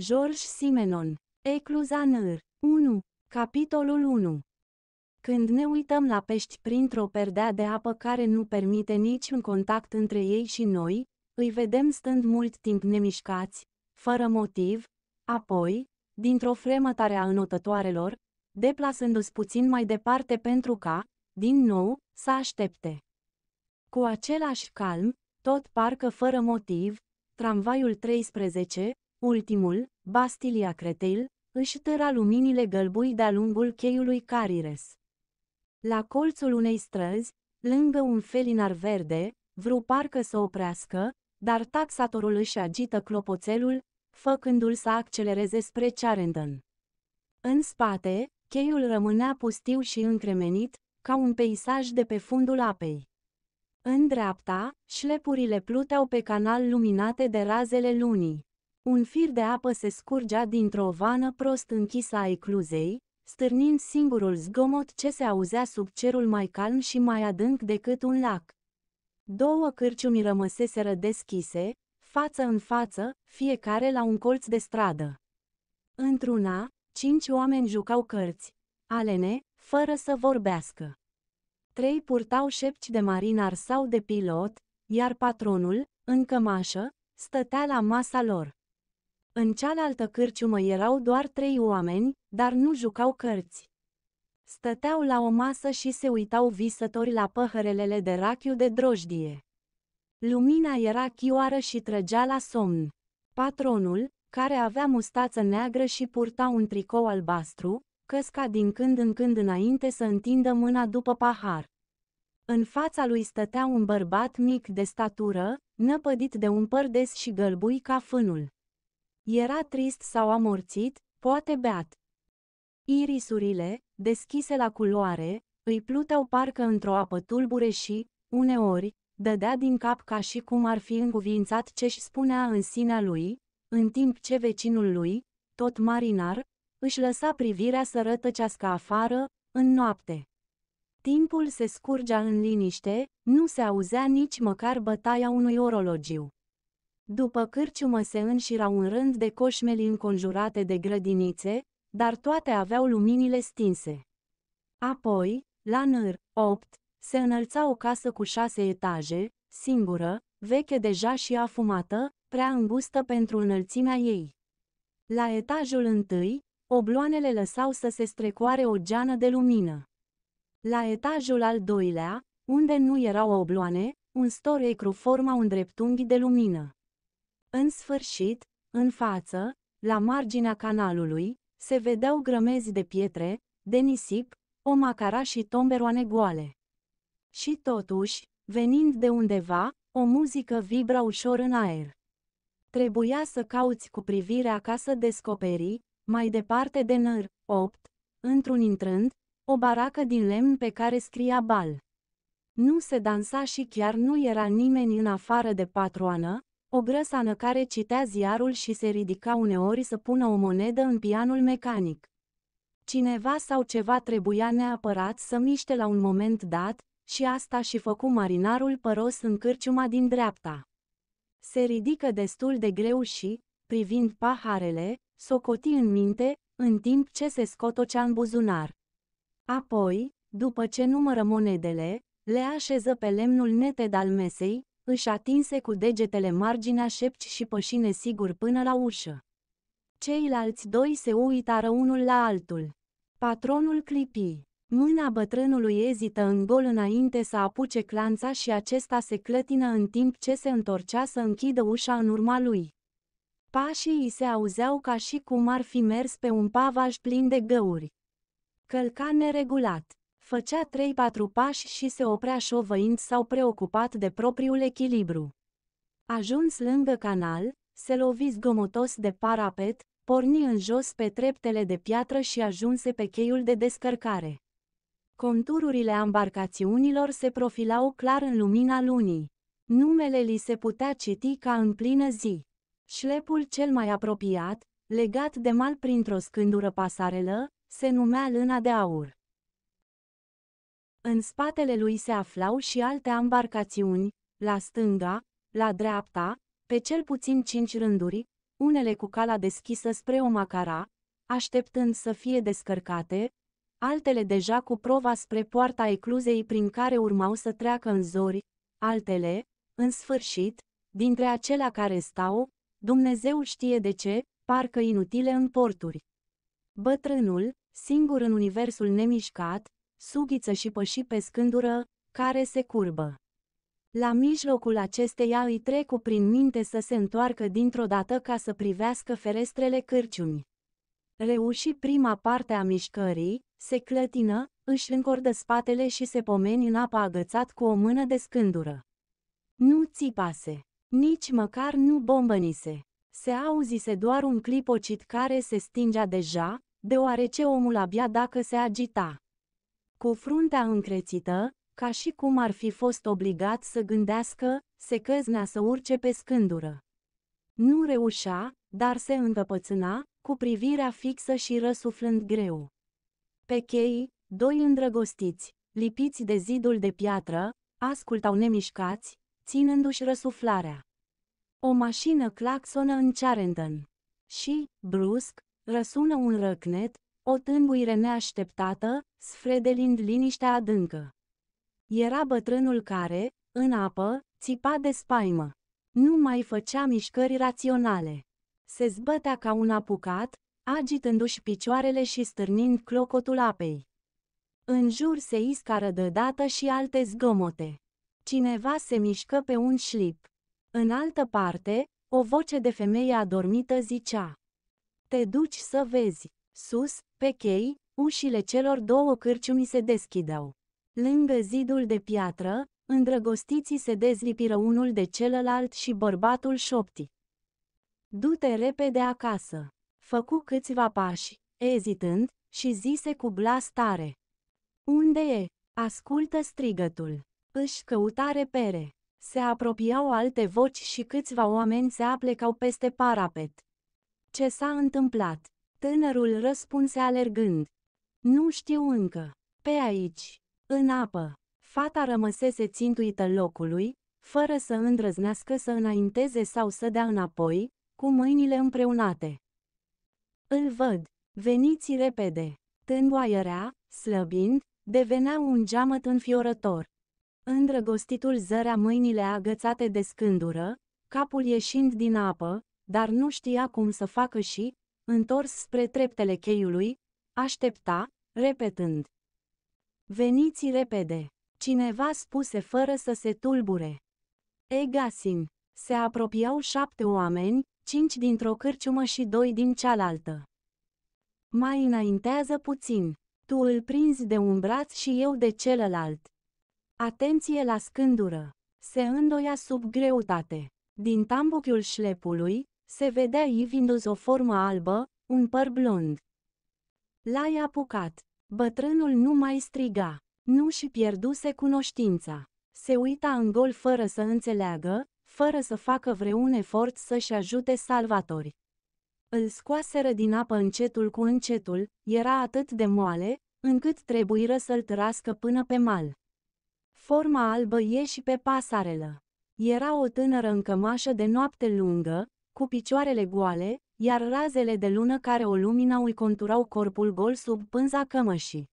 George Simenon. Ecluzanăr. 1. Capitolul 1. Când ne uităm la pești printr-o perdea de apă care nu permite niciun contact între ei și noi, îi vedem stând mult timp nemișcați, fără motiv, apoi, dintr-o fremătare a înotătoarelor, deplasându-se puțin mai departe pentru ca, din nou, să aștepte. Cu același calm, tot parcă fără motiv, tramvaiul 13, ultimul, Bastilia Creteil, își tăra luminile gălbui de-a lungul cheiului Carires. La colțul unei străzi, lângă un felinar verde, vreau parcă să oprească, dar taxatorul își agită clopoțelul, făcându-l să accelereze spre Charendon. În spate, cheiul rămânea pustiu și încremenit, ca un peisaj de pe fundul apei. În dreapta, șlepurile pluteau pe canal luminate de razele lunii. Un fir de apă se scurgea dintr-o vană prost închisă a ecluzei, stârnind singurul zgomot ce se auzea sub cerul mai calm și mai adânc decât un lac. Două cârciumi rămăseseră deschise, față în față, fiecare la un colț de stradă. Într-una, cinci oameni jucau cărți, alene, fără să vorbească. Trei purtau șepci de marinar sau de pilot, iar patronul, în cămașă, stătea la masa lor. În cealaltă cârciumă erau doar trei oameni, dar nu jucau cărți. Stăteau la o masă și se uitau visători la păhărelele de rachiu de drojdie. Lumina era chioară și trăgea la somn. Patronul, care avea mustață neagră și purta un tricou albastru, căsca din când în când înainte să întindă mâna după pahar. În fața lui stătea un bărbat mic de statură, năpădit de un păr des și gălbui ca fânul. Era trist sau amorțit, poate beat. Irisurile, deschise la culoare, îi pluteau parcă într-o apă tulbure și, uneori, dădea din cap ca și cum ar fi înguvințat ce-și spunea în sinea lui, în timp ce vecinul lui, tot marinar, își lăsa privirea să rătăcească afară, în noapte. Timpul se scurgea în liniște, nu se auzea nici măcar bătaia unui orologiu. După cârciumă se înșira un rând de coșmeli înconjurate de grădinițe, dar toate aveau luminile stinse. Apoi, la nâr, 8, se înălța o casă cu șase etaje, singură, veche deja și afumată, prea îngustă pentru înălțimea ei. La etajul întâi, obloanele lăsau să se strecoare o geană de lumină. La etajul al doilea, unde nu erau obloane, un storec cu forma un dreptunghi de lumină. În sfârșit, în față, la marginea canalului, se vedeau grămezi de pietre, de nisip, o macara și tomberoane goale. Și totuși, venind de undeva, o muzică vibra ușor în aer. Trebuia să cauți cu privirea ca să descoperi, mai departe de năr, 8, într-un intrând, o baracă din lemn pe care scria bal. Nu se dansa și chiar nu era nimeni în afară de patroană, o grăsană care citea ziarul și se ridica uneori să pună o monedă în pianul mecanic. Cineva sau ceva trebuia neapărat să miște la un moment dat, și asta și făcu marinarul păros în cârciuma din dreapta. Se ridică destul de greu și, privind paharele, socoti în minte, în timp ce se scotocea în buzunar. Apoi, după ce numără monedele, le așeză pe lemnul neted al mesei, își atinse cu degetele marginea șepci și pășine sigur până la ușă. Ceilalți doi se uitară unul la altul. Patronul clipi. Mâna bătrânului ezită în gol înainte să apuce clanța și acesta se clătină în timp ce se întorcea să închidă ușa în urma lui. Pașii îi se auzeau ca și cum ar fi mers pe un pavaj plin de găuri. Călca neregulat. Făcea trei-patru pași și se oprea șovăind sau preocupat de propriul echilibru. Ajuns lângă canal, se lovi zgomotos de parapet, porni în jos pe treptele de piatră și ajunse pe cheiul de descărcare. Contururile ambarcațiunilor se profilau clar în lumina lunii. Numele li se putea citi ca în plină zi. Șlepul cel mai apropiat, legat de mal printr-o scândură pasarelă, se numea Lâna de Aur. În spatele lui se aflau și alte ambarcațiuni, la stânga, la dreapta, pe cel puțin cinci rânduri, unele cu cala deschisă spre o macara, așteptând să fie descărcate, altele deja cu prova spre poarta ecluzei prin care urmau să treacă în zori, altele, în sfârșit, dintre acelea care stau, Dumnezeu știe de ce, parcă inutile în porturi. Bătrânul, singur în universul nemișcat, sughiță și păși pe scândură, care se curbă. La mijlocul acesteia îi trecu prin minte să se întoarcă dintr-o dată ca să privească ferestrele cârciumi. Reuși prima parte a mișcării, se clătină, își încordă spatele și se pomeni în apa agățat cu o mână de scândură. Nu țipase, nici măcar nu bombănise. Se auzise doar un clipocit care se stingea deja, deoarece omul abia dacă se agita. Cu fruntea încrețită, ca și cum ar fi fost obligat să gândească, se căznea să urce pe scândură. Nu reușea, dar se îndăpățâna, cu privirea fixă și răsuflând greu. Pe chei, doi îndrăgostiți, lipiți de zidul de piatră, ascultau nemișcați, ținându-și răsuflarea. O mașină claxonă în Charenton. Și, brusc, răsună un răcnet, o tânguire neașteptată, sfredelind liniștea adâncă. Era bătrânul care, în apă, țipa de spaimă. Nu mai făcea mișcări raționale. Se zbătea ca un apucat, agitându-și picioarele și stârnind clocotul apei. În jur se iscară deodată și alte zgomote. Cineva se mișcă pe un șlip. În altă parte, o voce de femeie adormită zicea. Te duci să vezi. Sus, pe chei, ușile celor două cârciumi se deschideau. Lângă zidul de piatră, îndrăgostiții se dezlipiră unul de celălalt și bărbatul șopti. Du-te repede acasă. Făcu câțiva pași, ezitând, și zise cu glas tare. Unde e? Ascultă strigătul. Își căuta repere. Se apropiau alte voci și câțiva oameni se aplecau peste parapet. Ce s-a întâmplat? Tânărul răspunse alergând. Nu știu încă. Pe aici. În apă. Fata rămăsese țintuită locului, fără să îndrăznească să înainteze sau să dea înapoi, cu mâinile împreunate. Îl văd. Veniți repede. Tânboaierea, slăbind, devenea un geamăt înfiorător. Îndrăgostitul zărea mâinile agățate de scândură, capul ieșind din apă, dar nu știa cum să facă și, întors spre treptele cheiului, aștepta, repetând. Veniți repede! Cineva spuse fără să se tulbure. Egasin! Se apropiau șapte oameni, cinci dintr-o cârciumă și doi din cealaltă. Mai înaintează puțin. Tu îl prinzi de un braț și eu de celălalt. Atenție la scândură! Se îndoia sub greutate. Din tambuchiul șlepului, se vedea ivindu s o formă albă, un păr blond. L-ai apucat. Bătrânul nu mai striga. Nu și pierduse cunoștința. Se uita în gol fără să înțeleagă, fără să facă vreun efort să-și ajute salvatori. Îl scoaseră din apă încetul cu încetul, era atât de moale, încât trebuiră să-l trască până pe mal. Forma albă ieși pe pasarelă. Era o tânără în cămașă de noapte lungă, cu picioarele goale, iar razele de lună care o luminau îi conturau corpul gol sub pânza cămășii.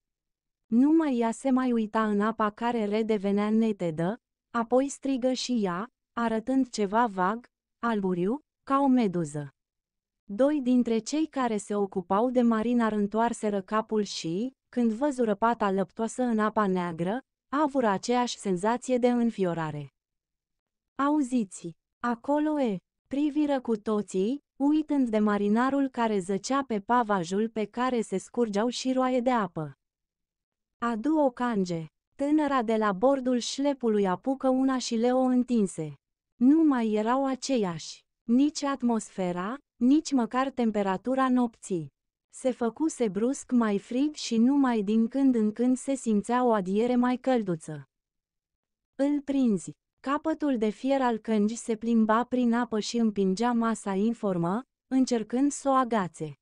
Nu mai ea se mai uita în apa care redevenea netedă, apoi strigă și ea, arătând ceva vag, alburiu, ca o meduză. Doi dintre cei care se ocupau de marinar întoarseră capul și, când văzură pata lăptoasă în apa neagră, avură aceeași senzație de înfiorare. Auziți, acolo e, Priviră cu toții, uitând de marinarul care zăcea pe pavajul pe care se scurgeau și roaie de apă. Adu o cange. Tânăra de la bordul șlepului apucă una și le o întinse. Nu mai erau aceiași. Nici atmosfera, nici măcar temperatura nopții. Se făcuse brusc mai frig și numai din când în când se simțea o adiere mai călduță. Îl prinzi. Capătul de fier al cângi se plimba prin apă și împingea masa informă, încercând să o agațe.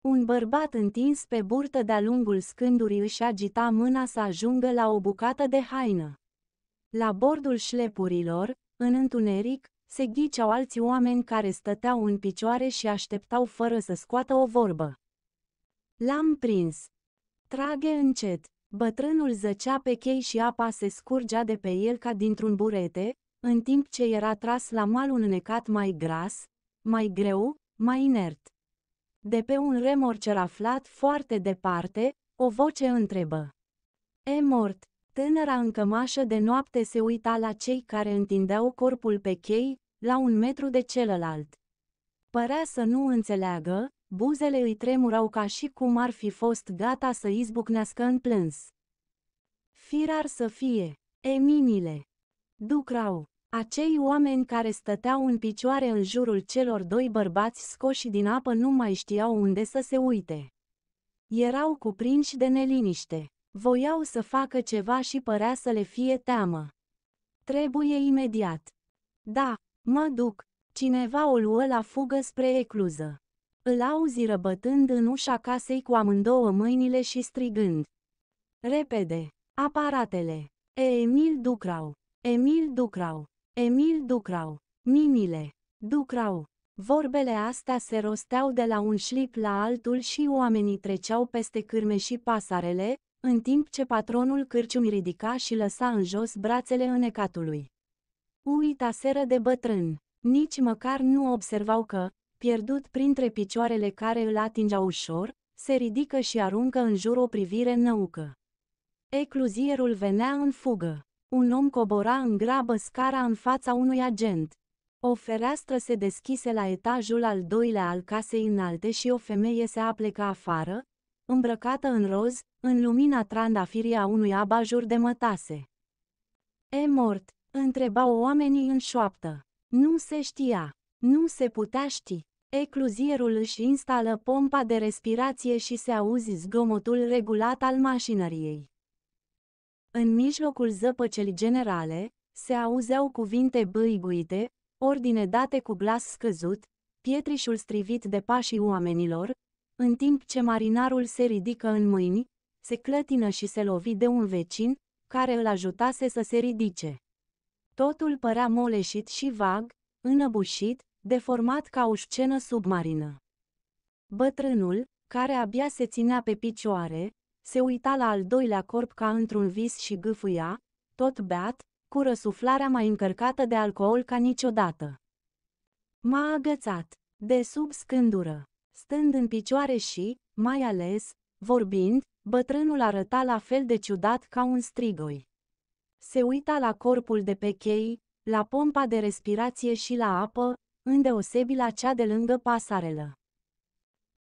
Un bărbat întins pe burtă de-a lungul scândurii își agita mâna să ajungă la o bucată de haină. La bordul șlepurilor, în întuneric, se ghiceau alți oameni care stăteau în picioare și așteptau fără să scoată o vorbă. L-am prins. Trage încet. Bătrânul zăcea pe chei și apa se scurgea de pe el ca dintr-un burete, în timp ce era tras la mal un necat mai gras, mai greu, mai inert. De pe un remorcer aflat foarte departe, o voce întrebă. E mort! Tânăra în cămașă de noapte se uita la cei care întindeau corpul pe chei, la un metru de celălalt. Părea să nu înțeleagă, buzele îi tremurau ca și cum ar fi fost gata să izbucnească în plâns. Firar să fie, eminile, ducrau, acei oameni care stăteau în picioare în jurul celor doi bărbați scoși din apă nu mai știau unde să se uite. Erau cuprinși de neliniște, voiau să facă ceva și părea să le fie teamă. Trebuie imediat. Da, mă duc, cineva o luă la fugă spre ecluză. Îl auzi răbătând în ușa casei cu amândouă mâinile și strigând. Repede! Aparatele! Emil Ducrau! Emil Ducrau! Emil Ducrau! Minile! Ducrau! Vorbele astea se rosteau de la un șlip la altul și oamenii treceau peste cârme și pasarele, în timp ce patronul cârciumi ridica și lăsa în jos brațele înecatului. Uita seră de bătrân. Nici măcar nu observau că, pierdut printre picioarele care îl atingeau ușor, se ridică și aruncă în jur o privire năucă. Ecluzierul venea în fugă. Un om cobora în grabă scara în fața unui agent. O fereastră se deschise la etajul al doilea al casei înalte și o femeie se aplecă afară, îmbrăcată în roz, în lumina trandafirii a unui abajur de mătase. E mort, întrebau oamenii în șoaptă. Nu se știa, nu se putea ști. Ecluzierul își instală pompa de respirație și se auzi zgomotul regulat al mașinăriei. În mijlocul zăpăcelii generale, se auzeau cuvinte băiguite, ordine date cu glas scăzut, pietrișul strivit de pașii oamenilor, în timp ce marinarul se ridică în mâini, se clătină și se lovi de un vecin, care îl ajutase să se ridice. Totul părea moleșit și vag, înăbușit, deformat ca o scenă submarină. Bătrânul, care abia se ținea pe picioare, se uita la al doilea corp ca într-un vis și gâfâia, tot beat, cu răsuflarea mai încărcată de alcool ca niciodată. M-a agățat, de sub scândură, stând în picioare și, mai ales, vorbind, bătrânul arăta la fel de ciudat ca un strigoi. Se uita la corpul de pe chei, la pompa de respirație și la apă, îndeosebi la cea de lângă pasarelă.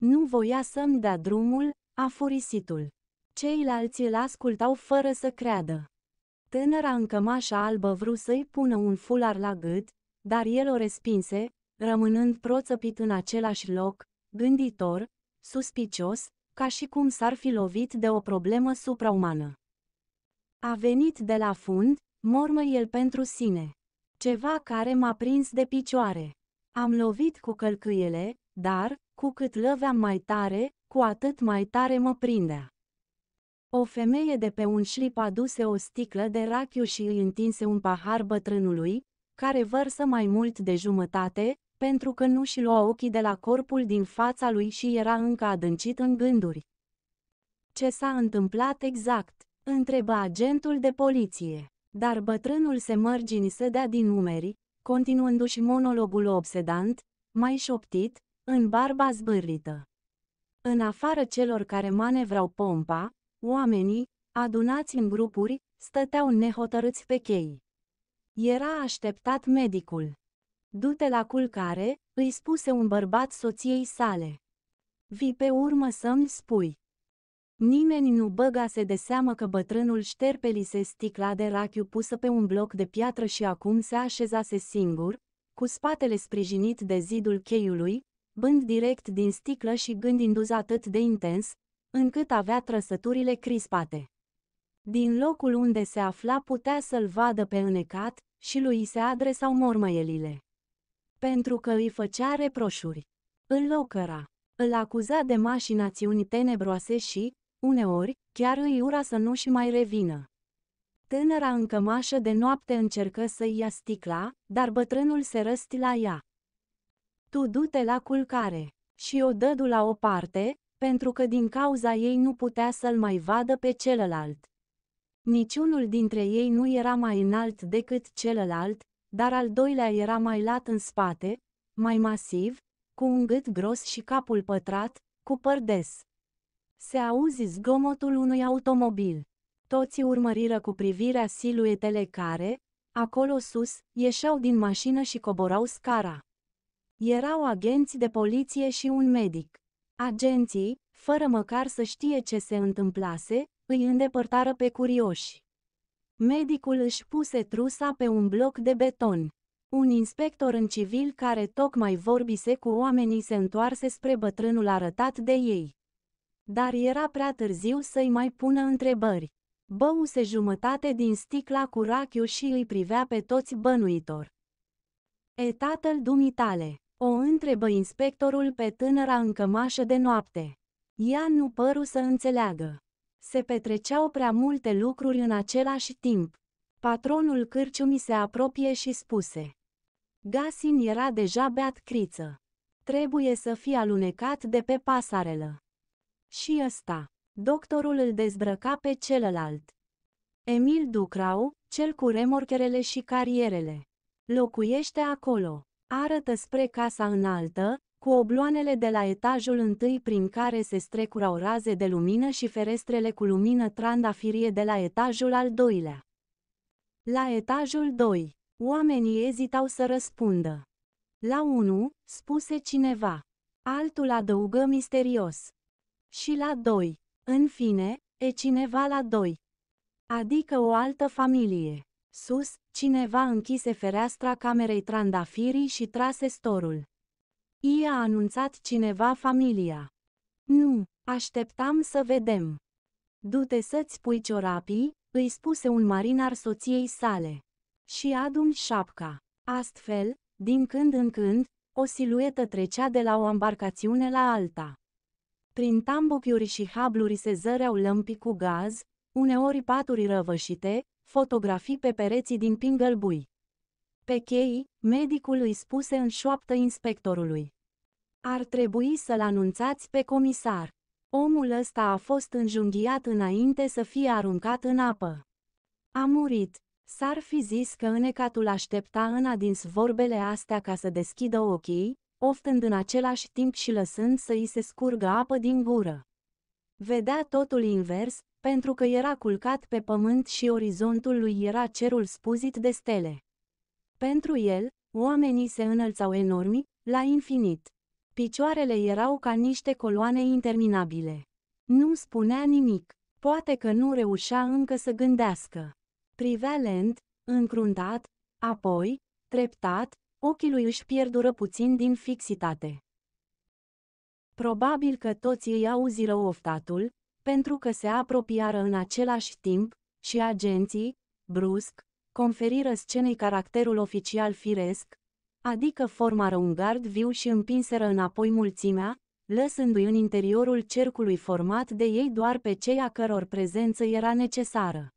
Nu voia să-mi dea drumul, a furisitul. Ceilalți îl ascultau fără să creadă. Tânăra în cămașa albă vru să-i pună un fular la gât, dar el o respinse, rămânând proțăpit în același loc, gânditor, suspicios, ca și cum s-ar fi lovit de o problemă supraumană. A venit de la fund, mormă el pentru sine. Ceva care m-a prins de picioare. Am lovit cu călcâiele, dar, cu cât lăveam mai tare, cu atât mai tare mă prindea. O femeie de pe un șlip aduse o sticlă de rachiu și îi întinse un pahar bătrânului, care vărsă mai mult de jumătate, pentru că nu și lua ochii de la corpul din fața lui și era încă adâncit în gânduri. Ce s-a întâmplat exact? întrebă agentul de poliție. Dar bătrânul se mărginise dea din umeri, continuându-și monologul obsedant, mai șoptit, în barba zbârlită. În afară celor care manevrau pompa, oamenii, adunați în grupuri, stăteau nehotărâți pe chei. Era așteptat medicul. Du-te la culcare, îi spuse un bărbat soției sale. Vi pe urmă să-mi spui. Nimeni nu băgase de seamă că bătrânul șterpelise sticla de rachiu pusă pe un bloc de piatră și acum se așezase singur, cu spatele sprijinit de zidul cheiului, bând direct din sticlă și gândindu-se atât de intens, încât avea trăsăturile crispate. Din locul unde se afla putea să-l vadă pe înecat și lui se adresau mormăielile. Pentru că îi făcea reproșuri. Îl locăra. Îl acuza de mașinațiuni tenebroase și, Uneori, chiar îi ura să nu și mai revină. Tânăra în cămașă de noapte încercă să-i ia sticla, dar bătrânul se răsti la ea. Tu du-te la culcare și o dădu la o parte, pentru că din cauza ei nu putea să-l mai vadă pe celălalt. Niciunul dintre ei nu era mai înalt decât celălalt, dar al doilea era mai lat în spate, mai masiv, cu un gât gros și capul pătrat, cu păr des. Se auzi zgomotul unui automobil. Toți urmăriră cu privirea siluetele care, acolo sus, ieșeau din mașină și coborau scara. Erau agenți de poliție și un medic. Agenții, fără măcar să știe ce se întâmplase, îi îndepărtară pe curioși. Medicul își puse trusa pe un bloc de beton. Un inspector în civil care tocmai vorbise cu oamenii se întoarse spre bătrânul arătat de ei. Dar era prea târziu să-i mai pună întrebări. Băuse jumătate din sticla cu rachiu și îi privea pe toți bănuitor. E tatăl dumitale, o întrebă inspectorul pe tânăra în cămașă de noapte. Ea nu păru să înțeleagă. Se petreceau prea multe lucruri în același timp. Patronul cârciumii se apropie și spuse. Gasin era deja beat criță. Trebuie să fie alunecat de pe pasarelă. Și ăsta. Doctorul îl dezbrăca pe celălalt. Emil Ducrau, cel cu remorcherele și carierele. Locuiește acolo. Arătă spre casa înaltă, cu obloanele de la etajul întâi prin care se strecurau raze de lumină și ferestrele cu lumină trandafirie de la etajul al doilea. La etajul 2, oamenii ezitau să răspundă. La 1, spuse cineva. Altul adăugă misterios și la doi. În fine, e cineva la doi. Adică o altă familie. Sus, cineva închise fereastra camerei trandafirii și trase storul. I-a anunțat cineva familia. Nu, așteptam să vedem. Du-te să-ți pui ciorapii, îi spuse un marinar soției sale. Și adun șapca. Astfel, din când în când, o siluetă trecea de la o embarcațiune la alta. Prin tambocchiuri și habluri se zăreau lămpi cu gaz, uneori paturi răvășite, fotografii pe pereții din pingălbui. Pe chei, medicul îi spuse în șoaptă inspectorului. Ar trebui să-l anunțați pe comisar. Omul ăsta a fost înjunghiat înainte să fie aruncat în apă. A murit. S-ar fi zis că înecatul aștepta una din vorbele astea ca să deschidă ochii, oftând în același timp și lăsând să îi se scurgă apă din gură. Vedea totul invers, pentru că era culcat pe pământ și orizontul lui era cerul spuzit de stele. Pentru el, oamenii se înălțau enormi, la infinit. Picioarele erau ca niște coloane interminabile. Nu spunea nimic, poate că nu reușea încă să gândească. Privea lent, încruntat, apoi, treptat, ochii lui își pierdură puțin din fixitate. Probabil că toți îi auziră oftatul, pentru că se apropiară în același timp, și agenții, brusc, conferiră scenei caracterul oficial firesc, adică formară un gard viu și împinseră înapoi mulțimea, lăsându-i în interiorul cercului format de ei doar pe cei a căror prezență era necesară.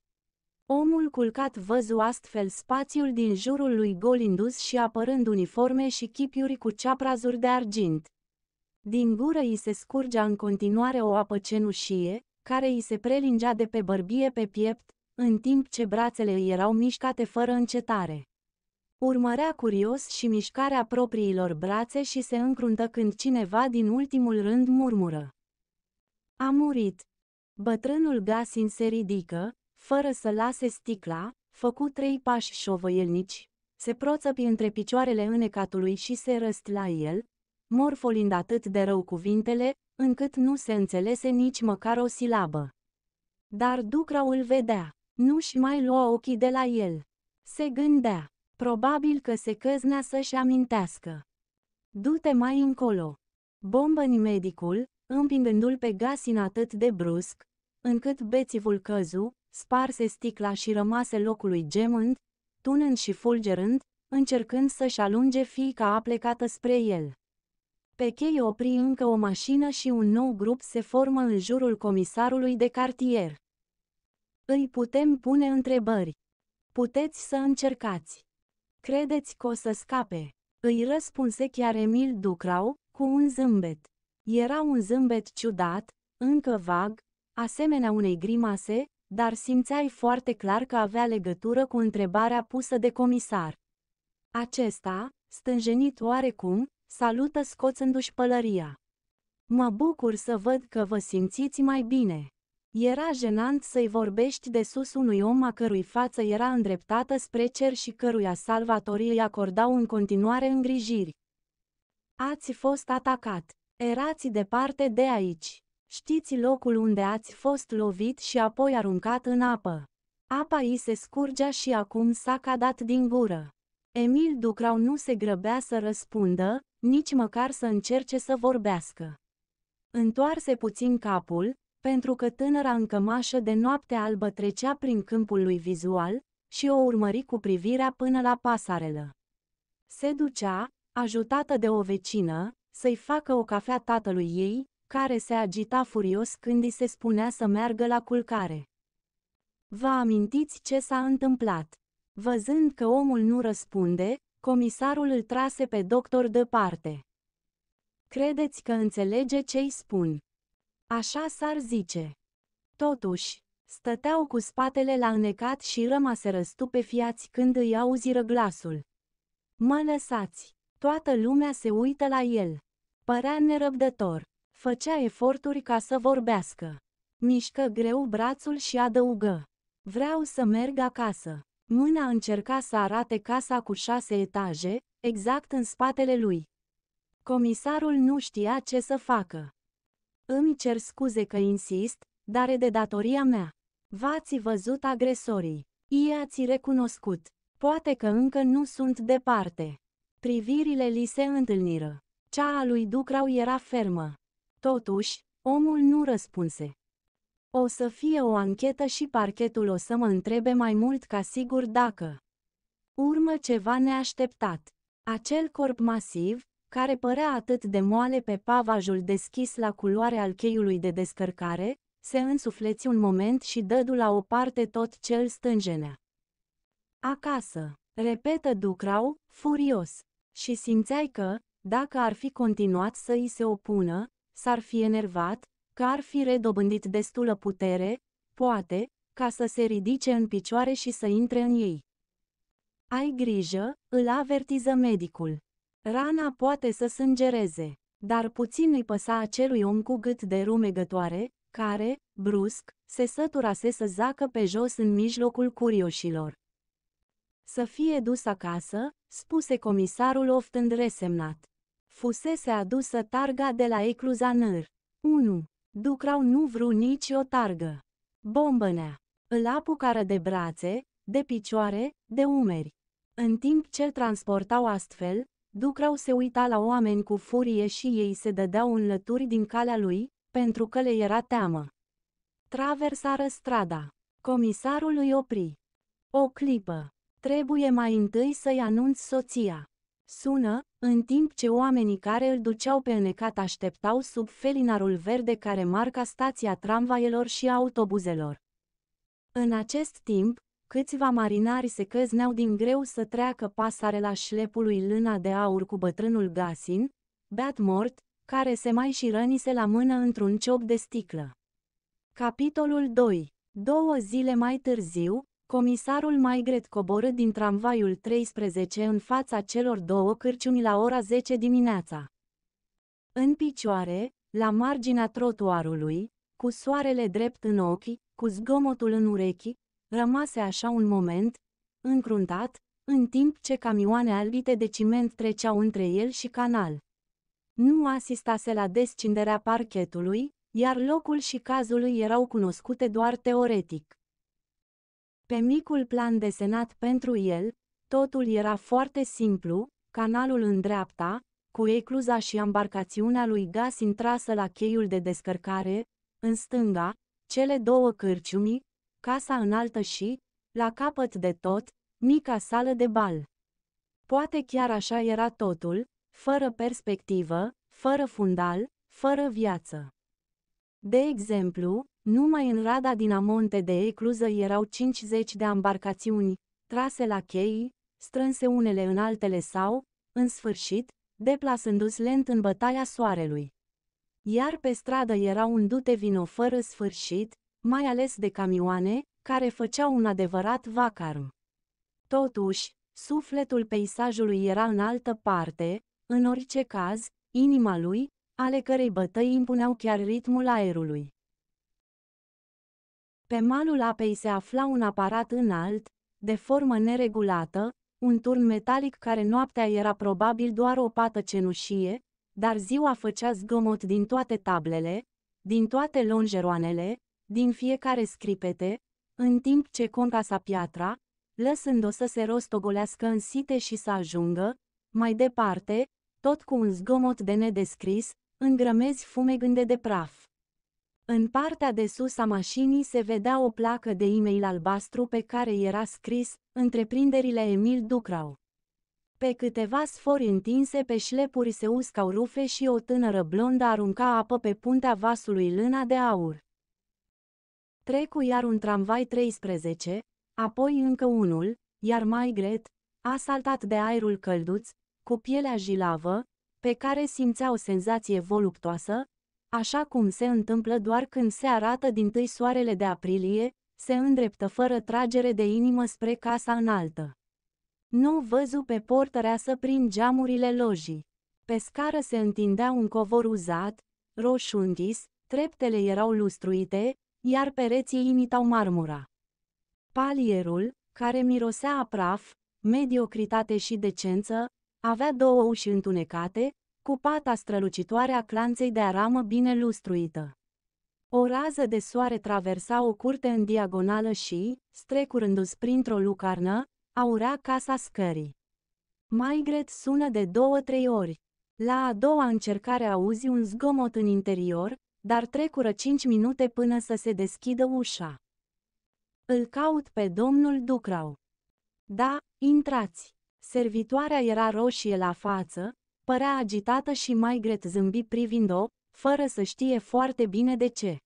Omul culcat văzu astfel spațiul din jurul lui Golindus și apărând uniforme și chipiuri cu ceaprazuri de argint. Din gură îi se scurgea în continuare o apă cenușie, care îi se prelingea de pe bărbie pe piept, în timp ce brațele îi erau mișcate fără încetare. Urmărea curios și mișcarea propriilor brațe și se încruntă când cineva din ultimul rând murmură. A murit. Bătrânul Gasin se ridică, fără să lase sticla, făcu trei pași șovăielnici, se proțăpi între picioarele înecatului și se răst la el, morfolind atât de rău cuvintele, încât nu se înțelese nici măcar o silabă. Dar Ducrau îl vedea, nu-și mai lua ochii de la el. Se gândea, probabil că se căznea să-și amintească. Du-te mai încolo. Bombăni medicul, împingându-l pe Gasin atât de brusc, încât bețivul căzu, sparse sticla și rămase locului gemând, tunând și fulgerând, încercând să-și alunge fiica aplecată spre el. Pe chei opri încă o mașină și un nou grup se formă în jurul comisarului de cartier. Îi putem pune întrebări. Puteți să încercați. Credeți că o să scape? Îi răspunse chiar Emil Ducrau, cu un zâmbet. Era un zâmbet ciudat, încă vag, asemenea unei grimase, dar simțeai foarte clar că avea legătură cu întrebarea pusă de comisar. Acesta, stânjenit oarecum, salută scoțându-și pălăria. Mă bucur să văd că vă simțiți mai bine. Era jenant să-i vorbești de sus unui om a cărui față era îndreptată spre cer și căruia salvatorii îi acordau în continuare îngrijiri. Ați fost atacat. Erați departe de aici. Știți locul unde ați fost lovit și apoi aruncat în apă. Apa i se scurgea și acum s-a cadat din gură. Emil Ducrau nu se grăbea să răspundă, nici măcar să încerce să vorbească. Întoarse puțin capul, pentru că tânăra în cămașă de noapte albă trecea prin câmpul lui vizual și o urmări cu privirea până la pasarelă. Se ducea, ajutată de o vecină, să-i facă o cafea tatălui ei, care se agita furios când îi se spunea să meargă la culcare. Vă amintiți ce s-a întâmplat? Văzând că omul nu răspunde, comisarul îl trase pe doctor departe. Credeți că înțelege ce îi spun? Așa s-ar zice. Totuși, stăteau cu spatele la înecat și rămaseră stupefiați când îi auziră glasul. Mă lăsați! Toată lumea se uită la el. Părea nerăbdător. Făcea eforturi ca să vorbească. Mișcă greu brațul și adăugă. Vreau să merg acasă. Mâna încerca să arate casa cu șase etaje, exact în spatele lui. Comisarul nu știa ce să facă. Îmi cer scuze că insist, dar e de datoria mea. V-ați văzut agresorii. I-ați recunoscut. Poate că încă nu sunt departe. Privirile li se întâlniră. Cea a lui Ducrau era fermă. Totuși, omul nu răspunse. O să fie o anchetă și parchetul o să mă întrebe mai mult ca sigur dacă. Urmă ceva neașteptat. Acel corp masiv, care părea atât de moale pe pavajul deschis la culoare al cheiului de descărcare, se însufleți un moment și dădu la o parte tot cel stângenea. Acasă, repetă Ducrau, furios, și simțeai că, dacă ar fi continuat să îi se opună, s-ar fi enervat, că ar fi redobândit destulă putere, poate, ca să se ridice în picioare și să intre în ei. Ai grijă, îl avertiză medicul. Rana poate să sângereze, dar puțin îi păsa acelui om cu gât de rumegătoare, care, brusc, se săturase să zacă pe jos în mijlocul curioșilor. Să fie dus acasă, spuse comisarul oftând resemnat fusese adusă targa de la Ecluzanăr. 1. Ducrau nu vru nici o targă. Bombănea. Îl apucară de brațe, de picioare, de umeri. În timp ce îl transportau astfel, Ducrau se uita la oameni cu furie și ei se dădeau în lături din calea lui, pentru că le era teamă. Traversară strada. Comisarul îi opri. O clipă. Trebuie mai întâi să-i anunț soția. Sună, în timp ce oamenii care îl duceau pe înecat așteptau sub felinarul verde care marca stația tramvaielor și autobuzelor. În acest timp, câțiva marinari se căzneau din greu să treacă pasarela șlepului lâna de aur cu bătrânul Gasin, beat mort, care se mai și rănise la mână într-un ciop de sticlă. Capitolul 2 Două zile mai târziu, Comisarul Maigret coborâ din tramvaiul 13 în fața celor două cârciuni la ora 10 dimineața. În picioare, la marginea trotuarului, cu soarele drept în ochi, cu zgomotul în urechi, rămase așa un moment, încruntat, în timp ce camioane albite de ciment treceau între el și canal. Nu asistase la descinderea parchetului, iar locul și cazul îi erau cunoscute doar teoretic. Pe micul plan desenat pentru el, totul era foarte simplu, canalul în dreapta, cu ecluza și embarcațiunea lui Gas intrasă la cheiul de descărcare, în stânga, cele două cârciumi, casa înaltă și, la capăt de tot, mica sală de bal. Poate chiar așa era totul, fără perspectivă, fără fundal, fără viață. De exemplu, numai în rada din Amonte de Ecluză erau 50 de ambarcațiuni, trase la chei, strânse unele în altele sau, în sfârșit, deplasându-se lent în bătaia soarelui. Iar pe stradă era un dute vino fără sfârșit, mai ales de camioane, care făceau un adevărat vacarm. Totuși, sufletul peisajului era în altă parte, în orice caz, inima lui, ale cărei bătăi impuneau chiar ritmul aerului. Pe malul apei se afla un aparat înalt, de formă neregulată, un turn metalic care noaptea era probabil doar o pată cenușie, dar ziua făcea zgomot din toate tablele, din toate lonjeroanele, din fiecare scripete, în timp ce sa piatra, lăsând-o să se rostogolească în site și să ajungă, mai departe, tot cu un zgomot de nedescris, îngrămezi fumegânde de praf. În partea de sus a mașinii se vedea o placă de e-mail albastru pe care era scris Întreprinderile Emil Ducrau. Pe câteva sfori întinse pe șlepuri se uscau rufe și o tânără blondă arunca apă pe puntea vasului lâna de aur. Trecu iar un tramvai 13, apoi încă unul, iar mai gret, asaltat de aerul călduț, cu pielea jilavă, pe care simțea o senzație voluptoasă, așa cum se întâmplă doar când se arată din tâi soarele de aprilie, se îndreptă fără tragere de inimă spre casa înaltă. Nu văzu pe portărea să prin geamurile lojii. Pe scară se întindea un covor uzat, roșu închis, treptele erau lustruite, iar pereții imitau marmura. Palierul, care mirosea a praf, mediocritate și decență, avea două uși întunecate, cu pata strălucitoare a clanței de aramă bine lustruită. O rază de soare traversa o curte în diagonală și, strecurându-se printr-o lucarnă, aurea casa scării. Maigret sună de două-trei ori. La a doua încercare auzi un zgomot în interior, dar trecură cinci minute până să se deschidă ușa. Îl caut pe domnul Ducrau. Da, intrați. Servitoarea era roșie la față, părea agitată și Maigret zâmbi privind-o, fără să știe foarte bine de ce.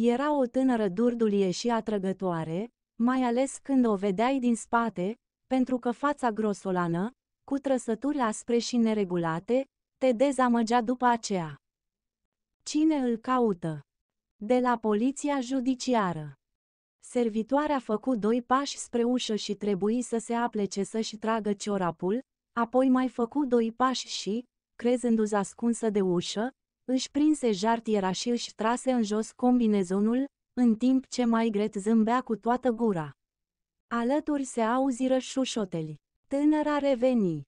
Era o tânără durdulie și atrăgătoare, mai ales când o vedeai din spate, pentru că fața grosolană, cu trăsături aspre și neregulate, te dezamăgea după aceea. Cine îl caută? De la poliția judiciară. Servitoarea făcu doi pași spre ușă și trebuie să se aplece să-și tragă ciorapul, Apoi mai făcu doi pași și, crezându-ți ascunsă de ușă, își prinse jartiera și își trase în jos combinezonul, în timp ce mai gret zâmbea cu toată gura. Alături se auziră șușoteli. Tânăra reveni.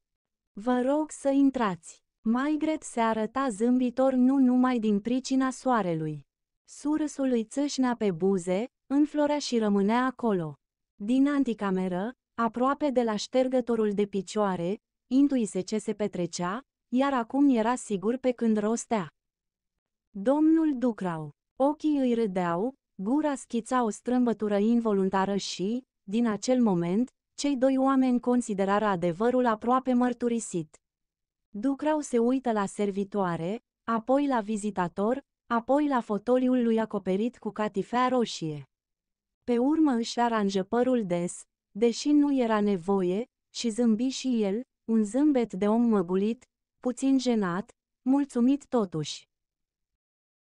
Vă rog să intrați. Maigret se arăta zâmbitor nu numai din pricina soarelui. Sursul îi țâșnea pe buze, înflorea și rămânea acolo. Din anticameră, aproape de la ștergătorul de picioare, intuise ce se petrecea, iar acum era sigur pe când rostea. Domnul Ducrau. Ochii îi râdeau, gura schița o strâmbătură involuntară și, din acel moment, cei doi oameni considerară adevărul aproape mărturisit. Ducrau se uită la servitoare, apoi la vizitator, apoi la fotoliul lui acoperit cu catifea roșie. Pe urmă își aranjă părul des, deși nu era nevoie, și zâmbi și el, un zâmbet de om măgulit, puțin jenat, mulțumit totuși.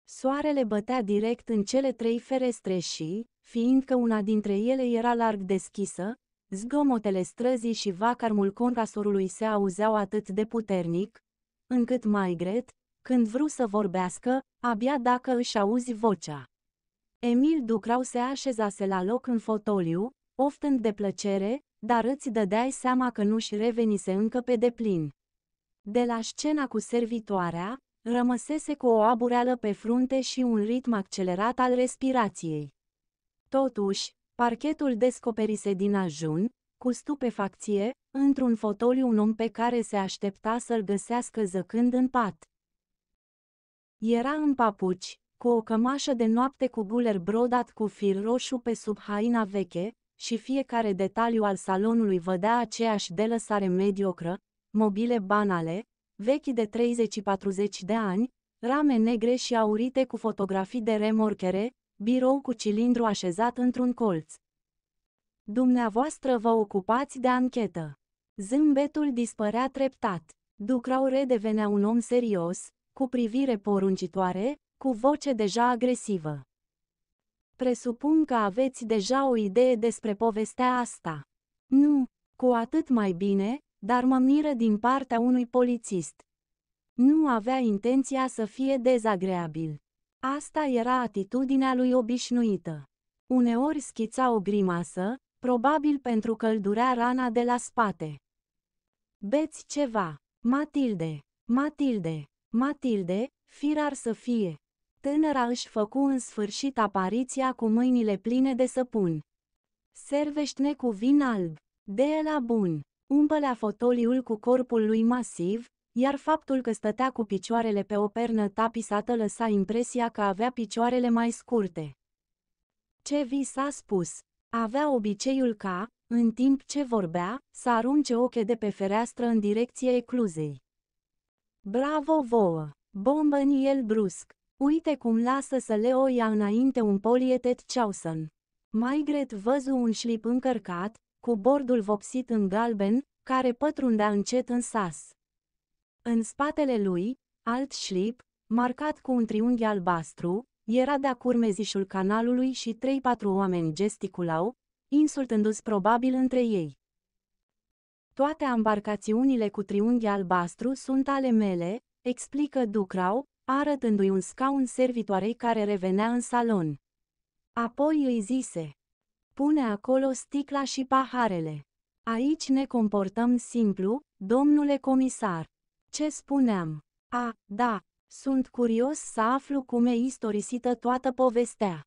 Soarele bătea direct în cele trei ferestre și, fiindcă una dintre ele era larg deschisă, zgomotele străzii și vacarmul concasorului se auzeau atât de puternic, încât Mai gret, când vrut să vorbească, abia dacă își auzi vocea. Emil Ducrau se așezase la loc în fotoliu, oftând de plăcere, dar îți dădeai seama că nu-și revenise încă pe deplin. De la scena cu servitoarea, rămăsese cu o abureală pe frunte și un ritm accelerat al respirației. Totuși, parchetul descoperise din ajun, cu stupefacție, într-un fotoliu un om pe care se aștepta să-l găsească zăcând în pat. Era în papuci, cu o cămașă de noapte cu guler brodat cu fir roșu pe sub haina veche, și fiecare detaliu al salonului vădea aceeași de lăsare mediocră, mobile banale, vechi de 30-40 de ani, rame negre și aurite cu fotografii de remorchere, birou cu cilindru așezat într-un colț. Dumneavoastră vă ocupați de anchetă. Zâmbetul dispărea treptat. Ducrau redevenea un om serios, cu privire poruncitoare, cu voce deja agresivă. Presupun că aveți deja o idee despre povestea asta. Nu, cu atât mai bine, dar mă miră din partea unui polițist. Nu avea intenția să fie dezagreabil. Asta era atitudinea lui obișnuită. Uneori schița o grimasă, probabil pentru că îl durea rana de la spate. Beți ceva, Matilde, Matilde, Matilde, firar să fie, Tânăra își făcu în sfârșit apariția cu mâinile pline de săpun. Servește-ne cu vin alb. De la bun. Umpălea fotoliul cu corpul lui masiv, iar faptul că stătea cu picioarele pe o pernă tapisată lăsa impresia că avea picioarele mai scurte. Ce vi s-a spus? Avea obiceiul ca, în timp ce vorbea, să arunce oche de pe fereastră în direcție ecluzei. Bravo vouă! Bombă în el brusc! Uite cum lasă să le o ia înainte un polietet Chausen. Maigret văzu un șlip încărcat, cu bordul vopsit în galben, care pătrundea încet în sas. În spatele lui, alt șlip, marcat cu un triunghi albastru, era de-a curmezișul canalului și trei-patru oameni gesticulau, insultându-ți probabil între ei. Toate ambarcațiunile cu triunghi albastru sunt ale mele, explică Ducrau, arătându-i un scaun servitoarei care revenea în salon. Apoi îi zise, pune acolo sticla și paharele. Aici ne comportăm simplu, domnule comisar. Ce spuneam? A, da, sunt curios să aflu cum e istorisită toată povestea.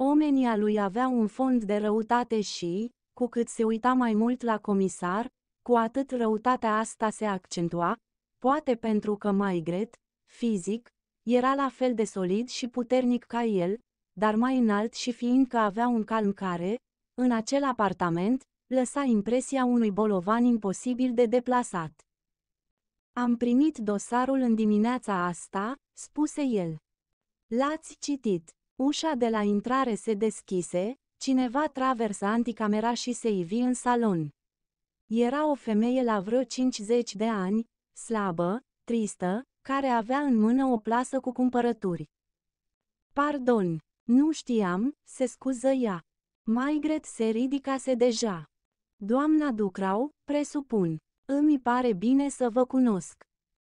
Omenia lui avea un fond de răutate și, cu cât se uita mai mult la comisar, cu atât răutatea asta se accentua, poate pentru că Maigret, fizic, era la fel de solid și puternic ca el, dar mai înalt și fiindcă avea un calm care, în acel apartament, lăsa impresia unui bolovan imposibil de deplasat. Am primit dosarul în dimineața asta, spuse el. L-ați citit. Ușa de la intrare se deschise, cineva traversa anticamera și se ivi în salon. Era o femeie la vreo 50 de ani, slabă, tristă, care avea în mână o plasă cu cumpărături. Pardon, nu știam, se scuză ea. Maigret se ridicase deja. Doamna Ducrau, presupun, îmi pare bine să vă cunosc.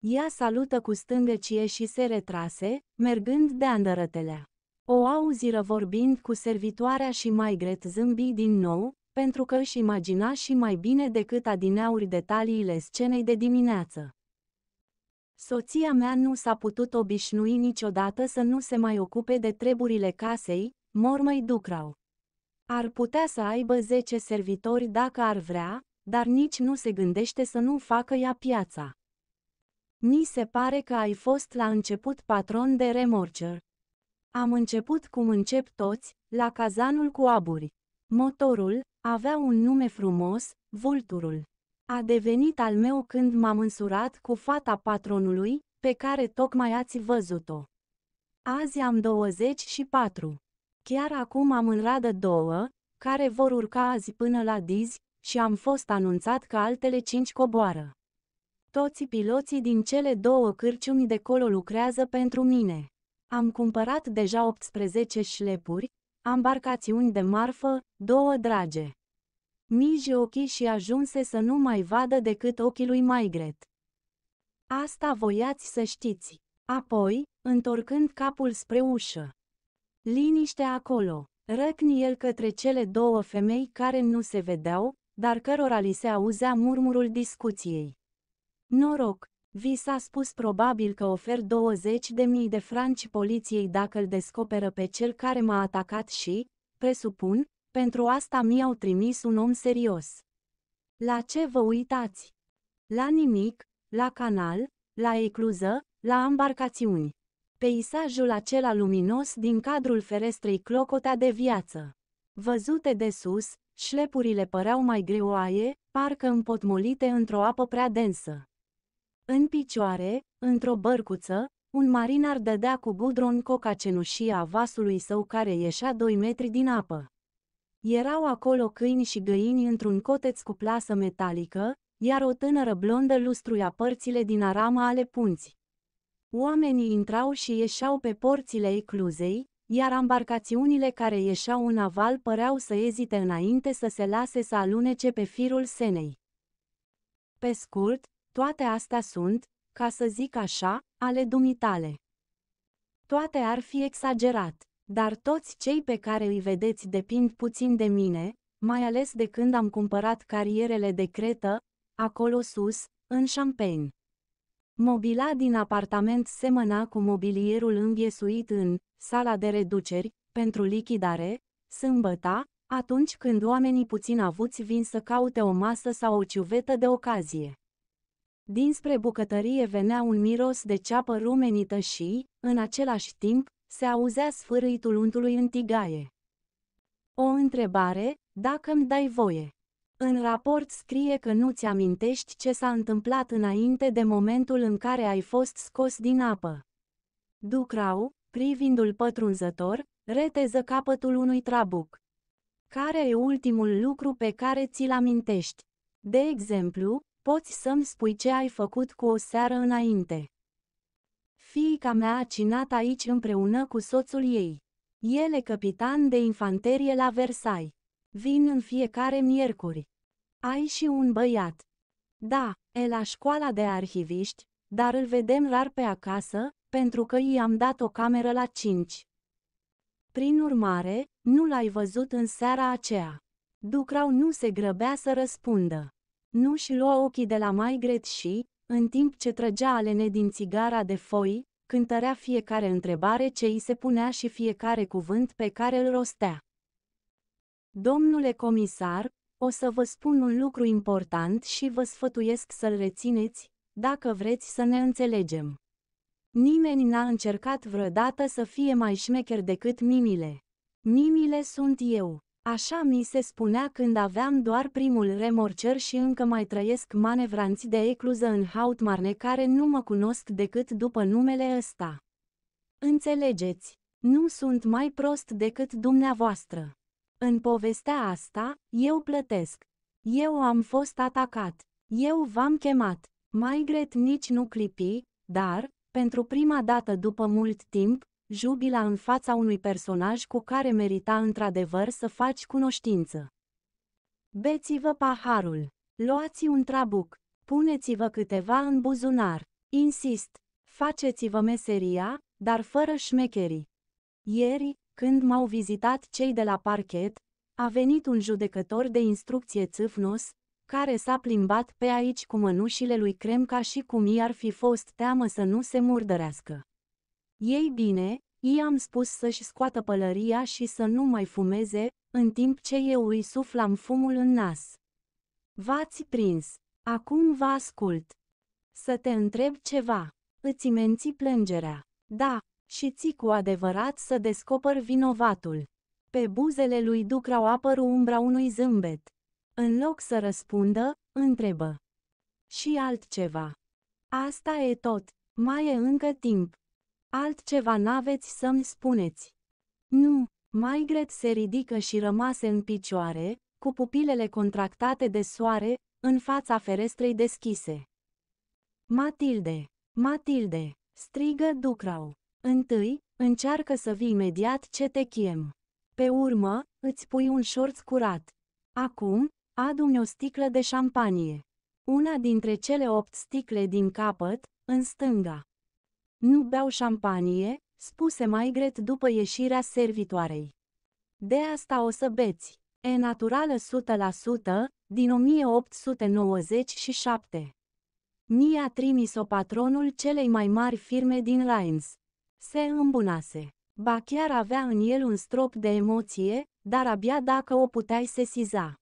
Ea salută cu stângăcie și se retrase, mergând de andărătelea. O auziră vorbind cu servitoarea și Maigret zâmbi din nou, pentru că își imagina și mai bine decât adineauri detaliile scenei de dimineață. Soția mea nu s-a putut obișnui niciodată să nu se mai ocupe de treburile casei, mormăi Ducrau. Ar putea să aibă 10 servitori dacă ar vrea, dar nici nu se gândește să nu facă ea piața. Mi se pare că ai fost la început patron de remorcer. Am început cum încep toți, la cazanul cu aburi. Motorul avea un nume frumos, vulturul. A devenit al meu când m-am însurat cu fata patronului, pe care tocmai ați văzut-o. Azi am 24. Chiar acum am în radă două, care vor urca azi până la dizi, și am fost anunțat că altele cinci coboară. Toți piloții din cele două cârciumi de colo lucrează pentru mine. Am cumpărat deja 18 șlepuri, ambarcațiuni de marfă, două drage. Mije ochii și ajunse să nu mai vadă decât ochii lui Maigret. Asta voiați să știți. Apoi, întorcând capul spre ușă. Liniște acolo. Răcni el către cele două femei care nu se vedeau, dar cărora li se auzea murmurul discuției. Noroc, vi s-a spus probabil că ofer 20 de mii de franci poliției dacă îl descoperă pe cel care m-a atacat și, presupun, pentru asta mi-au trimis un om serios. La ce vă uitați? La nimic, la canal, la ecluză, la embarcațiuni. Peisajul acela luminos din cadrul ferestrei clocotea de viață. Văzute de sus, șlepurile păreau mai greoaie, parcă împotmolite într-o apă prea densă. În picioare, într-o bărcuță, un marinar dădea cu gudron coca cenușie a vasului său care ieșea 2 metri din apă. Erau acolo câini și găini într-un coteț cu plasă metalică, iar o tânără blondă lustruia părțile din arama ale punții. Oamenii intrau și ieșeau pe porțile ecluzei, iar ambarcațiunile care ieșeau în aval păreau să ezite înainte să se lase să alunece pe firul Senei. Pe scurt, toate astea sunt, ca să zic așa, ale dumitale. Toate ar fi exagerat. Dar toți cei pe care îi vedeți depind puțin de mine, mai ales de când am cumpărat carierele de cretă, acolo sus, în Champagne. Mobila din apartament semăna cu mobilierul înghesuit în sala de reduceri, pentru lichidare, sâmbăta, atunci când oamenii puțin avuți vin să caute o masă sau o ciuvetă de ocazie. Dinspre bucătărie venea un miros de ceapă rumenită și, în același timp, se auzea sfârâitul untului în tigaie. O întrebare, dacă îmi dai voie. În raport scrie că nu-ți amintești ce s-a întâmplat înainte de momentul în care ai fost scos din apă. Ducrau, privindul pătrunzător, reteză capătul unui trabuc. Care e ultimul lucru pe care ți-l amintești? De exemplu, poți să-mi spui ce ai făcut cu o seară înainte. Fiica mea a cinat aici împreună cu soțul ei. El e capitan de infanterie la Versailles. Vin în fiecare miercuri. Ai și un băiat. Da, e la școala de arhiviști, dar îl vedem rar pe acasă, pentru că i-am dat o cameră la cinci. Prin urmare, nu l-ai văzut în seara aceea. Ducrau nu se grăbea să răspundă. Nu-și lua ochii de la Maigret și, în timp ce trăgea alene din țigara de foi, cântărea fiecare întrebare ce îi se punea și fiecare cuvânt pe care îl rostea. Domnule comisar, o să vă spun un lucru important și vă sfătuiesc să-l rețineți, dacă vreți să ne înțelegem. Nimeni n-a încercat vreodată să fie mai șmecher decât mimile. Mimile sunt eu. Așa mi se spunea când aveam doar primul remorcer și încă mai trăiesc manevranți de ecluză în hautmarne care nu mă cunosc decât după numele ăsta. Înțelegeți, nu sunt mai prost decât dumneavoastră. În povestea asta, eu plătesc. Eu am fost atacat. Eu v-am chemat. Mai gret nici nu clipi, dar, pentru prima dată după mult timp, jubila în fața unui personaj cu care merita într-adevăr să faci cunoștință. Beți-vă paharul, luați un trabuc, puneți-vă câteva în buzunar, insist, faceți-vă meseria, dar fără șmecherii. Ieri, când m-au vizitat cei de la parchet, a venit un judecător de instrucție țâfnos, care s-a plimbat pe aici cu mănușile lui Cremca și cum i-ar fi fost teamă să nu se murdărească. Ei bine, i-am spus să-și scoată pălăria și să nu mai fumeze, în timp ce eu îi suflam fumul în nas. V-ați prins. Acum vă ascult. Să te întreb ceva. Îți menții plângerea. Da, și ții cu adevărat să descoperi vinovatul. Pe buzele lui Ducrau apăru umbra unui zâmbet. În loc să răspundă, întrebă. Și altceva. Asta e tot, mai e încă timp. Altceva n-aveți să-mi spuneți. Nu, Maigret se ridică și rămase în picioare, cu pupilele contractate de soare, în fața ferestrei deschise. Matilde! Matilde! strigă Ducrau. Întâi, încearcă să vii imediat ce te chem. Pe urmă, îți pui un șorț curat. Acum, adu-mi o sticlă de șampanie. Una dintre cele opt sticle din capăt, în stânga. Nu beau șampanie, spuse Maigret după ieșirea servitoarei. De asta o să beți. E naturală 100%, din 1897. mi a trimis-o patronul celei mai mari firme din Rhines. Se îmbunase. Ba chiar avea în el un strop de emoție, dar abia dacă o puteai sesiza.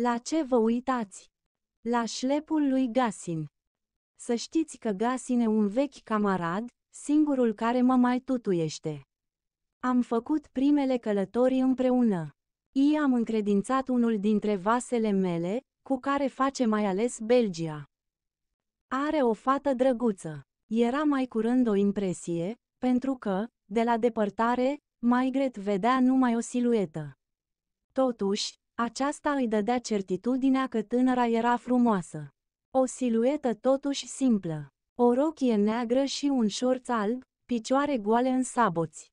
La ce vă uitați? La șlepul lui Gasin. Să știți că Gasine un vechi camarad, singurul care mă mai tutuiește. Am făcut primele călătorii împreună. I am încredințat unul dintre vasele mele, cu care face mai ales Belgia. Are o fată drăguță. Era mai curând o impresie, pentru că, de la depărtare, Maigret vedea numai o siluetă. Totuși, aceasta îi dădea certitudinea că tânăra era frumoasă. O siluetă totuși simplă. O rochie neagră și un șorț alb, picioare goale în saboți.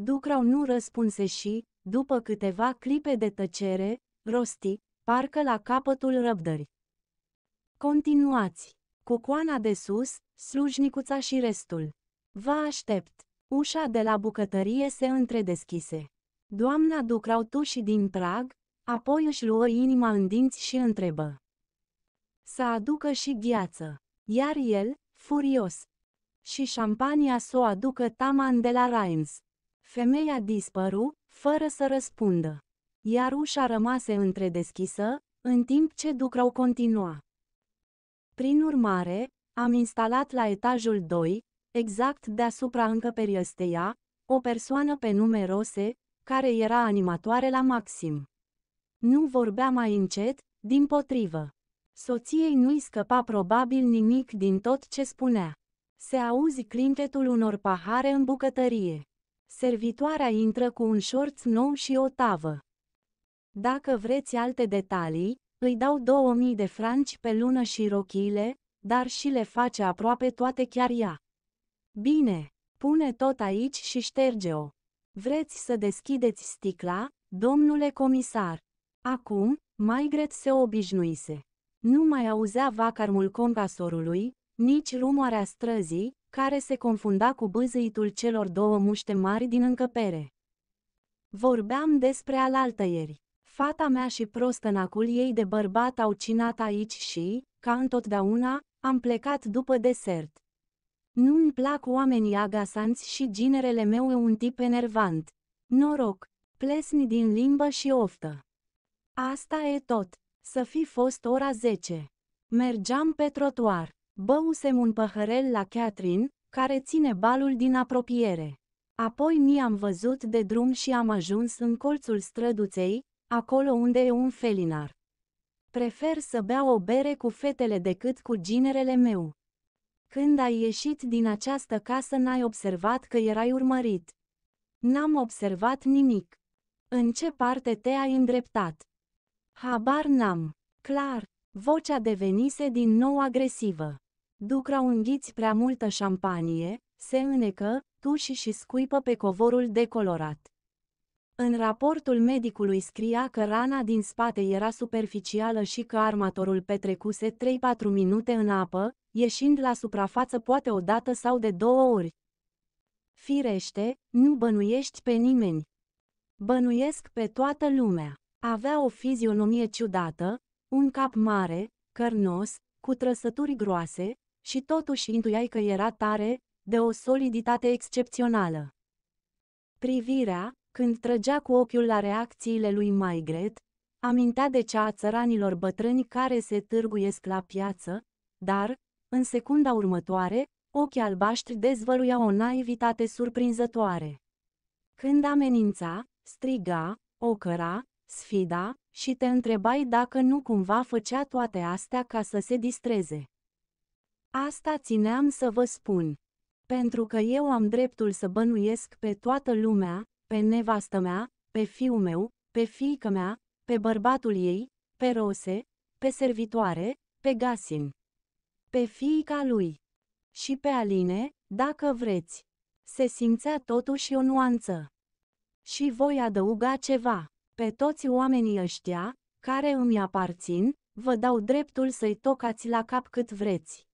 Ducrau nu răspunse și, după câteva clipe de tăcere, rosti, parcă la capătul răbdării. Continuați. Cu coana de sus, slujnicuța și restul. Vă aștept. Ușa de la bucătărie se întredeschise. Doamna Ducrau tu și din prag, apoi își luă inima în dinți și întrebă să aducă și gheață. Iar el, furios, și șampania s-o aducă Taman de la Reims. Femeia dispăru, fără să răspundă. Iar ușa rămase întredeschisă, în timp ce Ducrau continua. Prin urmare, am instalat la etajul 2, exact deasupra încăperii ăsteia, o persoană pe nume Rose, care era animatoare la Maxim. Nu vorbea mai încet, din potrivă. Soției nu-i scăpa probabil nimic din tot ce spunea. Se auzi clintetul unor pahare în bucătărie. Servitoarea intră cu un șorț nou și o tavă. Dacă vreți alte detalii, îi dau 2000 de franci pe lună și rochile, dar și le face aproape toate chiar ea. Bine, pune tot aici și șterge-o. Vreți să deschideți sticla, domnule comisar? Acum, Maigret se obișnuise. Nu mai auzea vacarmul congasorului, nici rumoarea străzii, care se confunda cu bâzâitul celor două muște mari din încăpere. Vorbeam despre alaltăieri. Fata mea și prostănacul ei de bărbat au cinat aici și, ca întotdeauna, am plecat după desert. Nu-mi plac oamenii agasanți și ginerele meu e un tip enervant. Noroc, plesni din limbă și oftă. Asta e tot. Să fi fost ora 10. Mergeam pe trotuar. Băusem un păhărel la Catherine, care ține balul din apropiere. Apoi mi-am văzut de drum și am ajuns în colțul străduței, acolo unde e un felinar. Prefer să beau o bere cu fetele decât cu ginerele meu. Când ai ieșit din această casă n-ai observat că erai urmărit. N-am observat nimic. În ce parte te-ai îndreptat? Habar n-am. Clar, vocea devenise din nou agresivă. Ducra unghiți prea multă șampanie, se înecă, tuși și scuipă pe covorul decolorat. În raportul medicului scria că rana din spate era superficială și că armatorul petrecuse 3-4 minute în apă, ieșind la suprafață poate o dată sau de două ori. Firește, nu bănuiești pe nimeni. Bănuiesc pe toată lumea. Avea o fizionomie ciudată, un cap mare, cărnos, cu trăsături groase, și totuși intuiai că era tare, de o soliditate excepțională. Privirea, când trăgea cu ochiul la reacțiile lui Maigret, amintea de cea a țăranilor bătrâni care se târguiesc la piață, dar, în secunda următoare, ochii albaștri dezvăluia o naivitate surprinzătoare. Când amenința, striga, ocăra, sfida, și te întrebai dacă nu cumva făcea toate astea ca să se distreze. Asta țineam să vă spun. Pentru că eu am dreptul să bănuiesc pe toată lumea, pe nevastă mea, pe fiul meu, pe fiică mea, pe bărbatul ei, pe rose, pe servitoare, pe gasin, pe fiica lui și pe Aline, dacă vreți. Se simțea totuși o nuanță. Și voi adăuga ceva. Pe toți oamenii ăștia, care îmi aparțin, vă dau dreptul să-i tocați la cap cât vreți.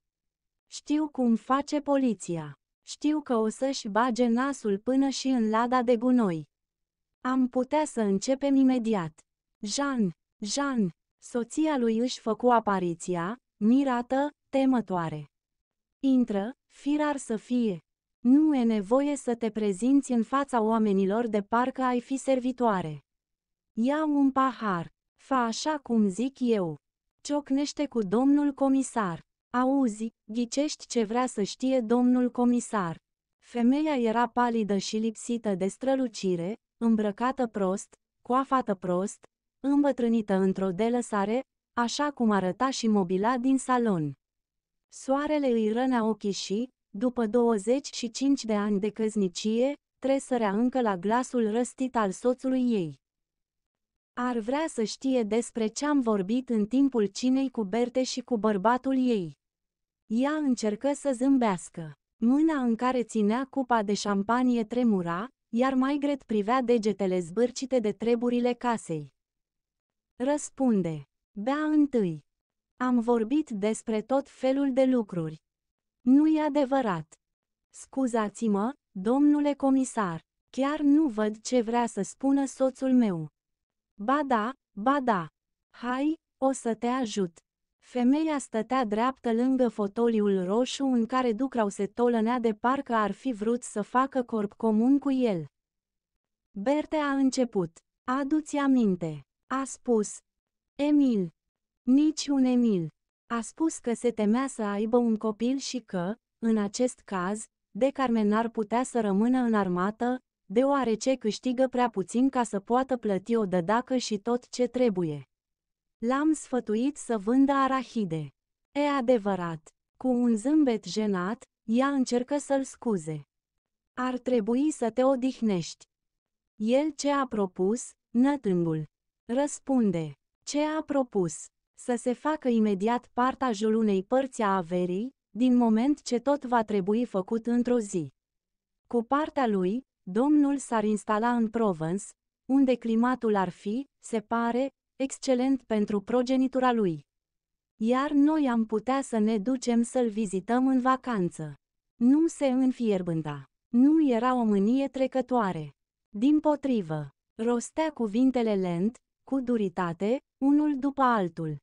Știu cum face poliția. Știu că o să-și bage nasul până și în lada de gunoi. Am putea să începem imediat. Jean, Jean, soția lui își făcu apariția, mirată, temătoare. Intră, firar să fie. Nu e nevoie să te prezinți în fața oamenilor de parcă ai fi servitoare. Ia un pahar. Fa așa cum zic eu. Ciocnește cu domnul comisar. Auzi, ghicești ce vrea să știe domnul comisar. Femeia era palidă și lipsită de strălucire, îmbrăcată prost, coafată prost, îmbătrânită într-o delăsare, așa cum arăta și mobila din salon. Soarele îi rănea ochii și, după 25 de ani de căznicie, tresărea încă la glasul răstit al soțului ei. Ar vrea să știe despre ce am vorbit în timpul cinei cu Berte și cu bărbatul ei. Ea încercă să zâmbească. Mâna în care ținea cupa de șampanie tremura, iar Maigret privea degetele zbârcite de treburile casei. Răspunde. Bea întâi. Am vorbit despre tot felul de lucruri. Nu-i adevărat. Scuzați-mă, domnule comisar, chiar nu văd ce vrea să spună soțul meu. Ba da, ba da. Hai, o să te ajut. Femeia stătea dreaptă lângă fotoliul roșu în care Ducrau se tolănea de parcă ar fi vrut să facă corp comun cu el. Berte a început. Adu-ți aminte. A spus. Emil. Nici un Emil. A spus că se temea să aibă un copil și că, în acest caz, de Carmen ar putea să rămână în armată, deoarece câștigă prea puțin ca să poată plăti o dădacă și tot ce trebuie. L-am sfătuit să vândă arahide. E adevărat, cu un zâmbet jenat, ea încercă să-l scuze. Ar trebui să te odihnești. El ce a propus, nătângul. Răspunde, ce a propus? Să se facă imediat partajul unei părți a averii, din moment ce tot va trebui făcut într-o zi. Cu partea lui, domnul s-ar instala în Provence, unde climatul ar fi, se pare, excelent pentru progenitura lui. Iar noi am putea să ne ducem să-l vizităm în vacanță. Nu se înfierbânda. Nu era o mânie trecătoare. Din potrivă, rostea cuvintele lent, cu duritate, unul după altul.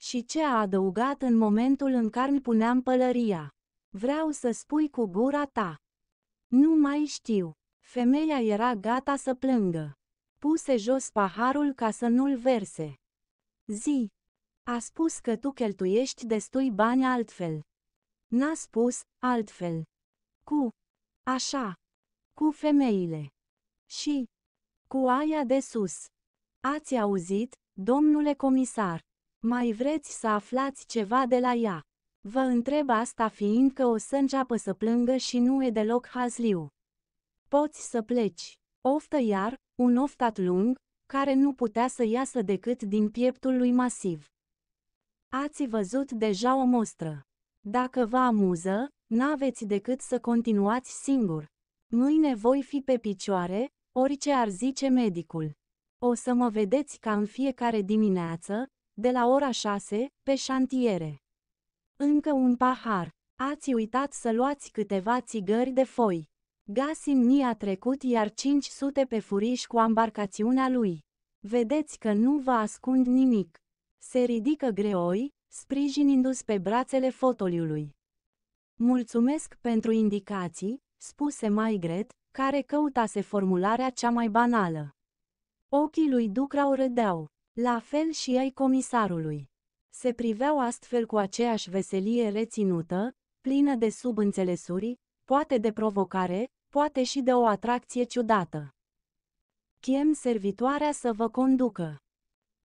Și ce a adăugat în momentul în care îmi puneam pălăria? Vreau să spui cu gura ta. Nu mai știu. Femeia era gata să plângă. Puse jos paharul ca să nu-l verse. Zi, a spus că tu cheltuiești destui bani altfel. N-a spus altfel. Cu, așa, cu femeile. Și, cu aia de sus. Ați auzit, domnule comisar? Mai vreți să aflați ceva de la ea? Vă întreb asta fiindcă o să înceapă să plângă și nu e deloc hazliu. Poți să pleci. Oftă iar, un oftat lung, care nu putea să iasă decât din pieptul lui masiv. Ați văzut deja o mostră. Dacă vă amuză, n-aveți decât să continuați singur. Mâine voi fi pe picioare, orice ar zice medicul. O să mă vedeți ca în fiecare dimineață, de la ora 6, pe șantiere. Încă un pahar. Ați uitat să luați câteva țigări de foi ni a trecut iar 500 pe furiș cu ambarcațiunea lui. Vedeți că nu vă ascund nimic. Se ridică greoi, sprijinindu-se pe brațele fotoliului. Mulțumesc pentru indicații, spuse Maigret, care căutase formularea cea mai banală. Ochii lui Ducrau râdeau, la fel și ai comisarului. Se priveau astfel cu aceeași veselie reținută, plină de subînțelesuri, poate de provocare, poate și de o atracție ciudată. Chem servitoarea să vă conducă.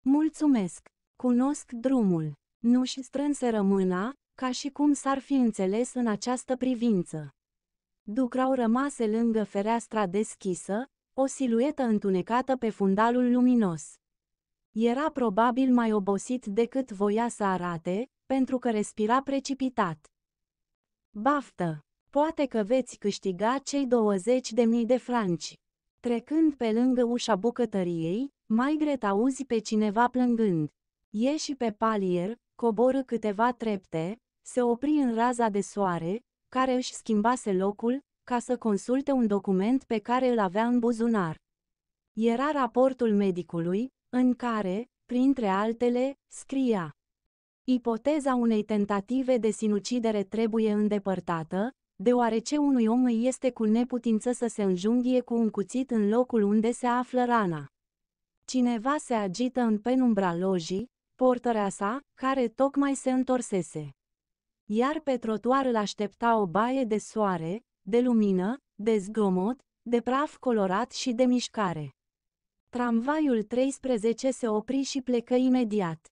Mulțumesc, cunosc drumul. Nu-și strânse rămâna, ca și cum s-ar fi înțeles în această privință. Ducrau rămase lângă fereastra deschisă, o siluetă întunecată pe fundalul luminos. Era probabil mai obosit decât voia să arate, pentru că respira precipitat. Baftă! Poate că veți câștiga cei 20 de mii de franci. Trecând pe lângă ușa bucătăriei, Maigret auzi pe cineva plângând. Ieși pe palier, coboră câteva trepte, se opri în raza de soare, care își schimbase locul, ca să consulte un document pe care îl avea în buzunar. Era raportul medicului, în care, printre altele, scria Ipoteza unei tentative de sinucidere trebuie îndepărtată, deoarece unui om îi este cu neputință să se înjunghie cu un cuțit în locul unde se află rana. Cineva se agită în penumbra lojii, portărea sa, care tocmai se întorsese. Iar pe trotuar îl aștepta o baie de soare, de lumină, de zgomot, de praf colorat și de mișcare. Tramvaiul 13 se opri și plecă imediat.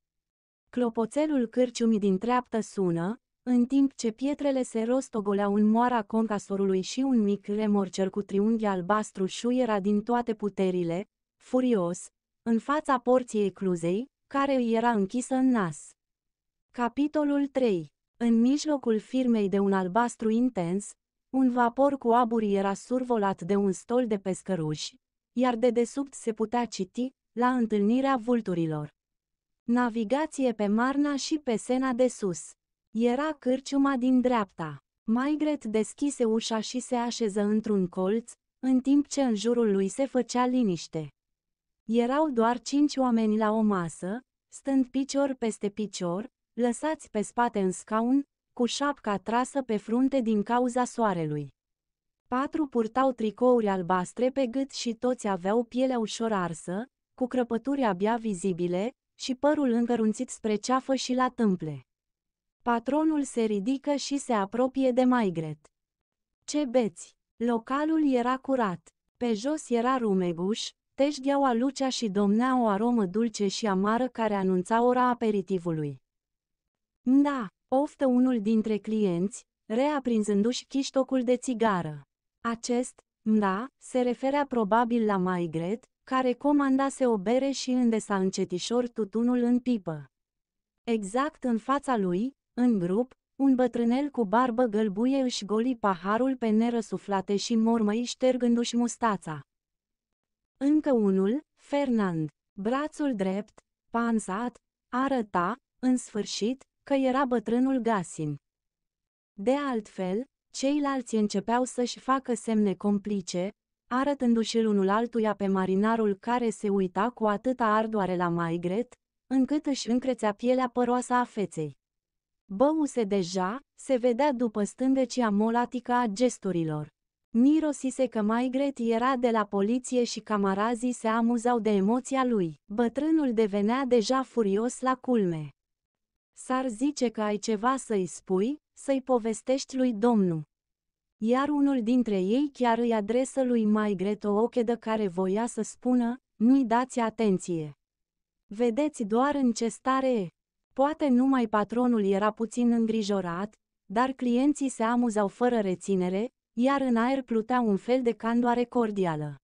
Clopoțelul cârciumii din treaptă sună, în timp ce pietrele se rostogoleau în moara concasorului și un mic remorcer cu triunghi albastru șuiera din toate puterile, furios, în fața porții ecluzei, care îi era închisă în nas. Capitolul 3 În mijlocul firmei de un albastru intens, un vapor cu aburi era survolat de un stol de pescăruși, iar de desubt se putea citi, la întâlnirea vulturilor. Navigație pe Marna și pe Sena de sus. Era cârciuma din dreapta. Maigret deschise ușa și se așeză într-un colț, în timp ce în jurul lui se făcea liniște. Erau doar cinci oameni la o masă, stând picior peste picior, lăsați pe spate în scaun, cu șapca trasă pe frunte din cauza soarelui. Patru purtau tricouri albastre pe gât și toți aveau pielea ușor arsă, cu crăpături abia vizibile, și părul încărunțit spre ceafă și la tâmple. Patronul se ridică și se apropie de Maigret. Ce beți? Localul era curat. Pe jos era rumeguș, teșgheaua lucea și domnea o aromă dulce și amară care anunța ora aperitivului. Da, oftă unul dintre clienți, reaprinzându-și chiștocul de țigară. Acest, da, se referea probabil la Maigret, care comandase o bere și îndesa încetișor tutunul în pipă. Exact în fața lui, în grup, un bătrânel cu barbă gălbuie își goli paharul pe nerăsuflate și mormăi ștergându-și mustața. Încă unul, Fernand, brațul drept, pansat, arăta, în sfârșit, că era bătrânul Gasin. De altfel, ceilalți începeau să-și facă semne complice, arătându-și unul altuia pe marinarul care se uita cu atâta ardoare la Maigret, încât își încrețea pielea păroasă a feței. Băuse deja, se vedea după stândecea molatică a gesturilor. Mirosise că Maigret era de la poliție și camarazii se amuzau de emoția lui. Bătrânul devenea deja furios la culme. S-ar zice că ai ceva să-i spui, să-i povestești lui domnul. Iar unul dintre ei chiar îi adresă lui Maigret o ochedă care voia să spună, nu-i dați atenție. Vedeți doar în ce stare e. Poate numai patronul era puțin îngrijorat, dar clienții se amuzau fără reținere, iar în aer plutea un fel de candoare cordială.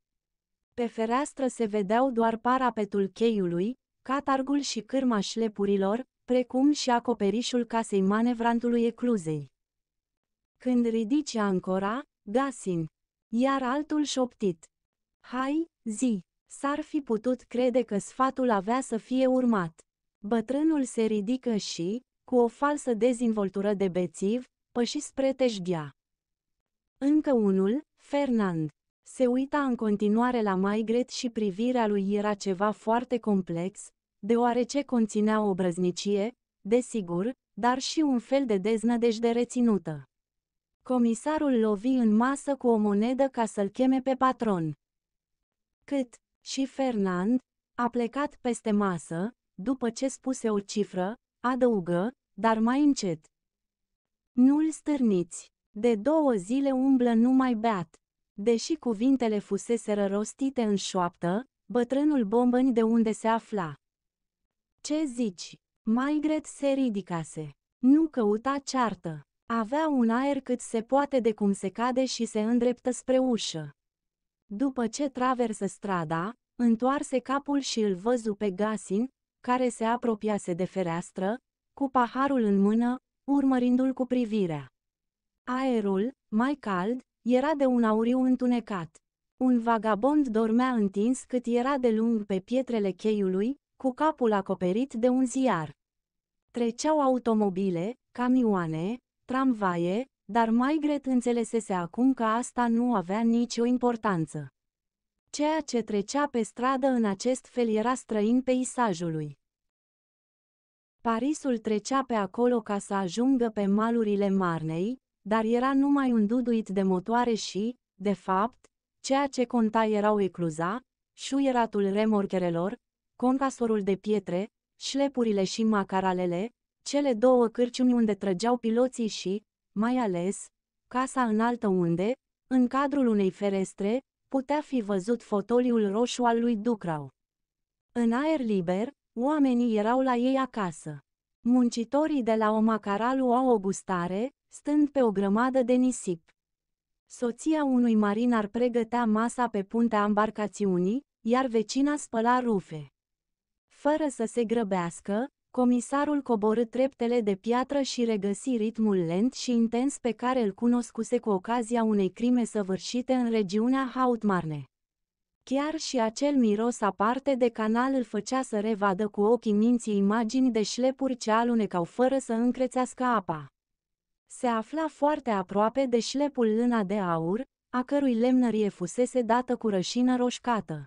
Pe fereastră se vedeau doar parapetul cheiului, catargul și cârma șlepurilor, precum și acoperișul casei manevrantului ecluzei. Când ridici ancora, Gasin, iar altul șoptit. Hai, zi, s-ar fi putut crede că sfatul avea să fie urmat. Bătrânul se ridică și, cu o falsă dezinvoltură de bețiv, păși spre teșghea. Încă unul, Fernand. Se uita în continuare la Maigret și privirea lui era ceva foarte complex, deoarece conținea o brăznicie, desigur, dar și un fel de deznădejde reținută. Comisarul lovi în masă cu o monedă ca să-l cheme pe patron. Cât și Fernand a plecat peste masă, după ce spuse o cifră, adăugă, dar mai încet. Nu-l stârniți. De două zile umblă numai beat. Deși cuvintele fuseseră rostite în șoaptă, bătrânul bombăni de unde se afla. Ce zici? Maigret se ridicase. Nu căuta ceartă. Avea un aer cât se poate de cum se cade și se îndreptă spre ușă. După ce traversă strada, întoarse capul și îl văzu pe Gasin, care se apropiase de fereastră, cu paharul în mână, urmărindu-l cu privirea. Aerul, mai cald, era de un auriu întunecat. Un vagabond dormea întins cât era de lung pe pietrele cheiului, cu capul acoperit de un ziar. Treceau automobile, camioane, tramvaie, dar mai gret înțelesese acum că asta nu avea nicio importanță. Ceea ce trecea pe stradă în acest fel era străin peisajului. Parisul trecea pe acolo ca să ajungă pe malurile Marnei, dar era numai un duduit de motoare și, de fapt, ceea ce conta erau ecluza, șuieratul remorcherelor, concasorul de pietre, șlepurile și macaralele, cele două cârciumi unde trăgeau piloții și, mai ales, casa înaltă unde, în cadrul unei ferestre, putea fi văzut fotoliul roșu al lui Ducrau. În aer liber, oamenii erau la ei acasă. Muncitorii de la Omacaralu au o gustare, stând pe o grămadă de nisip. Soția unui marinar pregătea masa pe puntea embarcațiunii, iar vecina spăla rufe. Fără să se grăbească, Comisarul coborâ treptele de piatră și regăsi ritmul lent și intens pe care îl cunoscuse cu ocazia unei crime săvârșite în regiunea Hautmarne. Chiar și acel miros aparte de canal îl făcea să revadă cu ochii minții imagini de șlepuri ce alunecau fără să încrețească apa. Se afla foarte aproape de șlepul lâna de aur, a cărui lemnărie fusese dată cu rășină roșcată.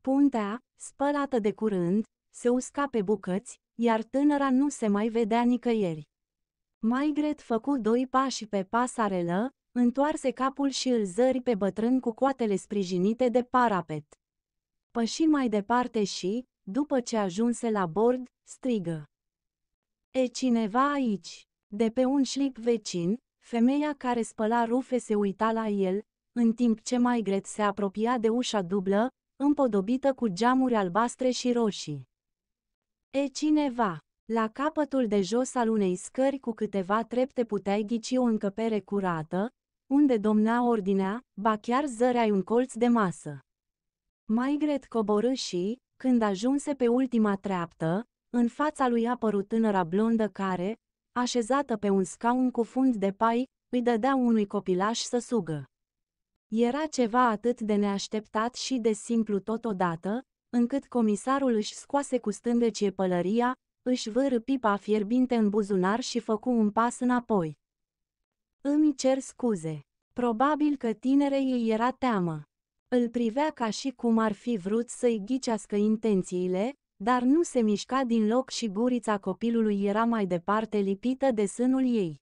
Puntea, spălată de curând, se usca pe bucăți, iar tânăra nu se mai vedea nicăieri. Maigret făcu doi pași pe pasarelă, întoarse capul și îl zări pe bătrân cu coatele sprijinite de parapet. Păși mai departe și, după ce ajunse la bord, strigă. E cineva aici! De pe un șlip vecin, femeia care spăla rufe se uita la el, în timp ce Maigret se apropia de ușa dublă, împodobită cu geamuri albastre și roșii. E cineva! La capătul de jos al unei scări cu câteva trepte puteai ghici o încăpere curată, unde domna ordinea, ba chiar zăreai un colț de masă. gret coborâ și, când ajunse pe ultima treaptă, în fața lui apărut tânăra blondă care, așezată pe un scaun cu fund de pai, îi dădea unui copilaș să sugă. Era ceva atât de neașteptat și de simplu totodată, încât comisarul își scoase cu stândecie pălăria, își vâr pipa fierbinte în buzunar și făcu un pas înapoi. Îmi cer scuze. Probabil că tinerei îi era teamă. Îl privea ca și cum ar fi vrut să-i ghicească intențiile, dar nu se mișca din loc și gurița copilului era mai departe lipită de sânul ei.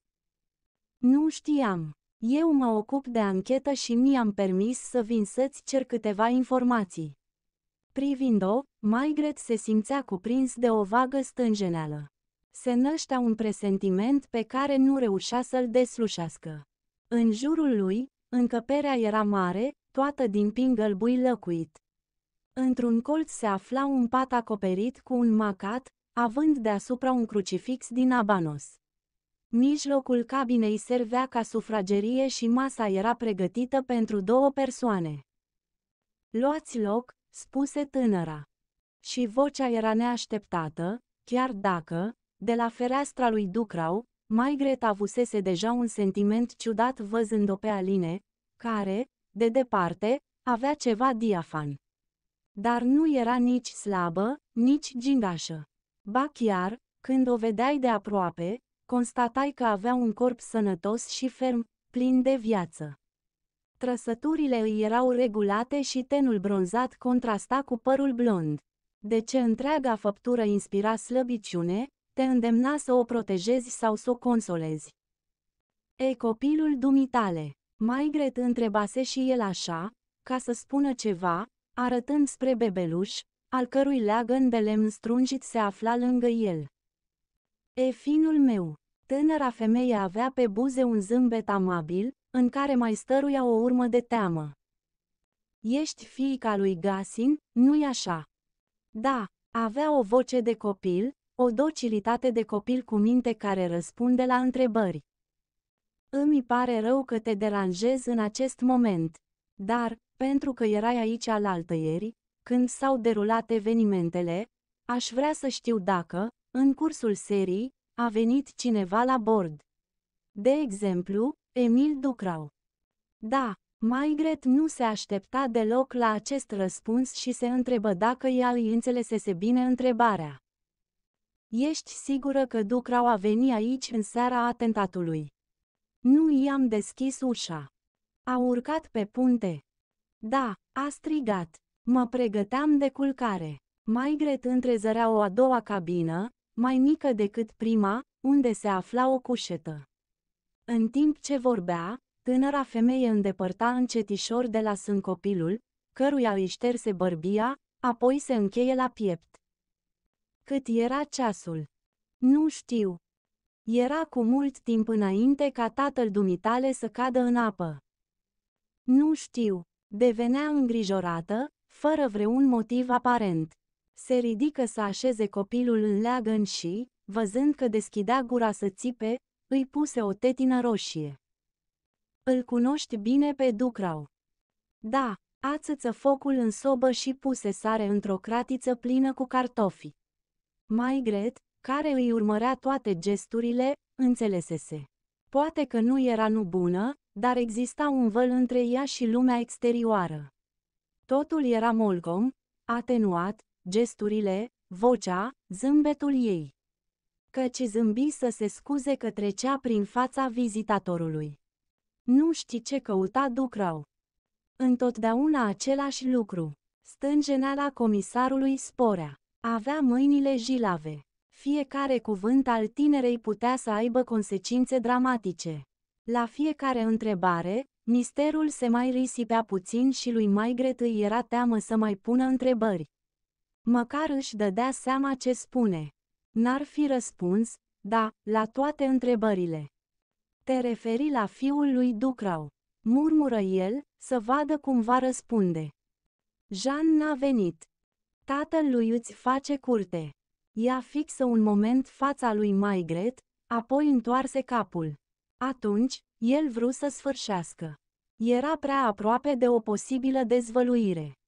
Nu știam. Eu mă ocup de anchetă și mi-am permis să vin să-ți cer câteva informații. Privind-o, Margaret se simțea cuprins de o vagă stânjeneală. Se năștea un presentiment pe care nu reușea să-l deslușească. În jurul lui, încăperea era mare, toată din pingălbui lăcuit. Într-un colț se afla un pat acoperit cu un macat, având deasupra un crucifix din abanos. Mijlocul cabinei servea ca sufragerie și masa era pregătită pentru două persoane. Luați loc, spuse tânăra. Și vocea era neașteptată, chiar dacă, de la fereastra lui Ducrau, Maigret avusese deja un sentiment ciudat văzând-o pe Aline, care, de departe, avea ceva diafan. Dar nu era nici slabă, nici gingașă. Ba chiar, când o vedeai de aproape, constatai că avea un corp sănătos și ferm, plin de viață. Trăsăturile îi erau regulate și tenul bronzat contrasta cu părul blond. De ce întreaga făptură inspira slăbiciune, te îndemna să o protejezi sau să o consolezi. E copilul dumitale, Maigret întrebase și el așa, ca să spună ceva, arătând spre bebeluș, al cărui leagăn de lemn strungit se afla lângă el. E finul meu, tânăra femeie avea pe buze un zâmbet amabil, în care mai stăruia o urmă de teamă. Ești fiica lui Gasin, nu-i așa? Da, avea o voce de copil, o docilitate de copil cu minte care răspunde la întrebări. Îmi pare rău că te deranjez în acest moment, dar, pentru că erai aici alaltă ieri, când s-au derulat evenimentele, aș vrea să știu dacă, în cursul serii, a venit cineva la bord. De exemplu, Emil Ducrau. Da, Maigret nu se aștepta deloc la acest răspuns și se întrebă dacă ea îi înțelesese bine întrebarea. Ești sigură că Ducrau a venit aici în seara atentatului? Nu i-am deschis ușa. A urcat pe punte. Da, a strigat. Mă pregăteam de culcare. Maigret întrezărea o a doua cabină, mai mică decât prima, unde se afla o cușetă. În timp ce vorbea, tânăra femeie îndepărta încetișor de la sân copilul, căruia îi șterse bărbia, apoi se încheie la piept. Cât era ceasul? Nu știu. Era cu mult timp înainte ca tatăl dumitale să cadă în apă. Nu știu. Devenea îngrijorată, fără vreun motiv aparent. Se ridică să așeze copilul în leagăn și, văzând că deschidea gura să țipe, îi puse o tetină roșie. Îl cunoști bine pe Ducrau. Da, ațăță focul în sobă și puse sare într-o cratiță plină cu cartofi. Mai gret, care îi urmărea toate gesturile, înțelesese. Poate că nu era nu bună, dar exista un văl între ea și lumea exterioară. Totul era molgom, atenuat, gesturile, vocea, zâmbetul ei căci zâmbi să se scuze că trecea prin fața vizitatorului. Nu știi ce căuta Ducrau. Întotdeauna același lucru. Stânjeneala comisarului sporea. Avea mâinile jilave. Fiecare cuvânt al tinerei putea să aibă consecințe dramatice. La fiecare întrebare, misterul se mai risipea puțin și lui Maigret îi era teamă să mai pună întrebări. Măcar își dădea seama ce spune. N-ar fi răspuns, da, la toate întrebările. Te referi la fiul lui Ducrau, murmură el, să vadă cum va răspunde. Jean n-a venit. Tatăl lui îți face curte. Ea fixă un moment fața lui Maigret, apoi întoarse capul. Atunci, el vrut să sfârșească. Era prea aproape de o posibilă dezvăluire.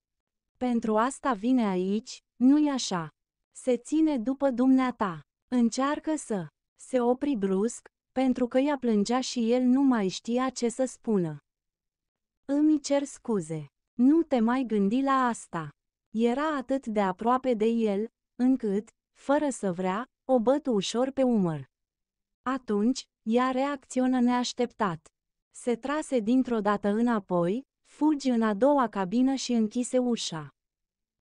Pentru asta vine aici, nu-i așa? Se ține după dumneata. Încearcă să se opri brusc, pentru că ea plângea și el nu mai știa ce să spună. Îmi cer scuze. Nu te mai gândi la asta. Era atât de aproape de el, încât, fără să vrea, o bătu ușor pe umăr. Atunci, ea reacționă neașteptat. Se trase dintr-o dată înapoi, fugi în a doua cabină și închise ușa.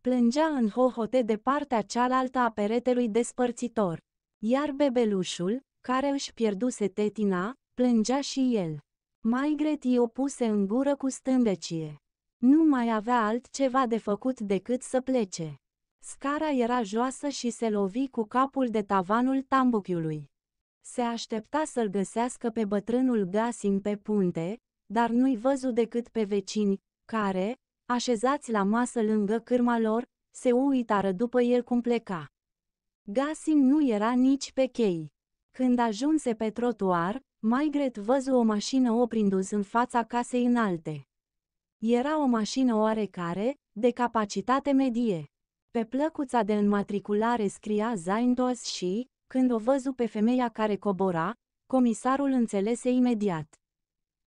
Plângea în hohote de partea cealaltă a peretelui despărțitor. Iar bebelușul, care își pierduse tetina, plângea și el. Mai i o puse în gură cu stâmbecie. Nu mai avea altceva de făcut decât să plece. Scara era joasă și se lovi cu capul de tavanul tambuchiului. Se aștepta să-l găsească pe bătrânul gasim pe punte, dar nu-i văzu decât pe vecini, care, așezați la masă lângă cârma lor, se uitară după el cum pleca. Gasim nu era nici pe chei. Când ajunse pe trotuar, Maigret văzu o mașină oprindu-se în fața casei înalte. Era o mașină oarecare, de capacitate medie. Pe plăcuța de înmatriculare scria Zaindos și, când o văzu pe femeia care cobora, comisarul înțelese imediat.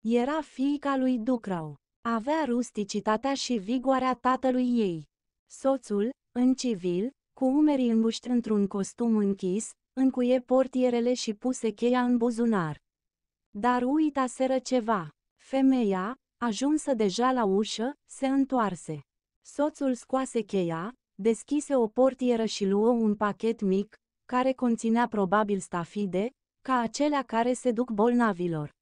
Era fiica lui Ducrau. Avea rusticitatea și vigoarea tatălui ei. Soțul, în civil, cu umerii îmbuști într-un costum închis, încuie portierele și puse cheia în buzunar. Dar uitaseră ceva. Femeia, ajunsă deja la ușă, se întoarse. Soțul scoase cheia, deschise o portieră și luă un pachet mic, care conținea probabil stafide, ca acelea care se duc bolnavilor.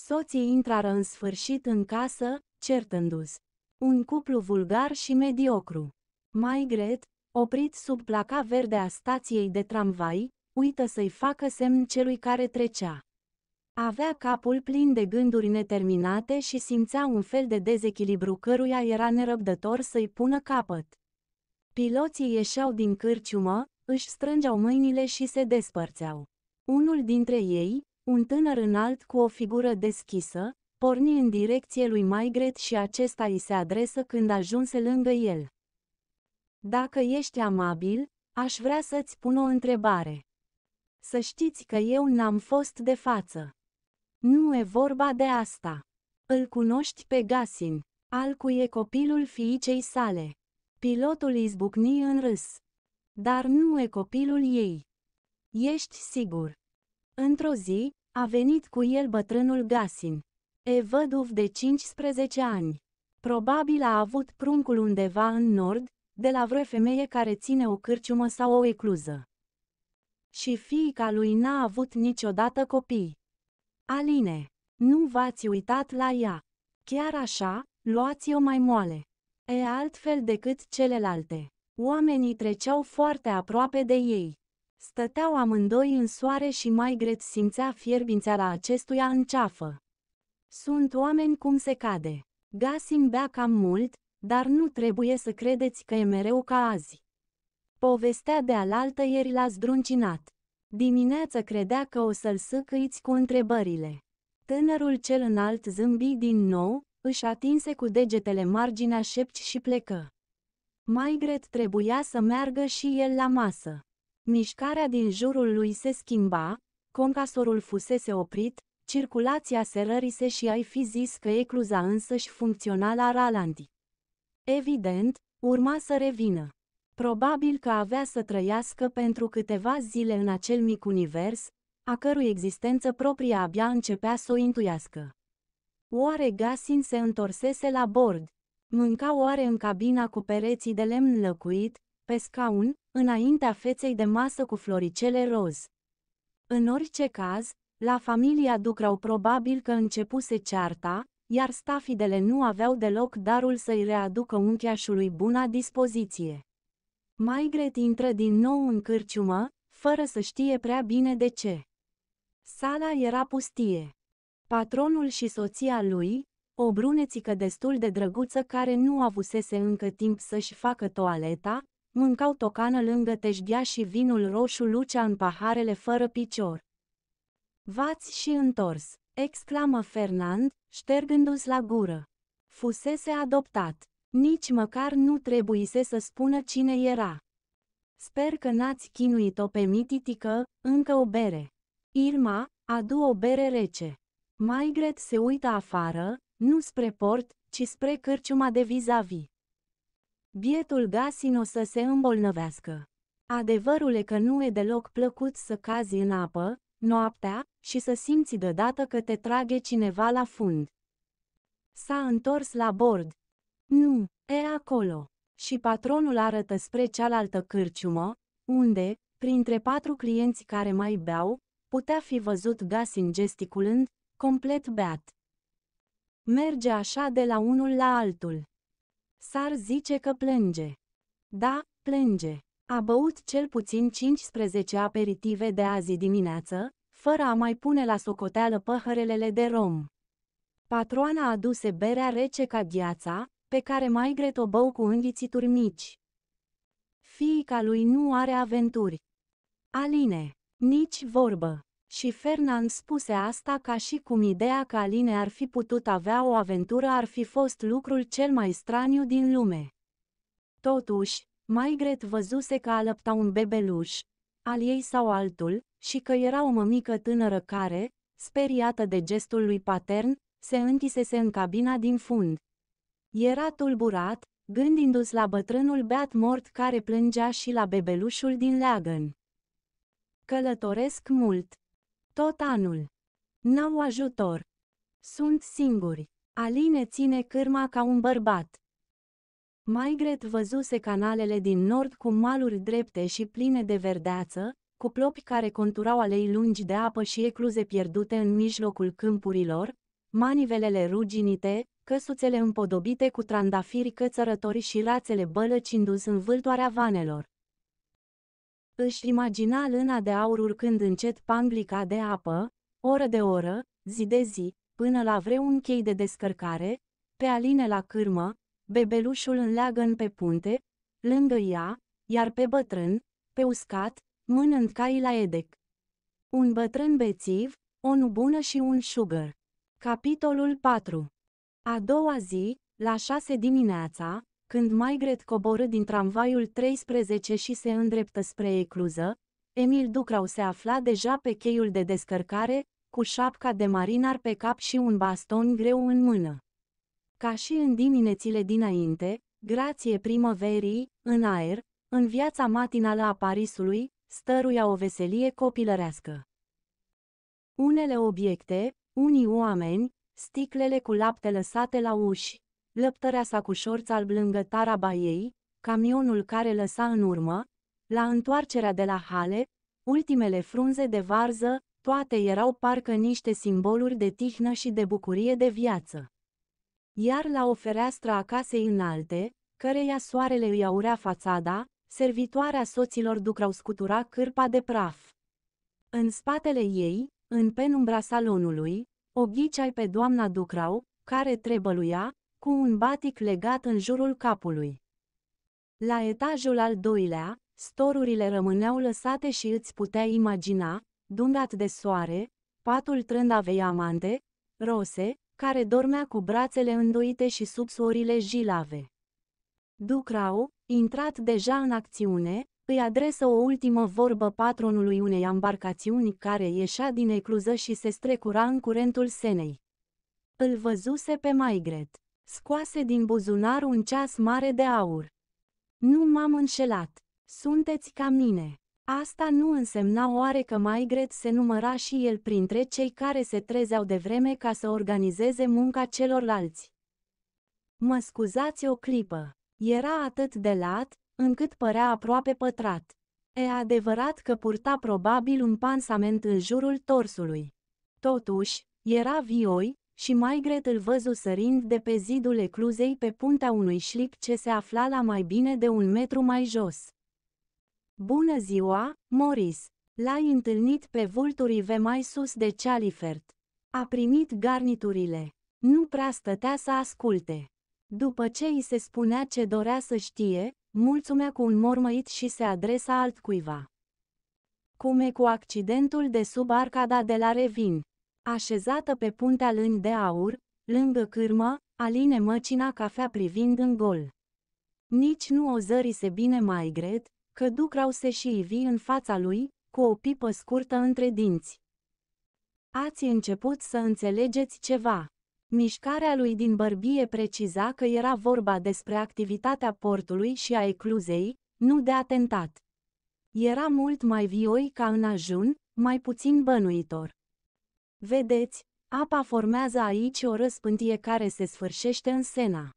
Soții intrară în sfârșit în casă, certându-se. Un cuplu vulgar și mediocru. Maigret, oprit sub placa verde a stației de tramvai, uită să-i facă semn celui care trecea. Avea capul plin de gânduri neterminate și simțea un fel de dezechilibru căruia era nerăbdător să-i pună capăt. Piloții ieșeau din cârciumă, își strângeau mâinile și se despărțeau. Unul dintre ei, un tânăr înalt cu o figură deschisă, porni în direcție lui Maigret și acesta îi se adresă când ajunse lângă el. Dacă ești amabil, aș vrea să-ți pun o întrebare. Să știți că eu n-am fost de față. Nu e vorba de asta. Îl cunoști pe Gasin, al cui e copilul fiicei sale. Pilotul izbucni în râs. Dar nu e copilul ei. Ești sigur. Într-o zi, a venit cu el bătrânul Gasin. E văduv de 15 ani. Probabil a avut pruncul undeva în nord, de la vreo femeie care ține o cârciumă sau o ecluză. Și fiica lui n-a avut niciodată copii. Aline, nu v-ați uitat la ea. Chiar așa, luați-o mai moale. E altfel decât celelalte. Oamenii treceau foarte aproape de ei. Stăteau amândoi în soare și mai greț simțea la acestuia în ceafă. Sunt oameni cum se cade. Gasim bea cam mult, dar nu trebuie să credeți că e mereu ca azi. Povestea de alaltă ieri l-a zdruncinat. Dimineață credea că o să-l săcăiți cu întrebările. Tânărul cel înalt zâmbi din nou, își atinse cu degetele marginea șepci și plecă. Maigret trebuia să meargă și el la masă. Mișcarea din jurul lui se schimba, concasorul fusese oprit, circulația se rărise și ai fi zis că ecluza însăși funcționa la ralanti. Evident, urma să revină. Probabil că avea să trăiască pentru câteva zile în acel mic univers, a cărui existență proprie abia începea să o intuiască. Oare Gasin se întorsese la bord? Mânca oare în cabina cu pereții de lemn lăcuit, pe scaun, înaintea feței de masă cu floricele roz. În orice caz, la familia Ducrau probabil că începuse cearta, iar stafidele nu aveau deloc darul să-i readucă uncheașului buna dispoziție. Maigret intră din nou în cârciumă, fără să știe prea bine de ce. Sala era pustie. Patronul și soția lui, o brunețică destul de drăguță care nu avusese încă timp să-și facă toaleta, mâncau tocană lângă tejdea și vinul roșu lucea în paharele fără picior. V-ați și întors, exclamă Fernand, ștergându-ți la gură. Fusese adoptat. Nici măcar nu trebuise să spună cine era. Sper că n-ați chinuit-o pe mititică, încă o bere. Irma, adu o bere rece. Maigret se uită afară, nu spre port, ci spre cârciuma de vis-a-vis. Bietul Gasin o să se îmbolnăvească. Adevărul e că nu e deloc plăcut să cazi în apă, noaptea, și să simți deodată că te trage cineva la fund. S-a întors la bord. Nu, e acolo. Și patronul arătă spre cealaltă cârciumă, unde, printre patru clienți care mai beau, putea fi văzut Gasin gesticulând, complet beat. Merge așa de la unul la altul. S-ar zice că plânge. Da, plânge. A băut cel puțin 15 aperitive de azi dimineață, fără a mai pune la socoteală păhărelele de rom. Patroana aduse berea rece ca gheața, pe care mai gret o bău cu înghițituri mici. Fiica lui nu are aventuri. Aline, nici vorbă. Și Fernand spuse asta ca și cum ideea că Aline ar fi putut avea o aventură ar fi fost lucrul cel mai straniu din lume. Totuși, Maigret văzuse că alăpta un bebeluș, al ei sau altul, și că era o mămică tânără care, speriată de gestul lui patern, se închisese în cabina din fund. Era tulburat, gândindu-se la bătrânul beat mort care plângea și la bebelușul din leagăn. Călătoresc mult, tot anul. N-au ajutor. Sunt singuri. Aline ține cârma ca un bărbat. Maigret văzuse canalele din nord cu maluri drepte și pline de verdeață, cu plopi care conturau alei lungi de apă și ecluze pierdute în mijlocul câmpurilor, manivelele ruginite, căsuțele împodobite cu trandafiri cățărători și rațele bălăcindu-s în vâltoarea vanelor. Își imagina lâna de aur urcând încet panglica de apă, oră de oră, zi de zi, până la vreun chei de descărcare, pe Aline la cârmă, bebelușul în leagăn pe punte, lângă ea, iar pe bătrân, pe uscat, mânând cai la edec. Un bătrân bețiv, o nubună și un sugar. Capitolul 4 A doua zi, la șase dimineața, când Maigret coboră din tramvaiul 13 și se îndreptă spre ecluză, Emil Ducrau se afla deja pe cheiul de descărcare, cu șapca de marinar pe cap și un baston greu în mână. Ca și în diminețile dinainte, grație primăverii, în aer, în viața matinală a Parisului, stăruia o veselie copilărească. Unele obiecte, unii oameni, sticlele cu lapte lăsate la uși, lăptărea sa cu șorț alb lângă taraba ei, camionul care lăsa în urmă, la întoarcerea de la Hale, ultimele frunze de varză, toate erau parcă niște simboluri de tihnă și de bucurie de viață. Iar la o fereastră a casei înalte, căreia soarele îi aurea fațada, servitoarea soților Ducrau scutura cârpa de praf. În spatele ei, în penumbra salonului, o ghiceai pe doamna Ducrau, care trebăluia, cu un batic legat în jurul capului. La etajul al doilea, storurile rămâneau lăsate și îți puteai imagina, dundat de soare, patul trând avei amante, rose, care dormea cu brațele îndoite și sub suorile jilave. Ducrau, intrat deja în acțiune, îi adresă o ultimă vorbă patronului unei embarcațiuni care ieșea din ecluză și se strecura în curentul Senei. Îl văzuse pe Maigret. Scoase din buzunar un ceas mare de aur. Nu m-am înșelat. Sunteți ca mine. Asta nu însemna oare că Maigret se număra și el printre cei care se trezeau de vreme ca să organizeze munca celorlalți. Mă scuzați o clipă. Era atât de lat, încât părea aproape pătrat. E adevărat că purta probabil un pansament în jurul torsului. Totuși, era vioi, și Maigret îl văzu sărind de pe zidul ecluzei pe puntea unui șlip ce se afla la mai bine de un metru mai jos. Bună ziua, Morris! L-ai întâlnit pe ve mai sus de Chalifert. A primit garniturile. Nu prea stătea să asculte. După ce îi se spunea ce dorea să știe, mulțumea cu un mormăit și se adresa altcuiva. Cum e cu accidentul de sub arcada de la Revin? Așezată pe puntea lângă de aur, lângă cârmă, Aline măcina cafea privind în gol. Nici nu o zărise bine mai gret, că ducrau se și ivi în fața lui, cu o pipă scurtă între dinți. Ați început să înțelegeți ceva. Mișcarea lui din bărbie preciza că era vorba despre activitatea portului și a ecluzei, nu de atentat. Era mult mai vioi ca în ajun, mai puțin bănuitor. Vedeți, apa formează aici o răspântie care se sfârșește în Sena.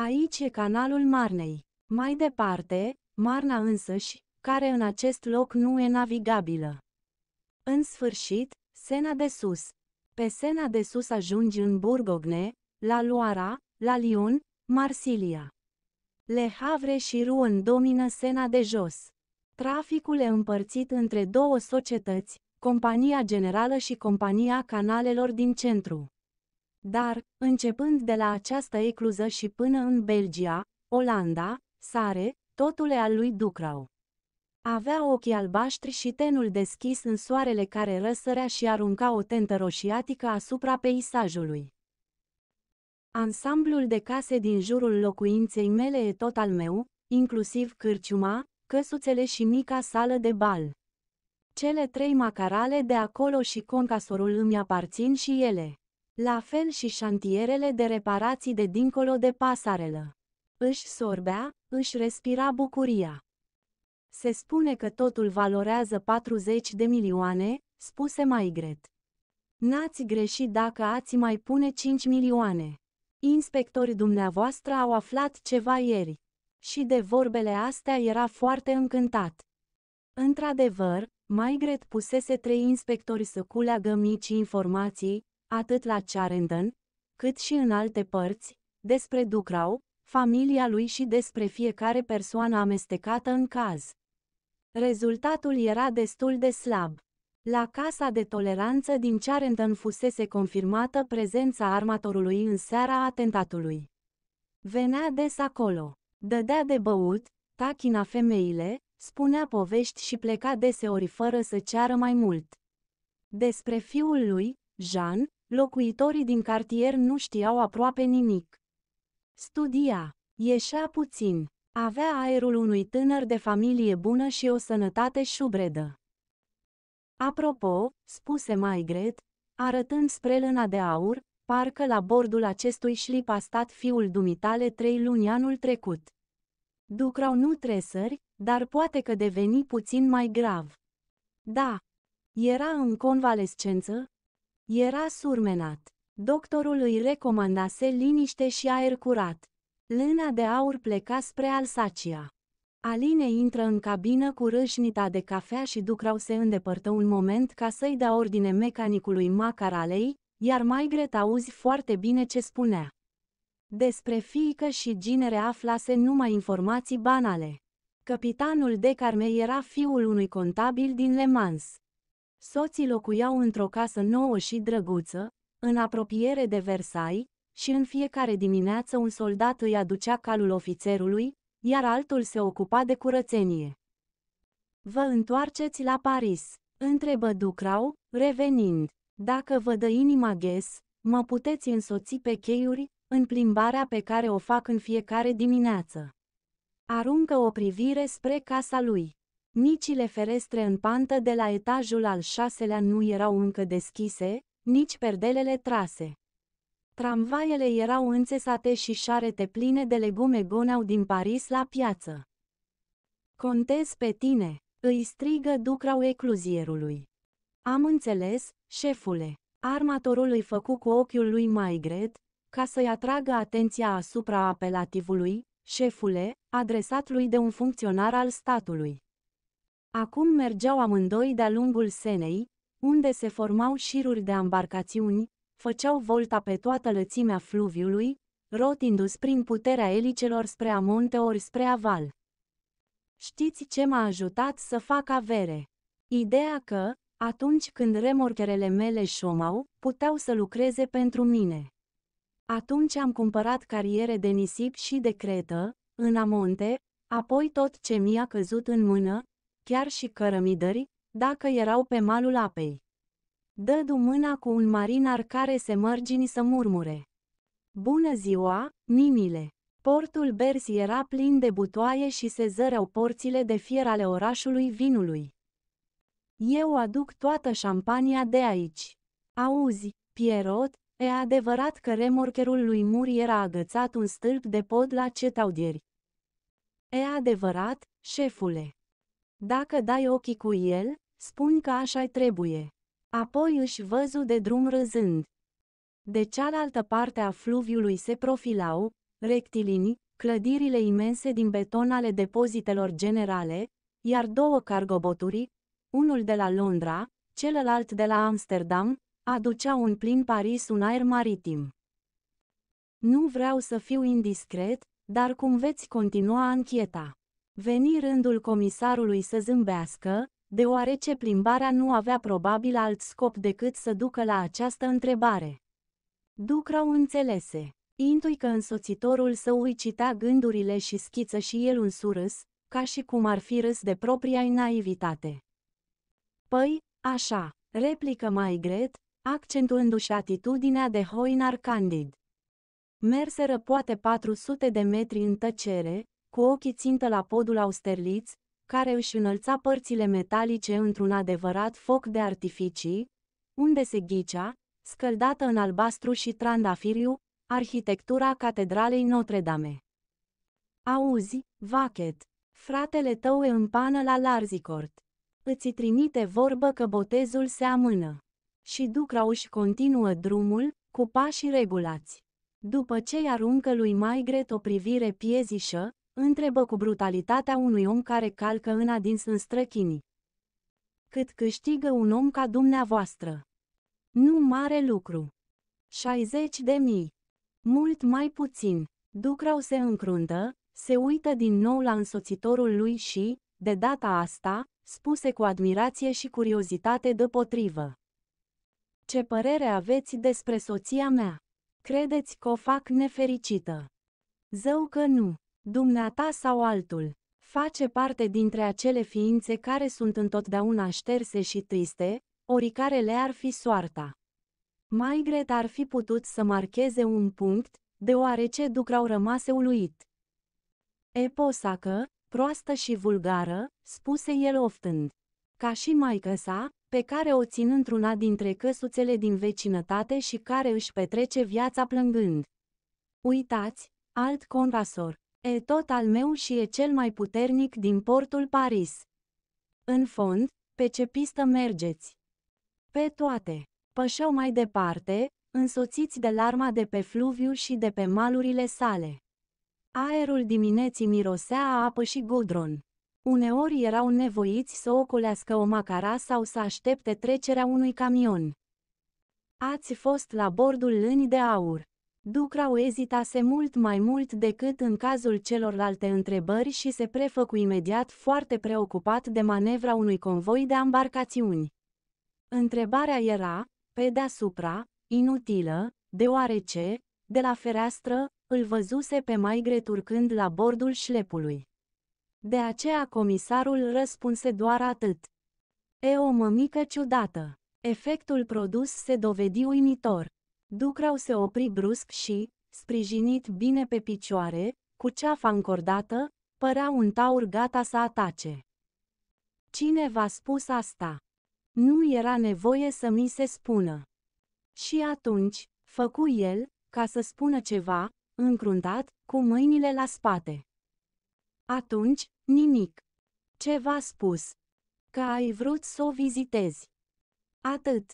Aici e canalul Marnei. Mai departe, Marna însăși, care în acest loc nu e navigabilă. În sfârșit, Sena de sus. Pe Sena de sus ajungi în Burgogne, la Loara, la Lyon, Marsilia. Le Havre și Rouen domină Sena de jos. Traficul e împărțit între două societăți, Compania Generală și Compania Canalelor din Centru. Dar, începând de la această ecluză și până în Belgia, Olanda, Sare, totul e al lui Ducrau. Avea ochii albaștri și tenul deschis în soarele care răsărea și arunca o tentă roșiatică asupra peisajului. Ansamblul de case din jurul locuinței mele e tot al meu, inclusiv cârciuma, căsuțele și mica sală de bal. Cele trei macarale de acolo și concasorul îmi aparțin și ele. La fel și șantierele de reparații de dincolo de pasarelă. Își sorbea, își respira bucuria. Se spune că totul valorează 40 de milioane, spuse mai gret. N-ați greșit dacă ați mai pune 5 milioane. Inspectorii dumneavoastră au aflat ceva ieri. Și de vorbele astea era foarte încântat. Într-adevăr, Maigret pusese trei inspectori să culeagă mici informații, atât la Charendon, cât și în alte părți, despre Ducrau, familia lui și despre fiecare persoană amestecată în caz. Rezultatul era destul de slab. La casa de toleranță din Charendon fusese confirmată prezența armatorului în seara atentatului. Venea des acolo, dădea de băut, tachina femeile, Spunea povești și pleca deseori fără să ceară mai mult. Despre fiul lui, Jean, locuitorii din cartier nu știau aproape nimic. Studia, ieșea puțin, avea aerul unui tânăr de familie bună și o sănătate șubredă. Apropo, spuse mai gret, arătând spre lâna de aur, parcă la bordul acestui șlip a stat fiul dumitale trei luni anul trecut. Ducrau nu tresări, dar poate că deveni puțin mai grav. Da, era în convalescență, era surmenat. Doctorul îi recomandase liniște și aer curat. Lâna de aur pleca spre Alsacia. Aline intră în cabină cu râșnita de cafea și Ducrau se îndepărtă un moment ca să-i dea ordine mecanicului Macaralei, iar mai gret auzi foarte bine ce spunea. Despre fiică și ginere aflase numai informații banale. Capitanul de Carme era fiul unui contabil din Le Mans. Soții locuiau într-o casă nouă și drăguță, în apropiere de Versailles, și în fiecare dimineață un soldat îi aducea calul ofițerului, iar altul se ocupa de curățenie. Vă întoarceți la Paris, întrebă Ducrau, revenind. Dacă vă dă inima ghes, mă puteți însoți pe cheiuri, în plimbarea pe care o fac în fiecare dimineață. Aruncă o privire spre casa lui. Micile ferestre în pantă de la etajul al șaselea nu erau încă deschise, nici perdelele trase. Tramvaiele erau înțesate și șarete pline de legume goneau din Paris la piață. Contez pe tine, îi strigă ducrau ecluzierului. Am înțeles, șefule. Armatorul îi făcu cu ochiul lui Maigret, ca să-i atragă atenția asupra apelativului, șefule, adresat lui de un funcționar al statului. Acum mergeau amândoi de-a lungul Senei, unde se formau șiruri de embarcațiuni, făceau volta pe toată lățimea fluviului, rotindu-s prin puterea elicelor spre amonte ori spre aval. Știți ce m-a ajutat să fac avere? Ideea că, atunci când remorcherele mele șomau, puteau să lucreze pentru mine. Atunci am cumpărat cariere de nisip și de cretă, în amonte, apoi tot ce mi-a căzut în mână, chiar și cărămidări, dacă erau pe malul apei. Dădu mâna cu un marinar care se mărgini să murmure. Bună ziua, mimile! Portul Bersi era plin de butoaie și se zăreau porțile de fier ale orașului vinului. Eu aduc toată șampania de aici. Auzi, Pierrot, E adevărat că remorcherul lui Muri era agățat un stâlp de pod la cetaudieri. E adevărat, șefule. Dacă dai ochii cu el, spun că așa trebuie. Apoi își văzu de drum râzând. De cealaltă parte a fluviului se profilau, rectilini, clădirile imense din beton ale depozitelor generale, iar două cargoboturi, unul de la Londra, celălalt de la Amsterdam, Aducea un plin Paris un aer maritim. Nu vreau să fiu indiscret, dar cum veți continua ancheta? Veni rândul comisarului să zâmbească, deoarece plimbarea nu avea probabil alt scop decât să ducă la această întrebare. Ducrau înțelese. Intui că însoțitorul său îi cita gândurile și schiță și el un surâs, ca și cum ar fi râs de propria naivitate. Păi, așa, replică mai gret, accentuându-și atitudinea de hoinar candid. Merseră poate 400 de metri în tăcere, cu ochii țintă la podul Austerlitz, care își înălța părțile metalice într-un adevărat foc de artificii, unde se ghicea, scăldată în albastru și trandafiriu, arhitectura catedralei Notre-Dame. Auzi, Vachet, fratele tău e în pană la Larzicort. Îți trimite vorbă că botezul se amână și Ducrau își continuă drumul, cu pași regulați. După ce îi aruncă lui Maigret o privire piezișă, întrebă cu brutalitatea unui om care calcă în adins în străchinii. Cât câștigă un om ca dumneavoastră? Nu mare lucru. 60 de mii. Mult mai puțin. Ducrau se încruntă, se uită din nou la însoțitorul lui și, de data asta, spuse cu admirație și curiozitate deopotrivă. Ce părere aveți despre soția mea? Credeți că o fac nefericită? Zău că nu. Dumneata sau altul. Face parte dintre acele ființe care sunt întotdeauna șterse și triste, ori care le-ar fi soarta. Maigret ar fi putut să marcheze un punct, deoarece Ducrau rămase uluit. Eposacă, proastă și vulgară, spuse el oftând. Ca și maică sa, pe care o țin într-una dintre căsuțele din vecinătate și care își petrece viața plângând. Uitați, alt convasor, e tot al meu și e cel mai puternic din portul Paris. În fond, pe ce pistă mergeți? Pe toate. Pășeau mai departe, însoțiți de larma de pe fluviu și de pe malurile sale. Aerul dimineții mirosea a apă și gudron. Uneori erau nevoiți să ocolească o macara sau să aștepte trecerea unui camion. Ați fost la bordul lânii de aur. Ducrau ezitase mult mai mult decât în cazul celorlalte întrebări și se prefăcu imediat foarte preocupat de manevra unui convoi de ambarcațiuni. Întrebarea era, pe deasupra, inutilă, deoarece, de la fereastră, îl văzuse pe Maigre turcând la bordul șlepului. De aceea comisarul răspunse doar atât. E o mămică ciudată. Efectul produs se dovedi uimitor. Ducrau se opri brusc și, sprijinit bine pe picioare, cu ceafa încordată, părea un taur gata să atace. Cine v-a spus asta? Nu era nevoie să mi se spună. Și atunci, făcu el, ca să spună ceva, încruntat, cu mâinile la spate. Atunci, Nimic. Ce v-a spus? Că ai vrut să o vizitezi. Atât.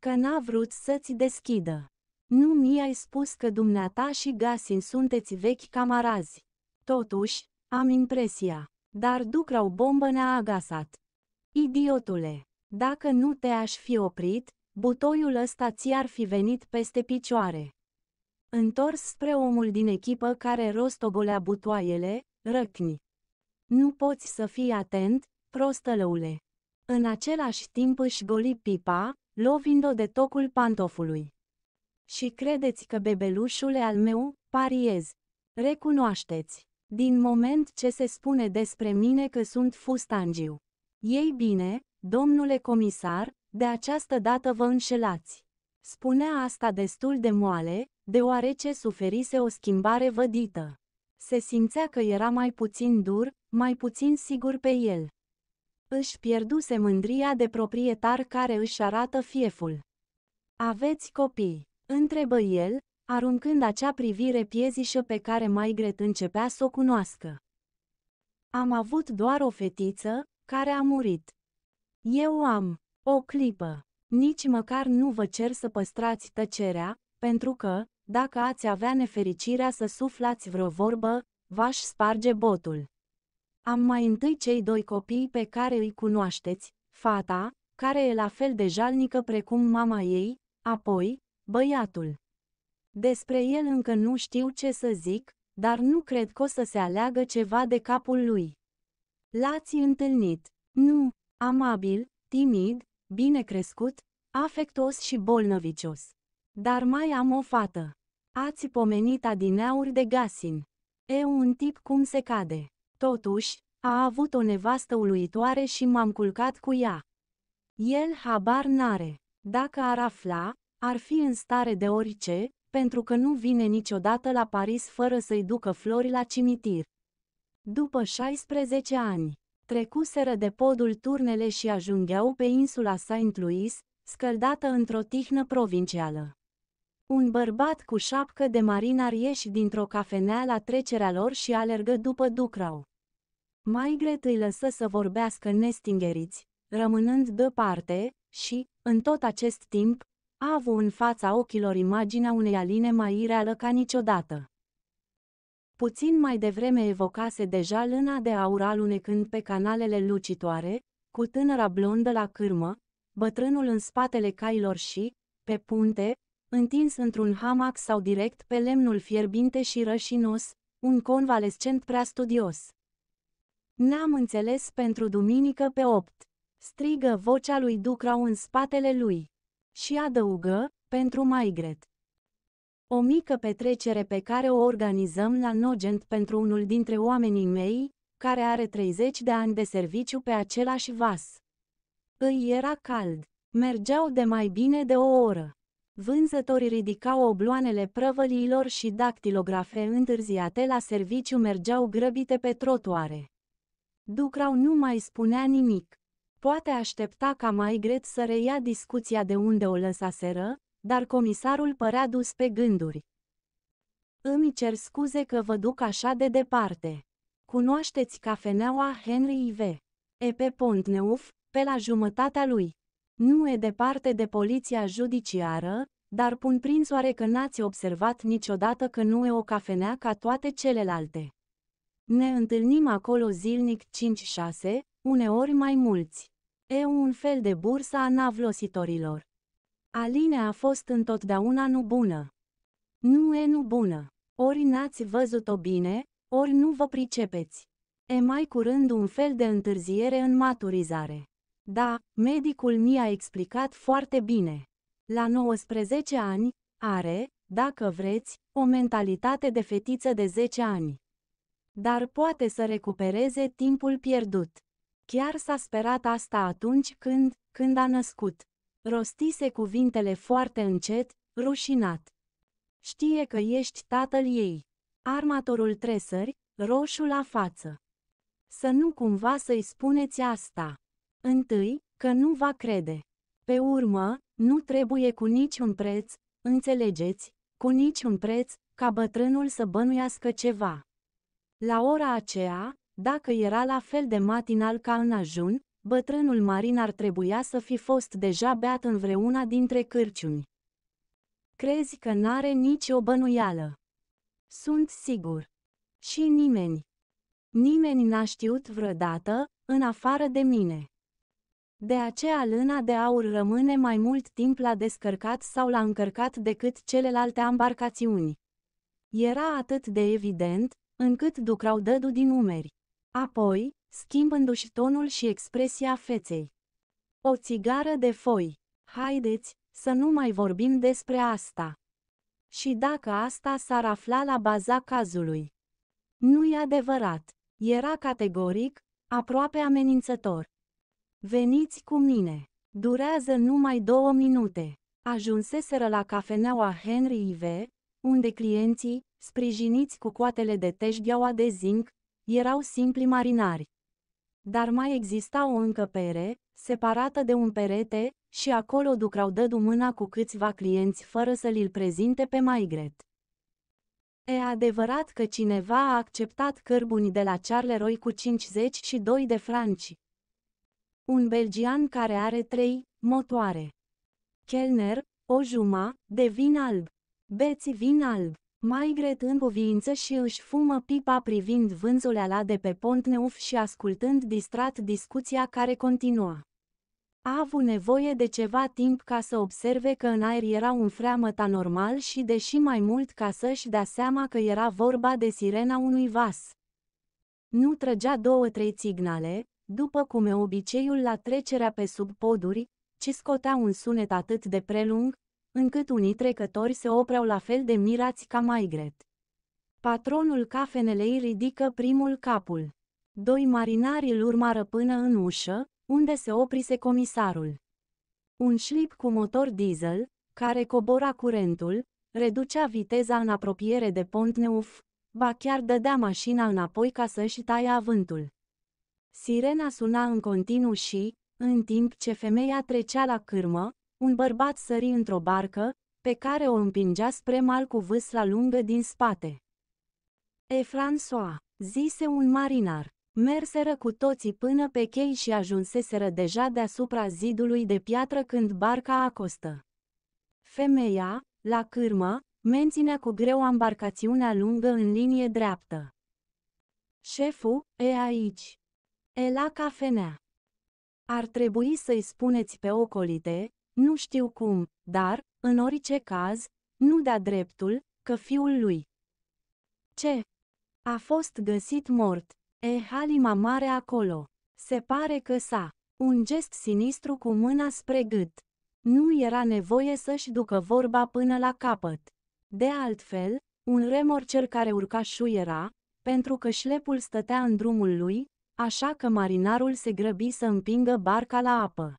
Că n-a vrut să-ți deschidă. Nu mi-ai spus că dumneata și Gasin sunteți vechi camarazi. Totuși, am impresia. Dar Ducrau bombă ne-a agasat. Idiotule, dacă nu te-aș fi oprit, butoiul ăsta ți-ar fi venit peste picioare. Întors spre omul din echipă care rostogolea butoaiele, răcni. Nu poți să fii atent, prostălăule. În același timp își goli pipa, lovind-o de tocul pantofului. Și credeți că bebelușule al meu, pariez. Recunoașteți, din moment ce se spune despre mine că sunt fustangiu. Ei bine, domnule comisar, de această dată vă înșelați. Spunea asta destul de moale, deoarece suferise o schimbare vădită. Se simțea că era mai puțin dur, mai puțin sigur pe el. Își pierduse mândria de proprietar care își arată fieful. Aveți copii?" întrebă el, aruncând acea privire piezișă pe care mai gret începea să o cunoască. Am avut doar o fetiță, care a murit. Eu am, o clipă, nici măcar nu vă cer să păstrați tăcerea, pentru că, dacă ați avea nefericirea să suflați vreo vorbă, v-aș sparge botul. Am mai întâi cei doi copii pe care îi cunoașteți, fata, care e la fel de jalnică precum mama ei, apoi, băiatul. Despre el încă nu știu ce să zic, dar nu cred că o să se aleagă ceva de capul lui. L-ați întâlnit? Nu, amabil, timid, bine crescut, afectos și bolnăvicios. Dar mai am o fată. Ați pomenit adineauri de Gasin. E un tip cum se cade. Totuși, a avut o nevastă uluitoare și m-am culcat cu ea. El habar n-are. Dacă ar afla, ar fi în stare de orice, pentru că nu vine niciodată la Paris fără să-i ducă flori la cimitir. După 16 ani, trecuseră de podul turnele și ajungeau pe insula Saint Louis, scăldată într-o tihnă provincială. Un bărbat cu șapcă de marinar ieși dintr-o cafenea la trecerea lor și alergă după Ducrau. Maigret îi lăsă să vorbească nestingeriți, rămânând deoparte, și, în tot acest timp, a avut în fața ochilor imaginea unei aline mai ireală ca niciodată. Puțin mai devreme evocase deja lâna de aur alunecând pe canalele lucitoare, cu tânăra blondă la cârmă, bătrânul în spatele cailor și, pe punte, întins într-un hamac sau direct pe lemnul fierbinte și rășinos, un convalescent prea studios. N-am înțeles pentru duminică pe 8. Strigă vocea lui Ducrau în spatele lui. Și adăugă, pentru Maigret. O mică petrecere pe care o organizăm la Nogent pentru unul dintre oamenii mei, care are 30 de ani de serviciu pe același vas. Îi era cald. Mergeau de mai bine de o oră. Vânzătorii ridicau obloanele prăvăliilor și dactilografe întârziate la serviciu mergeau grăbite pe trotuare. Ducrau nu mai spunea nimic. Poate aștepta ca mai gret să reia discuția de unde o lăsaseră, dar comisarul părea dus pe gânduri. Îmi cer scuze că vă duc așa de departe. Cunoașteți cafeneaua Henry V. E pe Pont Neuf, pe la jumătatea lui. Nu e departe de poliția judiciară, dar pun prinsoare că n-ați observat niciodată că nu e o cafenea ca toate celelalte. Ne întâlnim acolo zilnic 5-6, uneori mai mulți. E un fel de bursa a navlositorilor. Aline a fost întotdeauna nu bună. Nu e nu bună. Ori n-ați văzut-o bine, ori nu vă pricepeți. E mai curând un fel de întârziere în maturizare. Da, medicul mi-a explicat foarte bine. La 19 ani, are, dacă vreți, o mentalitate de fetiță de 10 ani. Dar poate să recupereze timpul pierdut. Chiar s-a sperat asta atunci când, când a născut. Rostise cuvintele foarte încet, rușinat. Știe că ești tatăl ei. Armatorul tresări, roșu la față. Să nu cumva să-i spuneți asta. Întâi, că nu va crede. Pe urmă, nu trebuie cu niciun preț, înțelegeți, cu niciun preț, ca bătrânul să bănuiască ceva. La ora aceea, dacă era la fel de matinal ca în ajun, bătrânul marin ar trebuia să fi fost deja beat în vreuna dintre cârciuni. Crezi că n-are nicio bănuială. Sunt sigur. Și nimeni. Nimeni n-a știut vreodată, în afară de mine. De aceea lâna de aur rămâne mai mult timp la descărcat sau la încărcat decât celelalte embarcațiuni. Era atât de evident, încât Ducrau dădu din umeri. Apoi, schimbându-și tonul și expresia feței. O țigară de foi. Haideți, să nu mai vorbim despre asta. Și dacă asta s-ar afla la baza cazului. Nu i adevărat. Era categoric, aproape amenințător. Veniți cu mine! Durează numai două minute. Ajunseseră la cafeneaua Henry IV, unde clienții, sprijiniți cu coatele de teșgheaua de zinc, erau simpli marinari. Dar mai exista o încăpere, separată de un perete, și acolo Ducrau dădu mâna cu câțiva clienți fără să li-l prezinte pe Maigret. E adevărat că cineva a acceptat cărbunii de la Charleroi cu 52 de franci, un belgian care are trei motoare. Kellner, o juma, de vin alb. Beți vin alb. mai gret în poviință și își fumă pipa privind ala de pe pont neuf și ascultând distrat discuția care continua. A avut nevoie de ceva timp ca să observe că în aer era un freamăt anormal și deși mai mult ca să-și dea seama că era vorba de sirena unui vas. Nu trăgea două-trei signale, după cum e obiceiul la trecerea pe sub poduri, ci scotea un sunet atât de prelung, încât unii trecători se opreau la fel de mirați ca mai gret. Patronul cafenelei ridică primul capul. Doi marinari îl urmară până în ușă, unde se oprise comisarul. Un șlip cu motor diesel, care cobora curentul, reducea viteza în apropiere de Pont Neuf, ba chiar dădea mașina înapoi ca să-și taie avântul. Sirena suna în continuu și, în timp ce femeia trecea la cârmă, un bărbat sări într-o barcă, pe care o împingea spre mal cu vâsla lungă din spate. E François, zise un marinar. Merseră cu toții până pe chei și ajunseseră deja deasupra zidului de piatră când barca acostă. Femeia, la cârmă, menținea cu greu ambarcațiunea lungă în linie dreaptă. Șeful, e aici, Ela cafenea. Ar trebui să-i spuneți pe ocolite, nu știu cum, dar, în orice caz, nu da dreptul, că fiul lui. Ce? A fost găsit mort. E halima mare acolo. Se pare că s-a. Un gest sinistru cu mâna spre gât. Nu era nevoie să-și ducă vorba până la capăt. De altfel, un remorcer care urca șuiera, pentru că șlepul stătea în drumul lui, așa că marinarul se grăbi să împingă barca la apă.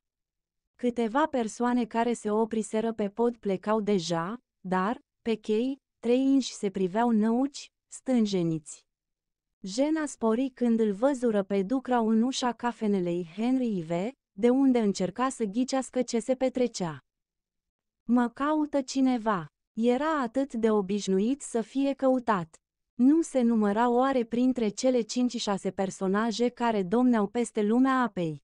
Câteva persoane care se opriseră pe pod plecau deja, dar, pe chei, trei inși se priveau năuci, stânjeniți. Jena spori când îl văzură pe Ducra în ușa cafenelei Henry IV, de unde încerca să ghicească ce se petrecea. Mă caută cineva. Era atât de obișnuit să fie căutat. Nu se număra oare printre cele 5-6 personaje care domneau peste lumea apei.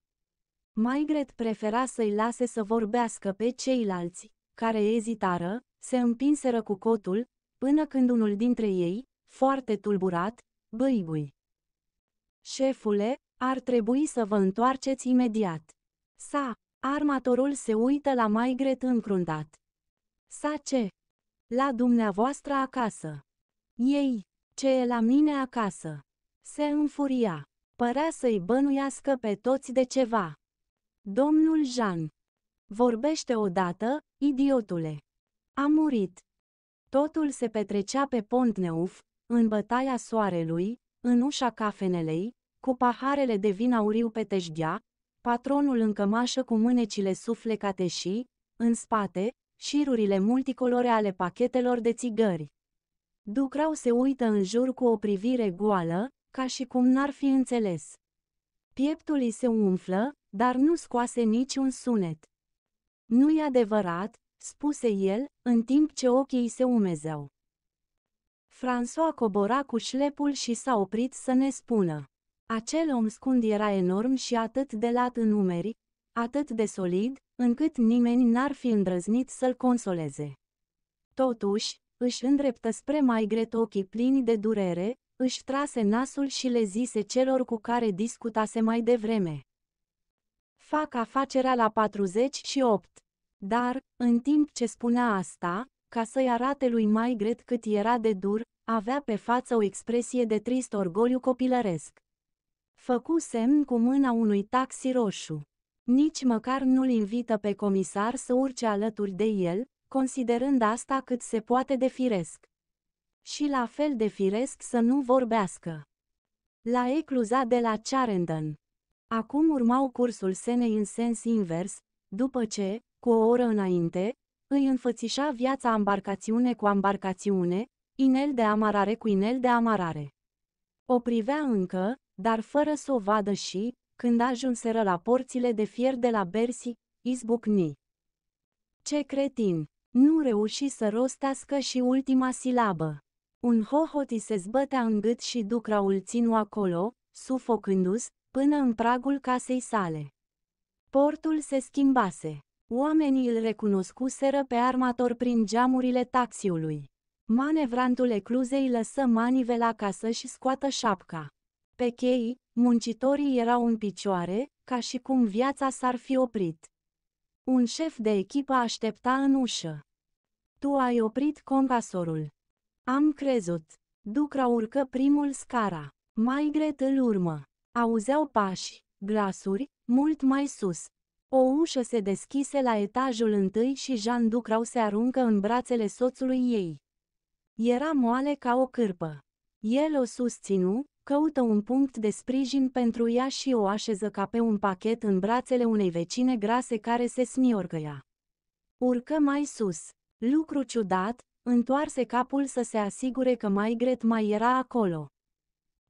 Maigret prefera să-i lase să vorbească pe ceilalți, care ezitară, se împinseră cu cotul, până când unul dintre ei, foarte tulburat, băigui. Șefule, ar trebui să vă întoarceți imediat. Sa, armatorul se uită la Maigret încruntat. Sa ce? La dumneavoastră acasă. Ei, ce e la mine acasă. Se înfuria. Părea să-i bănuiască pe toți de ceva. Domnul Jean. Vorbește odată, idiotule. A murit. Totul se petrecea pe Pont Neuf, în bătaia soarelui, în ușa cafenelei, cu paharele de vin auriu pe teșghea, patronul în cămașă cu mânecile suflecate și, în spate, șirurile multicolore ale pachetelor de țigări. Ducrau se uită în jur cu o privire goală, ca și cum n-ar fi înțeles. Pieptul îi se umflă, dar nu scoase niciun sunet. Nu-i adevărat, spuse el, în timp ce ochii îi se umezeau. François cobora cu șlepul și s-a oprit să ne spună. Acel om scund era enorm și atât de lat în umeri, atât de solid, încât nimeni n-ar fi îndrăznit să-l consoleze. Totuși, își îndreptă spre gret ochii plini de durere, își trase nasul și le zise celor cu care discutase mai devreme. Fac afacerea la 48. Dar, în timp ce spunea asta, ca să-i arate lui mai gret cât era de dur, avea pe față o expresie de trist orgoliu copilăresc. Făcu semn cu mâna unui taxi roșu. Nici măcar nu-l invită pe comisar să urce alături de el, considerând asta cât se poate de firesc. Și la fel de firesc să nu vorbească. La ecluza de la Charendon. Acum urmau cursul senei în sens invers, după ce, cu o oră înainte, îi înfățișa viața ambarcațiune cu ambarcațiune, inel de amarare cu inel de amarare. O privea încă, dar fără să o vadă și, când ajunseră la porțile de fier de la Bersi, izbucni. Ce cretin! Nu reuși să rostească și ultima silabă. Un hohoti se zbătea în gât și ducraul ținu acolo, sufocându-s, până în pragul casei sale. Portul se schimbase. Oamenii îl recunoscuseră pe armator prin geamurile taxiului. Manevrantul ecluzei lăsă manivela ca să-și scoată șapca. Pe chei, muncitorii erau în picioare, ca și cum viața s-ar fi oprit. Un șef de echipă aștepta în ușă. Tu ai oprit compasorul. Am crezut. Ducra urcă primul scara. mai gret îl urmă. Auzeau pași, glasuri, mult mai sus. O ușă se deschise la etajul întâi și Jean Ducrau se aruncă în brațele soțului ei. Era moale ca o cârpă. El o susținu, căută un punct de sprijin pentru ea și o așeză ca pe un pachet în brațele unei vecine grase care se smiorgăia. Urcă mai sus. Lucru ciudat, întoarse capul să se asigure că gret mai era acolo.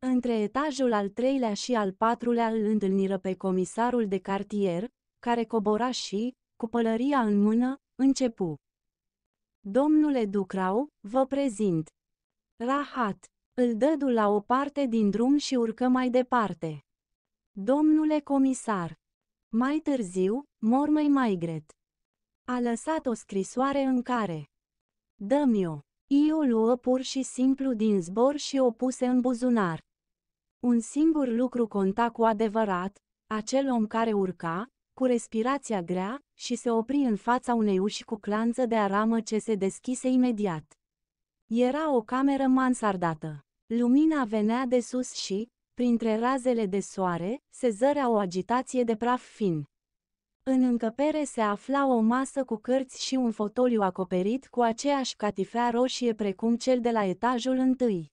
Între etajul al treilea și al patrulea îl întâlniră pe comisarul de cartier, care cobora și, cu pălăria în mână, începu. Domnule Ducrau, vă prezint. Rahat, îl dădu la o parte din drum și urcă mai departe. Domnule comisar! Mai târziu, mormăi mai gret. A lăsat o scrisoare în care Dă-mi-o! I-o luă pur și simplu din zbor și o puse în buzunar. Un singur lucru conta cu adevărat, acel om care urca, cu respirația grea, și se opri în fața unei uși cu clanță de aramă ce se deschise imediat. Era o cameră mansardată. Lumina venea de sus și, printre razele de soare, se zărea o agitație de praf fin. În încăpere se afla o masă cu cărți și un fotoliu acoperit cu aceeași catifea roșie precum cel de la etajul întâi.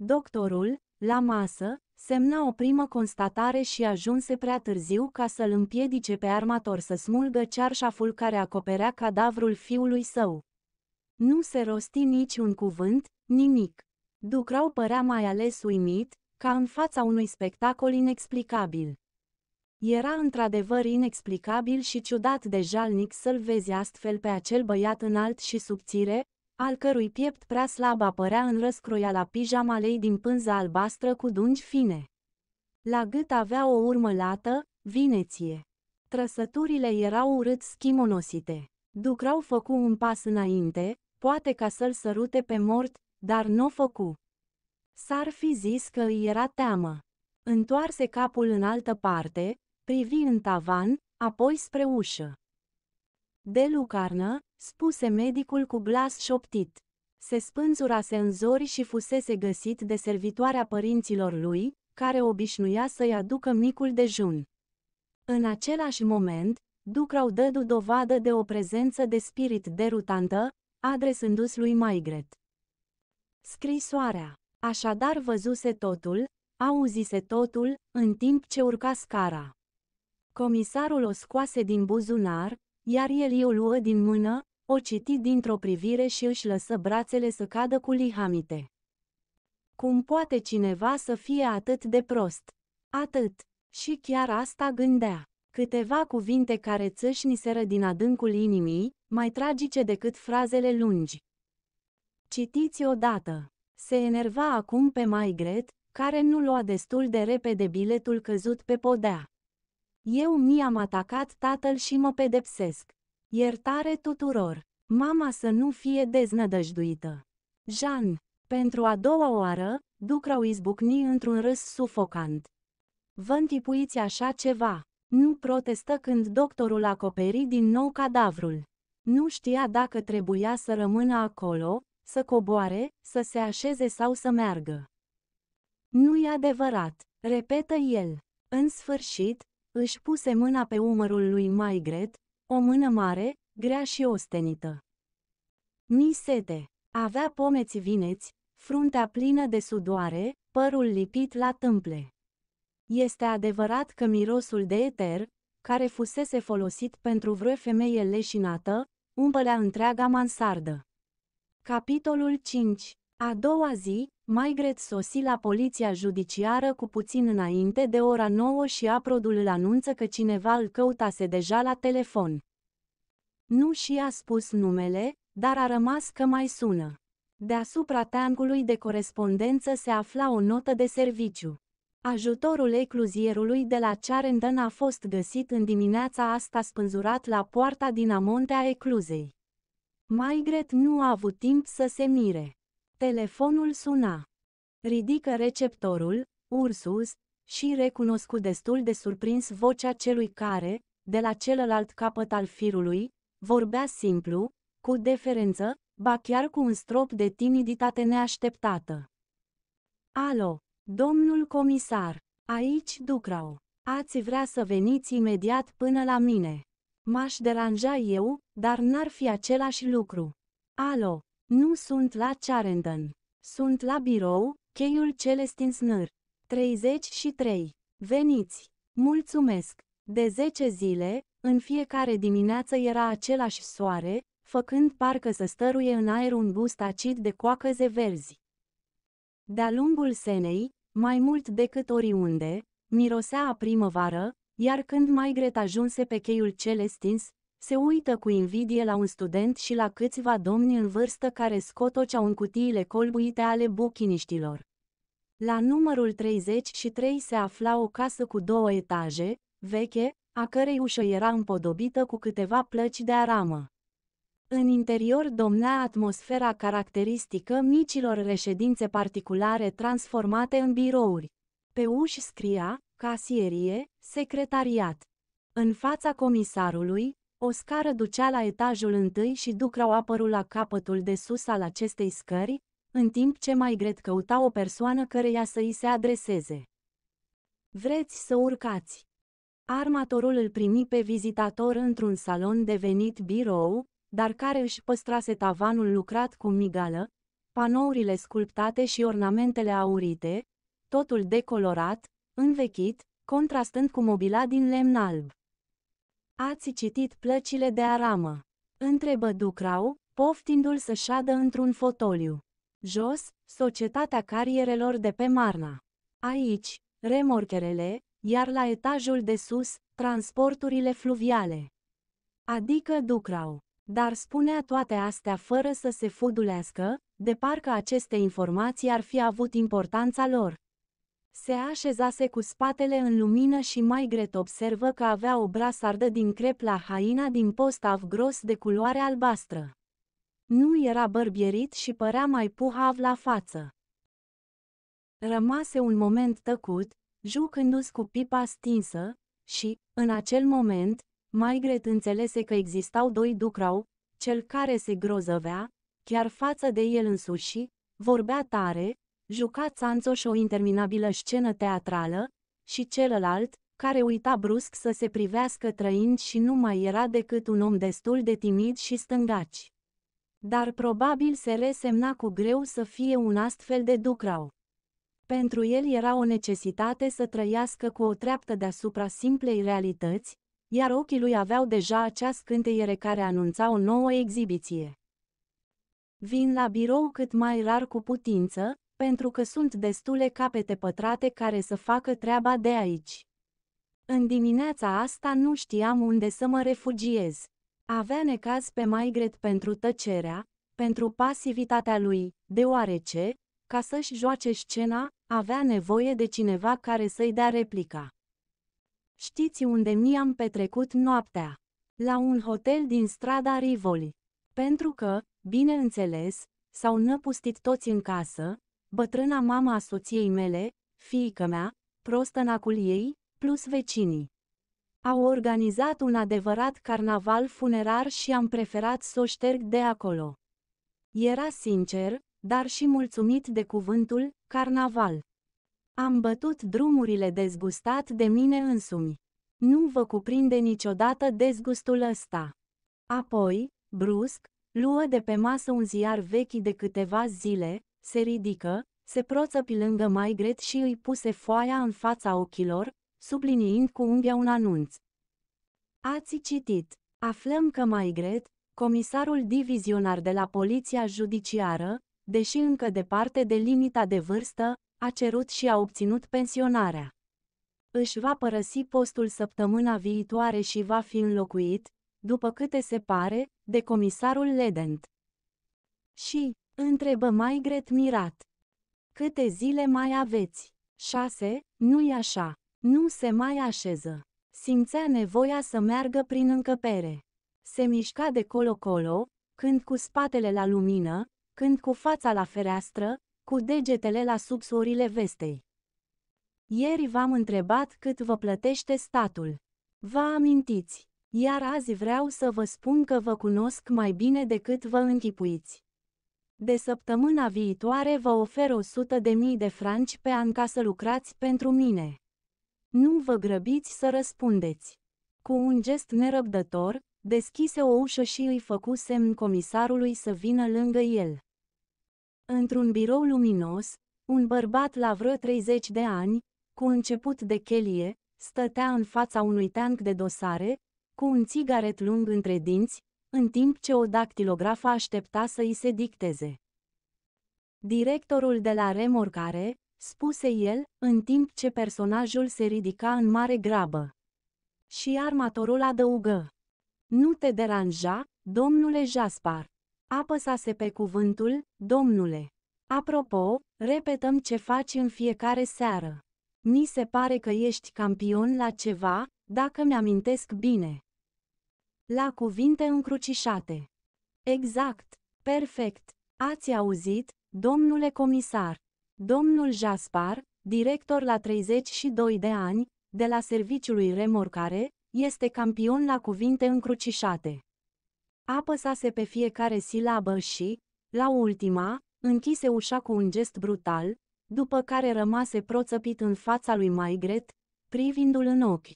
Doctorul, la masă, semna o primă constatare și ajunse prea târziu ca să-l împiedice pe armator să smulgă cearșaful care acoperea cadavrul fiului său. Nu se rosti niciun cuvânt, nimic. Ducrau părea mai ales uimit, ca în fața unui spectacol inexplicabil. Era într-adevăr inexplicabil și ciudat de jalnic să-l vezi astfel pe acel băiat înalt și subțire, al cărui piept prea slab apărea în pijama lei din pânză albastră cu dungi fine. La gât avea o urmă lată, vineție. Trăsăturile erau urât schimonosite. Ducrau făcu un pas înainte, poate ca să-l sărute pe mort, dar nu o făcu. S-ar fi zis că îi era teamă. Întoarse capul în altă parte, privi în tavan, apoi spre ușă. De lucarnă, spuse medicul cu glas șoptit. Se spânzurase în zori și fusese găsit de servitoarea părinților lui, care obișnuia să-i aducă micul dejun. În același moment, Ducrau dădu dovadă de o prezență de spirit derutantă, adresându-se lui Maigret. Scrisoarea. Așadar văzuse totul, auzise totul, în timp ce urca scara. Comisarul o scoase din buzunar, iar el i o luă din mână, o citi dintr-o privire și își lăsă brațele să cadă cu lihamite. Cum poate cineva să fie atât de prost? Atât. Și chiar asta gândea. Câteva cuvinte care țâșniseră din adâncul inimii, mai tragice decât frazele lungi. Citiți odată. Se enerva acum pe Maigret, care nu lua destul de repede biletul căzut pe podea. Eu mi-am atacat tatăl și mă pedepsesc. Iertare tuturor. Mama să nu fie deznădăjduită. Jean, pentru a doua oară, Ducrau izbucni într-un râs sufocant. Vă întipuiți așa ceva. Nu protestă când doctorul acoperi din nou cadavrul. Nu știa dacă trebuia să rămână acolo, să coboare, să se așeze sau să meargă. Nu-i adevărat, repetă el. În sfârșit, își puse mâna pe umărul lui Maigret, o mână mare, grea și ostenită. Mi sete. Avea pomeți vineți, fruntea plină de sudoare, părul lipit la tâmple. Este adevărat că mirosul de eter, care fusese folosit pentru vreo femeie leșinată, umpălea întreaga mansardă. Capitolul 5 A doua zi, Maigret sosi la poliția judiciară cu puțin înainte de ora 9 și aprodul îl anunță că cineva îl căutase deja la telefon. Nu și a spus numele, dar a rămas că mai sună. Deasupra teangului de corespondență se afla o notă de serviciu. Ajutorul ecluzierului de la Clarendon a fost găsit în dimineața asta spânzurat la poarta din amontea ecluzei. Maigret nu a avut timp să se mire. Telefonul suna. Ridică receptorul, Ursus, și recunoscu destul de surprins vocea celui care, de la celălalt capăt al firului, vorbea simplu, cu deferență, ba chiar cu un strop de timiditate neașteptată. Alo, Domnul comisar, aici Ducrau. Ați vrea să veniți imediat până la mine. M-aș deranja eu, dar n-ar fi același lucru. Alo, nu sunt la Charendon. Sunt la birou, cheiul Celestin Snâr. 33. Veniți! Mulțumesc! De 10 zile, în fiecare dimineață era același soare, făcând parcă să stăruie în aer un gust acid de coacăze verzi. De-a lungul Senei, mai mult decât oriunde, mirosea a primăvară, iar când Maigret ajunse pe cheiul cel estins, se uită cu invidie la un student și la câțiva domni în vârstă care scotoceau în cutiile colbuite ale buchiniștilor. La numărul 33 se afla o casă cu două etaje, veche, a cărei ușă era împodobită cu câteva plăci de aramă. În interior domnea atmosfera caracteristică micilor reședințe particulare transformate în birouri. Pe uși scria, casierie, secretariat. În fața comisarului, o scară ducea la etajul întâi și ducrau apărul la capătul de sus al acestei scări, în timp ce mai gret căuta o persoană căreia să îi se adreseze. Vreți să urcați? Armatorul îl primi pe vizitator într-un salon devenit birou, dar care își păstrase tavanul lucrat cu migală, panourile sculptate și ornamentele aurite, totul decolorat, învechit, contrastând cu mobila din lemn alb. Ați citit plăcile de aramă? Întrebă Ducrau, poftindu-l să șadă într-un fotoliu. Jos, societatea carierelor de pe Marna. Aici, remorcherele, iar la etajul de sus, transporturile fluviale. Adică Ducrau. Dar spunea toate astea fără să se fudulească, de parcă aceste informații ar fi avut importanța lor. Se așezase cu spatele în lumină și mai gret observă că avea o brasardă din crep la haina din postav gros de culoare albastră. Nu era bărbierit și părea mai puhav la față. Rămase un moment tăcut, jucându-s cu pipa stinsă, și, în acel moment, Maigret înțelese că existau doi ducrau, cel care se grozăvea, chiar față de el însuși, vorbea tare, juca țanțoș o interminabilă scenă teatrală, și celălalt, care uita brusc să se privească trăind și nu mai era decât un om destul de timid și stângaci. Dar probabil se resemna cu greu să fie un astfel de ducrau. Pentru el era o necesitate să trăiască cu o treaptă deasupra simplei realități, iar ochii lui aveau deja acea scânteiere care anunța o nouă exibiție. Vin la birou cât mai rar cu putință, pentru că sunt destule capete pătrate care să facă treaba de aici. În dimineața asta nu știam unde să mă refugiez. Avea necaz pe Maigret pentru tăcerea, pentru pasivitatea lui, deoarece, ca să-și joace scena, avea nevoie de cineva care să-i dea replica. Știți unde mi-am petrecut noaptea? La un hotel din strada Rivoli. Pentru că, bineînțeles, s-au năpustit toți în casă, bătrâna mama a soției mele, fiică mea, prostănacul ei, plus vecinii. Au organizat un adevărat carnaval funerar și am preferat să o șterg de acolo. Era sincer, dar și mulțumit de cuvântul carnaval. Am bătut drumurile dezgustat de mine însumi. Nu vă cuprinde niciodată dezgustul ăsta. Apoi, brusc, luă de pe masă un ziar vechi de câteva zile, se ridică, se proță pe lângă Maigret și îi puse foaia în fața ochilor, subliniind cu unghia un anunț. Ați citit. Aflăm că Maigret, comisarul divizionar de la Poliția Judiciară, deși încă departe de limita de vârstă, a cerut și a obținut pensionarea. Își va părăsi postul săptămâna viitoare și va fi înlocuit, după câte se pare, de comisarul Ledent. Și, întrebă mai gret mirat, câte zile mai aveți? Șase, nu-i așa, nu se mai așeză. Simțea nevoia să meargă prin încăpere. Se mișca de colo-colo, când cu spatele la lumină, când cu fața la fereastră, cu degetele la subsorile vestei. Ieri v-am întrebat cât vă plătește statul. Vă amintiți, iar azi vreau să vă spun că vă cunosc mai bine decât vă închipuiți. De săptămâna viitoare vă ofer 100.000 de mii de franci pe an ca să lucrați pentru mine. Nu vă grăbiți să răspundeți. Cu un gest nerăbdător, deschise o ușă și îi făcu semn comisarului să vină lângă el. Într-un birou luminos, un bărbat la vreo 30 de ani, cu început de chelie, stătea în fața unui teanc de dosare, cu un țigaret lung între dinți, în timp ce o dactilografă aștepta să îi se dicteze. Directorul de la remorcare, spuse el, în timp ce personajul se ridica în mare grabă. Și armatorul adăugă. Nu te deranja, domnule Jaspar. Apăsase pe cuvântul, domnule. Apropo, repetăm ce faci în fiecare seară. Ni se pare că ești campion la ceva, dacă mi-amintesc bine. La cuvinte încrucișate. Exact, perfect, ați auzit, domnule comisar. Domnul Jaspar, director la 32 de ani, de la serviciului remorcare, este campion la cuvinte încrucișate. Apăsase pe fiecare silabă și, la ultima, închise ușa cu un gest brutal, după care rămase proțăpit în fața lui Maigret, privindu-l în ochi.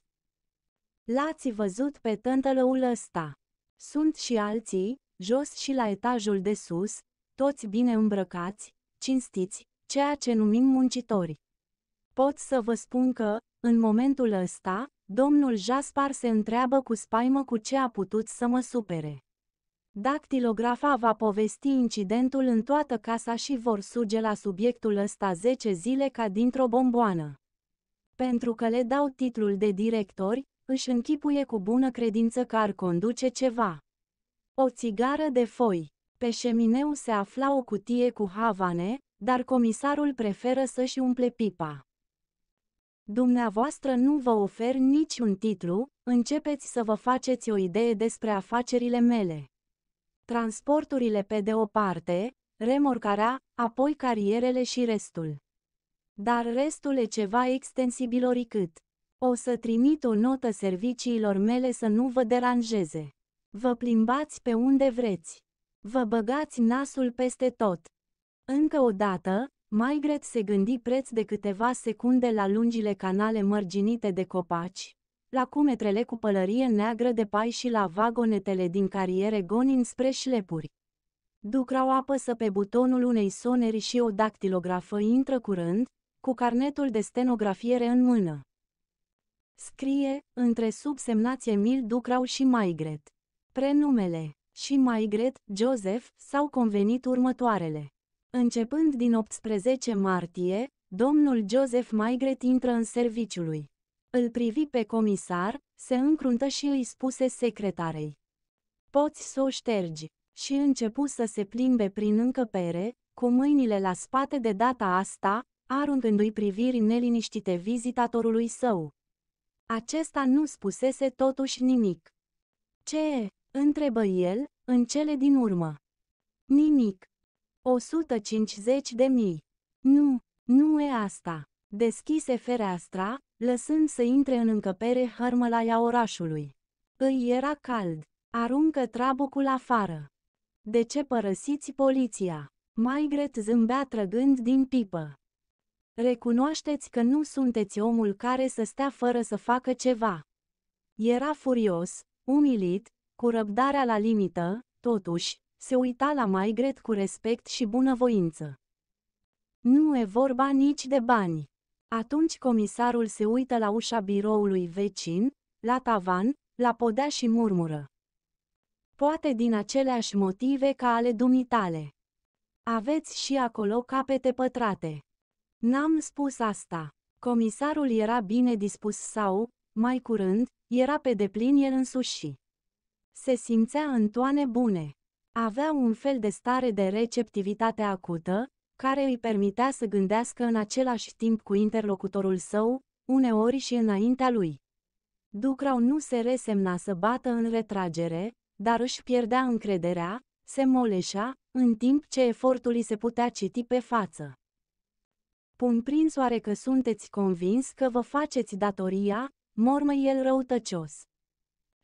L-ați văzut pe tântălăul ăsta. Sunt și alții, jos și la etajul de sus, toți bine îmbrăcați, cinstiți, ceea ce numim muncitori. Pot să vă spun că, în momentul ăsta, domnul Jaspar se întreabă cu spaimă cu ce a putut să mă supere. Dactilografa va povesti incidentul în toată casa și vor suge la subiectul ăsta 10 zile ca dintr-o bomboană. Pentru că le dau titlul de directori, își închipuie cu bună credință că ar conduce ceva. O țigară de foi. Pe șemineu se afla o cutie cu havane, dar comisarul preferă să-și umple pipa. Dumneavoastră nu vă ofer niciun titlu, începeți să vă faceți o idee despre afacerile mele transporturile pe de o parte, remorcarea, apoi carierele și restul. Dar restul e ceva extensibil oricât. O să trimit o notă serviciilor mele să nu vă deranjeze. Vă plimbați pe unde vreți. Vă băgați nasul peste tot. Încă o dată, Maigret se gândi preț de câteva secunde la lungile canale mărginite de copaci, la cumetrele cu pălărie neagră de pai și la vagonetele din cariere gonin spre șlepuri. Ducrau apăsă pe butonul unei soneri și o dactilografă intră curând, cu carnetul de stenografiere în mână. Scrie, între subsemnați Emil Ducrau și Maigret. Prenumele și Maigret, Joseph, s-au convenit următoarele. Începând din 18 martie, domnul Joseph Maigret intră în serviciul lui. Îl privi pe comisar, se încruntă și îi spuse secretarei. Poți să o ștergi. Și începu să se plimbe prin încăpere, cu mâinile la spate de data asta, aruncându-i priviri neliniștite vizitatorului său. Acesta nu spusese totuși nimic. Ce? întrebă el, în cele din urmă. Nimic. 150 de mii. Nu, nu e asta. Deschise fereastra, lăsând să intre în încăpere hărmălaia orașului. Îi era cald. Aruncă trabucul afară. De ce părăsiți poliția? Maigret zâmbea trăgând din pipă. Recunoașteți că nu sunteți omul care să stea fără să facă ceva. Era furios, umilit, cu răbdarea la limită, totuși, se uita la Maigret cu respect și bunăvoință. Nu e vorba nici de bani. Atunci comisarul se uită la ușa biroului vecin, la tavan, la podea și murmură. Poate din aceleași motive ca ale dumitale. Aveți și acolo capete pătrate. N-am spus asta. Comisarul era bine dispus sau, mai curând, era pe deplin el însuși. Se simțea în toane bune. Avea un fel de stare de receptivitate acută, care îi permitea să gândească în același timp cu interlocutorul său, uneori și înaintea lui. Ducrau nu se resemna să bată în retragere, dar își pierdea încrederea, se moleșa, în timp ce efortul îi se putea citi pe față. Pun prins soare că sunteți convins că vă faceți datoria, mormă el răutăcios.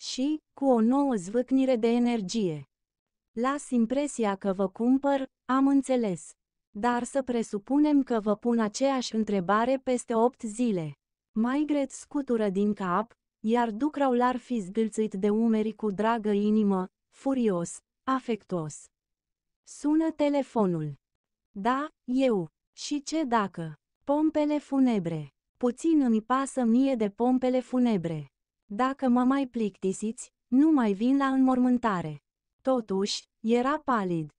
Și, cu o nouă zvâcnire de energie. Las impresia că vă cumpăr, am înțeles. Dar să presupunem că vă pun aceeași întrebare peste 8 zile. Mai greț scutură din cap, iar Ducrau l-ar fi zgâlțit de umeri cu dragă inimă, furios, afectos. Sună telefonul. Da, eu. Și ce dacă? Pompele funebre. Puțin îmi pasă mie de pompele funebre. Dacă mă mai plictisiți, nu mai vin la înmormântare. Totuși, era palid.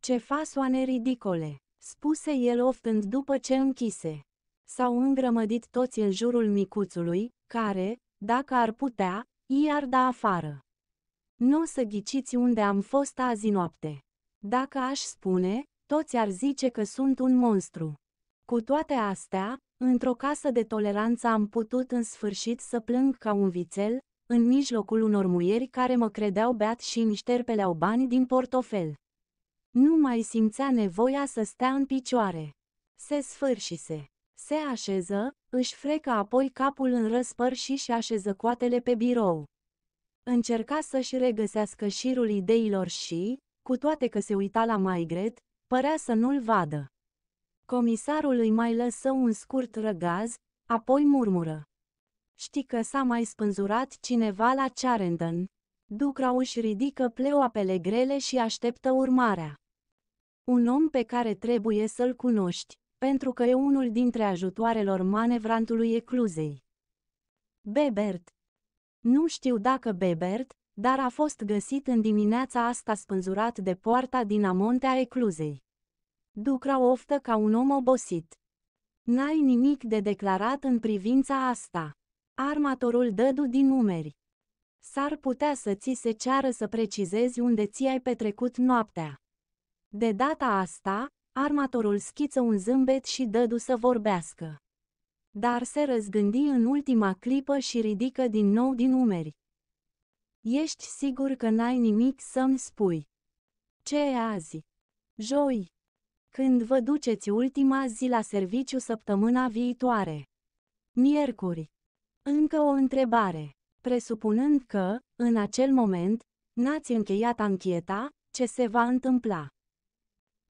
Ce fasoane ridicole! spuse el oftând după ce închise. S-au îngrămădit toți în jurul micuțului, care, dacă ar putea, i-ar da afară. Nu o să ghiciți unde am fost azi noapte. Dacă aș spune, toți ar zice că sunt un monstru. Cu toate astea, într-o casă de toleranță am putut în sfârșit să plâng ca un vițel, în mijlocul unor muieri care mă credeau beat și îmi șterpeleau bani din portofel. Nu mai simțea nevoia să stea în picioare. Se sfârșise. Se așeză, își frecă apoi capul în răspăr și și așeză coatele pe birou. Încerca să-și regăsească șirul ideilor și, cu toate că se uita la Maigret, părea să nu-l vadă. Comisarul îi mai lăsă un scurt răgaz, apoi murmură. Știi că s-a mai spânzurat cineva la Charendon. Ducra își ridică pleoapele grele și așteptă urmarea. Un om pe care trebuie să-l cunoști, pentru că e unul dintre ajutoarelor manevrantului ecluzei. Bebert Nu știu dacă Bebert, dar a fost găsit în dimineața asta spânzurat de poarta din amontea ecluzei. Ducra oftă ca un om obosit. N-ai nimic de declarat în privința asta. Armatorul dădu din umeri. S-ar putea să ți se ceară să precizezi unde ți-ai petrecut noaptea. De data asta, armatorul schiță un zâmbet și dădu să vorbească. Dar se răzgândi în ultima clipă și ridică din nou din umeri. Ești sigur că n-ai nimic să-mi spui. Ce e azi? Joi. Când vă duceți ultima zi la serviciu săptămâna viitoare. Miercuri. Încă o întrebare. Presupunând că, în acel moment, n-ați încheiat ancheta, ce se va întâmpla?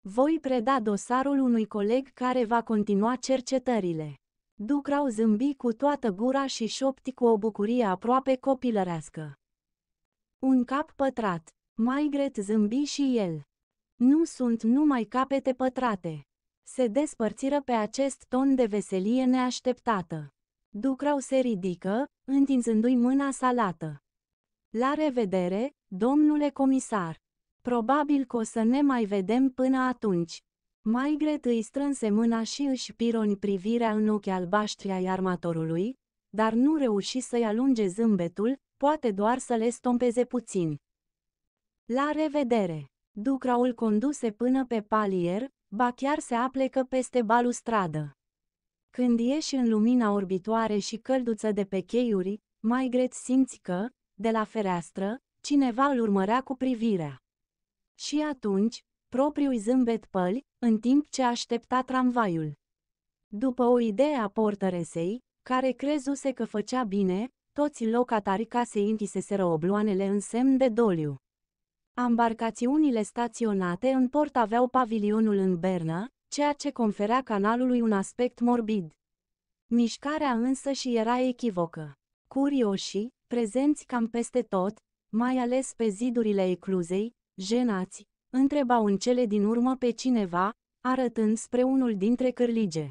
Voi preda dosarul unui coleg care va continua cercetările. Ducrau zâmbi cu toată gura și șopti cu o bucurie aproape copilărească. Un cap pătrat. Maigret zâmbi și el. Nu sunt numai capete pătrate. Se despărțiră pe acest ton de veselie neașteptată. Ducrau se ridică, întinzându-i mâna salată. La revedere, domnule comisar! Probabil că o să ne mai vedem până atunci. Maigret îi strânse mâna și își pironi privirea în ochii albaștri ai armatorului, dar nu reuși să-i alunge zâmbetul, poate doar să le stompeze puțin. La revedere! Ducraul conduse până pe palier, ba chiar se aplecă peste balustradă. Când ieși în lumina orbitoare și călduță de pe cheiuri, mai simți că, de la fereastră, cineva îl urmărea cu privirea. Și atunci, propriul zâmbet păli, în timp ce aștepta tramvaiul. După o idee a portăresei, care crezuse că făcea bine, toți locatarii casei închiseseră obloanele în semn de doliu. Ambarcațiunile staționate în port aveau pavilionul în bernă, ceea ce conferea canalului un aspect morbid. Mișcarea însă și era echivocă. Curioșii, prezenți cam peste tot, mai ales pe zidurile ecluzei, jenați, întrebau în cele din urmă pe cineva, arătând spre unul dintre cârlige.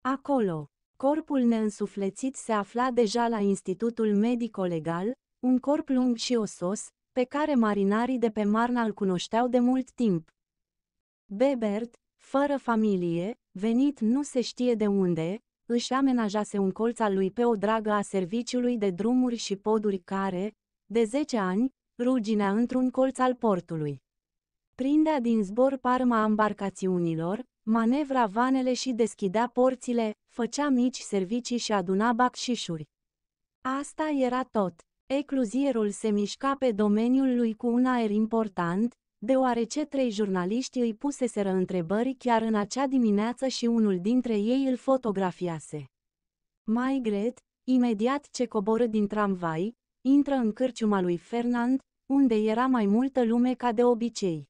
Acolo, corpul neînsuflețit se afla deja la Institutul Medico-Legal, un corp lung și osos, pe care marinarii de pe Marna îl cunoșteau de mult timp. Bebert, fără familie, venit nu se știe de unde, își amenajase un colț al lui pe o dragă a serviciului de drumuri și poduri care, de 10 ani, ruginea într-un colț al portului. Prindea din zbor parma embarcațiunilor, manevra vanele și deschidea porțile, făcea mici servicii și aduna bacșișuri. Asta era tot. Ecluzierul se mișca pe domeniul lui cu un aer important, deoarece trei jurnaliști îi puseseră întrebări chiar în acea dimineață și unul dintre ei îl fotografiase. gret, imediat ce coboră din tramvai, intră în cârciuma lui Fernand, unde era mai multă lume ca de obicei.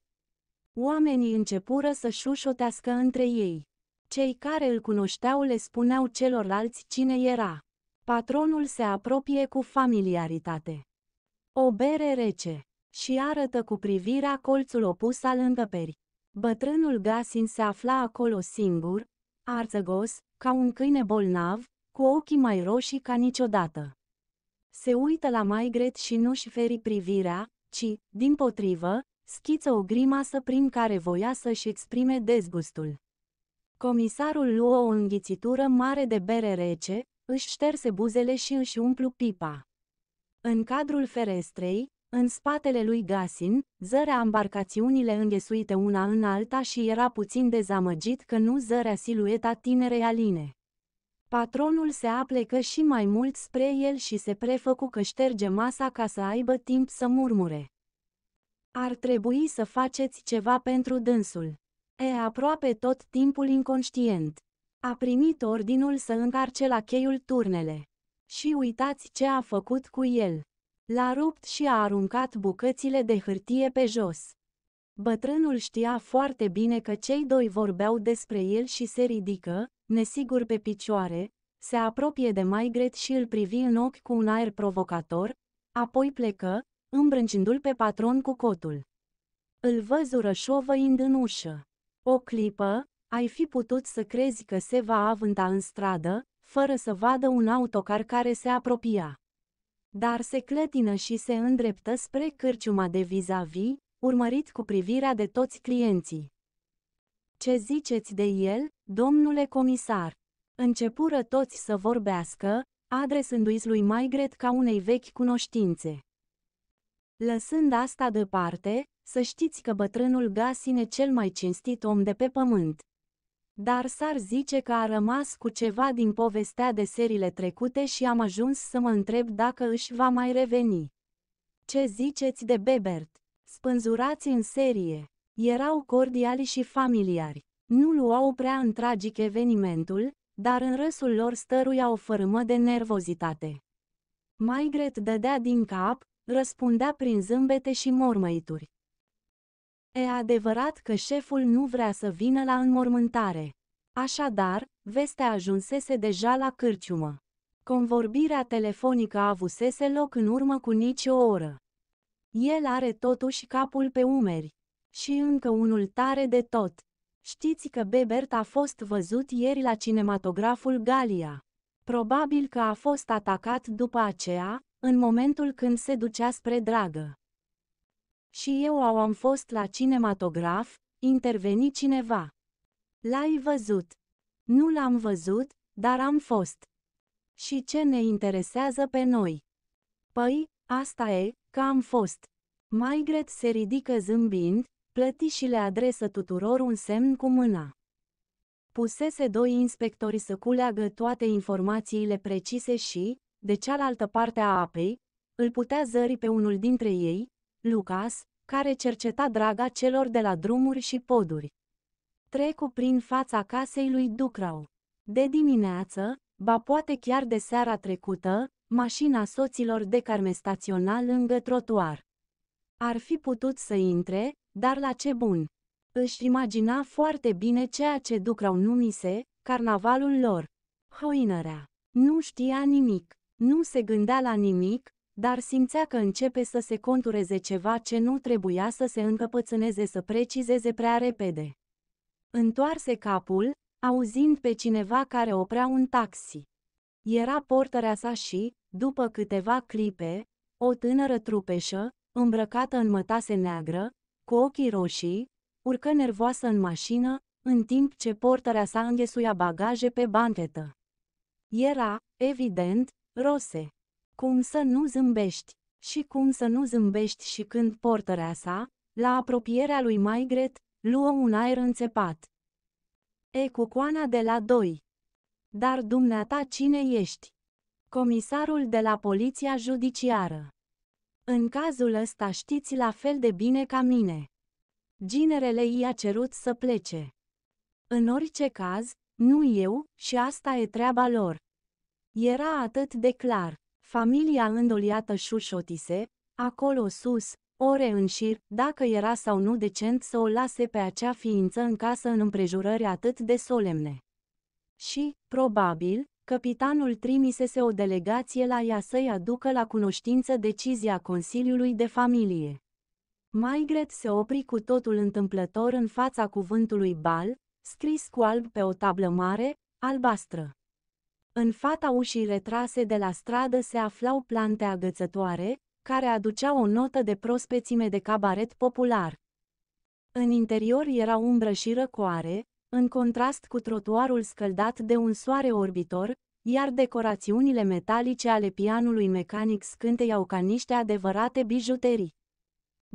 Oamenii începură să șușotească între ei. Cei care îl cunoșteau le spuneau celorlalți cine era. Patronul se apropie cu familiaritate. O bere rece. Și arătă cu privirea colțul opus al încăperii. Bătrânul Gasin se afla acolo singur, arțăgos, ca un câine bolnav, cu ochii mai roșii ca niciodată se uită la Maigret și nu-și feri privirea, ci, din potrivă, schiță o grimasă prin care voia să-și exprime dezgustul. Comisarul luă o înghițitură mare de bere rece, își șterse buzele și își umplu pipa. În cadrul ferestrei, în spatele lui Gasin, zărea embarcațiunile înghesuite una în alta și era puțin dezamăgit că nu zărea silueta tinerei Aline. Patronul se aplecă și mai mult spre el și se prefăcu că șterge masa ca să aibă timp să murmure. Ar trebui să faceți ceva pentru dânsul. E aproape tot timpul inconștient. A primit ordinul să încarce la cheiul turnele. Și uitați ce a făcut cu el. L-a rupt și a aruncat bucățile de hârtie pe jos. Bătrânul știa foarte bine că cei doi vorbeau despre el și se ridică, nesigur pe picioare, se apropie de Maigret și îl privi în ochi cu un aer provocator, apoi plecă, îmbrâncindu-l pe patron cu cotul. Îl văzură șovăind în ușă. O clipă, ai fi putut să crezi că se va avânta în stradă, fără să vadă un autocar care se apropia. Dar se clătină și se îndreptă spre cârciuma de vis-a-vis, urmărit cu privirea de toți clienții. Ce ziceți de el?" Domnule comisar, începură toți să vorbească, adresându-i lui Maigret ca unei vechi cunoștințe. Lăsând asta deoparte, să știți că bătrânul Gasine cel mai cinstit om de pe pământ. Dar s-ar zice că a rămas cu ceva din povestea de serile trecute și am ajuns să mă întreb dacă își va mai reveni. Ce ziceți de Bebert? Spânzurați în serie. Erau cordiali și familiari. Nu luau prea în tragic evenimentul, dar în râsul lor stăruia o fărâmă de nervozitate. Maigret dădea din cap, răspundea prin zâmbete și mormăituri. E adevărat că șeful nu vrea să vină la înmormântare. Așadar, vestea ajunsese deja la cârciumă. Convorbirea telefonică avusese loc în urmă cu nici o oră. El are totuși capul pe umeri. Și încă unul tare de tot. Știți că Bebert a fost văzut ieri la cinematograful Galia. Probabil că a fost atacat după aceea, în momentul când se ducea spre dragă. Și eu au am fost la cinematograf, interveni cineva. L-ai văzut. Nu l-am văzut, dar am fost. Și ce ne interesează pe noi? Păi, asta e, că am fost. Maigret se ridică zâmbind, plăti și le adresă tuturor un semn cu mâna. Pusese doi inspectori să culeagă toate informațiile precise și, de cealaltă parte a apei, îl putea zări pe unul dintre ei, Lucas, care cerceta draga celor de la drumuri și poduri. Trecu prin fața casei lui Ducrau. De dimineață, ba poate chiar de seara trecută, mașina soților de carme staționa lângă trotuar. Ar fi putut să intre, dar la ce bun! Își imagina foarte bine ceea ce Ducrau numise, carnavalul lor. Hoinărea. Nu știa nimic, nu se gândea la nimic, dar simțea că începe să se contureze ceva ce nu trebuia să se încăpățâneze să precizeze prea repede. Întoarse capul, auzind pe cineva care oprea un taxi. Era portărea sa și, după câteva clipe, o tânără trupeșă, îmbrăcată în mătase neagră, cu ochii roșii, urcă nervoasă în mașină, în timp ce portarea sa înghesuia bagaje pe banchetă. Era, evident, rose. Cum să nu zâmbești? Și cum să nu zâmbești și când portărea sa, la apropierea lui Maigret, luă un aer înțepat. E cu coana de la doi. Dar dumneata cine ești? Comisarul de la poliția judiciară. În cazul ăsta știți la fel de bine ca mine. Ginerele i-a cerut să plece. În orice caz, nu eu, și asta e treaba lor. Era atât de clar. Familia îndoliată șușotise, acolo sus, ore în șir, dacă era sau nu decent să o lase pe acea ființă în casă în împrejurări atât de solemne. Și, probabil, capitanul trimisese o delegație la ea să-i aducă la cunoștință decizia Consiliului de Familie. Maigret se opri cu totul întâmplător în fața cuvântului bal, scris cu alb pe o tablă mare, albastră. În fata ușii retrase de la stradă se aflau plante agățătoare, care aduceau o notă de prospețime de cabaret popular. În interior era umbră și răcoare, în contrast cu trotuarul scăldat de un soare orbitor, iar decorațiunile metalice ale pianului mecanic scânteiau ca niște adevărate bijuterii.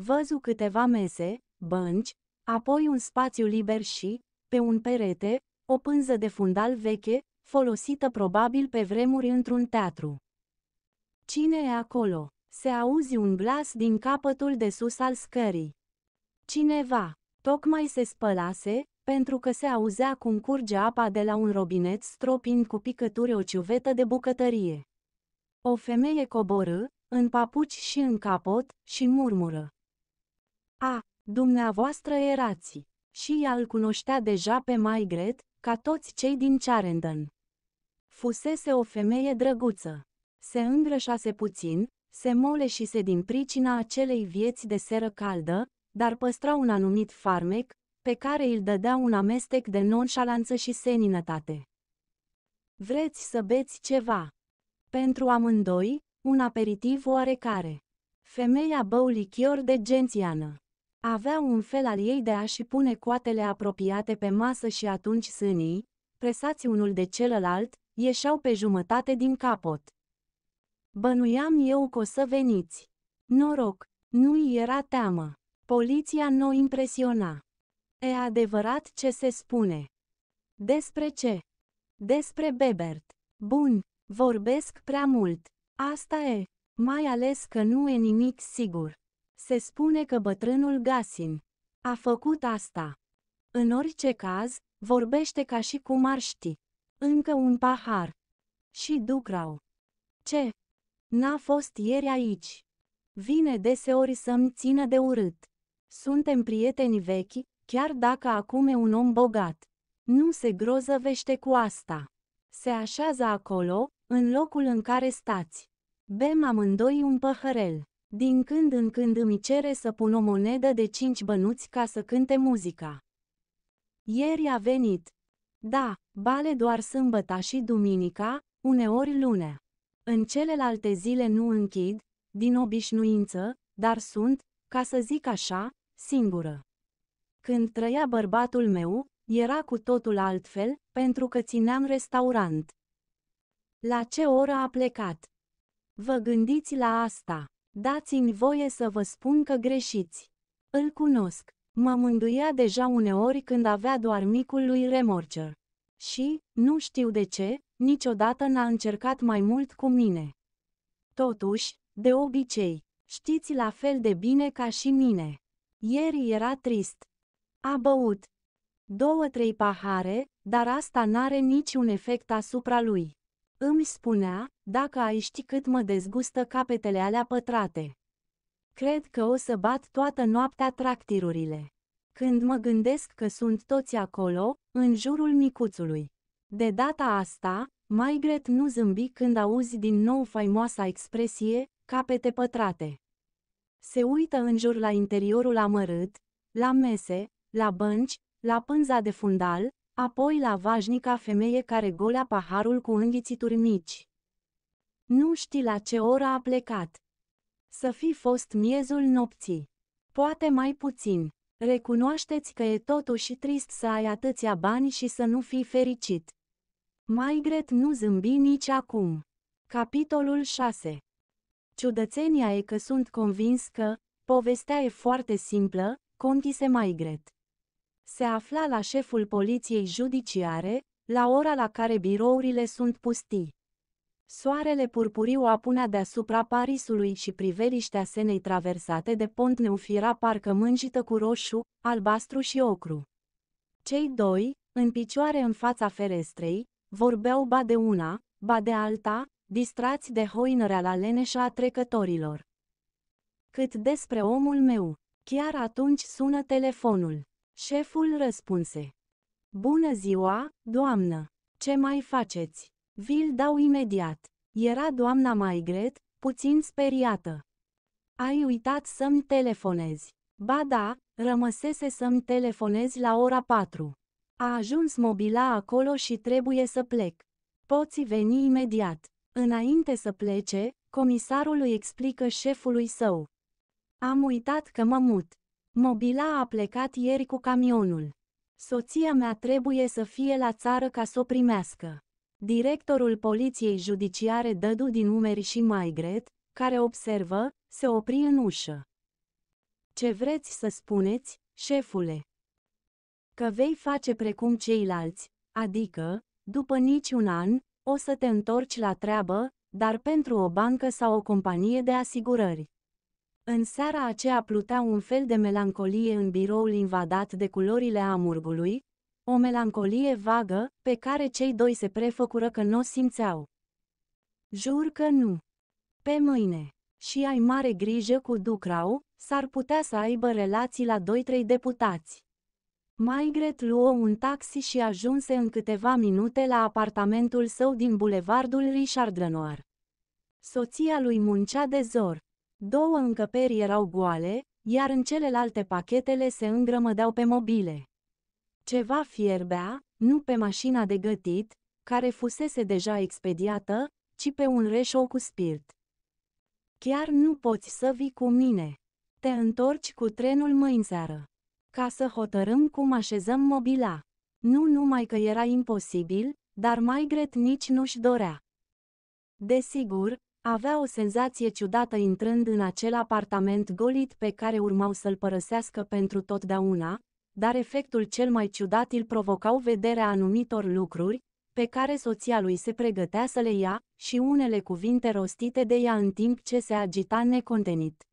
Văzu câteva mese, bănci, apoi un spațiu liber și, pe un perete, o pânză de fundal veche, folosită probabil pe vremuri într-un teatru. Cine e acolo? Se auzi un glas din capătul de sus al scării. Cineva, tocmai se spălase, pentru că se auzea cum curge apa de la un robinet stropind cu picături o ciuvetă de bucătărie. O femeie coborâ, în papuci și în capot, și murmură. A, dumneavoastră erați! Și ea îl cunoștea deja pe Maigret, ca toți cei din Charendon. Fusese o femeie drăguță. Se îngrășase puțin, se moleșise din pricina acelei vieți de seră caldă, dar păstra un anumit farmec, pe care îl dădea un amestec de nonșalanță și seninătate. Vreți să beți ceva? Pentru amândoi, un aperitiv oarecare. Femeia bău lichior de gențiană. Avea un fel al ei de a-și pune coatele apropiate pe masă și atunci sânii, presați unul de celălalt, ieșeau pe jumătate din capot. Bănuiam eu că o să veniți. Noroc, nu-i era teamă. Poliția nu impresiona. E adevărat ce se spune. Despre ce? Despre Bebert. Bun, vorbesc prea mult. Asta e, mai ales că nu e nimic sigur. Se spune că bătrânul Gasin a făcut asta. În orice caz, vorbește ca și cum ar ști. Încă un pahar. Și Ducrau. Ce? N-a fost ieri aici. Vine deseori să-mi țină de urât. Suntem prieteni vechi, chiar dacă acum e un om bogat. Nu se grozăvește cu asta. Se așează acolo, în locul în care stați. Bem amândoi un păhărel. Din când în când îmi cere să pun o monedă de cinci bănuți ca să cânte muzica. Ieri a venit. Da, bale doar sâmbăta și duminica, uneori lunea. În celelalte zile nu închid, din obișnuință, dar sunt, ca să zic așa, singură. Când trăia bărbatul meu, era cu totul altfel, pentru că țineam restaurant. La ce oră a plecat? Vă gândiți la asta. Dați-mi voie să vă spun că greșiți. Îl cunosc. Mă mânduia deja uneori când avea doar micul lui remorcer. Și, nu știu de ce, niciodată n-a încercat mai mult cu mine. Totuși, de obicei, știți la fel de bine ca și mine. Ieri era trist, a băut două-trei pahare, dar asta n-are niciun efect asupra lui. Îmi spunea, dacă ai ști cât mă dezgustă capetele alea pătrate. Cred că o să bat toată noaptea tractirurile. Când mă gândesc că sunt toți acolo, în jurul micuțului. De data asta, Maigret nu zâmbi când auzi din nou faimoasa expresie, capete pătrate. Se uită în jur la interiorul amărât, la mese, la bănci, la pânza de fundal, apoi la vașnica femeie care golea paharul cu înghițituri mici. Nu știi la ce oră a plecat. Să fi fost miezul nopții. Poate mai puțin. Recunoașteți că e totuși trist să ai atâția bani și să nu fii fericit. Maigret nu zâmbi nici acum. Capitolul 6 Ciudățenia e că sunt convins că, povestea e foarte simplă, contise Maigret se afla la șeful poliției judiciare, la ora la care birourile sunt pustii. Soarele purpuriu apunea deasupra Parisului și priveliștea senei traversate de pont neufira parcă mânjită cu roșu, albastru și ocru. Cei doi, în picioare în fața ferestrei, vorbeau ba de una, ba de alta, distrați de hoinărea la leneșa a trecătorilor. Cât despre omul meu, chiar atunci sună telefonul. Șeful răspunse. Bună ziua, doamnă! Ce mai faceți? Vi-l dau imediat. Era doamna Maigret, puțin speriată. Ai uitat să-mi telefonezi. Ba da, rămăsese să-mi telefonezi la ora 4. A ajuns mobila acolo și trebuie să plec. Poți veni imediat. Înainte să plece, comisarul îi explică șefului său. Am uitat că mă mut. Mobila a plecat ieri cu camionul. Soția mea trebuie să fie la țară ca să o primească. Directorul poliției judiciare dădu din umeri și Maigret, care observă, se opri în ușă. Ce vreți să spuneți, șefule? Că vei face precum ceilalți, adică, după niciun an, o să te întorci la treabă, dar pentru o bancă sau o companie de asigurări. În seara aceea plutea un fel de melancolie în biroul invadat de culorile amurgului, o melancolie vagă, pe care cei doi se prefăcură că nu o simțeau. Jur că nu. Pe mâine. Și ai mare grijă cu Ducrau, s-ar putea să aibă relații la 2-3 deputați. Maigret luă un taxi și ajunse în câteva minute la apartamentul său din bulevardul Richard Lenoir. Soția lui muncea de zor. Două încăperi erau goale, iar în celelalte pachetele se îngrămădeau pe mobile. Ceva fierbea, nu pe mașina de gătit, care fusese deja expediată, ci pe un reșou cu spirit. Chiar nu poți să vii cu mine. Te întorci cu trenul mâine seară. Ca să hotărâm cum așezăm mobila. Nu numai că era imposibil, dar mai gret nici nu-și dorea. Desigur, avea o senzație ciudată intrând în acel apartament golit pe care urmau să-l părăsească pentru totdeauna, dar efectul cel mai ciudat îl provocau vederea anumitor lucruri, pe care soția lui se pregătea să le ia, și unele cuvinte rostite de ea în timp ce se agita necontenit.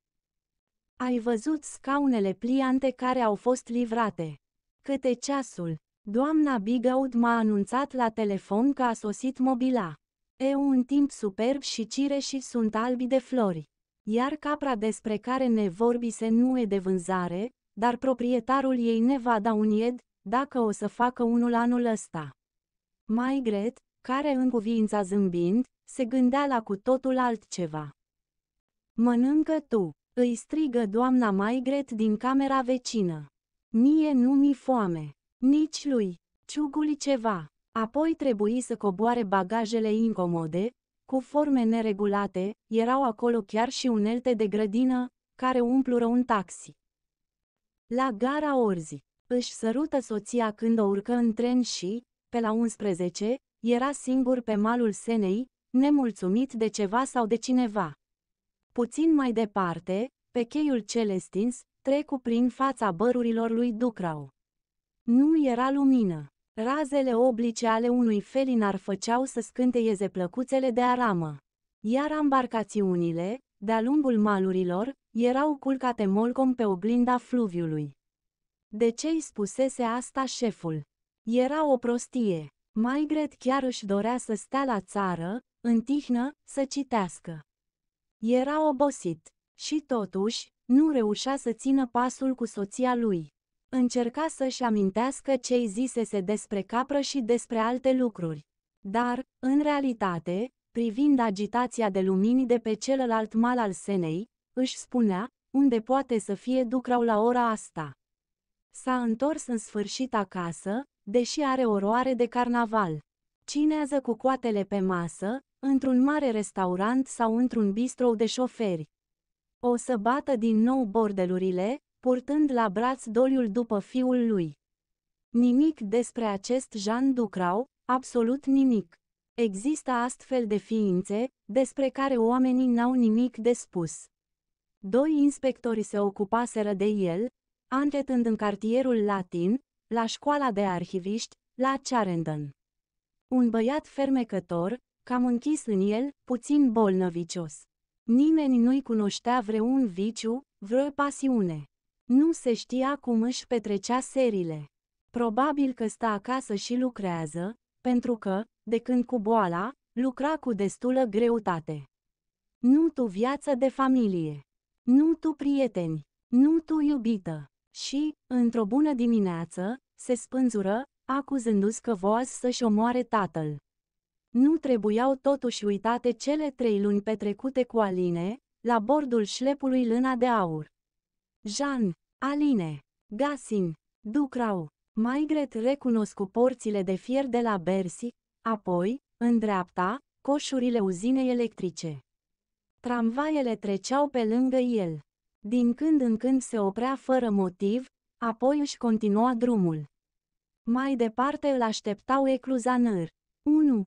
Ai văzut scaunele pliante care au fost livrate. Câte ceasul? Doamna Bigaud m-a anunțat la telefon că a sosit mobila. E un timp superb și cireșii sunt albi de flori. Iar capra despre care ne vorbise nu e de vânzare, dar proprietarul ei ne va da un ied, dacă o să facă unul anul ăsta. Maigret, care în cuvința zâmbind, se gândea la cu totul altceva. Mănâncă tu, îi strigă doamna Maigret din camera vecină. Mie nu mi foame, nici lui, ciuguli ceva. Apoi trebuie să coboare bagajele incomode, cu forme neregulate, erau acolo chiar și unelte de grădină, care umplură un taxi. La gara Orzi, își sărută soția când o urcă în tren și, pe la 11, era singur pe malul Senei, nemulțumit de ceva sau de cineva. Puțin mai departe, pe cheiul Celestins, trecu prin fața bărurilor lui Ducrau. Nu era lumină. Razele oblice ale unui ar făceau să scânteieze plăcuțele de aramă. Iar ambarcațiunile, de-a lungul malurilor, erau culcate molcom pe oglinda fluviului. De ce îi spusese asta șeful? Era o prostie. Maigret chiar își dorea să stea la țară, în tihnă, să citească. Era obosit și totuși nu reușea să țină pasul cu soția lui. Încerca să-și amintească ce-i zisese despre capră și despre alte lucruri. Dar, în realitate, privind agitația de lumini de pe celălalt mal al Senei, își spunea, unde poate să fie ducrau la ora asta. S-a întors în sfârșit acasă, deși are oroare de carnaval. Cinează cu coatele pe masă, într-un mare restaurant sau într-un bistrou de șoferi. O să bată din nou bordelurile, purtând la braț doliul după fiul lui. Nimic despre acest Jean Ducrau, absolut nimic. Există astfel de ființe, despre care oamenii n-au nimic de spus. Doi inspectori se ocupaseră de el, anchetând în cartierul latin, la școala de arhiviști, la Charendon. Un băiat fermecător, cam închis în el, puțin bolnăvicios. Nimeni nu-i cunoștea vreun viciu, vreo pasiune. Nu se știa cum își petrecea serile. Probabil că sta acasă și lucrează, pentru că, de când cu boala, lucra cu destulă greutate. Nu tu viață de familie. Nu tu prieteni. Nu tu iubită. Și, într-o bună dimineață, se spânzură, acuzându-ți că voaz să-și omoare tatăl. Nu trebuiau totuși uitate cele trei luni petrecute cu Aline, la bordul șlepului Lâna de Aur. Jean, Aline, Gasin, Ducrau, Maigret recunoscu porțile de fier de la Bersi, apoi, în dreapta, coșurile uzinei electrice. Tramvaiele treceau pe lângă el. Din când în când se oprea fără motiv, apoi își continua drumul. Mai departe îl așteptau ecluzanăr. 1.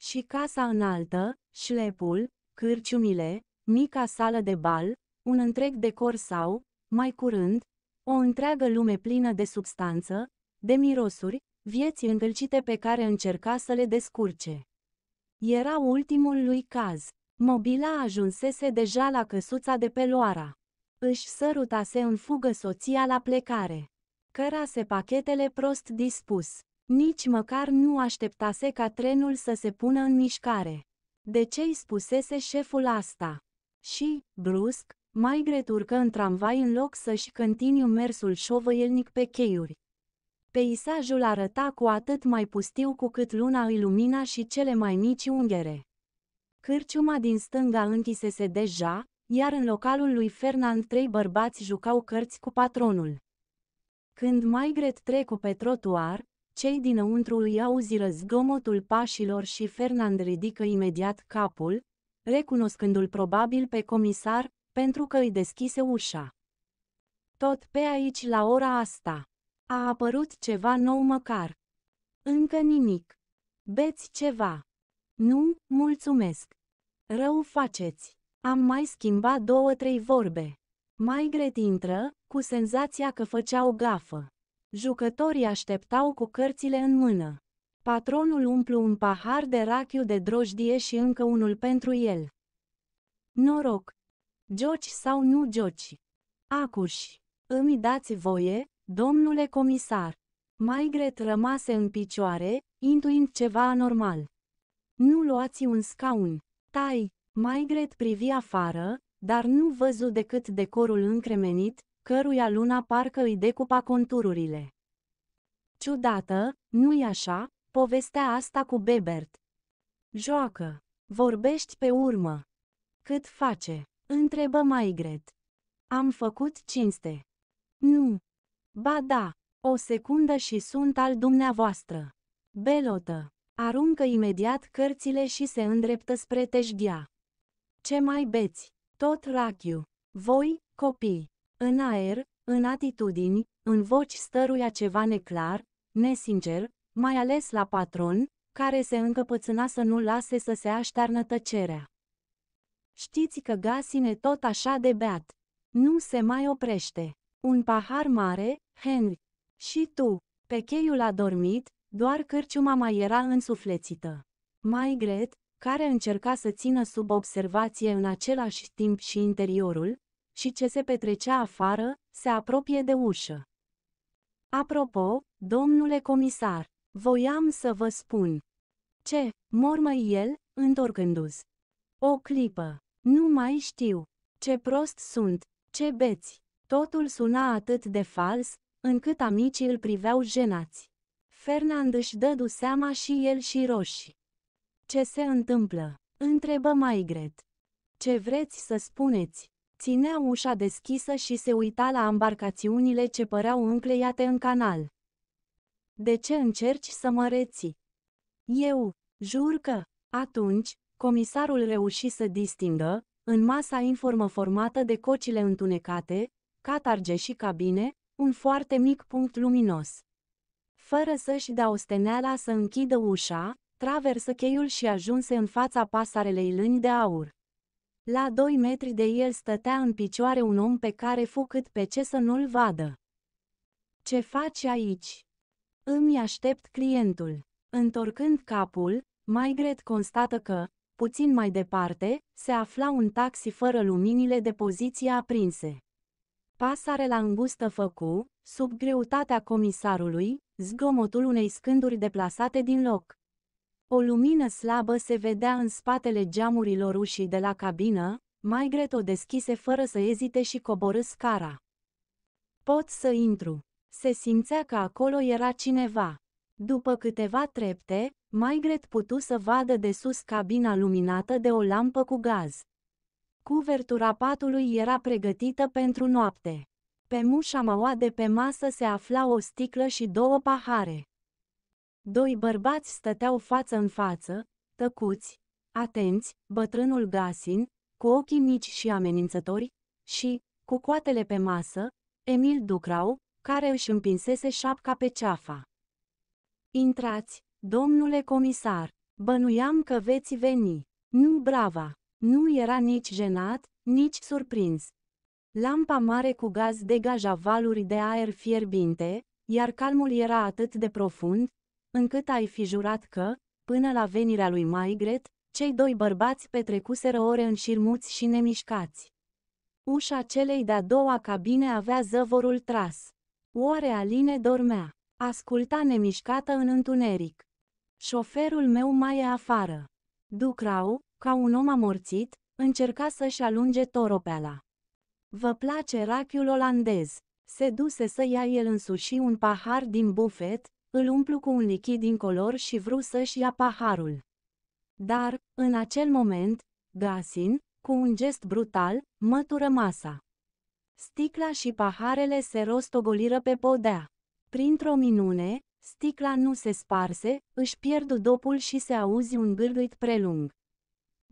Și casa înaltă, șlepul, cârciumile, mica sală de bal, un întreg decor sau, mai curând, o întreagă lume plină de substanță, de mirosuri, vieți îngălcite pe care încerca să le descurce. Era ultimul lui caz. Mobila ajunsese deja la căsuța de pe Loara. Își sărutase în fugă soția la plecare. Cărase pachetele prost dispus. Nici măcar nu așteptase ca trenul să se pună în mișcare. De ce îi spusese șeful asta? Și, brusc, Maigret urcă în tramvai în loc să-și continue mersul șovăielnic pe cheiuri. Peisajul arăta cu atât mai pustiu cu cât luna îi lumina și cele mai mici unghere. Cârciuma din stânga închisese deja, iar în localul lui Fernand trei bărbați jucau cărți cu patronul. Când Maigret trecu pe trotuar, cei dinăuntru îi auziră zgomotul pașilor și Fernand ridică imediat capul, recunoscându-l probabil pe comisar, pentru că îi deschise ușa. Tot pe aici la ora asta. A apărut ceva nou măcar. Încă nimic. Beți ceva. Nu, mulțumesc. Rău faceți. Am mai schimbat două-trei vorbe. Mai gret intră, cu senzația că făcea o gafă. Jucătorii așteptau cu cărțile în mână. Patronul umplu un pahar de rachiu de drojdie și încă unul pentru el. Noroc! Joci sau nu joci? Acuși, îmi dați voie, domnule comisar. Maigret rămase în picioare, intuind ceva anormal. Nu luați un scaun. Tai, Maigret privi afară, dar nu văzu decât decorul încremenit, căruia luna parcă îi decupa contururile. Ciudată, nu-i așa, povestea asta cu Bebert. Joacă, vorbești pe urmă. Cât face? Întrebă Maigret. Am făcut cinste. Nu. Ba da, o secundă și sunt al dumneavoastră. Belotă. Aruncă imediat cărțile și se îndreptă spre teșghia. Ce mai beți? Tot rachiu. Voi, copii. În aer, în atitudini, în voci stăruia ceva neclar, nesincer, mai ales la patron, care se încăpățâna să nu lase să se aștearnă tăcerea. Știți că e tot așa de beat. Nu se mai oprește. Un pahar mare, Henry. Și tu, pe cheiul a dormit, doar cârciuma mai era însuflețită. Maigret, care încerca să țină sub observație în același timp și interiorul, și ce se petrecea afară, se apropie de ușă. Apropo, domnule comisar, voiam să vă spun. Ce, mormăi el, întorcându-se. O clipă. Nu mai știu. Ce prost sunt, ce beți. Totul suna atât de fals, încât amicii îl priveau jenați. Fernand își dădu seama și el și roșii. Ce se întâmplă? Întrebă mai gret. Ce vreți să spuneți? Ținea ușa deschisă și se uita la embarcațiunile ce păreau încleiate în canal. De ce încerci să mă reții? Eu, jur că, atunci, Comisarul reuși să distingă, în masa informă formată de cocile întunecate, catarge și cabine, un foarte mic punct luminos. Fără să-și dea osteneala să închidă ușa, traversă cheiul și ajunse în fața pasarelei lâni de aur. La doi metri de el stătea în picioare un om pe care fu cât pe ce să nu-l vadă. Ce faci aici? Îmi aștept clientul. Întorcând capul, Maigret constată că, Puțin mai departe, se afla un taxi fără luminile de poziție aprinse. la îngustă făcu, sub greutatea comisarului, zgomotul unei scânduri deplasate din loc. O lumină slabă se vedea în spatele geamurilor ușii de la cabină, mai greto o deschise fără să ezite și coborâ scara. Pot să intru. Se simțea că acolo era cineva. După câteva trepte, Maigret putu să vadă de sus cabina luminată de o lampă cu gaz. Cuvertura patului era pregătită pentru noapte. Pe maua de pe masă se afla o sticlă și două pahare. Doi bărbați stăteau față în față, tăcuți, atenți, bătrânul Gasin, cu ochii mici și amenințători, și, cu coatele pe masă, Emil Ducrau, care își împinsese șapca pe ceafa. Intrați, Domnule comisar, bănuiam că veți veni. Nu brava. Nu era nici jenat, nici surprins. Lampa mare cu gaz degaja valuri de aer fierbinte, iar calmul era atât de profund, încât ai fi jurat că, până la venirea lui Maigret, cei doi bărbați petrecuseră ore în șirmuți și nemișcați. Ușa celei de-a doua cabine avea zăvorul tras. Oare Aline dormea? Asculta nemișcată în întuneric. Șoferul meu mai e afară. Ducrau, ca un om amorțit, încerca să-și alunge toropeala. Vă place rachiul olandez? Se duse să ia el însuși un pahar din bufet, îl umplu cu un lichid incolor și vru să-și ia paharul. Dar, în acel moment, Gasin, cu un gest brutal, mătură masa. Sticla și paharele se rostogoliră pe podea. Printr-o minune, Sticla nu se sparse, își pierdu dopul și se auzi un gârgâit prelung.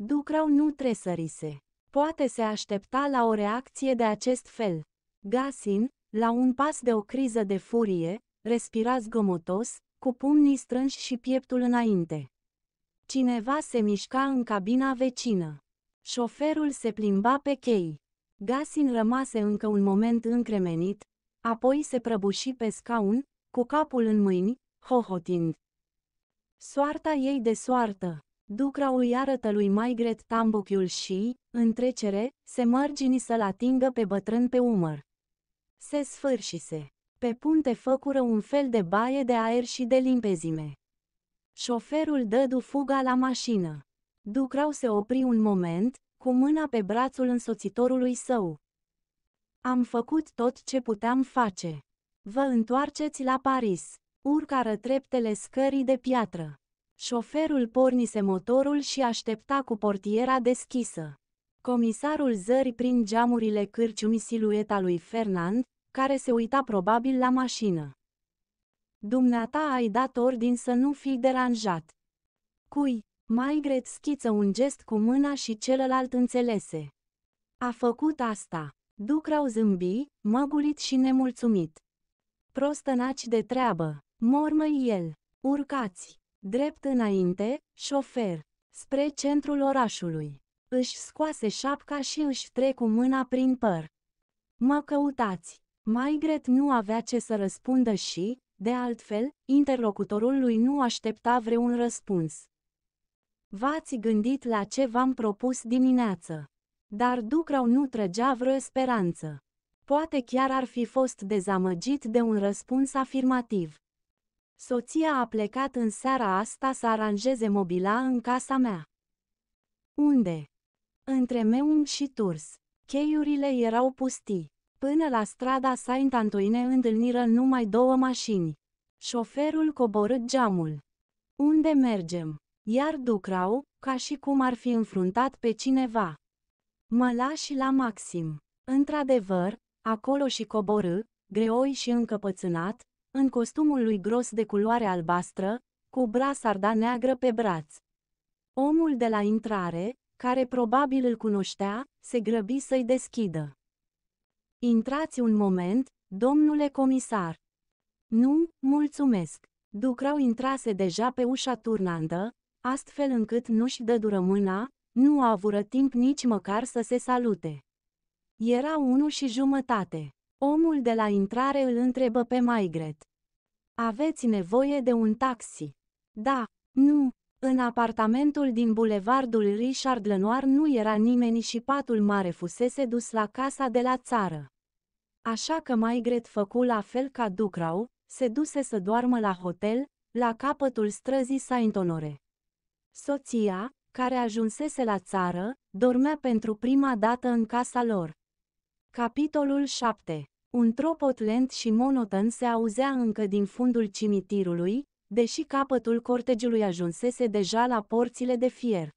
Ducrau nu tresărise. Poate se aștepta la o reacție de acest fel. Gasin, la un pas de o criză de furie, respira zgomotos, cu pumnii strânși și pieptul înainte. Cineva se mișca în cabina vecină. Șoferul se plimba pe chei. Gasin rămase încă un moment încremenit, apoi se prăbuși pe scaun, cu capul în mâini, hohotind. Soarta ei de soartă. Ducra îi arătă lui Maigret tambuchiul și, în trecere, se mărgini să-l atingă pe bătrân pe umăr. Se sfârșise. Pe punte făcură un fel de baie de aer și de limpezime. Șoferul dădu fuga la mașină. Ducrau se opri un moment, cu mâna pe brațul însoțitorului său. Am făcut tot ce puteam face. Vă întoarceți la Paris. Urcară treptele scării de piatră. Șoferul pornise motorul și aștepta cu portiera deschisă. Comisarul zări prin geamurile cârciumi silueta lui Fernand, care se uita probabil la mașină. Dumneata ai dat ordin să nu fii deranjat. Cui? Maigret schiță un gest cu mâna și celălalt înțelese. A făcut asta. Ducrau zâmbi, măgulit și nemulțumit. Prostănaci de treabă, mormă el. Urcați, drept înainte, șofer, spre centrul orașului. Își scoase șapca și își trecu mâna prin păr. Mă căutați. Maigret nu avea ce să răspundă și, de altfel, interlocutorul lui nu aștepta vreun răspuns. V-ați gândit la ce v-am propus dimineață. Dar Ducrau nu trăgea vreo speranță. Poate chiar ar fi fost dezamăgit de un răspuns afirmativ. Soția a plecat în seara asta să aranjeze mobila în casa mea. Unde? Între meun și Turs. Cheiurile erau pustii. Până la strada Saint Antoine întâlniră numai două mașini. Șoferul coborâ geamul. Unde mergem? Iar Ducrau, ca și cum ar fi înfruntat pe cineva. Mă lași la maxim. Într-adevăr, Acolo și coborâ, greoi și încăpățânat, în costumul lui gros de culoare albastră, cu brasarda neagră pe braț. Omul de la intrare, care probabil îl cunoștea, se grăbi să-i deschidă. Intrați un moment, domnule comisar. Nu, mulțumesc. Ducrau intrase deja pe ușa turnandă, astfel încât nu-și dădură mâna, nu avut timp nici măcar să se salute. Era unu și jumătate. Omul de la intrare îl întrebă pe Maigret. Aveți nevoie de un taxi? Da, nu. În apartamentul din bulevardul Richard Lenoir nu era nimeni și patul mare fusese dus la casa de la țară. Așa că Maigret făcu la fel ca Ducrau, se duse să doarmă la hotel, la capătul străzii Saint-Honore. Soția, care ajunsese la țară, dormea pentru prima dată în casa lor. Capitolul 7 Un tropot lent și monoton se auzea încă din fundul cimitirului, deși capătul cortegiului ajunsese deja la porțile de fier.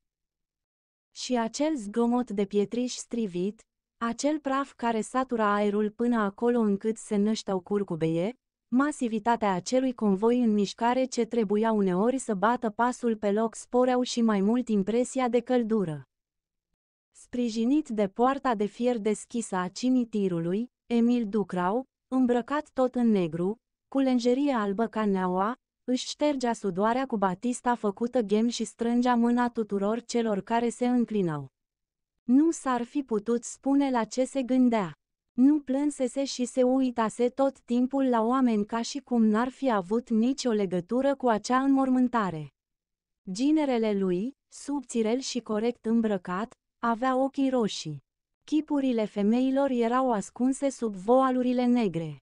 Și acel zgomot de pietriș strivit, acel praf care satura aerul până acolo încât se nășteau curcubeie, masivitatea acelui convoi în mișcare ce trebuia uneori să bată pasul pe loc sporeau și mai mult impresia de căldură. Sprijinit de poarta de fier deschisă a cimitirului, Emil Ducrau, îmbrăcat tot în negru, cu lenjerie albă ca neaua, își ștergea sudoarea cu batista făcută gem și strângea mâna tuturor celor care se înclinau. Nu s-ar fi putut spune la ce se gândea. Nu plânsese și se uitase tot timpul la oameni ca și cum n-ar fi avut nicio legătură cu acea înmormântare. Ginerele lui, subțirel și corect îmbrăcat, avea ochii roșii. Chipurile femeilor erau ascunse sub voalurile negre.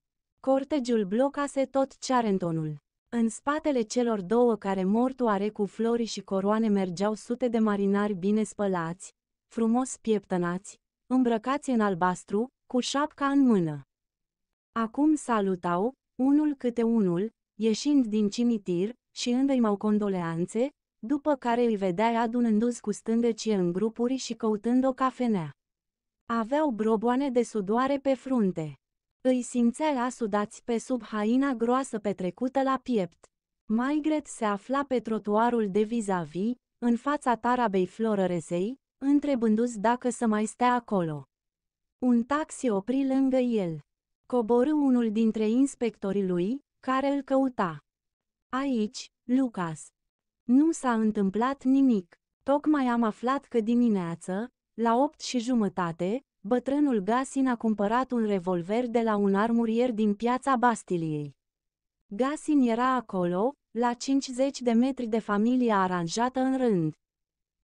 Cortegiul blocase tot Charentonul. În spatele celor două care mortoare cu flori și coroane mergeau sute de marinari bine spălați, frumos pieptănați, îmbrăcați în albastru, cu șapca în mână. Acum salutau, unul câte unul, ieșind din cimitir, și îndăimau condoleanțe, după care îi vedeai adunându-ți cu stângăcie în grupuri și căutând o cafenea. Aveau broboane de sudoare pe frunte. Îi simțeai asudați pe sub haina groasă petrecută la piept. Maigret se afla pe trotuarul de vis-a-vis, în fața tarabei florăresei, întrebându-ți dacă să mai stea acolo. Un taxi opri lângă el. Coborâ unul dintre inspectorii lui, care îl căuta. Aici, Lucas. Nu s-a întâmplat nimic. Tocmai am aflat că dimineață, la opt și jumătate, bătrânul Gasin a cumpărat un revolver de la un armurier din piața Bastiliei. Gasin era acolo, la 50 de metri de familia aranjată în rând.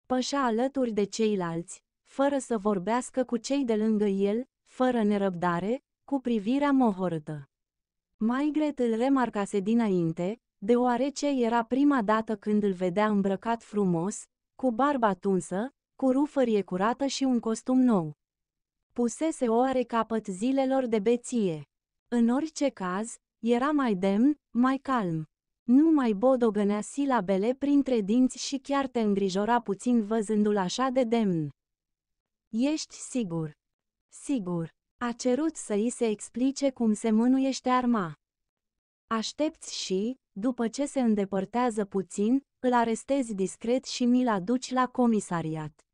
Pășa alături de ceilalți, fără să vorbească cu cei de lângă el, fără nerăbdare, cu privirea mohorâtă. Maigret îl remarcase dinainte, deoarece era prima dată când îl vedea îmbrăcat frumos, cu barba tunsă, cu rufărie curată și un costum nou. Pusese oare capăt zilelor de beție. În orice caz, era mai demn, mai calm. Nu mai bodogănea silabele printre dinți și chiar te îngrijora puțin văzându-l așa de demn. Ești sigur. Sigur. A cerut să i se explice cum se mânuiește arma. Aștepți și, după ce se îndepărtează puțin, îl arestezi discret și mi-l aduci la comisariat.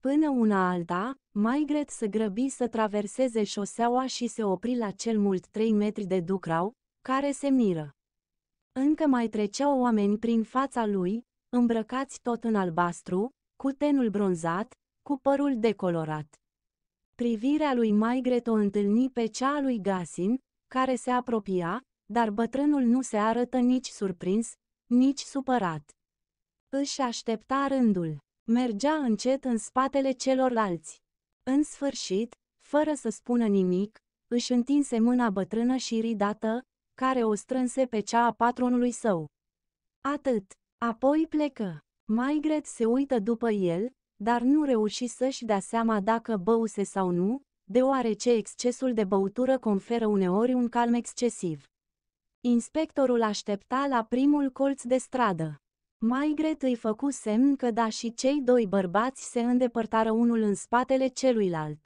Până una alta, Maigret se grăbi să traverseze șoseaua și se opri la cel mult 3 metri de Ducrau, care se miră. Încă mai treceau oameni prin fața lui, îmbrăcați tot în albastru, cu tenul bronzat, cu părul decolorat. Privirea lui Maigret o întâlni pe cea a lui Gasin, care se apropia, dar bătrânul nu se arătă nici surprins, nici supărat. Își aștepta rândul. Mergea încet în spatele celorlalți. În sfârșit, fără să spună nimic, își întinse mâna bătrână și ridată, care o strânse pe cea a patronului său. Atât. Apoi plecă. Maigret se uită după el, dar nu reuși să-și dea seama dacă băuse sau nu, deoarece excesul de băutură conferă uneori un calm excesiv. Inspectorul aștepta la primul colț de stradă. Maigret îi făcu semn că da și cei doi bărbați se îndepărtară unul în spatele celuilalt.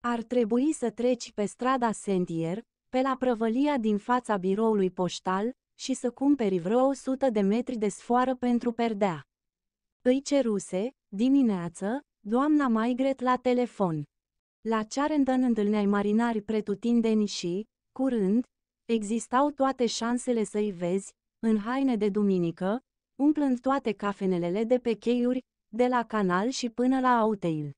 Ar trebui să treci pe strada Sentier, pe la prăvălia din fața biroului poștal, și să cumperi vreo 100 de metri de sfoară pentru perdea. Îi ceruse, dimineață, doamna Maigret la telefon. La Charenton întâlneai marinari pretutindeni și, curând, Existau toate șansele să-i vezi, în haine de duminică, umplând toate cafenelele de pe cheiuri, de la canal și până la auteil.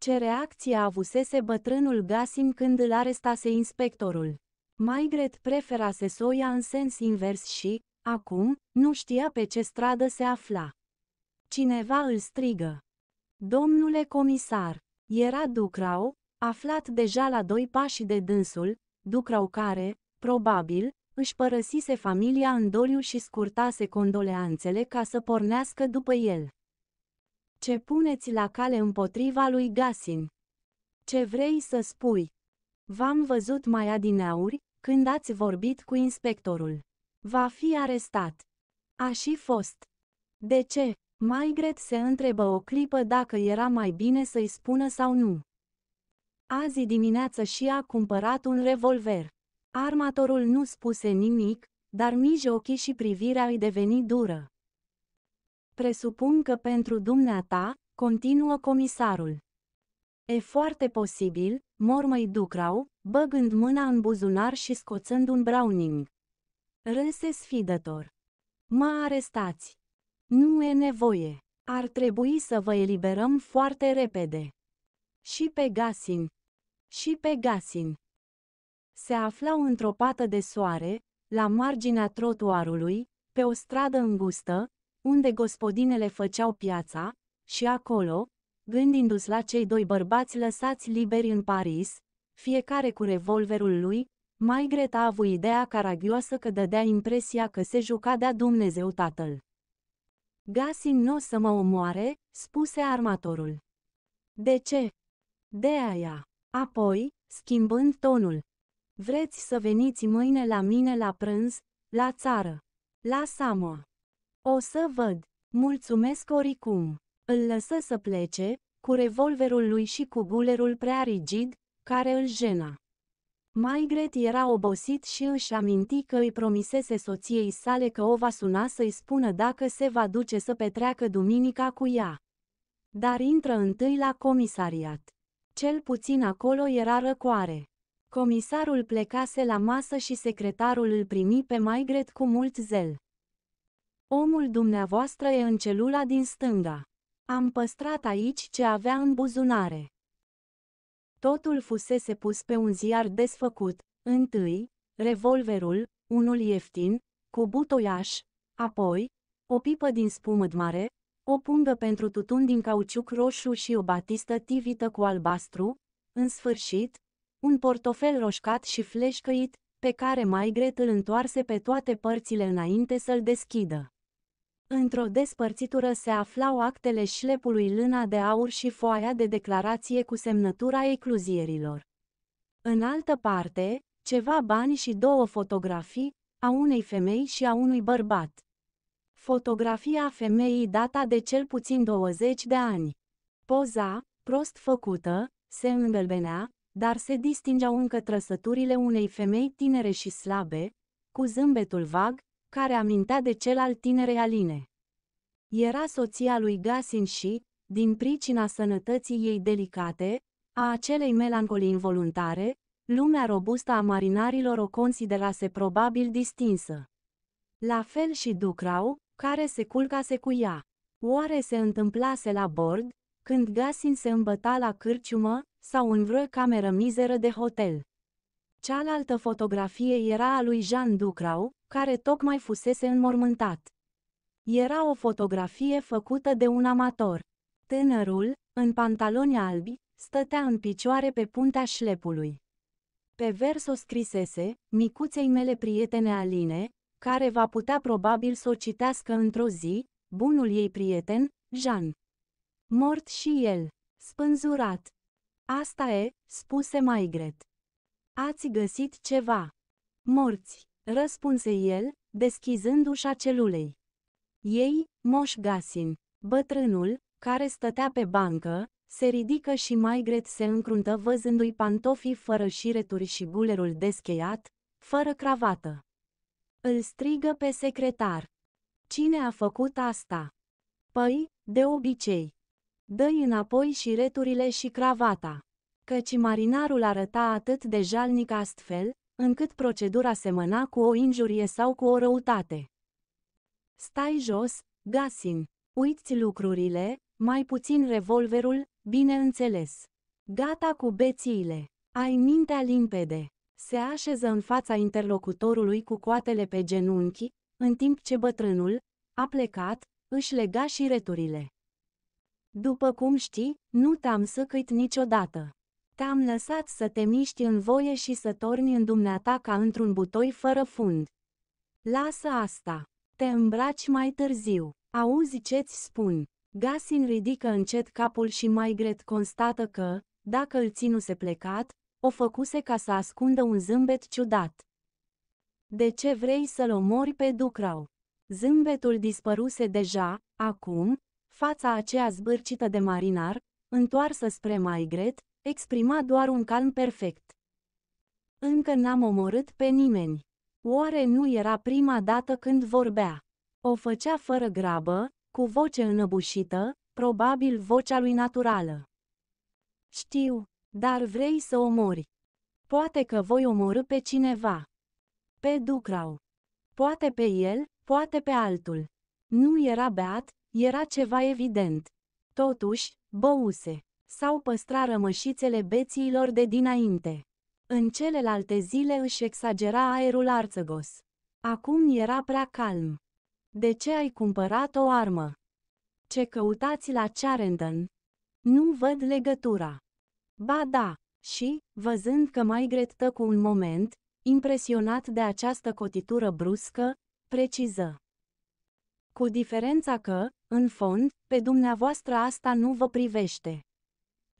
Ce reacție avusese bătrânul Gasim când îl arestase inspectorul? Maigret prefera să soia în sens invers și, acum, nu știa pe ce stradă se afla. Cineva îl strigă. Domnule comisar, era Ducrau, aflat deja la doi pași de dânsul, Ducrau care, Probabil, își părăsise familia în doliu și scurtase condoleanțele ca să pornească după el. Ce puneți la cale împotriva lui Gasin? Ce vrei să spui? V-am văzut mai adineauri, când ați vorbit cu inspectorul. Va fi arestat. A și fost. De ce? Maigret se întrebă o clipă dacă era mai bine să-i spună sau nu. Azi dimineață și a cumpărat un revolver. Armatorul nu spuse nimic, dar mici ochii și privirea îi deveni dură. Presupun că pentru dumneata, continuă comisarul. E foarte posibil, mormăi Ducrau, băgând mâna în buzunar și scoțând un browning. Râse sfidător. Mă arestați. Nu e nevoie. Ar trebui să vă eliberăm foarte repede. Și pe Gasin. Și pe Gasin. Se aflau într-o pată de soare, la marginea trotuarului, pe o stradă îngustă, unde gospodinele făceau piața, și acolo, gândindu-se la cei doi bărbați lăsați liberi în Paris, fiecare cu revolverul lui, mai greta a avut ideea caragioasă că dădea impresia că se juca de-a Dumnezeu tatăl. Gasin nu o să mă omoare, spuse armatorul. De ce? De aia. Apoi, schimbând tonul, Vreți să veniți mâine la mine la prânz, la țară? Lasă-mă! O să văd! Mulțumesc oricum! Îl lăsă să plece, cu revolverul lui și cu gulerul prea rigid, care îl jena. Maigret era obosit și își aminti că îi promisese soției sale că o va suna să-i spună dacă se va duce să petreacă duminica cu ea. Dar intră întâi la comisariat. Cel puțin acolo era răcoare. Comisarul plecase la masă și secretarul îl primi pe Maigret cu mult zel. Omul dumneavoastră e în celula din stânga. Am păstrat aici ce avea în buzunare. Totul fusese pus pe un ziar desfăcut, întâi, revolverul, unul ieftin, cu butoiaș, apoi, o pipă din spumă mare, o pungă pentru tutun din cauciuc roșu și o batistă tivită cu albastru, în sfârșit, un portofel roșcat și fleșcăit, pe care gret îl întoarse pe toate părțile înainte să-l deschidă. Într-o despărțitură se aflau actele șlepului lâna de aur și foaia de declarație cu semnătura ecluzierilor. În altă parte, ceva bani și două fotografii, a unei femei și a unui bărbat. Fotografia femeii data de cel puțin 20 de ani. Poza, prost făcută, se îngălbenea, dar se distingeau încă trăsăturile unei femei tinere și slabe, cu zâmbetul vag, care amintea de cel al tinerei Aline. Era soția lui Gasin și, din pricina sănătății ei delicate, a acelei melancolii involuntare, lumea robustă a marinarilor o considerase probabil distinsă. La fel și Ducrau, care se culcase cu ea. Oare se întâmplase la bord, când Gasin se îmbăta la cârciumă, sau în vreo cameră mizeră de hotel. Cealaltă fotografie era a lui Jean Ducrau, care tocmai fusese înmormântat. Era o fotografie făcută de un amator. Tânărul, în pantaloni albi, stătea în picioare pe puntea șlepului. Pe vers o scrisese, micuței mele prietene Aline, care va putea probabil să o citească într-o zi, bunul ei prieten, Jean. Mort și el, spânzurat, Asta e, spuse Maigret. Ați găsit ceva. Morți, răspunse el, deschizând ușa celulei. Ei, Moș Gasin, bătrânul, care stătea pe bancă, se ridică și Maigret se încruntă văzându-i pantofii fără șireturi și bulerul descheiat, fără cravată. Îl strigă pe secretar. Cine a făcut asta? Păi, de obicei, Dă-i înapoi și returile și cravata. Căci marinarul arăta atât de jalnic astfel, încât procedura semăna cu o injurie sau cu o răutate. Stai jos, Gasin. Uiți lucrurile, mai puțin revolverul, bineînțeles. Gata cu bețiile. Ai mintea limpede. Se așeză în fața interlocutorului cu coatele pe genunchi, în timp ce bătrânul, a plecat, își lega și returile. După cum știi, nu te-am săcăit niciodată. Te-am lăsat să te miști în voie și să torni în dumneata ca într-un butoi fără fund. Lasă asta. Te îmbraci mai târziu. Auzi ce-ți spun. Gasin ridică încet capul și mai gret constată că, dacă îl ținuse plecat, o făcuse ca să ascundă un zâmbet ciudat. De ce vrei să-l omori pe Ducrau? Zâmbetul dispăruse deja, acum, fața aceea zbârcită de marinar, întoarsă spre Maigret, exprima doar un calm perfect. Încă n-am omorât pe nimeni. Oare nu era prima dată când vorbea? O făcea fără grabă, cu voce înăbușită, probabil vocea lui naturală. Știu, dar vrei să omori. Poate că voi omorâ pe cineva. Pe Ducrau. Poate pe el, poate pe altul. Nu era beat, era ceva evident. Totuși, băuse. Sau păstra rămășițele bețiilor de dinainte. În celelalte zile își exagera aerul arțăgos. Acum era prea calm. De ce ai cumpărat o armă? Ce căutați la Charenton? Nu văd legătura. Ba da, și, văzând că mai cu un moment, impresionat de această cotitură bruscă, preciză cu diferența că, în fond, pe dumneavoastră asta nu vă privește.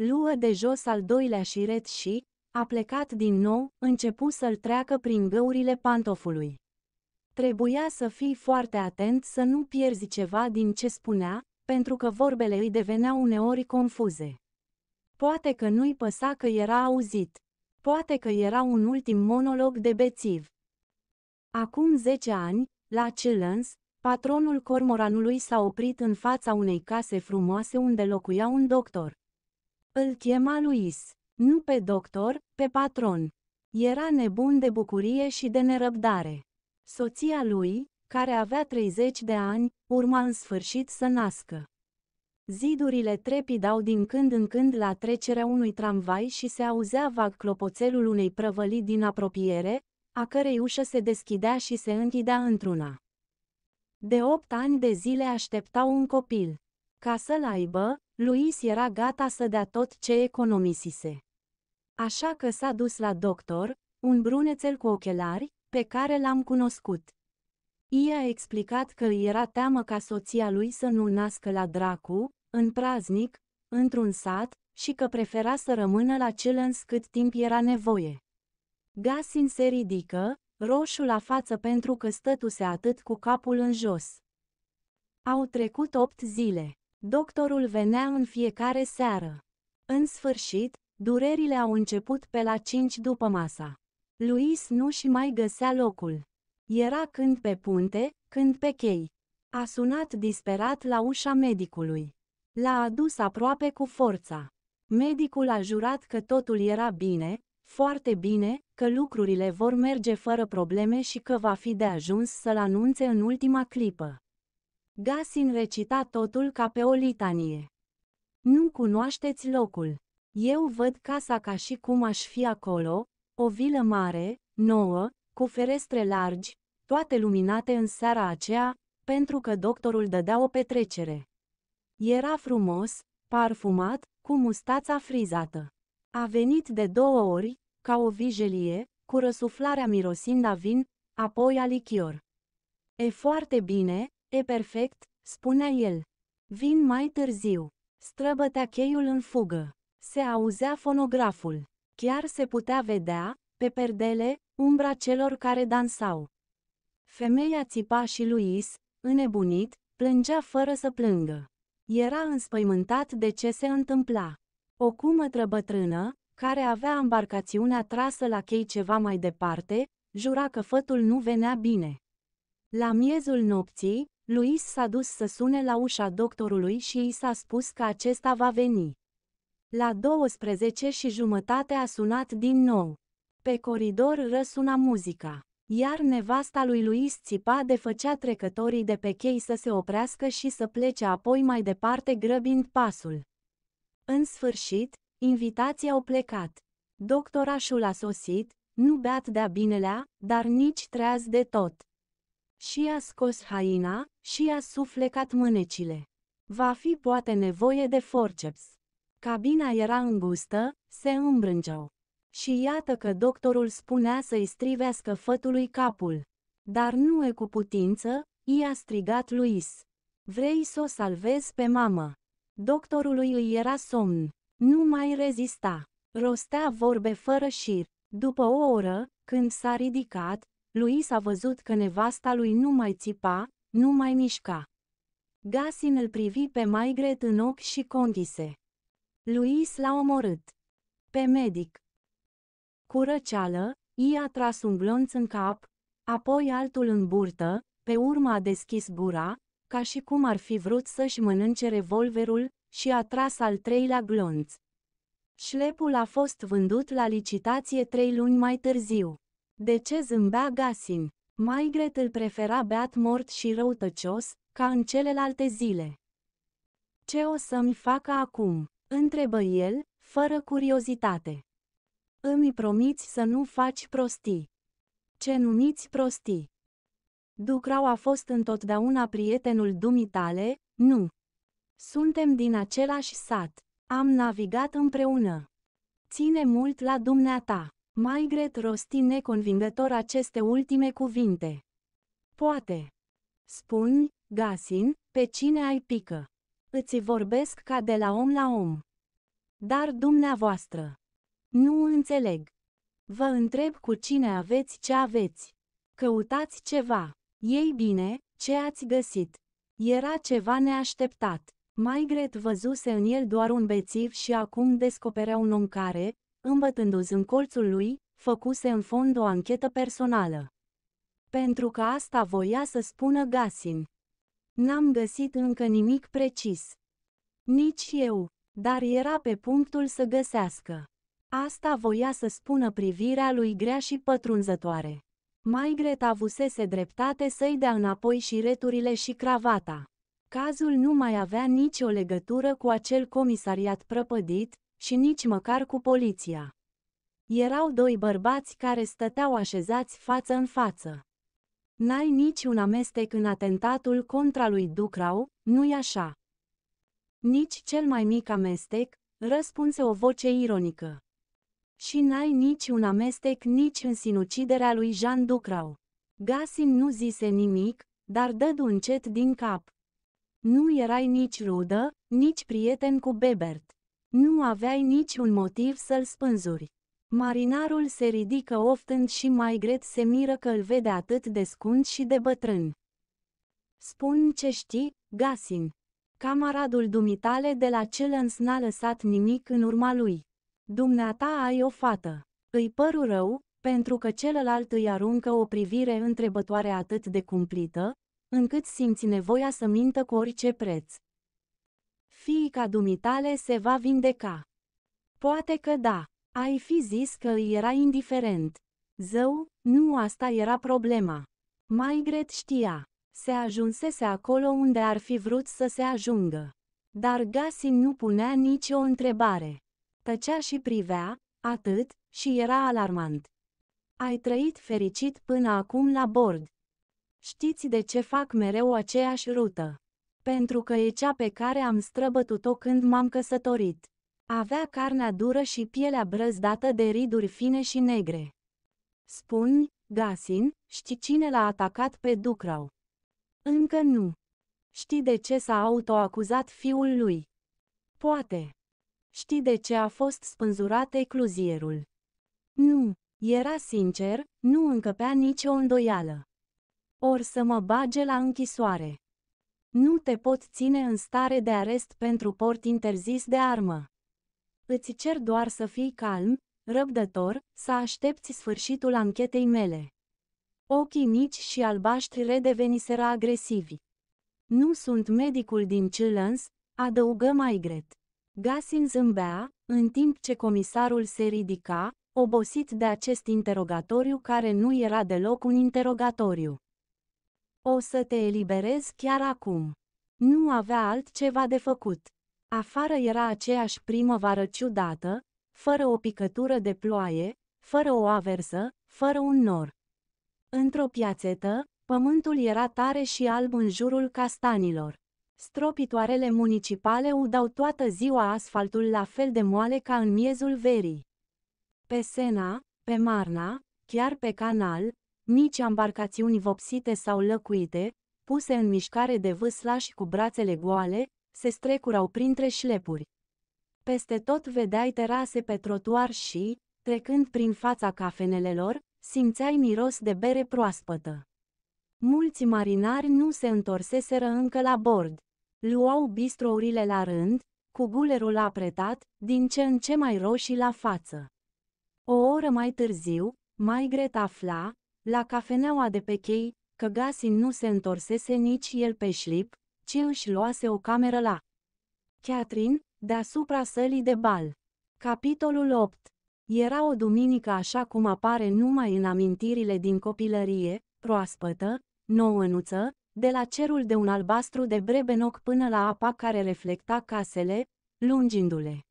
Luă de jos al doilea șiret și, a plecat din nou, începu să-l treacă prin găurile pantofului. Trebuia să fii foarte atent să nu pierzi ceva din ce spunea, pentru că vorbele îi deveneau uneori confuze. Poate că nu-i păsa că era auzit. Poate că era un ultim monolog de bețiv. Acum 10 ani, la Chillens, Patronul cormoranului s-a oprit în fața unei case frumoase unde locuia un doctor. Îl chema Luis, nu pe doctor, pe patron. Era nebun de bucurie și de nerăbdare. Soția lui, care avea 30 de ani, urma în sfârșit să nască. Zidurile trepidau din când în când la trecerea unui tramvai și se auzea vag clopoțelul unei prăvăli din apropiere, a cărei ușă se deschidea și se închidea într-una. De opt ani de zile așteptau un copil. Ca să-l aibă, Luis era gata să dea tot ce economisise. Așa că s-a dus la doctor, un brunețel cu ochelari, pe care l-am cunoscut. I a explicat că îi era teamă ca soția lui să nu nască la dracu, în praznic, într-un sat, și că prefera să rămână la Chillens cât timp era nevoie. Gasin se ridică, roșu la față pentru că stătuse atât cu capul în jos. Au trecut opt zile. Doctorul venea în fiecare seară. În sfârșit, durerile au început pe la cinci după masa. Luis nu și mai găsea locul. Era când pe punte, când pe chei. A sunat disperat la ușa medicului. L-a adus aproape cu forța. Medicul a jurat că totul era bine, foarte bine, că lucrurile vor merge fără probleme și că va fi de ajuns să-l anunțe în ultima clipă. Gasin recita totul ca pe o litanie. Nu cunoașteți locul. Eu văd casa ca și cum aș fi acolo, o vilă mare, nouă, cu ferestre largi, toate luminate în seara aceea, pentru că doctorul dădea o petrecere. Era frumos, parfumat, cu mustața frizată. A venit de două ori, ca o vijelie, cu răsuflarea mirosind a vin, apoi a lichior. E foarte bine, e perfect, spunea el. Vin mai târziu. Străbătea cheiul în fugă. Se auzea fonograful. Chiar se putea vedea, pe perdele, umbra celor care dansau. Femeia țipa și Luis, înnebunit, plângea fără să plângă. Era înspăimântat de ce se întâmpla. O cumătră bătrână, care avea embarcațiunea trasă la chei ceva mai departe, jura că fătul nu venea bine. La miezul nopții, Luis s-a dus să sune la ușa doctorului și i s-a spus că acesta va veni. La 12 și jumătate a sunat din nou. Pe coridor răsuna muzica, iar nevasta lui Luis țipa de făcea trecătorii de pe chei să se oprească și să plece apoi mai departe grăbind pasul. În sfârșit, Invitații au plecat. Doctorașul a sosit, nu beat de-a binelea, dar nici treaz de tot. Și a scos haina, și a suflecat mânecile. Va fi poate nevoie de forceps. Cabina era îngustă, se îmbrângeau. Și iată că doctorul spunea să-i strivească fătului capul. Dar nu e cu putință, i-a strigat Luis. Vrei să o salvezi pe mamă. Doctorului îi era somn. Nu mai rezista. Rostea vorbe fără șir. După o oră, când s-a ridicat, Luis a văzut că nevasta lui nu mai țipa, nu mai mișca. Gasin îl privi pe Maigret în ochi și condise. Luis l-a omorât. Pe medic. Cu răceală, i a tras un glonț în cap, apoi altul în burtă, pe urmă a deschis gura, ca și cum ar fi vrut să-și mănânce revolverul, și a tras al treilea glonț. Șlepul a fost vândut la licitație trei luni mai târziu. De ce zâmbea Gasin? Maigret îl prefera beat mort și răutăcios, ca în celelalte zile. Ce o să-mi facă acum? întrebă el, fără curiozitate. Îmi promiți să nu faci prostii. Ce numiți prostii? Ducrau a fost întotdeauna prietenul dumitale, nu, suntem din același sat. Am navigat împreună. Ține mult la dumneata. Maigret rosti neconvingător aceste ultime cuvinte. Poate. Spun, Gasin, pe cine ai pică. Îți vorbesc ca de la om la om. Dar dumneavoastră. Nu înțeleg. Vă întreb cu cine aveți ce aveți. Căutați ceva. Ei bine, ce ați găsit? Era ceva neașteptat. Maigret văzuse în el doar un bețiv și acum descoperea un om care, îmbătându-ți în colțul lui, făcuse în fond o anchetă personală. Pentru că asta voia să spună Gasin. N-am găsit încă nimic precis. Nici eu, dar era pe punctul să găsească. Asta voia să spună privirea lui grea și pătrunzătoare. Maigret avusese dreptate să-i dea înapoi și returile și cravata. Cazul nu mai avea nicio legătură cu acel comisariat prăpădit și nici măcar cu poliția. Erau doi bărbați care stăteau așezați față în față. N-ai niciun amestec în atentatul contra lui Ducrau, nu-i așa? Nici cel mai mic amestec, răspunse o voce ironică. Și n-ai niciun amestec nici în sinuciderea lui Jean Ducrau. Gasin nu zise nimic, dar dădu încet din cap. Nu erai nici rudă, nici prieten cu Bebert. Nu aveai niciun motiv să-l spânzuri. Marinarul se ridică oftând și mai gret se miră că îl vede atât de scund și de bătrân. Spun ce știi, Gasin. Camaradul dumitale de la Celens n-a lăsat nimic în urma lui. Dumneata ai o fată. Îi păru rău, pentru că celălalt îi aruncă o privire întrebătoare atât de cumplită, încât simți nevoia să mintă cu orice preț. Fiica dumitale se va vindeca. Poate că da, ai fi zis că îi era indiferent. Zău, nu asta era problema. Maigret știa, se ajunsese acolo unde ar fi vrut să se ajungă. Dar Gasin nu punea nicio întrebare. Tăcea și privea, atât, și era alarmant. Ai trăit fericit până acum la bord. Știți de ce fac mereu aceeași rută? Pentru că e cea pe care am străbătut-o când m-am căsătorit. Avea carnea dură și pielea brăzdată de riduri fine și negre. Spun, Gasin, știi cine l-a atacat pe Ducrau? Încă nu. Știi de ce s-a autoacuzat fiul lui? Poate. Știi de ce a fost spânzurat ecluzierul? Nu, era sincer, nu încăpea nicio îndoială or să mă bage la închisoare. Nu te pot ține în stare de arest pentru port interzis de armă. Îți cer doar să fii calm, răbdător, să aștepți sfârșitul anchetei mele. Ochii mici și albaștri redeveniseră agresivi. Nu sunt medicul din Chillans, adăugă Maigret. Gasin zâmbea, în timp ce comisarul se ridica, obosit de acest interogatoriu care nu era deloc un interogatoriu. O să te eliberez chiar acum. Nu avea altceva de făcut. Afară era aceeași primăvară ciudată, fără o picătură de ploaie, fără o aversă, fără un nor. Într-o piațetă, pământul era tare și alb în jurul castanilor. Stropitoarele municipale udau toată ziua asfaltul la fel de moale ca în miezul verii. Pe Sena, pe Marna, chiar pe canal, nici ambarcațiuni vopsite sau lăcuite, puse în mișcare de vâslași cu brațele goale, se strecurau printre șlepuri. Peste tot vedeai terase pe trotuar și, trecând prin fața cafenelelor, simțeai miros de bere proaspătă. Mulți marinari nu se întorseseră încă la bord. Luau bistrourile la rând, cu gulerul apretat, din ce în ce mai roșii la față. O oră mai târziu, Maigret afla, la cafeneaua de pe chei, că Gasin nu se întorsese nici el pe șlip, ci își luase o cameră la Catherine, deasupra sălii de bal. Capitolul 8 Era o duminică așa cum apare numai în amintirile din copilărie, proaspătă, nouănuță, de la cerul de un albastru de brebenoc până la apa care reflecta casele, lungindu-le.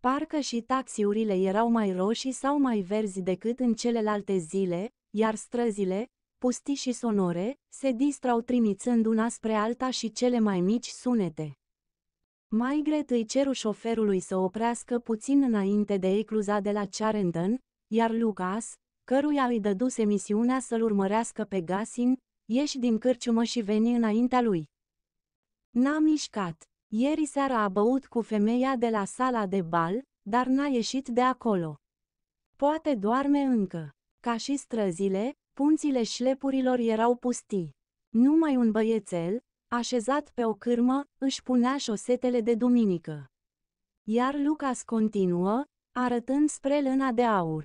Parcă și taxiurile erau mai roșii sau mai verzi decât în celelalte zile, iar străzile, pustii și sonore, se distrau trimițând una spre alta și cele mai mici sunete. Maigret îi ceru șoferului să oprească puțin înainte de ecluza de la Charenton, iar Lucas, căruia îi dăduse misiunea să-l urmărească pe Gasin, ieși din cârciumă și veni înaintea lui. N-a mișcat. Ieri seara a băut cu femeia de la sala de bal, dar n-a ieșit de acolo. Poate doarme încă. Ca și străzile, punțile șlepurilor erau pustii. Numai un băiețel, așezat pe o cârmă, își punea șosetele de duminică. Iar Lucas continuă, arătând spre lâna de aur.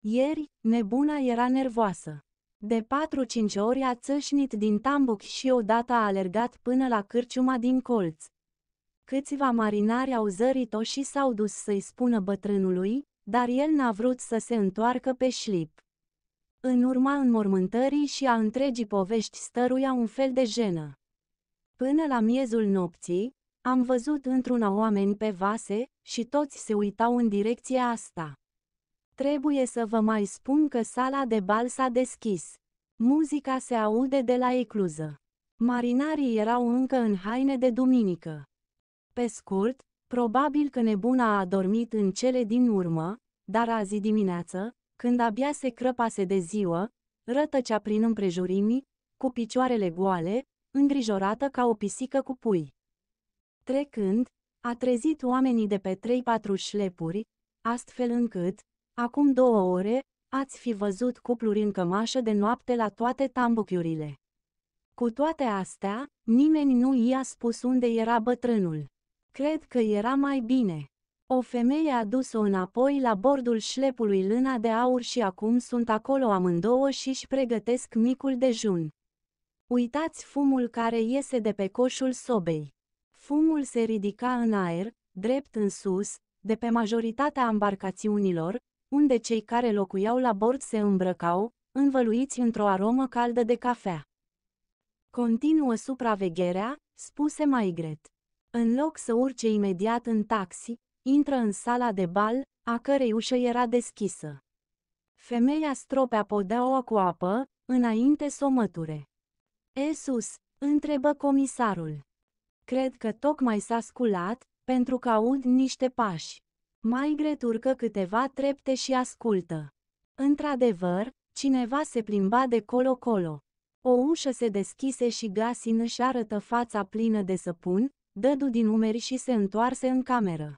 Ieri, nebuna era nervoasă. De patru-cinci ori a țâșnit din tambuc și odată a alergat până la cârciuma din colț. Câțiva marinari au zărit-o și s-au dus să-i spună bătrânului, dar el n-a vrut să se întoarcă pe șlip. În urma înmormântării și a întregii povești stăruia un fel de jenă. Până la miezul nopții, am văzut într-una oameni pe vase și toți se uitau în direcția asta. Trebuie să vă mai spun că sala de bal s-a deschis. Muzica se aude de la ecluză. Marinarii erau încă în haine de duminică. Pe scurt, Probabil că nebuna a adormit în cele din urmă, dar azi dimineață, când abia se crăpase de ziua, rătăcea prin împrejurimi, cu picioarele goale, îngrijorată ca o pisică cu pui. Trecând, a trezit oamenii de pe trei patru șlepuri, astfel încât, acum două ore, ați fi văzut cupluri în cămașă de noapte la toate tambuchiurile. Cu toate astea, nimeni nu i-a spus unde era bătrânul. Cred că era mai bine. O femeie a dus-o înapoi la bordul șlepului lâna de aur și acum sunt acolo amândouă și își pregătesc micul dejun. Uitați fumul care iese de pe coșul sobei. Fumul se ridica în aer, drept în sus, de pe majoritatea embarcațiunilor, unde cei care locuiau la bord se îmbrăcau, învăluiți într-o aromă caldă de cafea. Continuă supravegherea, spuse Maigret. În loc să urce imediat în taxi, intră în sala de bal, a cărei ușă era deschisă. Femeia stropea podeaua cu apă, înainte să o măture. Esus, întrebă comisarul. Cred că tocmai s-a sculat, pentru că aud niște pași. Mai urcă câteva trepte și ascultă. Într-adevăr, cineva se plimba de colo-colo. O ușă se deschise și Gasin își arătă fața plină de săpun, dădu din umeri și se întoarse în cameră.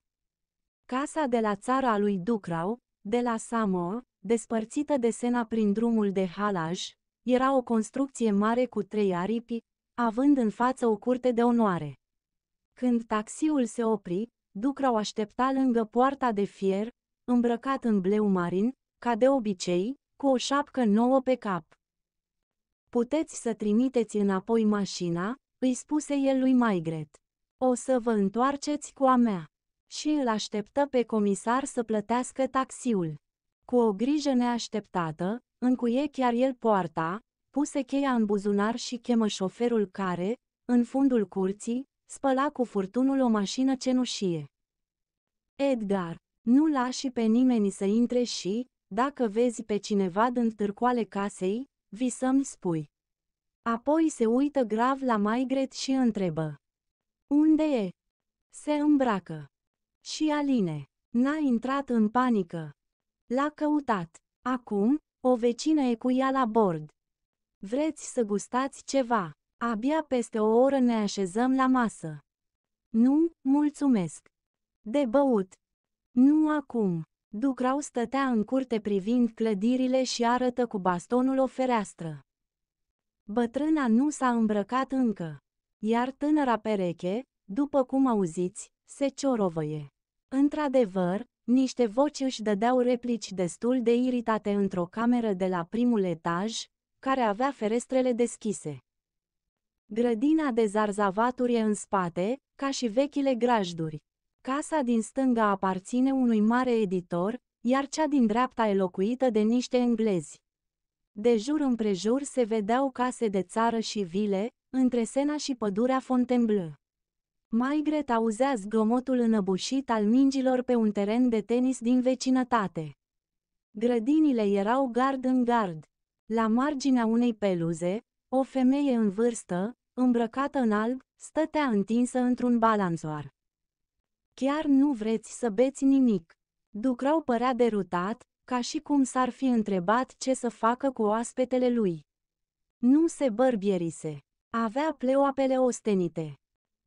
Casa de la țara lui Ducrau, de la Samo, despărțită de Sena prin drumul de halaj, era o construcție mare cu trei aripi, având în față o curte de onoare. Când taxiul se opri, Ducrau aștepta lângă poarta de fier, îmbrăcat în bleu marin, ca de obicei, cu o șapcă nouă pe cap. Puteți să trimiteți înapoi mașina, îi spuse el lui Maigret. O să vă întoarceți cu a mea. Și îl așteptă pe comisar să plătească taxiul. Cu o grijă neașteptată, încuie chiar el poarta, puse cheia în buzunar și chemă șoferul care, în fundul curții, spăla cu furtunul o mașină cenușie. Edgar, nu lași pe nimeni să intre și, dacă vezi pe cineva în târcoale casei, vi să-mi spui. Apoi se uită grav la Maigret și întrebă. Unde e? Se îmbracă. Și Aline. N-a intrat în panică. L-a căutat. Acum, o vecină e cu ea la bord. Vreți să gustați ceva? Abia peste o oră ne așezăm la masă. Nu, mulțumesc. De băut. Nu acum. Ducrau stătea în curte privind clădirile și arătă cu bastonul o fereastră. Bătrâna nu s-a îmbrăcat încă. Iar tânăra pereche, după cum auziți, se ciorovăie. Într-adevăr, niște voci își dădeau replici destul de iritate într-o cameră de la primul etaj, care avea ferestrele deschise. Grădina de zarzavaturi e în spate, ca și vechile grajduri. Casa din stânga aparține unui mare editor, iar cea din dreapta e locuită de niște englezi. De jur împrejur se vedeau case de țară și vile, între Sena și pădurea Fontainebleau. Maigret auzea zgomotul înăbușit al mingilor pe un teren de tenis din vecinătate. Grădinile erau gard în gard. La marginea unei peluze, o femeie în vârstă, îmbrăcată în alb, stătea întinsă într-un balanțoar. Chiar nu vreți să beți nimic. Ducrau părea derutat, ca și cum s-ar fi întrebat ce să facă cu oaspetele lui. Nu se bărbierise. Avea pleoapele ostenite.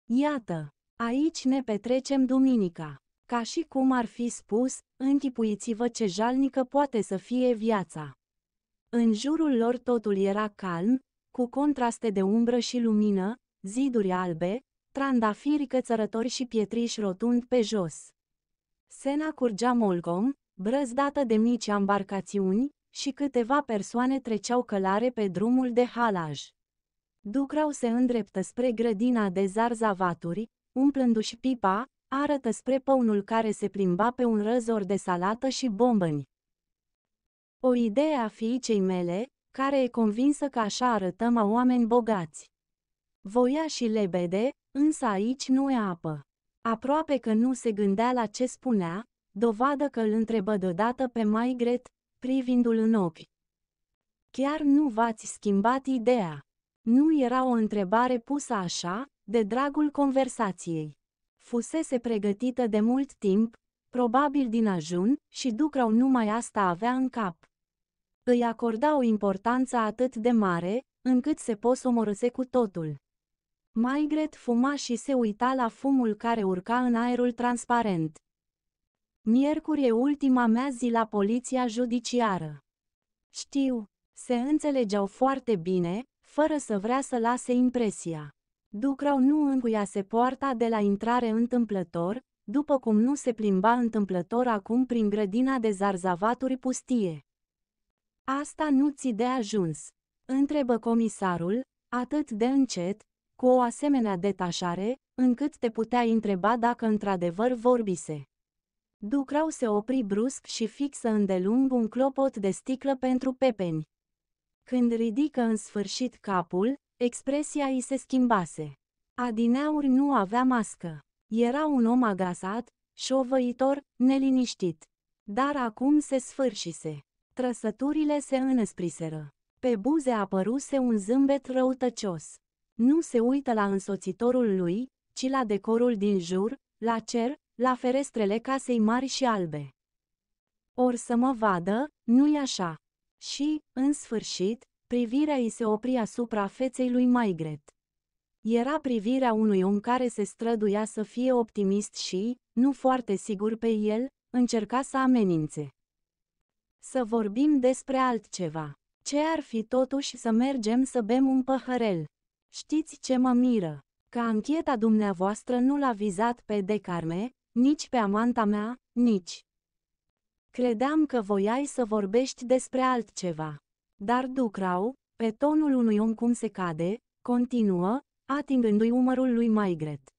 Iată, aici ne petrecem duminica. Ca și cum ar fi spus, închipuiți-vă ce jalnică poate să fie viața. În jurul lor totul era calm, cu contraste de umbră și lumină, ziduri albe, trandafiri cățărători și pietriș rotund pe jos. Sena curgea molgom, brăzdată de mici ambarcațiuni, și câteva persoane treceau călare pe drumul de halaj. Ducrau se îndreptă spre grădina de zarzavaturi, umplându-și pipa, arătă spre păunul care se plimba pe un răzor de salată și bombăni. O idee a fiicei mele, care e convinsă că așa arătăm a oameni bogați. Voia și lebede, însă aici nu e apă. Aproape că nu se gândea la ce spunea, dovadă că îl întrebă deodată pe Maigret, privindu-l în ochi. Chiar nu v-ați schimbat ideea. Nu era o întrebare pusă așa, de dragul conversației. Fusese pregătită de mult timp, probabil din ajun, și Ducrau numai asta avea în cap. Îi acorda o importanță atât de mare, încât se posomorâse cu totul. Maigret fuma și se uita la fumul care urca în aerul transparent. Miercuri e ultima mea zi la poliția judiciară. Știu, se înțelegeau foarte bine, fără să vrea să lase impresia. Ducrau nu încuiase poarta de la intrare întâmplător, după cum nu se plimba întâmplător acum prin grădina de zarzavaturi pustie. Asta nu ți de ajuns, întrebă comisarul, atât de încet, cu o asemenea detașare, încât te putea întreba dacă într-adevăr vorbise. Ducrau se opri brusc și fixă îndelung un clopot de sticlă pentru pepeni. Când ridică în sfârșit capul, expresia îi se schimbase. Adineauri nu avea mască. Era un om agasat, șovăitor, neliniștit. Dar acum se sfârșise. Trăsăturile se înăspriseră. Pe buze apăruse un zâmbet răutăcios. Nu se uită la însoțitorul lui, ci la decorul din jur, la cer, la ferestrele casei mari și albe. Or să mă vadă, nu-i așa. Și, în sfârșit, privirea îi se opri asupra feței lui Maigret. Era privirea unui om care se străduia să fie optimist și, nu foarte sigur pe el, încerca să amenințe. Să vorbim despre altceva. Ce ar fi totuși să mergem să bem un păhărel? Știți ce mă miră? Că ancheta dumneavoastră nu l-a vizat pe De Carme, nici pe amanta mea, nici. Credeam că voiai să vorbești despre altceva. Dar Ducrau, pe tonul unui om cum se cade, continuă, atingându-i umărul lui Maigret.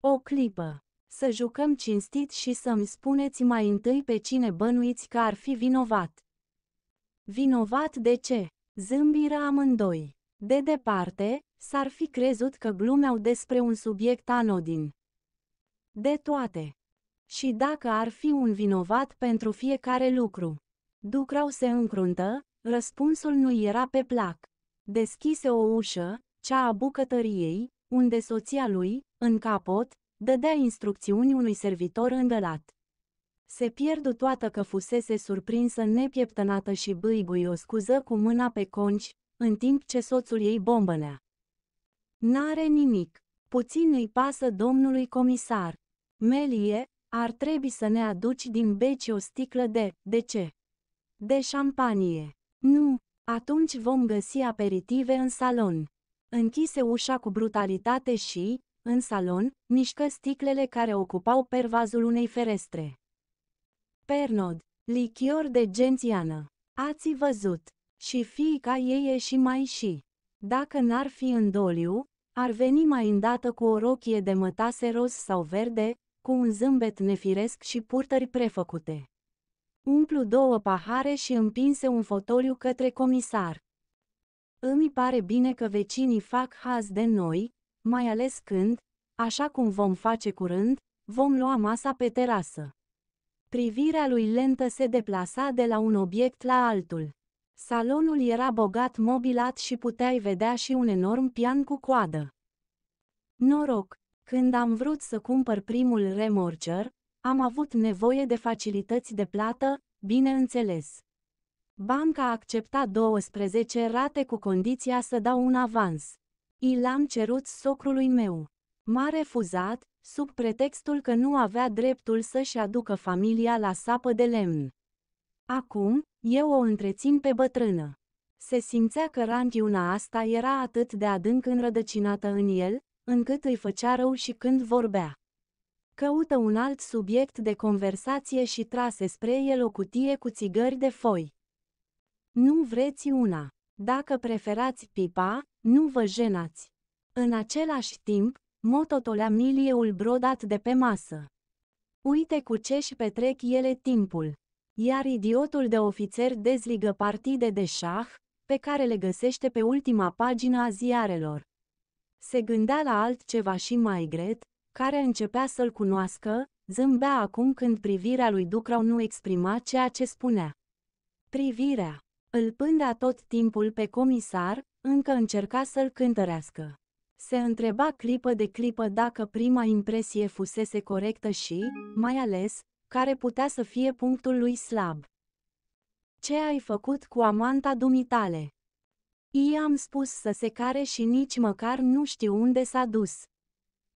O clipă. Să jucăm cinstit și să-mi spuneți mai întâi pe cine bănuiți că ar fi vinovat. Vinovat de ce? Zâmbiră amândoi. De departe, s-ar fi crezut că glumeau despre un subiect anodin de toate. Și dacă ar fi un vinovat pentru fiecare lucru. Ducrau se încruntă, răspunsul nu era pe plac. Deschise o ușă, cea a bucătăriei, unde soția lui, în capot, dădea instrucțiuni unui servitor îndălat. Se pierdu toată că fusese surprinsă nepieptănată și bâigui o scuză cu mâna pe conci, în timp ce soțul ei bombănea. N-are nimic, puțin îi pasă domnului comisar. Melie, ar trebui să ne aduci din beci o sticlă de, de ce? De șampanie. Nu, atunci vom găsi aperitive în salon. Închise ușa cu brutalitate și, în salon, mișcă sticlele care ocupau pervazul unei ferestre. Pernod, lichior de gențiană. Ați văzut. Și fiica ei e și mai și. Dacă n-ar fi în doliu, ar veni mai îndată cu o rochie de mătase roz sau verde, cu un zâmbet nefiresc și purtări prefăcute. Umplu două pahare și împinse un fotoliu către comisar. Îmi pare bine că vecinii fac haz de noi, mai ales când, așa cum vom face curând, vom lua masa pe terasă. Privirea lui lentă se deplasa de la un obiect la altul. Salonul era bogat mobilat și puteai vedea și un enorm pian cu coadă. Noroc, când am vrut să cumpăr primul remorger, am avut nevoie de facilități de plată, bineînțeles. Banca a acceptat 12 rate cu condiția să dau un avans. I l-am cerut socrului meu. M-a refuzat, sub pretextul că nu avea dreptul să-și aducă familia la sapă de lemn. Acum, eu o întrețin pe bătrână. Se simțea că ranchiuna asta era atât de adânc înrădăcinată în el, încât îi făcea rău și când vorbea. Căută un alt subiect de conversație și trase spre el o cutie cu țigări de foi. Nu vreți una. Dacă preferați pipa, nu vă jenați. În același timp, mototolea milieul brodat de pe masă. Uite cu ce-și petrec ele timpul. Iar idiotul de ofițer dezligă partide de șah, pe care le găsește pe ultima pagină a ziarelor. Se gândea la altceva și gret, care începea să-l cunoască, zâmbea acum când privirea lui Ducrau nu exprima ceea ce spunea. Privirea, îl pândea tot timpul pe comisar, încă încerca să-l cântărească. Se întreba clipă de clipă dacă prima impresie fusese corectă și, mai ales, care putea să fie punctul lui slab. Ce ai făcut cu amanta dumitale? I-am spus să se care și nici măcar nu știu unde s-a dus.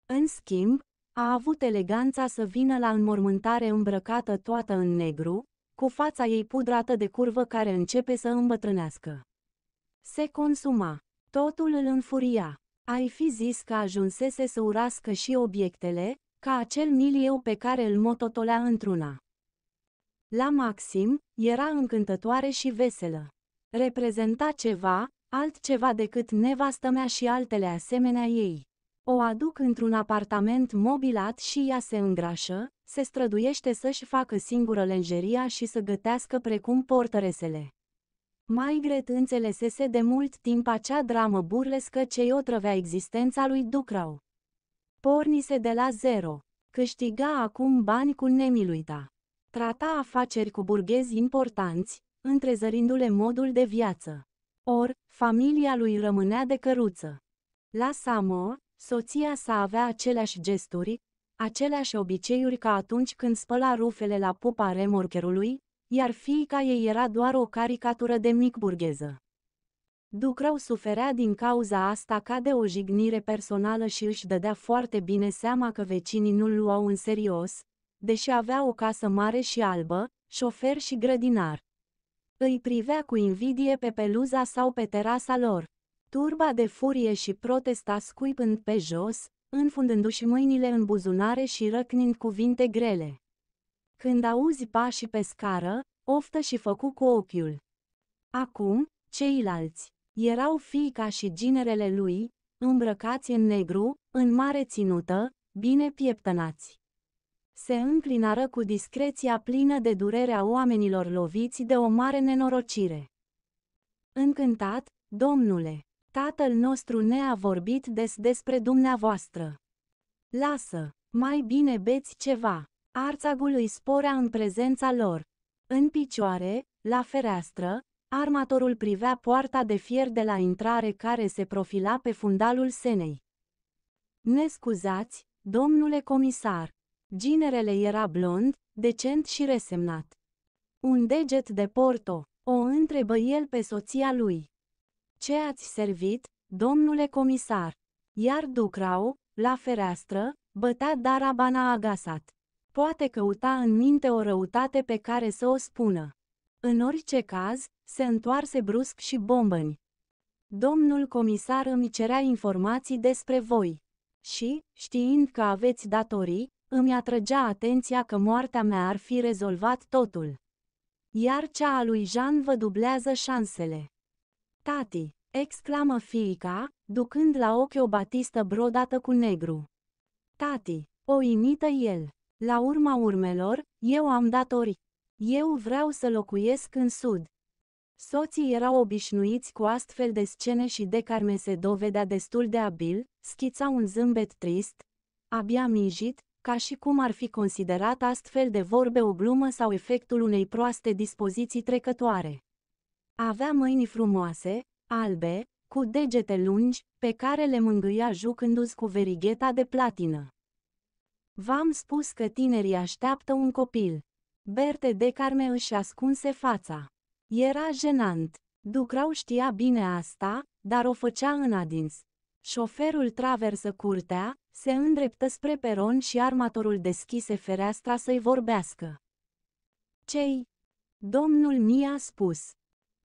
În schimb, a avut eleganța să vină la înmormântare îmbrăcată toată în negru, cu fața ei pudrată de curvă care începe să îmbătrânească. Se consuma. Totul îl înfuria. Ai fi zis că ajunsese să urască și obiectele, ca acel milieu pe care îl mototolea într-una. La Maxim, era încântătoare și veselă. Reprezenta ceva, altceva decât nevastă mea și altele asemenea ei. O aduc într-un apartament mobilat și ea se îngrașă, se străduiește să-și facă singură lenjeria și să gătească precum portăresele. Mai gret înțelesese de mult timp acea dramă burlescă ce otrăvea existența lui Ducrau. Pornise de la zero, câștiga acum bani cu nemiluita. Da. Trata afaceri cu burghezi importanți, întrezărindu-le modul de viață. Or, familia lui rămânea de căruță. La Samoa, soția sa avea aceleași gesturi, aceleași obiceiuri ca atunci când spăla rufele la popa remorcherului, iar fiica ei era doar o caricatură de mic burgheză. Ducrău suferea din cauza asta ca de o jignire personală și își dădea foarte bine seama că vecinii nu-l luau în serios, deși avea o casă mare și albă, șofer și grădinar. Îi privea cu invidie pe peluza sau pe terasa lor. Turba de furie și protesta scuipând pe jos, înfundându-și mâinile în buzunare și răcnind cuvinte grele. Când auzi pașii pe scară, oftă și făcu cu ochiul. Acum, ceilalți erau fiica și ginerele lui, îmbrăcați în negru, în mare ținută, bine pieptănați se înclinară cu discreția plină de durerea oamenilor loviți de o mare nenorocire. Încântat, domnule, tatăl nostru ne-a vorbit des despre dumneavoastră. Lasă, mai bine beți ceva. Arțagul îi sporea în prezența lor. În picioare, la fereastră, armatorul privea poarta de fier de la intrare care se profila pe fundalul senei. Ne scuzați, domnule comisar, Ginerele era blond, decent și resemnat. Un deget de porto, o întrebă el pe soția lui. Ce ați servit, domnule comisar? Iar Ducrau, la fereastră, bătea darabana agasat. Poate căuta în minte o răutate pe care să o spună. În orice caz, se întoarse brusc și bombăni. Domnul comisar îmi cerea informații despre voi. Și, știind că aveți datorii, îmi atrăgea atenția că moartea mea ar fi rezolvat totul. Iar cea a lui Jean vă dublează șansele. Tati, exclamă fiica, ducând la ochi o batistă brodată cu negru. Tati, o imită el. La urma urmelor, eu am datorii. Eu vreau să locuiesc în sud. Soții erau obișnuiți cu astfel de scene și de Carme se dovedea destul de abil, schița un zâmbet trist, abia mijit, ca și cum ar fi considerat astfel de vorbe o glumă sau efectul unei proaste dispoziții trecătoare. Avea mâini frumoase, albe, cu degete lungi, pe care le mângâia jucându-ți cu verigheta de platină. V-am spus că tinerii așteaptă un copil. Berte de Carme își ascunse fața. Era jenant. Ducrau știa bine asta, dar o făcea în adins. Șoferul traversă curtea, se îndreptă spre peron și armatorul deschise fereastra să-i vorbească. Cei? Domnul mi-a spus.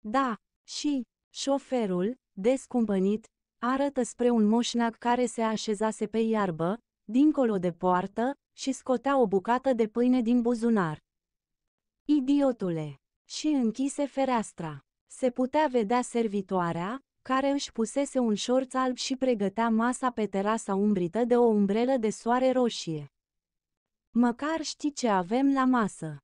Da, și, șoferul, descumpănit, arătă spre un moșnac care se așezase pe iarbă, dincolo de poartă, și scotea o bucată de pâine din buzunar. Idiotule! Și închise fereastra. Se putea vedea servitoarea, care își pusese un șorț alb și pregătea masa pe terasa umbrită de o umbrelă de soare roșie. Măcar știi ce avem la masă.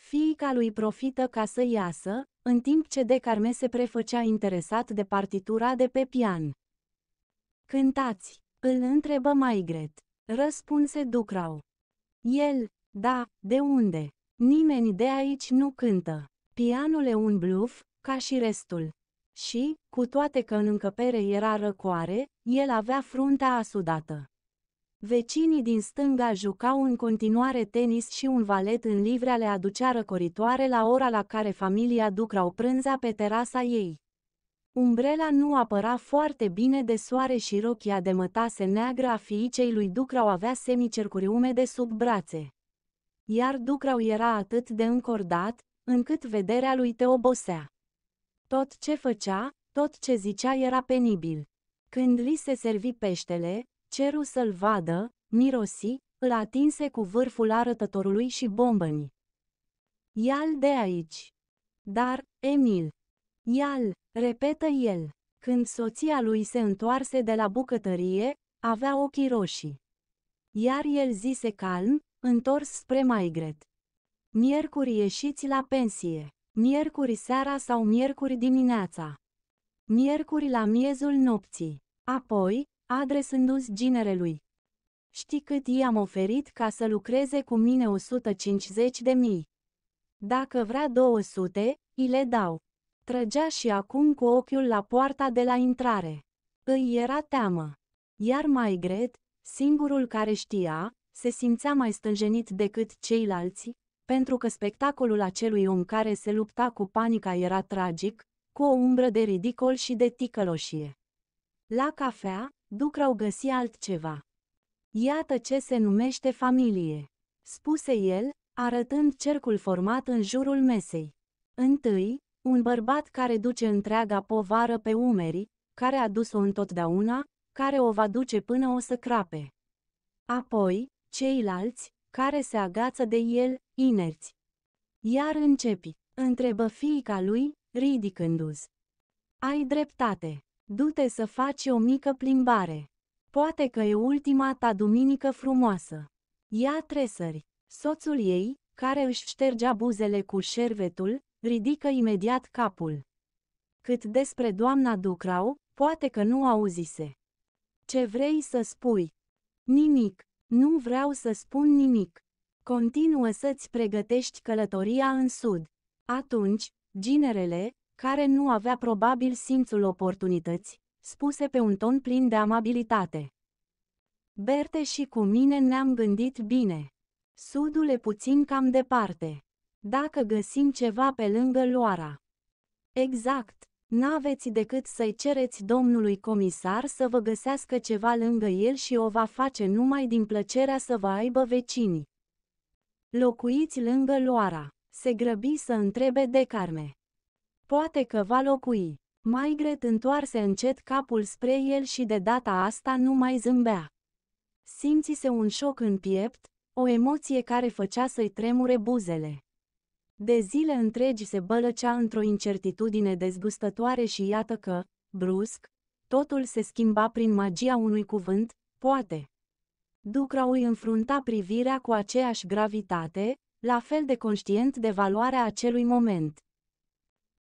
Fiica lui profită ca să iasă, în timp ce Decarme se prefăcea interesat de partitura de pe pian. Cântați, îl întrebă gret. Răspunse Ducrau. El, da, de unde? Nimeni de aici nu cântă. Pianul e un bluf, ca și restul și, cu toate că în încăpere era răcoare, el avea fruntea asudată. Vecinii din stânga jucau în continuare tenis și un valet în livrea le aducea răcoritoare la ora la care familia ducrau prânza pe terasa ei. Umbrela nu apăra foarte bine de soare și rochia de mătase neagră a fiicei lui Ducrau avea semicercuri umede sub brațe. Iar Ducrau era atât de încordat, încât vederea lui te obosea. Tot ce făcea, tot ce zicea era penibil. Când li se servi peștele, ceru să-l vadă, mirosi, îl atinse cu vârful arătătorului și bombăni. Ial de aici! Dar, Emil! Ial, repetă el. Când soția lui se întoarse de la bucătărie, avea ochii roșii. Iar el zise calm, întors spre Maigret. Miercuri ieșiți la pensie. Miercuri seara sau miercuri dimineața. Miercuri la miezul nopții. Apoi, adresându-ți ginerelui. Știi cât i-am oferit ca să lucreze cu mine 150 de mii. Dacă vrea 200, îi le dau. Trăgea și acum cu ochiul la poarta de la intrare. Îi era teamă. Iar mai gret, singurul care știa, se simțea mai stânjenit decât ceilalți, pentru că spectacolul acelui om care se lupta cu panica era tragic, cu o umbră de ridicol și de ticăloșie. La cafea, Ducrau găsi altceva. Iată ce se numește familie, spuse el, arătând cercul format în jurul mesei. Întâi, un bărbat care duce întreaga povară pe umeri, care a dus-o întotdeauna, care o va duce până o să crape. Apoi, ceilalți, care se agață de el, inerți. Iar începi, întrebă fiica lui, ridicându-ți. Ai dreptate, du-te să faci o mică plimbare. Poate că e ultima ta duminică frumoasă. Ia tresări. Soțul ei, care își ștergea buzele cu șervetul, ridică imediat capul. Cât despre doamna Ducrau, poate că nu auzise. Ce vrei să spui? Nimic. Nu vreau să spun nimic. Continuă să-ți pregătești călătoria în sud. Atunci, ginerele, care nu avea probabil simțul oportunități, spuse pe un ton plin de amabilitate. Berte și cu mine ne-am gândit bine. Sudul e puțin cam departe. Dacă găsim ceva pe lângă Loara. Exact, n-aveți decât să-i cereți domnului comisar să vă găsească ceva lângă el și o va face numai din plăcerea să vă aibă vecinii. Locuiți lângă Loara. Se grăbi să întrebe de Carme. Poate că va locui. Maigret întoarse încet capul spre el și de data asta nu mai zâmbea. Simțise un șoc în piept, o emoție care făcea să-i tremure buzele. De zile întregi se bălăcea într-o incertitudine dezgustătoare și iată că, brusc, totul se schimba prin magia unui cuvânt, poate. Ducra îi înfrunta privirea cu aceeași gravitate, la fel de conștient de valoarea acelui moment.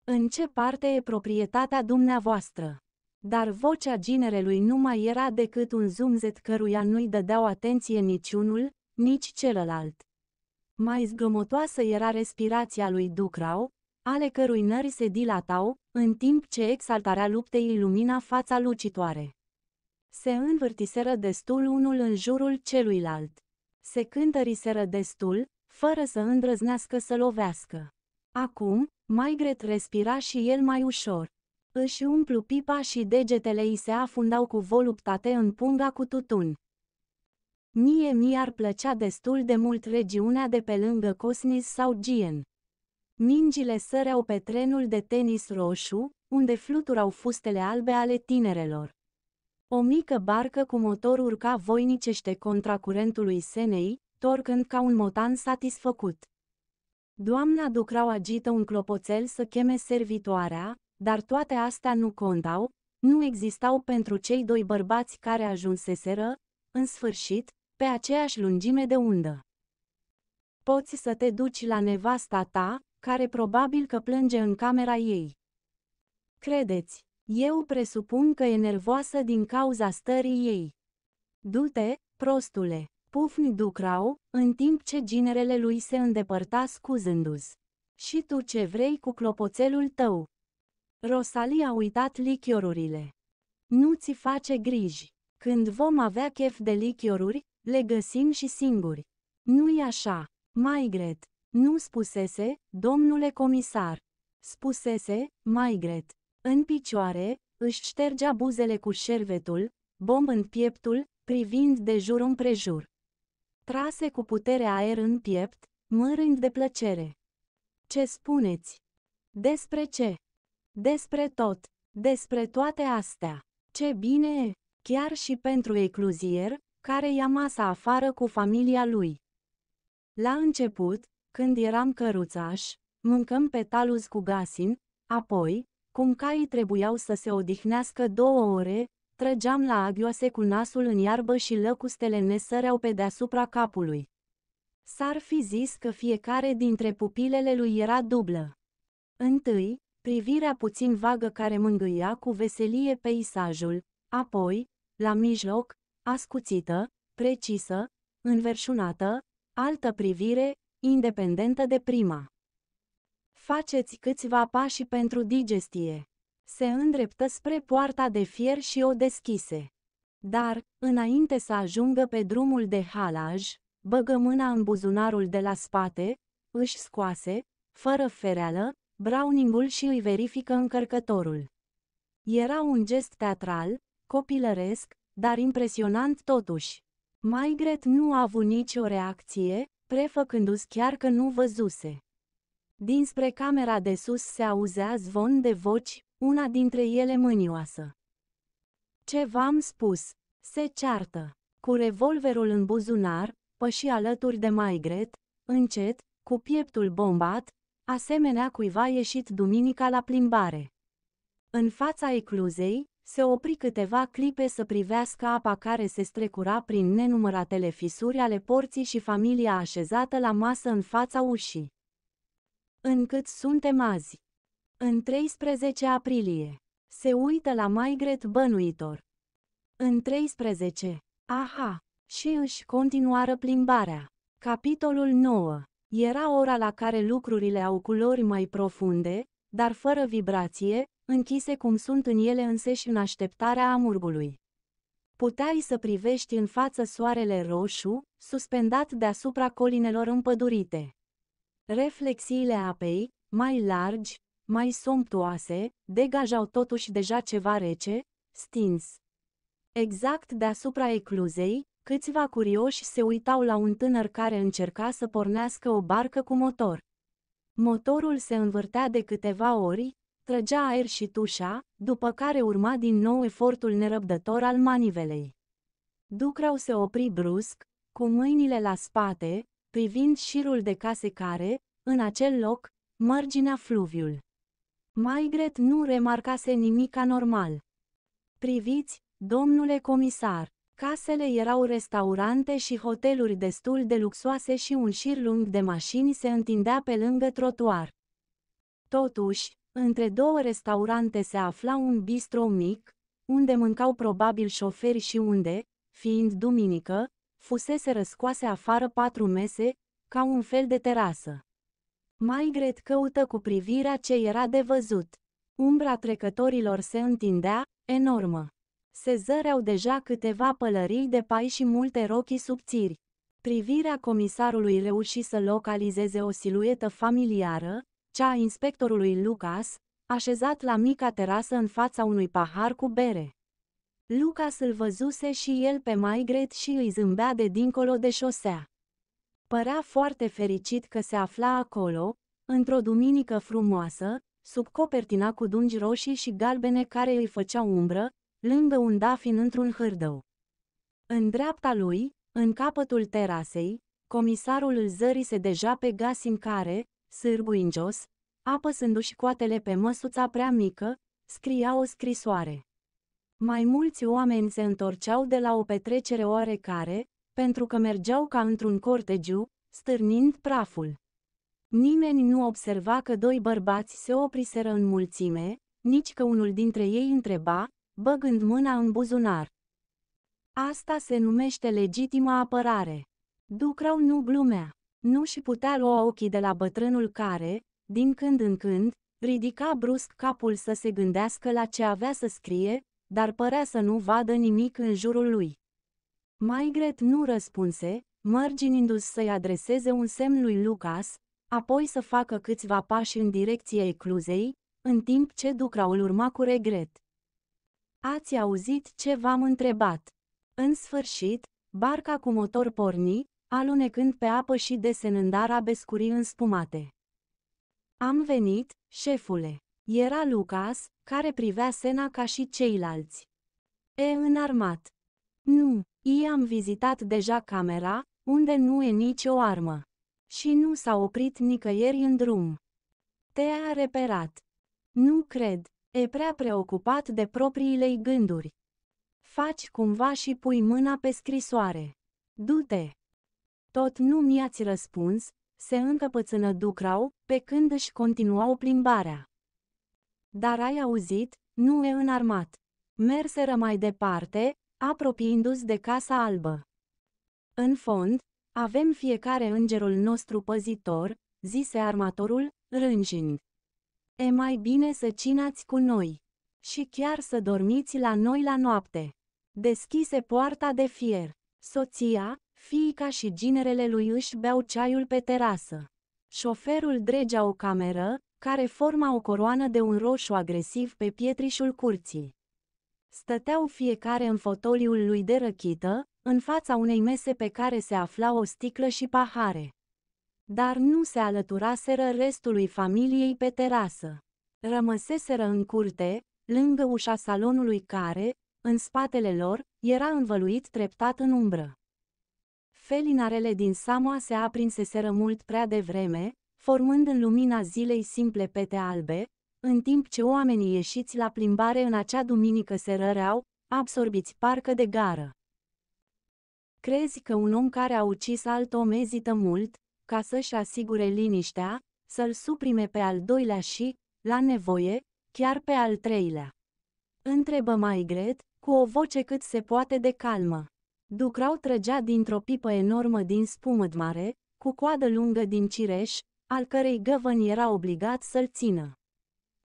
În ce parte e proprietatea dumneavoastră? Dar vocea ginerelui nu mai era decât un zumzet căruia nu-i dădeau atenție niciunul, nici celălalt. Mai zgomotoasă era respirația lui Ducrau, ale cărui nări se dilatau, în timp ce exaltarea luptei ilumina fața lucitoare. Se învârtiseră destul unul în jurul celuilalt. Se cântăriseră destul, fără să îndrăznească să lovească. Acum, Maigret respira și el mai ușor. Își umplu pipa și degetele îi se afundau cu voluptate în punga cu tutun. Mie mi-ar plăcea destul de mult regiunea de pe lângă Cosnis sau Gien. Mingile săreau pe trenul de tenis roșu, unde fluturau fustele albe ale tinerelor. O mică barcă cu motor urca voinicește contra curentului Senei, torcând ca un motan satisfăcut. Doamna Ducrau agită un clopoțel să cheme servitoarea, dar toate astea nu contau, nu existau pentru cei doi bărbați care ajunseseră, în sfârșit, pe aceeași lungime de undă. Poți să te duci la nevasta ta, care probabil că plânge în camera ei. Credeți, eu presupun că e nervoasă din cauza stării ei. Du-te, prostule! Pufni Ducrau, în timp ce ginerele lui se îndepărta scuzându-ți. Și tu ce vrei cu clopoțelul tău? Rosalie a uitat lichiorurile. Nu ți face griji. Când vom avea chef de lichioruri, le găsim și singuri. Nu-i așa, Maigret. Nu spusese, domnule comisar. Spusese, Maigret. În picioare, își ștergea buzele cu șervetul, bomb în pieptul, privind de jur împrejur. Trase cu putere aer în piept, mărând de plăcere. Ce spuneți? Despre ce? Despre tot, despre toate astea. Ce bine e, chiar și pentru ecluzier, care ia masa afară cu familia lui. La început, când eram căruțaș, mâncăm pe taluz cu gasin, apoi, cum caii trebuiau să se odihnească două ore, trăgeam la agioase cu nasul în iarbă și lăcustele ne săreau pe deasupra capului. S-ar fi zis că fiecare dintre pupilele lui era dublă. Întâi, privirea puțin vagă care mângâia cu veselie peisajul, apoi, la mijloc, ascuțită, precisă, înverșunată, altă privire, independentă de prima. Faceți câțiva pași pentru digestie. Se îndreptă spre poarta de fier și o deschise. Dar, înainte să ajungă pe drumul de halaj, băgă mâna în buzunarul de la spate, își scoase, fără fereală, Browningul și îi verifică încărcătorul. Era un gest teatral, copilăresc, dar impresionant totuși. Maigret nu a avut nicio reacție, prefăcându-se chiar că nu văzuse. Dinspre camera de sus se auzea zvon de voci, una dintre ele mânioasă. Ce v-am spus? Se ceartă. Cu revolverul în buzunar, păși alături de Maigret, încet, cu pieptul bombat, asemenea cuiva ieșit duminica la plimbare. În fața ecluzei, se opri câteva clipe să privească apa care se strecura prin nenumăratele fisuri ale porții și familia așezată la masă în fața ușii încât suntem azi. În 13 aprilie, se uită la Maigret bănuitor. În 13, aha, și își continuară plimbarea. Capitolul 9. Era ora la care lucrurile au culori mai profunde, dar fără vibrație, închise cum sunt în ele înseși în așteptarea amurgului. Puteai să privești în față soarele roșu, suspendat deasupra colinelor împădurite. Reflexiile apei, mai largi, mai somptuoase, degajau totuși deja ceva rece, stins. Exact deasupra ecluzei, câțiva curioși se uitau la un tânăr care încerca să pornească o barcă cu motor. Motorul se învârtea de câteva ori, trăgea aer și tușa, după care urma din nou efortul nerăbdător al manivelei. Ducrau se opri brusc, cu mâinile la spate, privind șirul de case care, în acel loc, marginea fluviul. Maigret nu remarcase nimic anormal. Priviți, domnule comisar, casele erau restaurante și hoteluri destul de luxoase și un șir lung de mașini se întindea pe lângă trotuar. Totuși, între două restaurante se afla un bistro mic, unde mâncau probabil șoferi și unde, fiind duminică, fusese răscoase afară patru mese, ca un fel de terasă. Maigret căută cu privirea ce era de văzut. Umbra trecătorilor se întindea, enormă. Se zăreau deja câteva pălării de pai și multe rochii subțiri. Privirea comisarului reuși să localizeze o siluetă familiară, cea a inspectorului Lucas, așezat la mica terasă în fața unui pahar cu bere. Lucas îl văzuse și el pe Maigret și îi zâmbea de dincolo de șosea. Părea foarte fericit că se afla acolo, într-o duminică frumoasă, sub copertina cu dungi roșii și galbene care îi făceau umbră, lângă un dafin într-un hârdău. În dreapta lui, în capătul terasei, comisarul îl zărise deja pe Gasim care, jos, apăsându-și coatele pe măsuța prea mică, scria o scrisoare. Mai mulți oameni se întorceau de la o petrecere oarecare, pentru că mergeau ca într-un cortegiu, stârnind praful. Nimeni nu observa că doi bărbați se opriseră în mulțime, nici că unul dintre ei întreba, băgând mâna în buzunar. Asta se numește legitima apărare. Ducrau nu glumea. Nu-și putea lua ochii de la bătrânul care, din când în când, ridica brusc capul să se gândească la ce avea să scrie, dar părea să nu vadă nimic în jurul lui. Maigret nu răspunse, mărginindu se să-i adreseze un semn lui Lucas, apoi să facă câțiva pași în direcția ecluzei, în timp ce Ducra îl urma cu regret. Ați auzit ce v-am întrebat. În sfârșit, barca cu motor porni, alunecând pe apă și desenând arabe înspumate. Am venit, șefule. Era Lucas, care privea Sena ca și ceilalți. E înarmat. Nu, i-am vizitat deja camera, unde nu e nicio armă. Și nu s-a oprit nicăieri în drum. Te-a reperat. Nu cred, e prea preocupat de propriile gânduri. Faci cumva și pui mâna pe scrisoare. Du-te! Tot nu mi-ați răspuns, se încăpățână Ducrau, pe când își continuau plimbarea. Dar ai auzit? Nu e înarmat. Merseră mai departe, apropiindu-se de Casa Albă. În fond, avem fiecare îngerul nostru păzitor, zise armatorul, rânjind. E mai bine să cinați cu noi și chiar să dormiți la noi la noapte. Deschise poarta de fier. Soția, fiica și ginerele lui își beau ceaiul pe terasă. Șoferul dregea o cameră, care forma o coroană de un roșu agresiv pe pietrișul curții. Stăteau fiecare în fotoliul lui de răchită, în fața unei mese pe care se afla o sticlă și pahare. Dar nu se alăturaseră restului familiei pe terasă. Rămăseseră în curte, lângă ușa salonului care, în spatele lor, era învăluit treptat în umbră. Felinarele din Samoa se aprinseseră mult prea devreme, formând în lumina zilei simple pete albe, în timp ce oamenii ieșiți la plimbare în acea duminică se răreau, absorbiți parcă de gară. Crezi că un om care a ucis alt om ezită mult, ca să-și asigure liniștea, să-l suprime pe al doilea și, la nevoie, chiar pe al treilea. Întrebă gret, cu o voce cât se poate de calmă. Ducrau trăgea dintr-o pipă enormă din spumă mare, cu coadă lungă din cireș, al cărei găvăn era obligat să-l țină.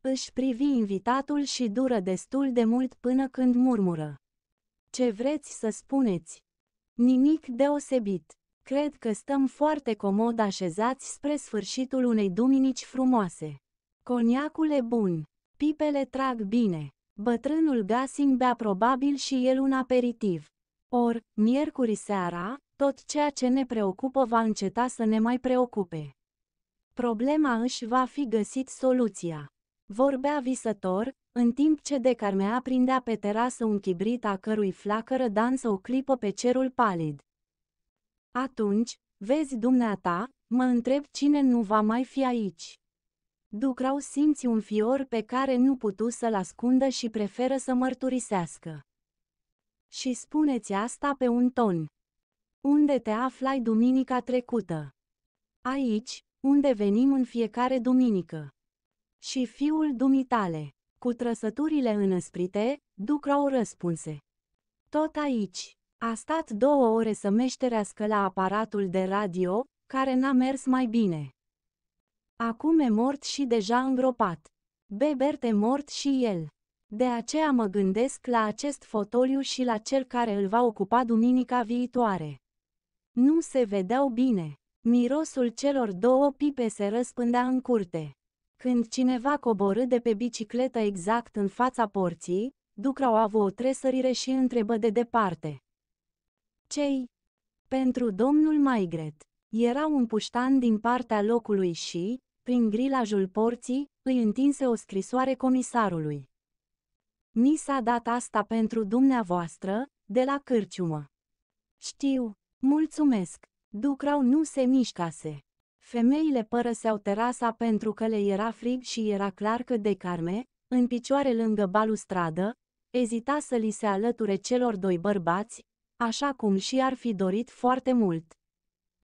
Își privi invitatul și dură destul de mult până când murmură. Ce vreți să spuneți? Nimic deosebit. Cred că stăm foarte comod așezați spre sfârșitul unei duminici frumoase. Coniacul e bun. Pipele trag bine. Bătrânul Gasin bea probabil și el un aperitiv. Or, miercuri seara, tot ceea ce ne preocupă va înceta să ne mai preocupe. Problema își va fi găsit soluția. Vorbea visător, în timp ce Decarmea prindea pe terasă un chibrit a cărui flacără dansă o clipă pe cerul palid. Atunci, vezi dumneata, mă întreb cine nu va mai fi aici. Ducrau simți un fior pe care nu putu să-l ascundă și preferă să mărturisească. Și spuneți asta pe un ton. Unde te aflai duminica trecută? Aici, unde venim în fiecare duminică. Și fiul dumitale, cu trăsăturile înăsprite, duc la o răspunse. Tot aici, a stat două ore să meșterească la aparatul de radio, care n-a mers mai bine. Acum e mort și deja îngropat. Bebert e mort și el. De aceea mă gândesc la acest fotoliu și la cel care îl va ocupa duminica viitoare. Nu se vedeau bine. Mirosul celor două pipe se răspândea în curte. Când cineva coborâ de pe bicicletă exact în fața porții, Ducrau a avut o tresărire și întrebă de departe. Cei? Pentru domnul Maigret, era un puștan din partea locului și, prin grilajul porții, îi întinse o scrisoare comisarului. Mi s-a dat asta pentru dumneavoastră, de la cârciumă. Știu, mulțumesc, Ducrau nu se mișcase. Femeile părăseau terasa pentru că le era frig și era clar că de Carme, în picioare lângă balustradă, ezita să li se alăture celor doi bărbați, așa cum și ar fi dorit foarte mult.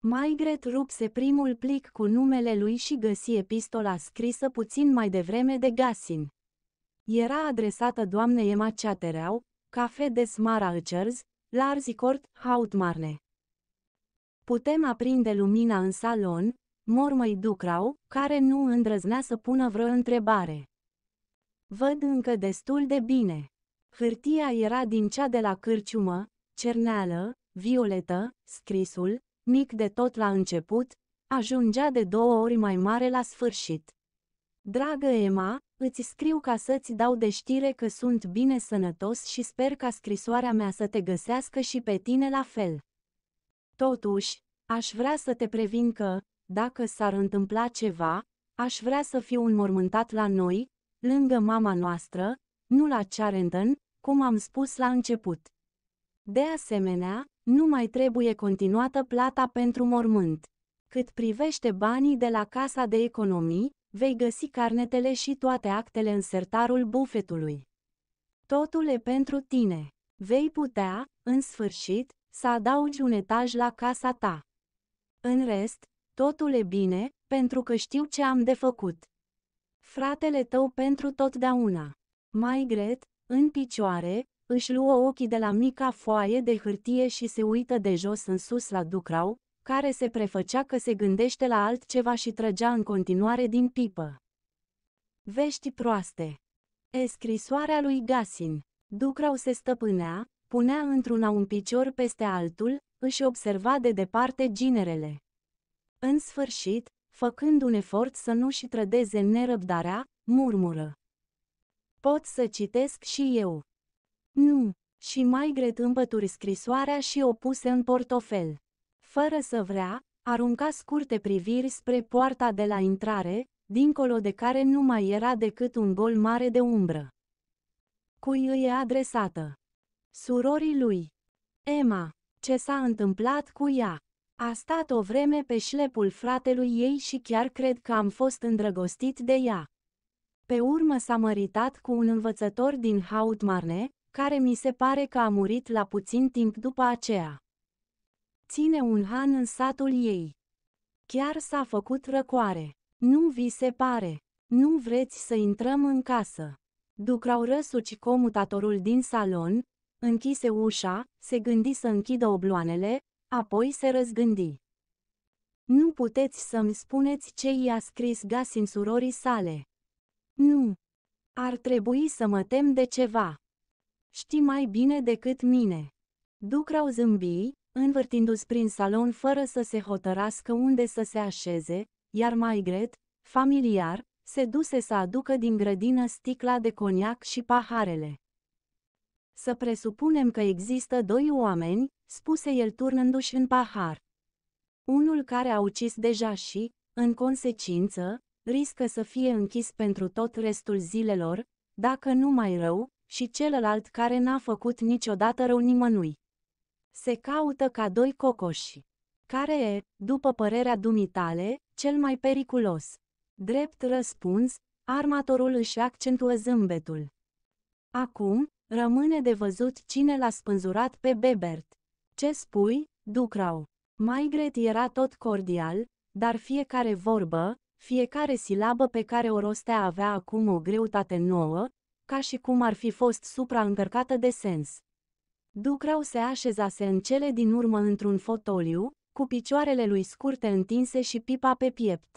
Maigret rupse primul plic cu numele lui și găsi epistola scrisă puțin mai devreme de Gasin. Era adresată doamnei Emma Ceatereau, Cafe Smara Maraăcers, Larzicort, Hautmarne. Putem aprinde lumina în salon, mormăi Ducrau, care nu îndrăznea să pună vreo întrebare. Văd încă destul de bine. Hârtia era din cea de la cârciumă, cerneală, violetă, scrisul, mic de tot la început, ajungea de două ori mai mare la sfârșit. Dragă Emma, îți scriu ca să-ți dau de știre că sunt bine sănătos și sper ca scrisoarea mea să te găsească și pe tine la fel. Totuși, aș vrea să te previn că, dacă s-ar întâmpla ceva, aș vrea să fiu înmormântat la noi, lângă mama noastră, nu la Charenton, cum am spus la început. De asemenea, nu mai trebuie continuată plata pentru mormânt. Cât privește banii de la casa de economii, vei găsi carnetele și toate actele în sertarul bufetului. Totul e pentru tine. Vei putea, în sfârșit, să adaugi un etaj la casa ta. În rest, totul e bine, pentru că știu ce am de făcut. Fratele tău pentru totdeauna. Mai gret, în picioare, își luă ochii de la mica foaie de hârtie și se uită de jos în sus la Ducrau, care se prefăcea că se gândește la altceva și trăgea în continuare din pipă. Vești proaste E scrisoarea lui Gasin. Ducrau se stăpânea, punea într-una un picior peste altul, își observa de departe ginerele. În sfârșit, făcând un efort să nu-și trădeze nerăbdarea, murmură. Pot să citesc și eu. Nu, și mai gret împături scrisoarea și o puse în portofel. Fără să vrea, arunca scurte priviri spre poarta de la intrare, dincolo de care nu mai era decât un gol mare de umbră. Cui îi e adresată? surorii lui. Emma, ce s-a întâmplat cu ea? A stat o vreme pe șlepul fratelui ei și chiar cred că am fost îndrăgostit de ea. Pe urmă s-a măritat cu un învățător din Hautmarne, care mi se pare că a murit la puțin timp după aceea. Ține un han în satul ei. Chiar s-a făcut răcoare. Nu vi se pare. Nu vreți să intrăm în casă. răsuci comutatorul din salon, Închise ușa, se gândi să închidă obloanele, apoi se răzgândi. Nu puteți să-mi spuneți ce i-a scris Gasin surorii sale. Nu. Ar trebui să mă tem de ceva. Știi mai bine decât mine. Ducrau zâmbii, învârtindu-se prin salon fără să se hotărască unde să se așeze, iar mai gret, familiar, se duse să aducă din grădină sticla de coniac și paharele. Să presupunem că există doi oameni, spuse el turnându-și în pahar. Unul care a ucis deja și, în consecință, riscă să fie închis pentru tot restul zilelor, dacă nu mai rău, și celălalt care n-a făcut niciodată rău nimănui. Se caută ca doi cocoși. Care e, după părerea dumitale, cel mai periculos? Drept răspuns, armatorul își accentuă zâmbetul. Acum, Rămâne de văzut cine l-a spânzurat pe Bebert. Ce spui, Ducrau? Maigret era tot cordial, dar fiecare vorbă, fiecare silabă pe care o rostea avea acum o greutate nouă, ca și cum ar fi fost supraîncărcată de sens. Ducrau se așezase în cele din urmă într-un fotoliu, cu picioarele lui scurte întinse și pipa pe piept.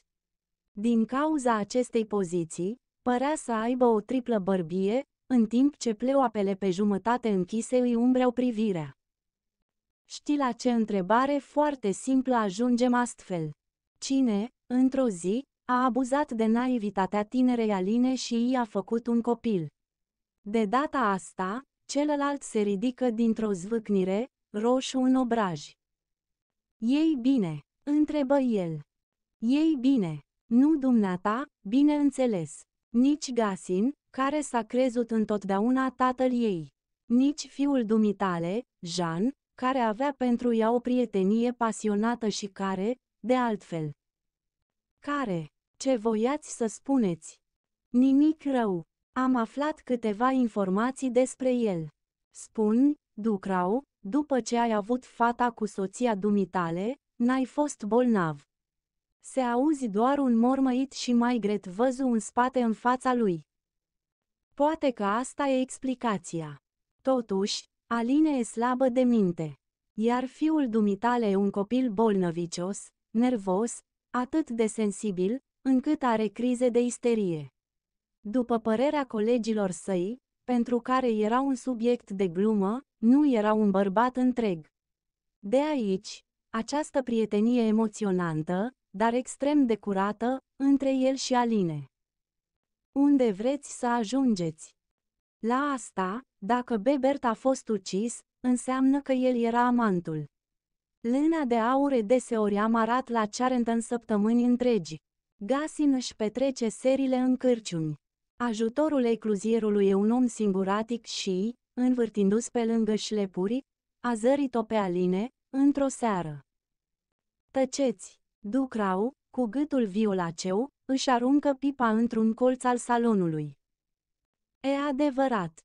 Din cauza acestei poziții, părea să aibă o triplă bărbie, în timp ce pleoapele pe jumătate închise îi umbreau privirea. Știi la ce întrebare foarte simplă ajungem astfel. Cine, într-o zi, a abuzat de naivitatea tinerei Aline și i-a făcut un copil? De data asta, celălalt se ridică dintr-o zvâcnire, roșu în obraj. Ei bine, întrebă el. Ei bine, nu dumneata, bineînțeles nici Gasin, care s-a crezut întotdeauna tatăl ei, nici fiul dumitale, Jean, care avea pentru ea o prietenie pasionată și care, de altfel. Care? Ce voiați să spuneți? Nimic rău. Am aflat câteva informații despre el. Spun, Ducrau, după ce ai avut fata cu soția dumitale, n-ai fost bolnav. Se auzi doar un mormăit și mai gret văzu un spate în fața lui. Poate că asta e explicația. Totuși, Aline e slabă de minte. Iar fiul dumitale e un copil bolnăvicios, nervos, atât de sensibil, încât are crize de isterie. După părerea colegilor săi, pentru care era un subiect de glumă, nu era un bărbat întreg. De aici, această prietenie emoționantă, dar extrem de curată, între el și Aline. Unde vreți să ajungeți? La asta, dacă Bebert a fost ucis, înseamnă că el era amantul. Lâna de aure deseori am arat la Charenton săptămâni întregi. Gasin își petrece serile în cârciumi. Ajutorul ecluzierului e un om singuratic și, învârtindu-se pe lângă șlepuri, a zărit-o pe Aline, într-o seară. Tăceți! Ducrau, cu gâtul violaceu, își aruncă pipa într-un colț al salonului. E adevărat.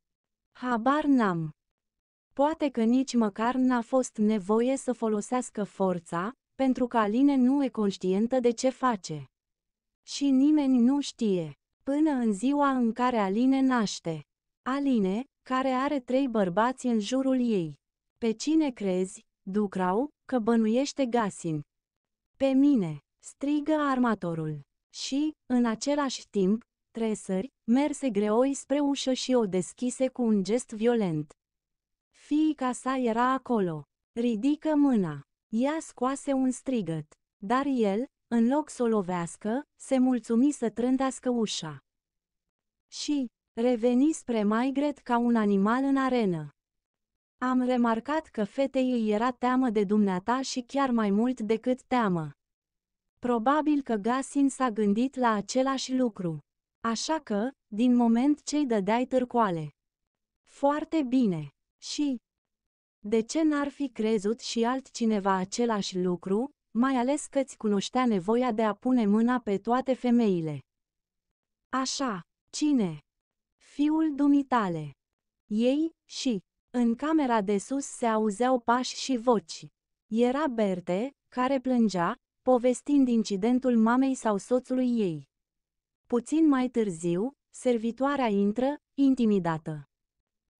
Habar n-am. Poate că nici măcar n-a fost nevoie să folosească forța, pentru că Aline nu e conștientă de ce face. Și nimeni nu știe, până în ziua în care Aline naște. Aline, care are trei bărbați în jurul ei. Pe cine crezi, Ducrau, că bănuiește Gasin? Pe mine!" strigă armatorul. Și, în același timp, tresări, merse greoi spre ușă și o deschise cu un gest violent. Fiica sa era acolo. Ridică mâna. Ea scoase un strigăt. Dar el, în loc să o lovească, se mulțumi să trândească ușa. Și, reveni spre Maigret ca un animal în arenă. Am remarcat că fetei îi era teamă de dumneata și chiar mai mult decât teamă. Probabil că Gasin s-a gândit la același lucru. Așa că, din moment ce îi dădeai târcoale. Foarte bine. Și de ce n-ar fi crezut și altcineva același lucru, mai ales că-ți cunoștea nevoia de a pune mâna pe toate femeile? Așa, cine? Fiul dumitale. Ei, și în camera de sus se auzeau pași și voci. Era Berte, care plângea, povestind incidentul mamei sau soțului ei. Puțin mai târziu, servitoarea intră, intimidată.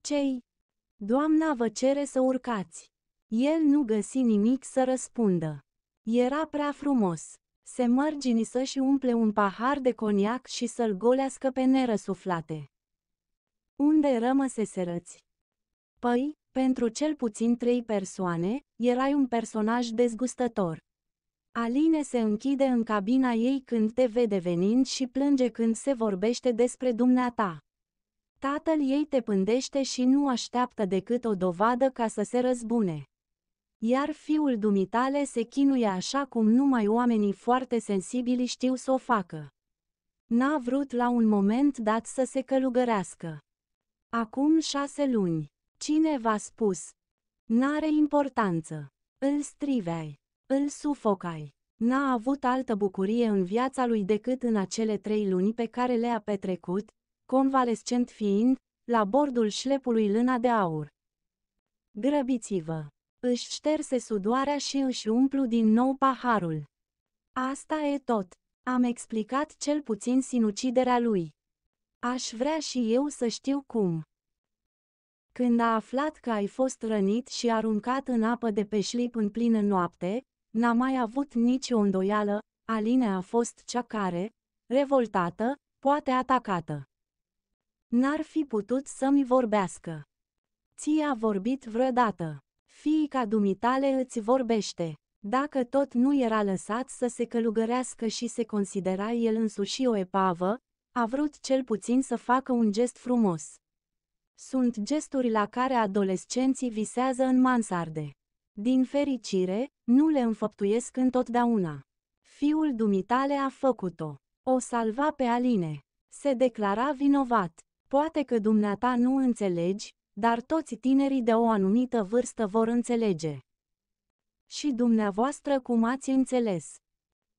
Cei? Doamna vă cere să urcați. El nu găsi nimic să răspundă. Era prea frumos. Se mărgini să-și umple un pahar de coniac și să-l golească pe nerăsuflate. Unde rămăseserăți? Păi, pentru cel puțin trei persoane, erai un personaj dezgustător. Aline se închide în cabina ei când te vede venind și plânge când se vorbește despre dumneata. Tatăl ei te pândește și nu așteaptă decât o dovadă ca să se răzbune. Iar fiul dumitale se chinuie așa cum numai oamenii foarte sensibili știu să o facă. N-a vrut la un moment dat să se călugărească. Acum șase luni, Cine v-a spus? N-are importanță. Îl striveai, îl sufocai. N-a avut altă bucurie în viața lui decât în acele trei luni pe care le-a petrecut, convalescent fiind, la bordul șlepului lâna de aur. Grăbiți-vă! Își șterse sudoarea și își umplu din nou paharul. Asta e tot. Am explicat cel puțin sinuciderea lui. Aș vrea și eu să știu cum. Când a aflat că ai fost rănit și aruncat în apă de pe șlip în plină noapte, n-a mai avut nicio îndoială, Aline a fost cea care, revoltată, poate atacată. N-ar fi putut să-mi vorbească. Ți-a vorbit vreodată. Fiica dumitale îți vorbește. Dacă tot nu era lăsat să se călugărească și se considera el însuși o epavă, a vrut cel puțin să facă un gest frumos. Sunt gesturi la care adolescenții visează în mansarde. Din fericire, nu le înfăptuiesc întotdeauna. Fiul dumitale a făcut-o. O salva pe Aline. Se declara vinovat. Poate că dumneata nu înțelegi, dar toți tinerii de o anumită vârstă vor înțelege. Și dumneavoastră cum ați înțeles?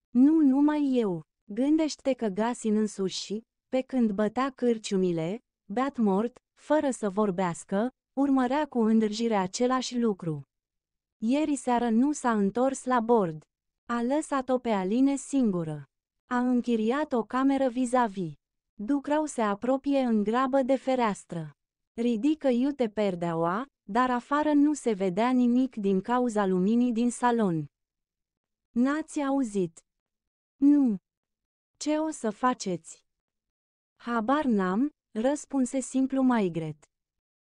Nu numai eu. Gândește că Gasin însuși, pe când bătea cârciumile, beat mort, fără să vorbească, urmărea cu îndrăgire același lucru. Ieri seară nu s-a întors la bord. A lăsat-o pe Aline singură. A închiriat o cameră vis-a-vis. Ducrau se apropie în grabă de fereastră. Ridică iute perdeaua, dar afară nu se vedea nimic din cauza luminii din salon. N-ați auzit? Nu. Ce o să faceți? Habar n-am, Răspunse simplu mai gret.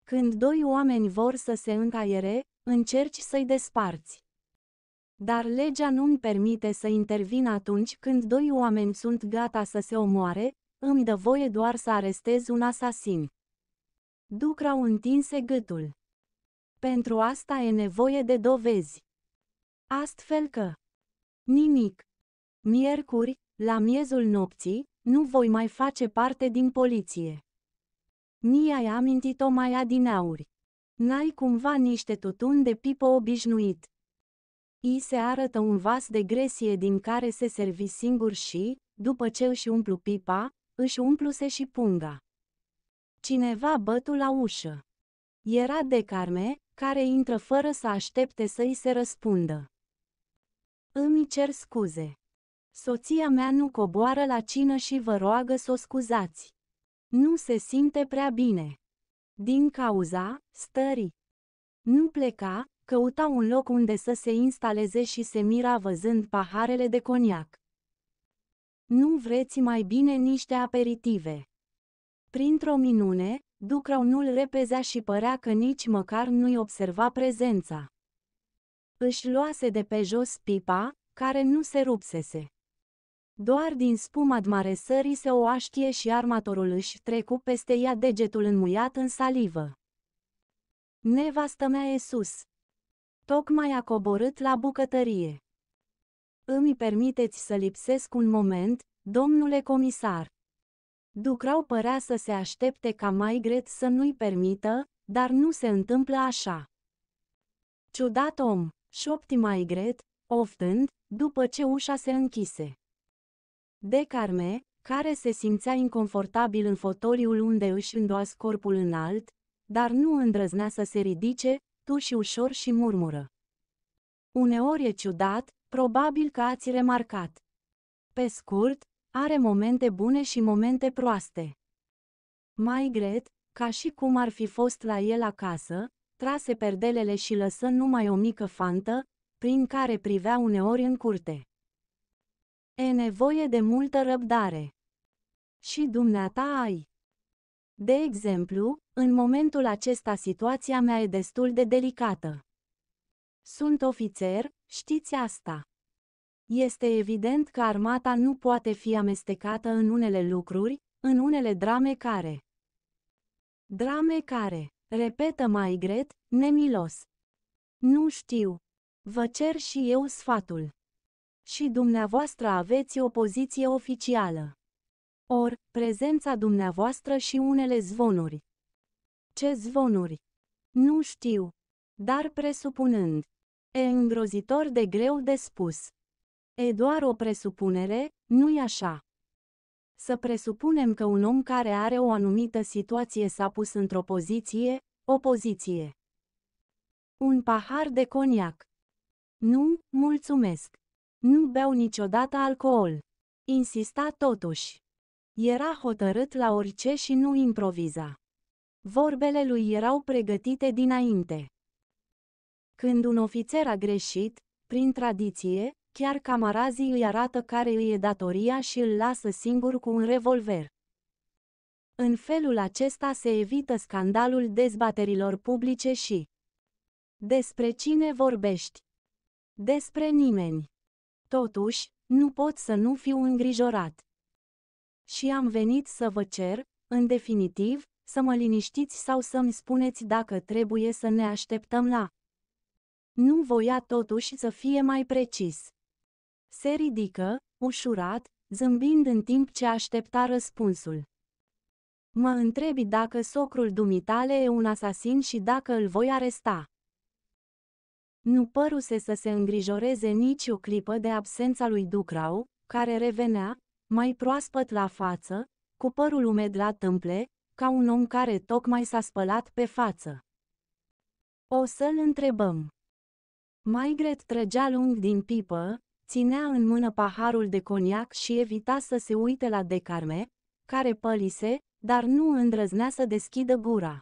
Când doi oameni vor să se încaiere, încerci să-i desparți. Dar legea nu-mi permite să intervin atunci când doi oameni sunt gata să se omoare, îmi dă voie doar să arestez un asasin. Ducrau întinse gâtul. Pentru asta e nevoie de dovezi. Astfel că... Nimic. Miercuri, la miezul nopții, nu voi mai face parte din poliție. Ni ai amintit-o mai adinauri. N-ai cumva niște tutun de pipă obișnuit. I se arătă un vas de gresie din care se servi singur și, după ce își umplu pipa, își umpluse și punga. Cineva bătu la ușă. Era de Carme, care intră fără să aștepte să i se răspundă. Îmi cer scuze. Soția mea nu coboară la cină și vă roagă să o scuzați. Nu se simte prea bine. Din cauza stării. Nu pleca, căuta un loc unde să se instaleze și se mira văzând paharele de coniac. Nu vreți mai bine niște aperitive. Printr-o minune, Ducrau nu-l repezea și părea că nici măcar nu-i observa prezența. Își luase de pe jos pipa, care nu se rupsese. Doar din spuma admaresării se o aștie și armatorul își trecu peste ea degetul înmuiat în salivă. Nevastă mea e sus. Tocmai a coborât la bucătărie. Îmi permiteți să lipsesc un moment, domnule comisar. Ducrau părea să se aștepte ca mai gret să nu-i permită, dar nu se întâmplă așa. Ciudat om, șopti mai gret, oftând, după ce ușa se închise. De Carme, care se simțea inconfortabil în fotoliul unde își îndoas corpul înalt, dar nu îndrăznea să se ridice, tuși ușor și murmură. Uneori e ciudat, probabil că ați remarcat. Pe scurt, are momente bune și momente proaste. Mai gret, ca și cum ar fi fost la el acasă, trase perdelele și lăsă numai o mică fantă, prin care privea uneori în curte. E nevoie de multă răbdare. Și dumneata ai. De exemplu, în momentul acesta situația mea e destul de delicată. Sunt ofițer, știți asta. Este evident că armata nu poate fi amestecată în unele lucruri, în unele drame care. Drame care, repetă gret, nemilos. Nu știu. Vă cer și eu sfatul și dumneavoastră aveți o poziție oficială. Or, prezența dumneavoastră și unele zvonuri. Ce zvonuri? Nu știu. Dar presupunând. E îngrozitor de greu de spus. E doar o presupunere, nu-i așa? Să presupunem că un om care are o anumită situație s-a pus într-o poziție, o poziție. Un pahar de coniac. Nu, mulțumesc. Nu beau niciodată alcool. Insista totuși. Era hotărât la orice și nu improviza. Vorbele lui erau pregătite dinainte. Când un ofițer a greșit, prin tradiție, chiar camarazii îi arată care îi e datoria și îl lasă singur cu un revolver. În felul acesta se evită scandalul dezbaterilor publice și despre cine vorbești? Despre nimeni. Totuși, nu pot să nu fiu îngrijorat. Și am venit să vă cer, în definitiv, să mă liniștiți sau să-mi spuneți dacă trebuie să ne așteptăm la. Nu voia totuși să fie mai precis. Se ridică, ușurat, zâmbind în timp ce aștepta răspunsul. Mă întrebi dacă socrul dumitale e un asasin și dacă îl voi aresta. Nu păruse să se îngrijoreze nici o clipă de absența lui Ducrau, care revenea, mai proaspăt la față, cu părul umed la tâmple, ca un om care tocmai s-a spălat pe față. O să-l întrebăm. Maigret trăgea lung din pipă, ținea în mână paharul de coniac și evita să se uite la decarme, care pălise, dar nu îndrăznea să deschidă gura.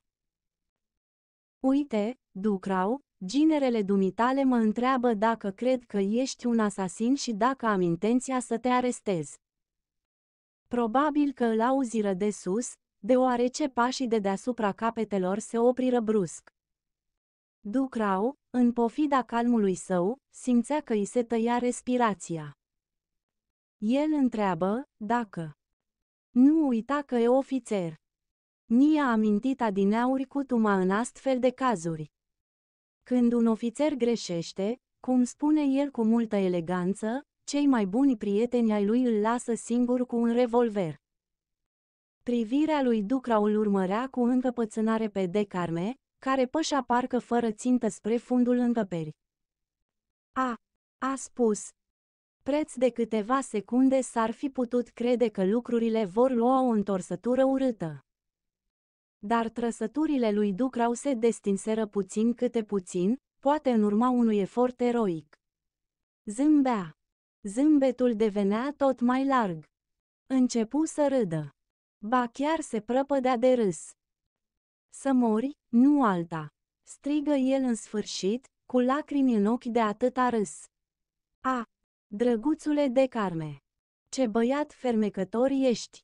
Uite, Ducrau, Ginerele dumitale mă întreabă dacă cred că ești un asasin și dacă am intenția să te arestez. Probabil că îl auziră de sus, deoarece pașii de deasupra capetelor se opriră brusc. Ducrau, în pofida calmului său, simțea că îi se tăia respirația. El întreabă, dacă... Nu uita că e ofițer. Nia amintita amintit adineauri cu tuma în astfel de cazuri. Când un ofițer greșește, cum spune el cu multă eleganță, cei mai buni prieteni ai lui îl lasă singur cu un revolver. Privirea lui Ducra îl urmărea cu încăpățânare pe Decarme, care pășa parcă fără țintă spre fundul încăperii. A, a spus. Preț de câteva secunde s-ar fi putut crede că lucrurile vor lua o întorsătură urâtă dar trăsăturile lui Ducrau se destinseră puțin câte puțin, poate în urma unui efort eroic. Zâmbea. Zâmbetul devenea tot mai larg. Începu să râdă. Ba chiar se prăpădea de râs. Să mori, nu alta. Strigă el în sfârșit, cu lacrimi în ochi de atâta râs. A, drăguțule de carme! Ce băiat fermecător ești!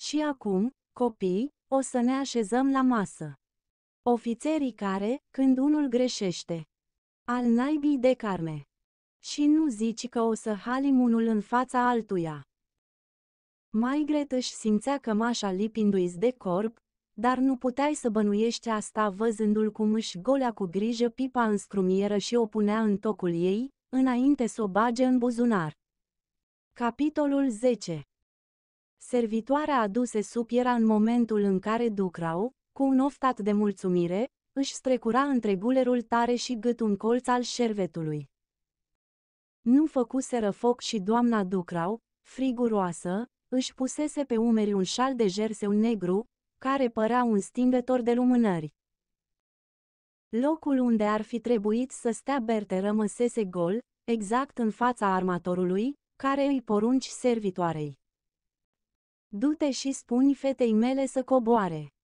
Și acum, copii, o să ne așezăm la masă. Ofițerii care, când unul greșește, al naibii de carne. Și nu zici că o să halim unul în fața altuia. Mai gret își simțea cămașa lipindu-i de corp, dar nu puteai să bănuiești asta văzându-l cum își golea cu grijă pipa în scrumieră și o punea în tocul ei, înainte să o bage în buzunar. Capitolul 10 Servitoarea aduse sup era în momentul în care Ducrau, cu un oftat de mulțumire, își strecura între gulerul tare și gât un colț al șervetului. Nu făcuseră foc și doamna Ducrau, friguroasă, își pusese pe umeri un șal de jerseu negru, care părea un stingător de lumânări. Locul unde ar fi trebuit să stea Berte rămăsese gol, exact în fața armatorului, care îi porunci servitoarei. Du-te și spuni fetei mele să coboare.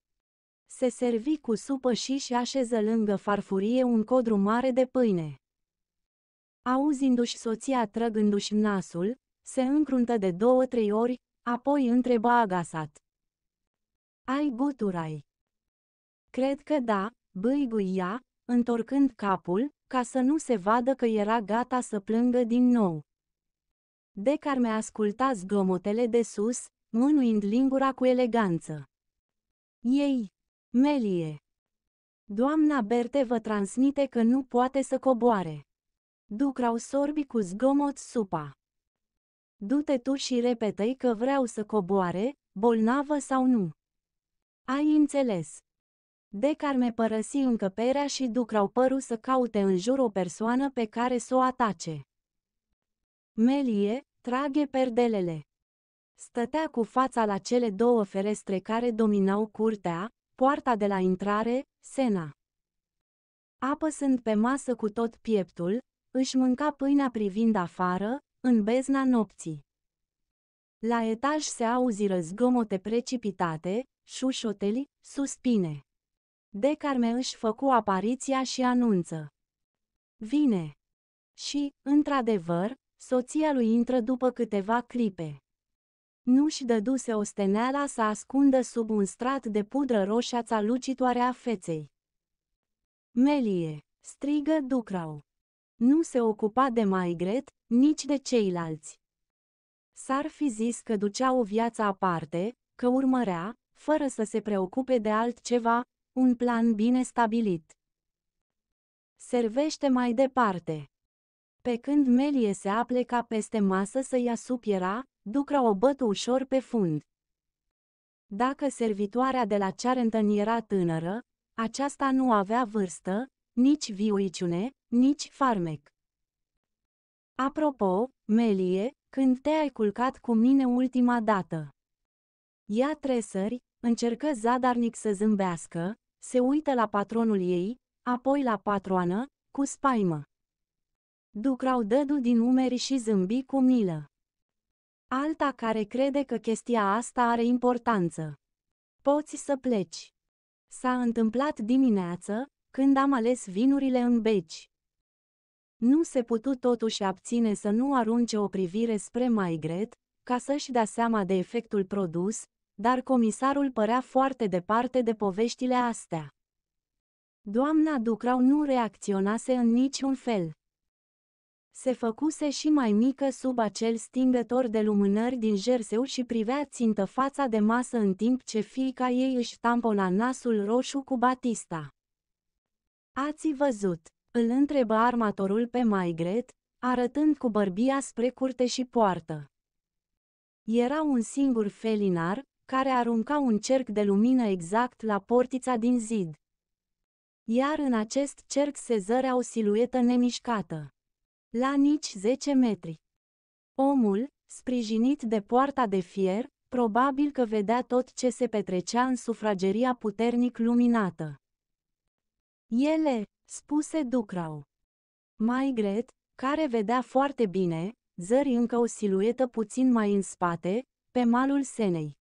Se servi cu supă și și așeză lângă farfurie un codru mare de pâine. Auzindu-și soția trăgându-și nasul, se încruntă de două-trei ori, apoi întreba agasat. Ai guturai? Cred că da, bâiguia, întorcând capul, ca să nu se vadă că era gata să plângă din nou. Decar mi-a ascultat zgomotele de sus, mânuind lingura cu eleganță. Ei, Melie! Doamna Berte vă transmite că nu poate să coboare. Ducrau sorbi cu zgomot supa. Du-te tu și repetei că vreau să coboare, bolnavă sau nu. Ai înțeles. Decar me părăsi încăperea și ducrau părul să caute în jur o persoană pe care să o atace. Melie, trage perdelele. Stătea cu fața la cele două ferestre care dominau curtea, poarta de la intrare, sena. Apăsând pe masă cu tot pieptul, își mânca pâinea privind afară, în bezna nopții. La etaj se auziră zgomote precipitate, șușoteli, suspine. Decarme își făcu apariția și anunță. Vine! Și, într-adevăr, soția lui intră după câteva clipe. Nu-și dăduse osteneala să ascundă sub un strat de pudră roșața lucitoare a feței. Melie, strigă Ducrau. Nu se ocupa de Maigret, nici de ceilalți. S-ar fi zis că ducea o viață aparte, că urmărea, fără să se preocupe de altceva, un plan bine stabilit. Servește mai departe. Pe când Melie se apleca peste masă să ia supiera, Ducra o bătă ușor pe fund. Dacă servitoarea de la Charenton era tânără, aceasta nu avea vârstă, nici viuiciune, nici farmec. Apropo, Melie, când te-ai culcat cu mine ultima dată? Ia tresări, încercă zadarnic să zâmbească, se uită la patronul ei, apoi la patroană, cu spaimă. Ducrau dădu din umeri și zâmbi cu milă alta care crede că chestia asta are importanță. Poți să pleci. S-a întâmplat dimineață, când am ales vinurile în beci. Nu se putu totuși abține să nu arunce o privire spre mai gret, ca să-și dea seama de efectul produs, dar comisarul părea foarte departe de poveștile astea. Doamna Ducrau nu reacționase în niciun fel. Se făcuse și mai mică sub acel stingător de lumânări din jerseu și privea țintă fața de masă în timp ce fiica ei își tampona nasul roșu cu batista. Ați văzut? Îl întrebă armatorul pe Maigret, arătând cu bărbia spre curte și poartă. Era un singur felinar, care arunca un cerc de lumină exact la portița din zid. Iar în acest cerc se zărea o siluetă nemișcată la nici 10 metri. Omul, sprijinit de poarta de fier, probabil că vedea tot ce se petrecea în sufrageria puternic luminată. Ele, spuse Ducrau. Maigret, care vedea foarte bine, zări încă o siluetă puțin mai în spate, pe malul senei.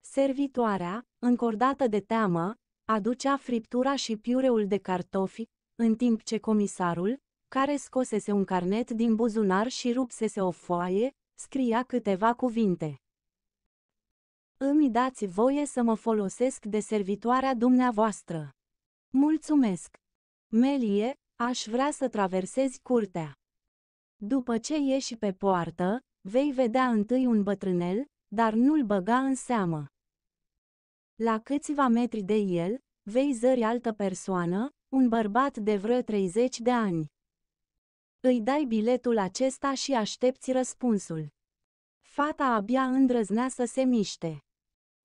Servitoarea, încordată de teamă, aducea friptura și piureul de cartofi, în timp ce comisarul, care scosese un carnet din buzunar și rupsese o foaie, scria câteva cuvinte. Îmi dați voie să mă folosesc de servitoarea dumneavoastră. Mulțumesc! Melie, aș vrea să traversezi curtea. După ce ieși pe poartă, vei vedea întâi un bătrânel, dar nu-l băga în seamă. La câțiva metri de el, vei zări altă persoană, un bărbat de vreo 30 de ani. Îi dai biletul acesta și aștepți răspunsul. Fata abia îndrăznea să se miște.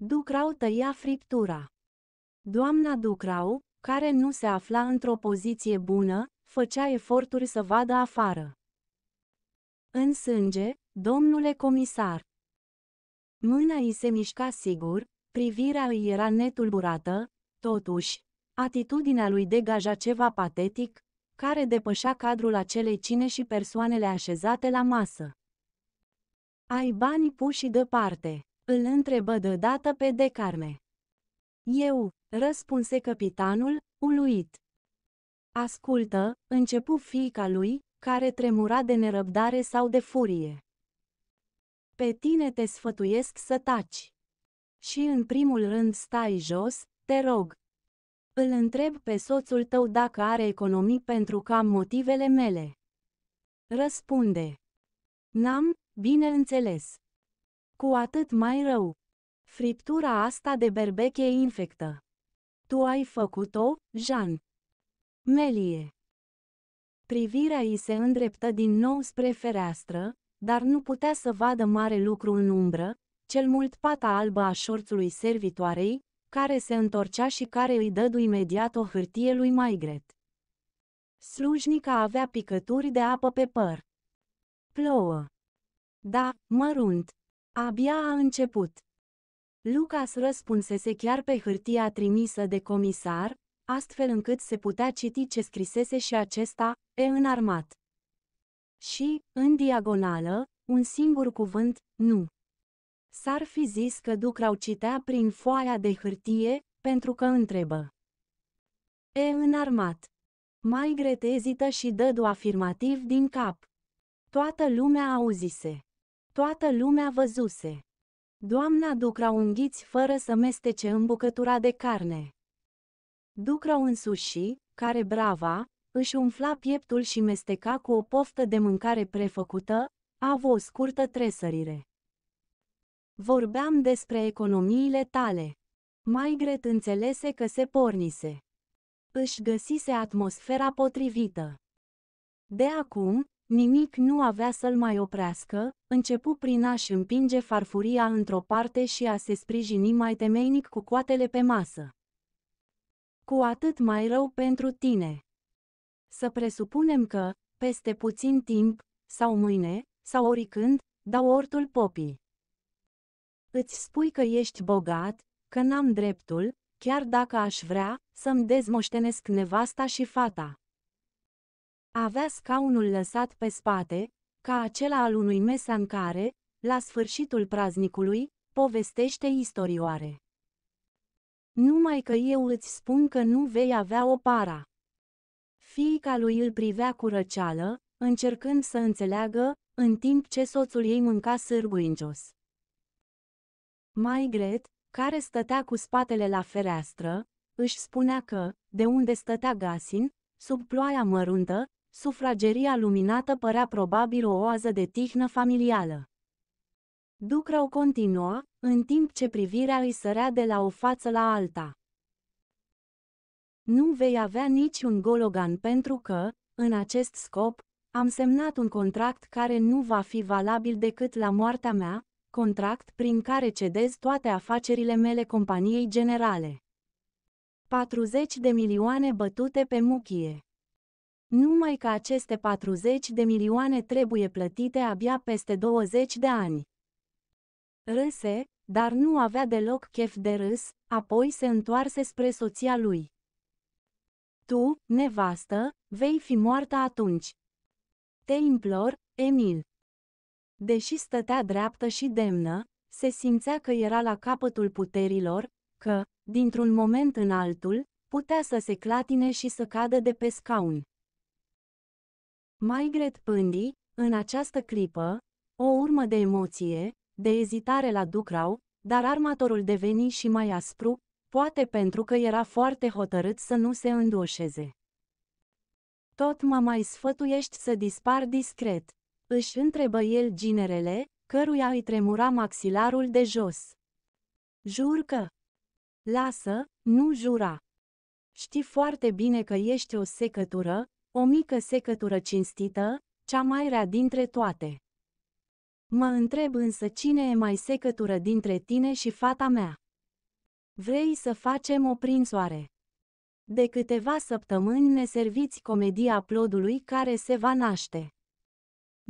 Ducrau tăia friptura. Doamna Ducrau, care nu se afla într-o poziție bună, făcea eforturi să vadă afară. În sânge, domnule comisar. Mâna îi se mișca sigur, privirea îi era netulburată, totuși, atitudinea lui degaja ceva patetic, care depășea cadrul acelei cine și persoanele așezate la masă. Ai bani puși deoparte, îl întrebă deodată pe De carne. Eu, răspunse capitanul, uluit. Ascultă, începu fiica lui, care tremura de nerăbdare sau de furie. Pe tine te sfătuiesc să taci. Și în primul rând stai jos, te rog, îl întreb pe soțul tău dacă are economii pentru că am motivele mele. Răspunde. N-am, bineînțeles. Cu atât mai rău. Friptura asta de berbeche e infectă. Tu ai făcut-o, Jean. Melie. Privirea îi se îndreptă din nou spre fereastră, dar nu putea să vadă mare lucru în umbră, cel mult pata albă a șorțului servitoarei, care se întorcea și care îi dădu imediat o hârtie lui Maigret. Slujnica avea picături de apă pe păr. Plouă. Da, mărunt. Abia a început. Lucas răspunsese chiar pe hârtia trimisă de comisar, astfel încât se putea citi ce scrisese și acesta, e înarmat. Și, în diagonală, un singur cuvânt, nu. S-ar fi zis că Ducrau citea prin foaia de hârtie, pentru că întrebă. E înarmat. Mai gret ezită și dă du afirmativ din cap. Toată lumea auzise. Toată lumea văzuse. Doamna Ducrau înghiți fără să mestece în bucătura de carne. Ducrau însuși, care brava, își umfla pieptul și mesteca cu o poftă de mâncare prefăcută, a avut o scurtă tresărire. Vorbeam despre economiile tale. Maigret înțelese că se pornise. Își găsise atmosfera potrivită. De acum, nimic nu avea să-l mai oprească, începu prin a-și împinge farfuria într-o parte și a se sprijini mai temeinic cu coatele pe masă. Cu atât mai rău pentru tine. Să presupunem că, peste puțin timp, sau mâine, sau oricând, dau ortul popii. Îți spui că ești bogat, că n-am dreptul, chiar dacă aș vrea, să-mi dezmoștenesc nevasta și fata. Avea scaunul lăsat pe spate, ca acela al unui mesan care, la sfârșitul praznicului, povestește istorioare. Numai că eu îți spun că nu vei avea o para. Fiica lui îl privea cu răceală, încercând să înțeleagă, în timp ce soțul ei mânca sârguincios. Maigret, care stătea cu spatele la fereastră, își spunea că, de unde stătea Gasin, sub ploaia măruntă, sufrageria luminată părea probabil o oază de tihnă familială. Ducrau continua, în timp ce privirea îi sărea de la o față la alta. Nu vei avea niciun gologan pentru că, în acest scop, am semnat un contract care nu va fi valabil decât la moartea mea, contract prin care cedez toate afacerile mele companiei generale. 40 de milioane bătute pe muchie. Numai că aceste 40 de milioane trebuie plătite abia peste 20 de ani. Râse, dar nu avea deloc chef de râs, apoi se întoarse spre soția lui. Tu, nevastă, vei fi moartă atunci. Te implor, Emil. Deși stătea dreaptă și demnă, se simțea că era la capătul puterilor, că, dintr-un moment în altul, putea să se clatine și să cadă de pe scaun. Maigret pândi, în această clipă, o urmă de emoție, de ezitare la Ducrau, dar armatorul deveni și mai aspru, poate pentru că era foarte hotărât să nu se îndoșeze. Tot mă mai sfătuiești să dispar discret își întrebă el ginerele, căruia îi tremura maxilarul de jos. Jur că... Lasă, nu jura. Știi foarte bine că ești o secătură, o mică secătură cinstită, cea mai rea dintre toate. Mă întreb însă cine e mai secătură dintre tine și fata mea. Vrei să facem o prinsoare. De câteva săptămâni ne serviți comedia plodului care se va naște.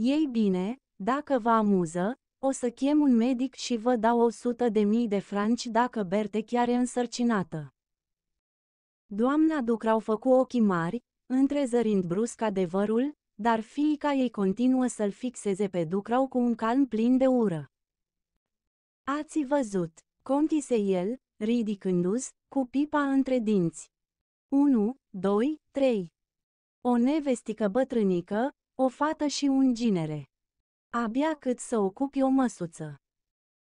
Ei bine, dacă vă amuză, o să chem un medic și vă dau 100 de mii de franci dacă Berte chiar e însărcinată. Doamna Ducrau făcu ochii mari, întrezărind brusc adevărul, dar fiica ei continuă să-l fixeze pe Ducrau cu un calm plin de ură. Ați văzut, contise el, ridicându se cu pipa între dinți. 1, 2, 3. O nevestică bătrânică, o fată și un ginere. Abia cât să ocupi o măsuță.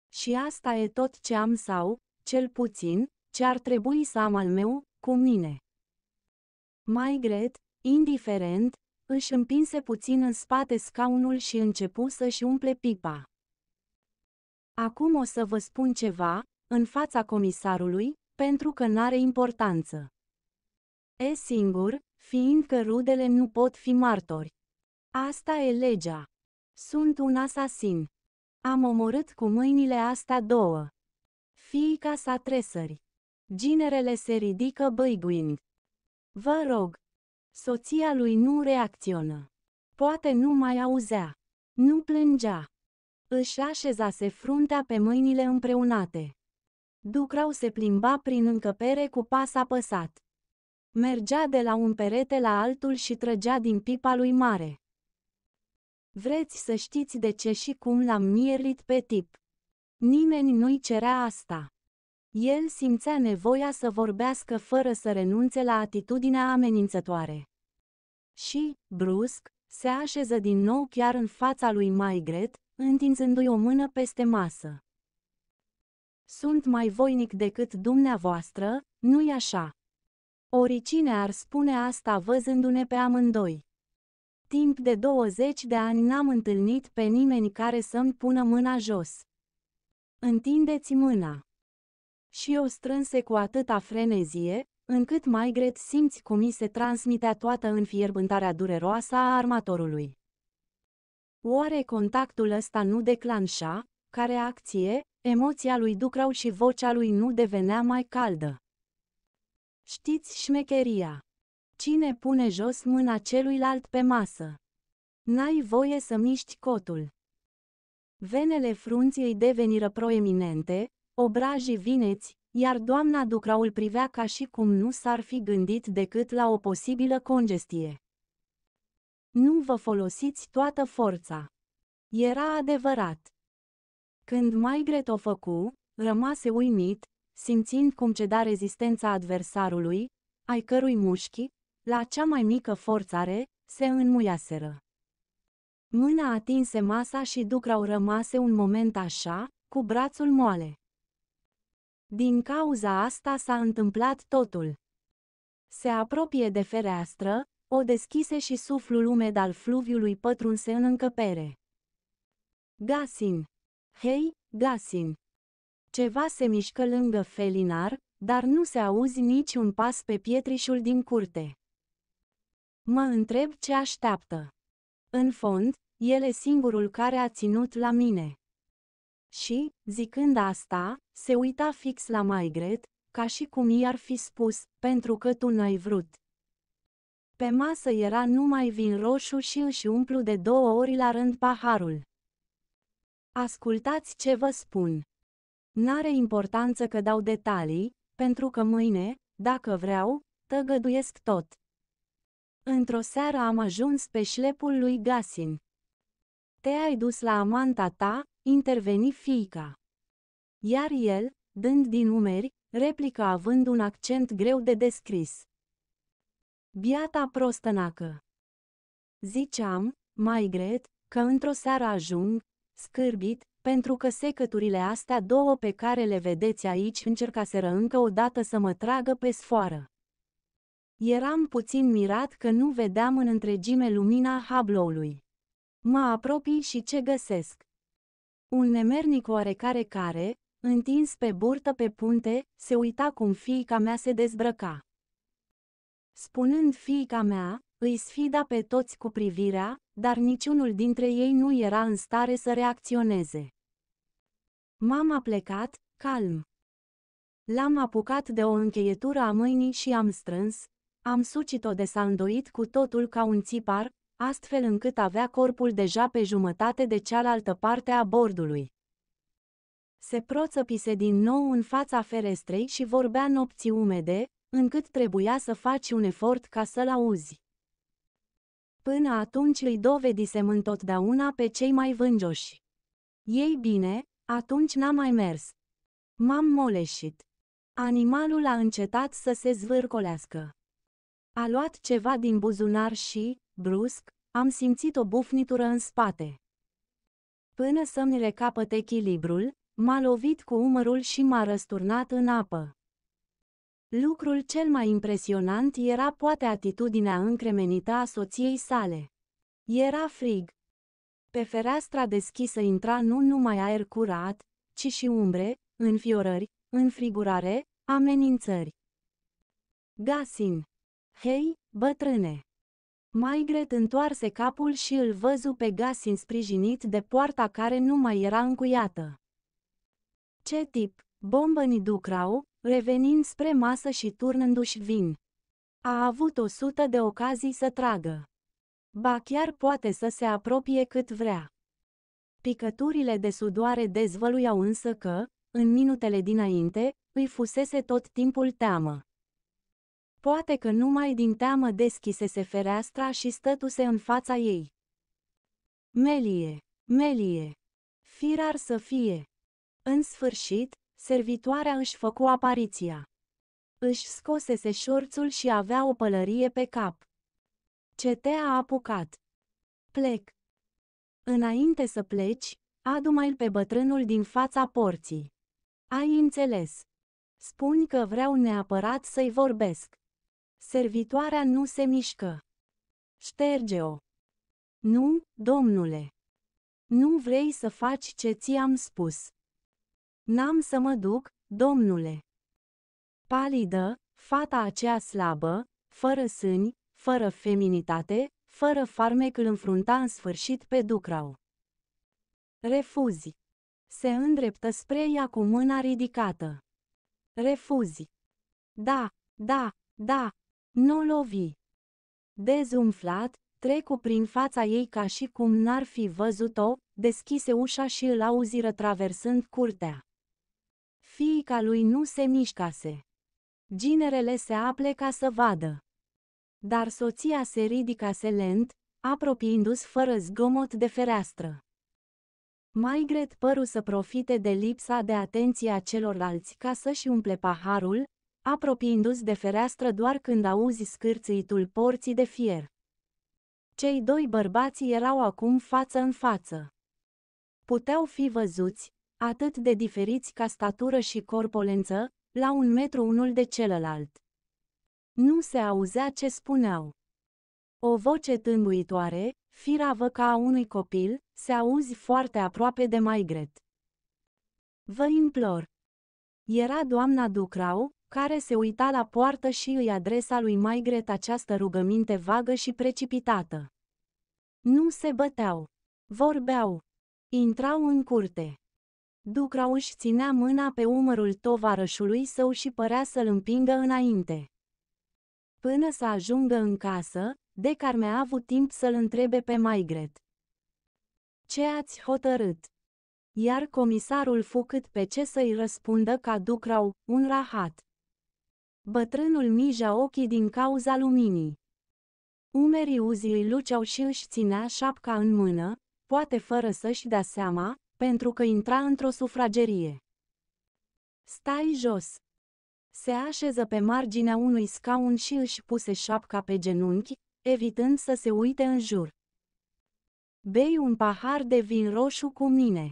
Și asta e tot ce am sau, cel puțin, ce ar trebui să am al meu, cu mine. gret, indiferent, își împinse puțin în spate scaunul și începu să-și umple pipa. Acum o să vă spun ceva, în fața comisarului, pentru că n-are importanță. E singur, fiindcă rudele nu pot fi martori. Asta e legea. Sunt un asasin. Am omorât cu mâinile astea două. Fiica sa tresări. Ginerele se ridică băiguind. Vă rog. Soția lui nu reacționă. Poate nu mai auzea. Nu plângea. Își așezase fruntea pe mâinile împreunate. Ducrau se plimba prin încăpere cu pas apăsat. Mergea de la un perete la altul și trăgea din pipa lui mare. Vreți să știți de ce și cum l-am mierit pe tip. Nimeni nu-i cerea asta. El simțea nevoia să vorbească fără să renunțe la atitudinea amenințătoare. Și, brusc, se așeză din nou chiar în fața lui Maigret, întinzându-i o mână peste masă. Sunt mai voinic decât dumneavoastră, nu-i așa? Oricine ar spune asta văzându-ne pe amândoi. Timp de 20 de ani n-am întâlnit pe nimeni care să-mi pună mâna jos. Întindeți mâna. Și o strânse cu atâta frenezie, încât mai gret simți cum mi se transmitea toată înfierbântarea dureroasă a armatorului. Oare contactul ăsta nu declanșa, ca reacție, emoția lui Ducrau și vocea lui nu devenea mai caldă? Știți șmecheria. Cine pune jos mâna celuilalt pe masă? N-ai voie să miști cotul. Venele frunției deveniră proeminente, obrajii vineți, iar doamna Ducraul privea ca și cum nu s-ar fi gândit decât la o posibilă congestie. Nu vă folosiți toată forța. Era adevărat. Când Maigret o făcu, rămase uimit, simțind cum ceda rezistența adversarului, ai cărui mușchi, la cea mai mică forțare, se înmuiaseră. Mâna atinse masa și Ducrau rămase un moment așa, cu brațul moale. Din cauza asta s-a întâmplat totul. Se apropie de fereastră, o deschise și suflul umed al fluviului pătrunse în încăpere. Gasin! Hei, Gasin! Ceva se mișcă lângă felinar, dar nu se auzi niciun pas pe pietrișul din curte. Mă întreb ce așteaptă. În fond, el e singurul care a ținut la mine. Și, zicând asta, se uita fix la Maigret, ca și cum i-ar fi spus, pentru că tu n-ai vrut. Pe masă era numai vin roșu și își umplu de două ori la rând paharul. Ascultați ce vă spun. N-are importanță că dau detalii, pentru că mâine, dacă vreau, tăgăduiesc tot. Într-o seară am ajuns pe șlepul lui Gasin. Te-ai dus la amanta ta, interveni fiica. Iar el, dând din umeri, replică având un accent greu de descris. Biata prostănacă! Ziceam, mai gret, că într-o seară ajung, scârbit, pentru că secăturile astea două pe care le vedeți aici încercaseră încă o dată să mă tragă pe sfoară. Eram puțin mirat că nu vedeam în întregime lumina Hubble-ului. Mă apropii și ce găsesc? Un nemernic oarecare care, întins pe burtă pe punte, se uita cum fiica mea se dezbrăca. Spunând fiica mea, îi sfida pe toți cu privirea, dar niciunul dintre ei nu era în stare să reacționeze. M-am plecat, calm. L-am apucat de o încheietură a mâinii și am strâns, am sucit-o de sanduit cu totul ca un țipar, astfel încât avea corpul deja pe jumătate de cealaltă parte a bordului. Se proțăpise din nou în fața ferestrei și vorbea nopții umede, încât trebuia să faci un efort ca să-l auzi. Până atunci îi dovedisem întotdeauna pe cei mai vângioși. Ei bine, atunci n-am mai mers. M-am moleșit. Animalul a încetat să se zvârcolească. A luat ceva din buzunar și, brusc, am simțit o bufnitură în spate. Până să-mi recapăt echilibrul, m-a lovit cu umărul și m-a răsturnat în apă. Lucrul cel mai impresionant era poate atitudinea încremenită a soției sale. Era frig. Pe fereastra deschisă intra nu numai aer curat, ci și umbre, înfiorări, înfrigurare, amenințări. Gasin. Hei, bătrâne! Maigret întoarse capul și îl văzu pe Gasin sprijinit de poarta care nu mai era încuiată. Ce tip, bombăni ducrau, revenind spre masă și turnându-și vin. A avut o sută de ocazii să tragă. Ba chiar poate să se apropie cât vrea. Picăturile de sudoare dezvăluiau însă că, în minutele dinainte, îi fusese tot timpul teamă. Poate că numai din teamă deschisese fereastra și stătuse în fața ei. Melie, Melie, firar să fie. În sfârșit, servitoarea își făcu apariția. Își scosese șorțul și avea o pălărie pe cap. te a apucat. Plec. Înainte să pleci, adu mai pe bătrânul din fața porții. Ai înțeles. Spun că vreau neapărat să-i vorbesc. Servitoarea nu se mișcă. Șterge-o. Nu, domnule. Nu vrei să faci ce ți-am spus. N-am să mă duc, domnule. Palidă, fata aceea slabă, fără sâni, fără feminitate, fără farmec îl înfrunta în sfârșit pe Ducrau. Refuzi. Se îndreptă spre ea cu mâna ridicată. Refuzi. Da, da, da, nu lovi. Dezumflat, trecu prin fața ei ca și cum n-ar fi văzut-o, deschise ușa și îl auziră traversând curtea. Fiica lui nu se mișcase. Ginerele se apleca să vadă. Dar soția se ridicase lent, apropiindu-se fără zgomot de fereastră. Maigret păru să profite de lipsa de atenție a celorlalți ca să-și umple paharul, apropiindu-ți de fereastră doar când auzi scârțâitul porții de fier. Cei doi bărbați erau acum față în față. Puteau fi văzuți, atât de diferiți ca statură și corpolență, la un metru unul de celălalt. Nu se auzea ce spuneau. O voce tânduitoare, firavă ca a unui copil, se auzi foarte aproape de Maigret. Vă implor. Era doamna Ducrau, care se uita la poartă și îi adresa lui Maigret această rugăminte vagă și precipitată. Nu se băteau. Vorbeau. Intrau în curte. Ducrau își ținea mâna pe umărul tovarășului său și părea să-l împingă înainte. Până să ajungă în casă, Decarme a avut timp să-l întrebe pe Maigret. Ce ați hotărât? Iar comisarul fu cât pe ce să-i răspundă ca ducrau, un rahat. Bătrânul mija ochii din cauza luminii. Umerii uzii luceau și își ținea șapca în mână, poate fără să-și dea seama, pentru că intra într-o sufragerie. Stai jos! Se așeză pe marginea unui scaun și își puse șapca pe genunchi, evitând să se uite în jur. Bei un pahar de vin roșu cu mine.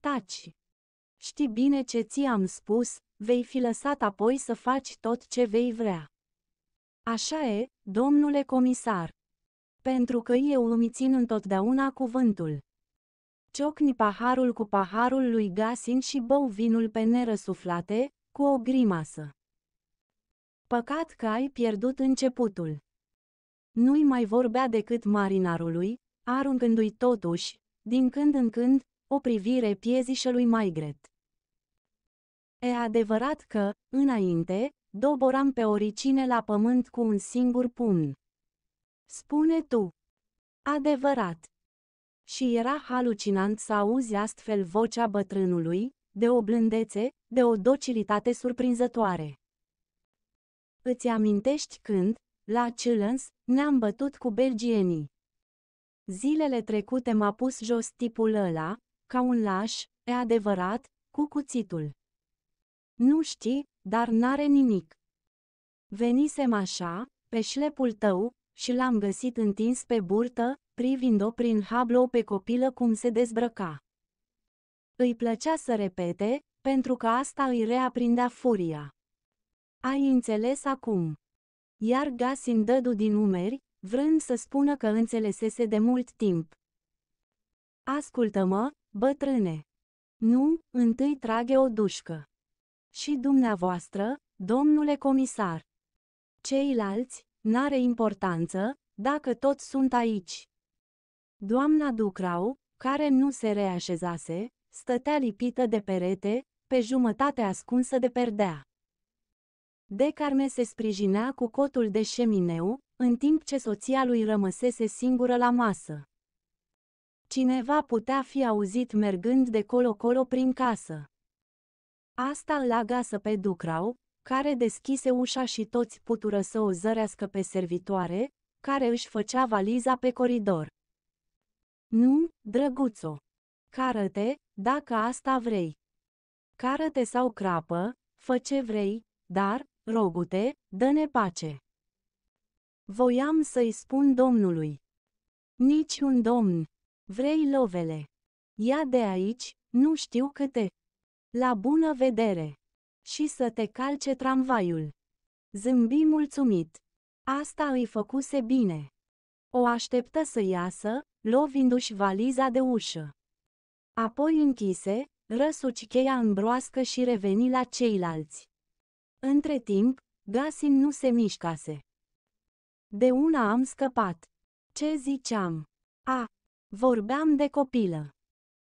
Taci! Știi bine ce ți-am spus, vei fi lăsat apoi să faci tot ce vei vrea. Așa e, domnule comisar. Pentru că eu îmi țin întotdeauna cuvântul. Ciocni paharul cu paharul lui Gasin și bău vinul pe nerăsuflate, cu o grimasă. Păcat că ai pierdut începutul. Nu-i mai vorbea decât marinarului, aruncându-i totuși, din când în când, o privire piezișelui Maigret. E adevărat că, înainte, doboram pe oricine la pământ cu un singur pumn. Spune tu. Adevărat. Și era halucinant să auzi astfel vocea bătrânului, de o blândețe, de o docilitate surprinzătoare. Îți amintești când, la Chillens, ne-am bătut cu belgienii? Zilele trecute m-a pus jos tipul ăla, ca un laș, e adevărat, cu cuțitul. Nu știi, dar n-are nimic. Venisem așa, pe șlepul tău, și l-am găsit întins pe burtă, privind-o prin hablou pe copilă cum se dezbrăca. Îi plăcea să repete, pentru că asta îi reaprindea furia. Ai înțeles acum. Iar Gasin dădu din umeri, vrând să spună că înțelesese de mult timp. Ascultă-mă, bătrâne. Nu, întâi trage o dușcă. Și dumneavoastră, domnule comisar. Ceilalți, n-are importanță, dacă toți sunt aici. Doamna Ducrau, care nu se reașezase, stătea lipită de perete, pe jumătate ascunsă de perdea. Decarme se sprijinea cu cotul de șemineu, în timp ce soția lui rămăsese singură la masă. Cineva putea fi auzit mergând de colo-colo prin casă. Asta agasă pe Ducrau, care deschise ușa și toți putură să o zărească pe servitoare, care își făcea valiza pe coridor. Nu, drăguțo! Carăte, te dacă asta vrei! Carăte te sau crapă, fă ce vrei, dar, rogute, dă-ne pace! Voiam să-i spun domnului. Niciun domn! Vrei lovele! Ia de aici, nu știu câte, la bună vedere! Și să te calce tramvaiul. Zâmbi mulțumit. Asta îi făcuse bine. O așteptă să iasă, lovindu-și valiza de ușă. Apoi închise, răsuci cheia în broască și reveni la ceilalți. Între timp, Gasin nu se mișcase. De una am scăpat. Ce ziceam? A, vorbeam de copilă.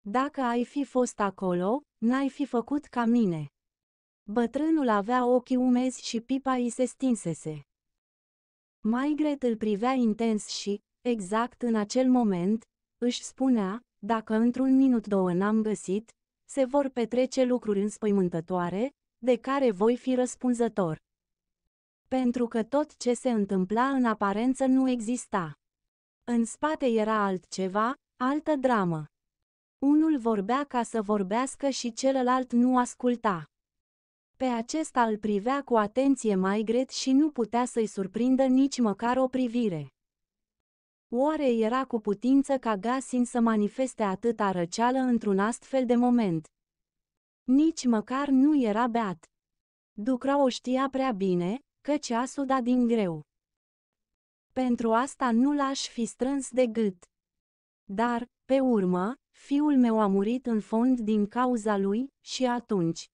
Dacă ai fi fost acolo, n-ai fi făcut ca mine. Bătrânul avea ochii umezi și pipa îi se stinsese. Maigret îl privea intens și, exact în acel moment, își spunea, dacă într-un minut două n-am găsit, se vor petrece lucruri înspăimântătoare, de care voi fi răspunzător. Pentru că tot ce se întâmpla în aparență nu exista. În spate era altceva, altă dramă. Unul vorbea ca să vorbească și celălalt nu asculta. Pe acesta îl privea cu atenție gret și nu putea să-i surprindă nici măcar o privire. Oare era cu putință ca Gasin să manifeste atâta răceală într-un astfel de moment? Nici măcar nu era beat. Ducra o știa prea bine, căci a suda din greu. Pentru asta nu l-aș fi strâns de gât. Dar, pe urmă, fiul meu a murit în fond din cauza lui, și atunci.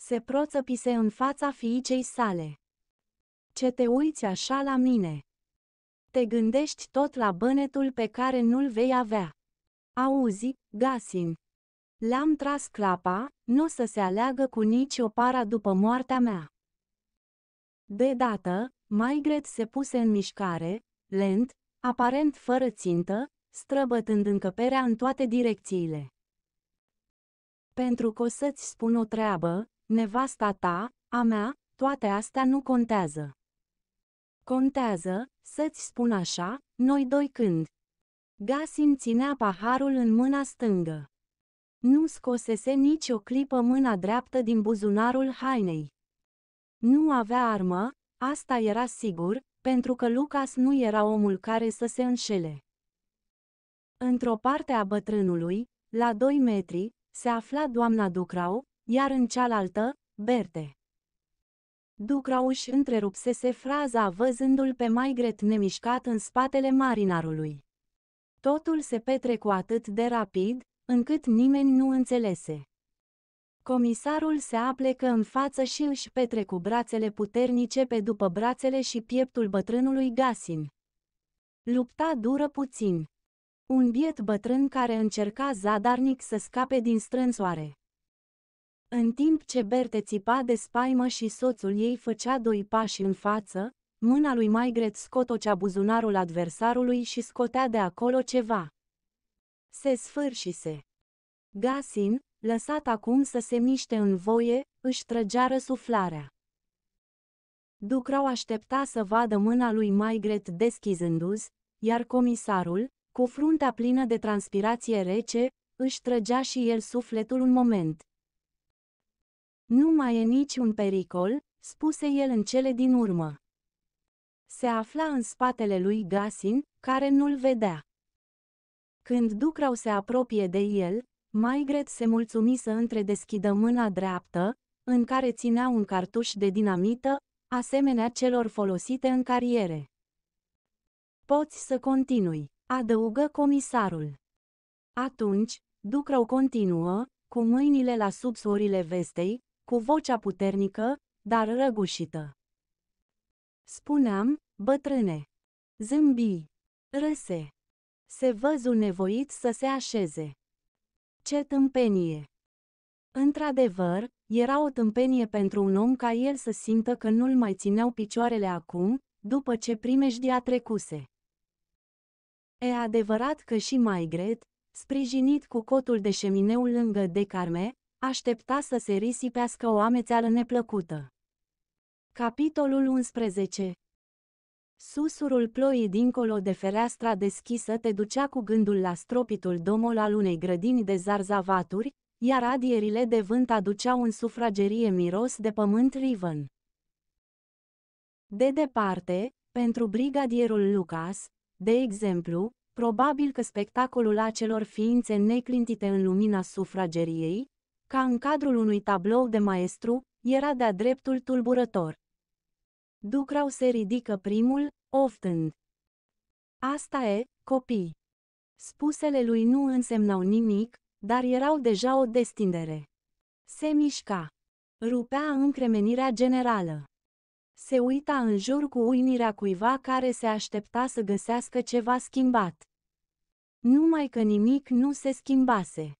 Se proțăpise în fața fiicei sale. Ce te uiți așa la mine? Te gândești tot la bănetul pe care nu-l vei avea. Auzi, Gasin. l am tras clapa, nu să se aleagă cu nici o para după moartea mea. De dată, Maigret se puse în mișcare, lent, aparent fără țintă, străbătând încăperea în toate direcțiile. Pentru că o să-ți spun o treabă, nevasta ta, a mea, toate astea nu contează. Contează, să-ți spun așa, noi doi când. Gasim ținea paharul în mâna stângă. Nu scosese nici o clipă mâna dreaptă din buzunarul hainei. Nu avea armă, asta era sigur, pentru că Lucas nu era omul care să se înșele. Într-o parte a bătrânului, la 2 metri, se afla doamna Ducrau, iar în cealaltă, Berte. Ducrau își întrerupsese fraza văzându-l pe Maigret nemișcat în spatele marinarului. Totul se petre cu atât de rapid, încât nimeni nu înțelese. Comisarul se aplecă în față și își petre cu brațele puternice pe după brațele și pieptul bătrânului Gasin. Lupta dură puțin. Un biet bătrân care încerca zadarnic să scape din strânsoare. În timp ce Berte țipa de spaimă și soțul ei făcea doi pași în față, mâna lui Maigret scotocea buzunarul adversarului și scotea de acolo ceva. Se sfârșise. Gasin, lăsat acum să se miște în voie, își trăgea răsuflarea. Ducrau aștepta să vadă mâna lui Maigret deschizându-se, iar comisarul, cu fruntea plină de transpirație rece, își trăgea și el sufletul un moment. Nu mai e niciun pericol, spuse el în cele din urmă. Se afla în spatele lui Gasin, care nu-l vedea. Când Ducrau se apropie de el, Maigret se mulțumi să deschidă mâna dreaptă, în care ținea un cartuș de dinamită, asemenea celor folosite în cariere. Poți să continui adăugă comisarul. Atunci, Ducrău continuă, cu mâinile la subsorile vestei, cu vocea puternică, dar răgușită. Spuneam, bătrâne. Zâmbi. Râse. Se văzu nevoit să se așeze. Ce tâmpenie! Într-adevăr, era o tâmpenie pentru un om ca el să simtă că nu-l mai țineau picioarele acum, după ce primejdia trecuse. E adevărat că și Maigret, sprijinit cu cotul de șemineu lângă de Carme, aștepta să se risipească o amețeală neplăcută. Capitolul 11 Susurul ploii dincolo de fereastra deschisă te ducea cu gândul la stropitul domol al unei grădini de zarzavaturi, iar adierile de vânt aduceau în sufragerie miros de pământ riven. De departe, pentru brigadierul Lucas, de exemplu, probabil că spectacolul acelor ființe neclintite în lumina sufrageriei, ca în cadrul unui tablou de maestru, era de-a dreptul tulburător. Ducrau se ridică primul, oftând. Asta e, copii. Spusele lui nu însemnau nimic, dar erau deja o destindere. Se mișca. Rupea încremenirea generală. Se uita în jur cu uimirea cuiva care se aștepta să găsească ceva schimbat. Numai că nimic nu se schimbase.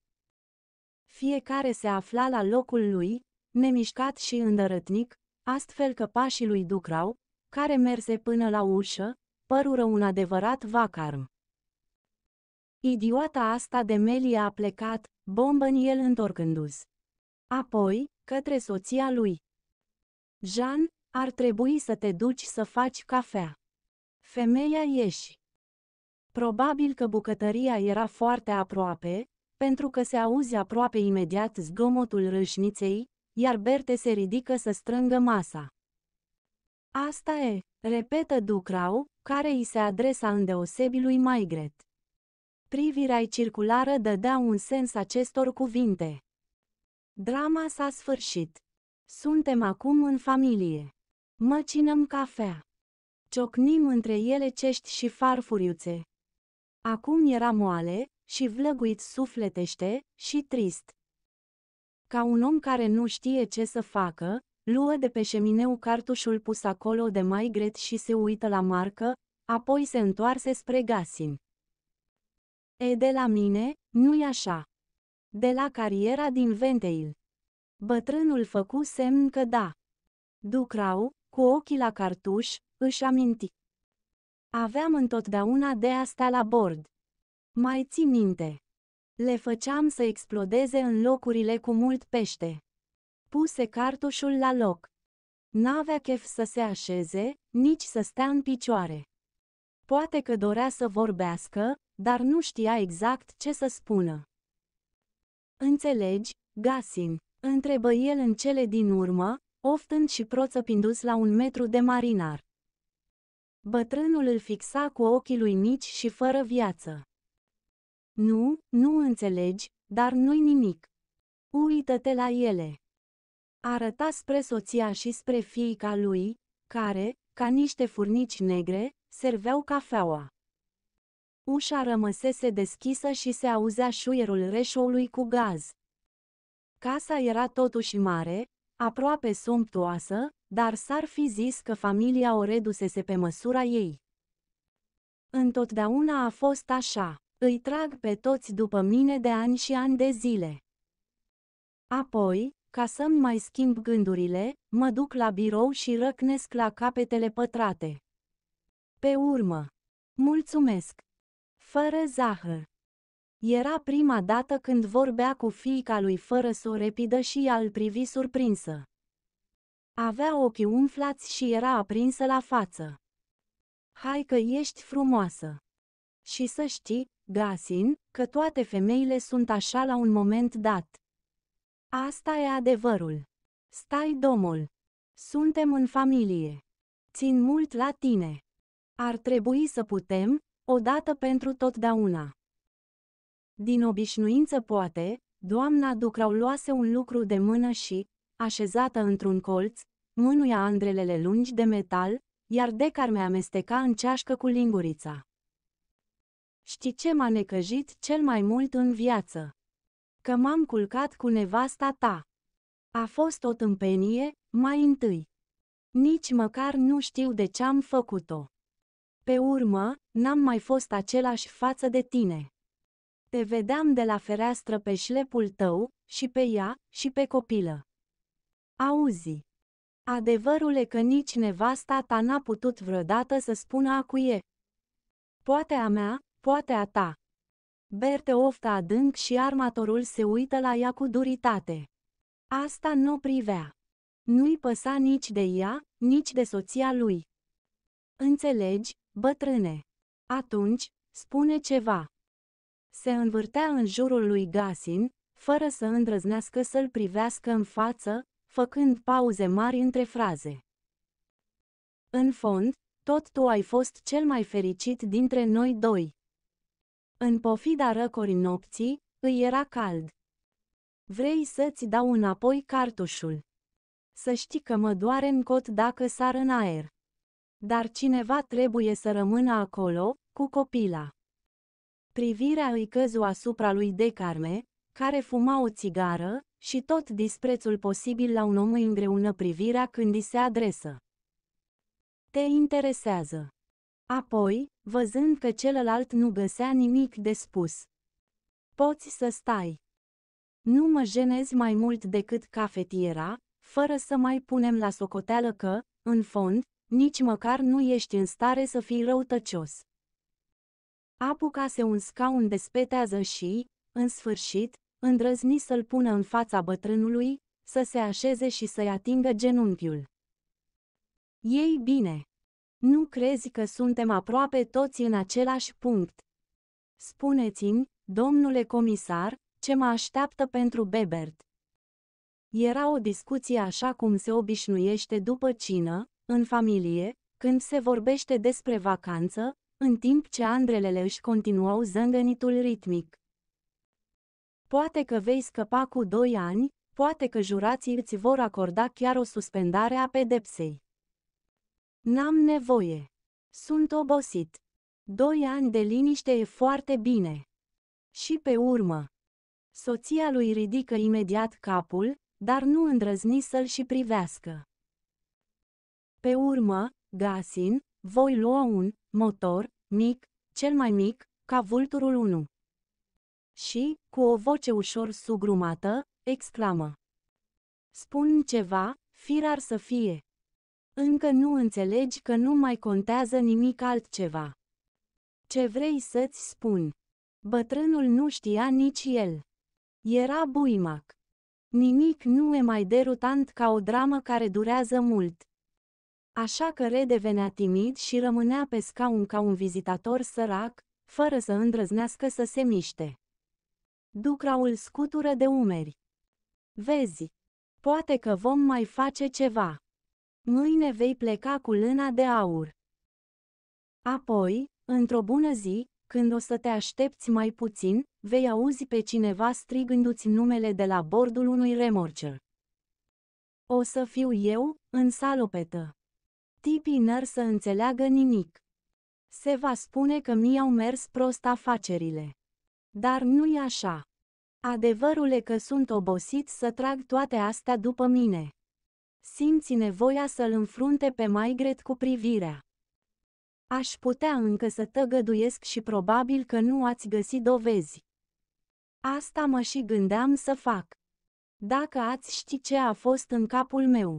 Fiecare se afla la locul lui, nemișcat și îndărătnic, astfel că pașii lui Ducrau, care merse până la ușă, părură un adevărat vacarm. Idiota asta de Melie a plecat, bombă în el întorcându-se. Apoi, către soția lui. Jean, ar trebui să te duci să faci cafea. Femeia ieși. Probabil că bucătăria era foarte aproape, pentru că se auzi aproape imediat zgomotul râșniței, iar Berte se ridică să strângă masa. Asta e, repetă Ducrau, care îi se adresa îndeosebi lui Maigret. Privirea circulară dădea un sens acestor cuvinte. Drama s-a sfârșit. Suntem acum în familie. Măcinăm cafea. Ciocnim între ele cești și farfuriuțe. Acum era moale și vlăguit sufletește și trist. Ca un om care nu știe ce să facă, luă de pe șemineu cartușul pus acolo de mai gret și se uită la marcă, apoi se întoarse spre Gasin. E de la mine, nu-i așa. De la cariera din Venteil. Bătrânul făcu semn că da. Ducrau, cu ochii la cartuș, își aminti. Aveam întotdeauna de asta la bord. Mai ții minte. Le făceam să explodeze în locurile cu mult pește. Puse cartușul la loc. N-avea chef să se așeze, nici să stea în picioare. Poate că dorea să vorbească, dar nu știa exact ce să spună. Înțelegi, Gasin? Întrebă el în cele din urmă, oftând și proțăpindu-s la un metru de marinar. Bătrânul îl fixa cu ochii lui mici și fără viață. Nu, nu înțelegi, dar nu-i nimic. Uită-te la ele. Arăta spre soția și spre fiica lui, care, ca niște furnici negre, serveau cafeaua. Ușa rămăsese deschisă și se auzea șuierul reșoului cu gaz. Casa era totuși mare, aproape somptuoasă, dar s-ar fi zis că familia o redusese pe măsura ei. Întotdeauna a fost așa, îi trag pe toți după mine de ani și ani de zile. Apoi, ca să-mi mai schimb gândurile, mă duc la birou și răcnesc la capetele pătrate. Pe urmă. Mulțumesc. Fără zahăr. Era prima dată când vorbea cu fiica lui fără să o repidă și ea îl privi surprinsă. Avea ochii umflați și era aprinsă la față. Hai că ești frumoasă! Și să știi, Gasin, că toate femeile sunt așa la un moment dat. Asta e adevărul. Stai domol. Suntem în familie. Țin mult la tine. Ar trebui să putem, odată pentru totdeauna. Din obișnuință poate, doamna Ducrau luase un lucru de mână și, așezată într-un colț, mânuia andrelele lungi de metal, iar decarme amesteca în ceașcă cu lingurița. Știi ce m-a necăjit cel mai mult în viață? Că m-am culcat cu nevasta ta. A fost o tâmpenie, mai întâi. Nici măcar nu știu de ce am făcut-o. Pe urmă, n-am mai fost același față de tine. Te vedeam de la fereastră pe șlepul tău, și pe ea, și pe copilă. Auzi! Adevărul e că nici nevasta ta n-a putut vreodată să spună a cui e. Poate a mea, poate a ta. Berte oftă adânc și armatorul se uită la ea cu duritate. Asta nu privea. Nu-i păsa nici de ea, nici de soția lui. Înțelegi, bătrâne. Atunci, spune ceva se învârtea în jurul lui Gasin, fără să îndrăznească să-l privească în față, făcând pauze mari între fraze. În fond, tot tu ai fost cel mai fericit dintre noi doi. În pofida răcorii nopții, îi era cald. Vrei să-ți dau înapoi cartușul. Să știi că mă doare în cot dacă sar în aer. Dar cineva trebuie să rămână acolo, cu copila. Privirea îi căzu asupra lui De Carme, care fuma o țigară, și tot disprețul posibil la un om îi îngreună privirea când îi se adresă. Te interesează. Apoi, văzând că celălalt nu găsea nimic de spus. Poți să stai. Nu mă jenez mai mult decât cafetiera, fără să mai punem la socoteală că, în fond, nici măcar nu ești în stare să fii răutăcios apucase un scaun de spetează și, în sfârșit, îndrăzni să-l pună în fața bătrânului, să se așeze și să-i atingă genunchiul. Ei bine! Nu crezi că suntem aproape toți în același punct? Spuneți-mi, domnule comisar, ce mă așteaptă pentru Bebert. Era o discuție așa cum se obișnuiește după cină, în familie, când se vorbește despre vacanță, în timp ce andrelele își continuau zângănitul ritmic. Poate că vei scăpa cu doi ani, poate că jurații îți vor acorda chiar o suspendare a pedepsei. N-am nevoie. Sunt obosit. Doi ani de liniște e foarte bine. Și pe urmă. Soția lui ridică imediat capul, dar nu îndrăzni să-l și privească. Pe urmă, Gasin, voi lua un motor mic, cel mai mic, ca vulturul 1. Și, cu o voce ușor sugrumată, exclamă. Spun ceva, fir ar să fie. Încă nu înțelegi că nu mai contează nimic altceva. Ce vrei să-ți spun? Bătrânul nu știa nici el. Era buimac. Nimic nu e mai derutant ca o dramă care durează mult. Așa că redevenea timid și rămânea pe scaun ca un vizitator sărac, fără să îndrăznească să se miște. Ducraul scutură de umeri. Vezi, poate că vom mai face ceva. Mâine vei pleca cu lâna de aur. Apoi, într-o bună zi, când o să te aștepți mai puțin, vei auzi pe cineva strigându-ți numele de la bordul unui remorcer. O să fiu eu, în salopetă. Tipii n-ar să înțeleagă nimic. Se va spune că mi-au mers prost afacerile. Dar nu e așa. Adevărul e că sunt obosit să trag toate astea după mine. Simți nevoia să-l înfrunte pe Maigret cu privirea. Aș putea încă să tăgăduiesc și probabil că nu ați găsit dovezi. Asta mă și gândeam să fac. Dacă ați ști ce a fost în capul meu.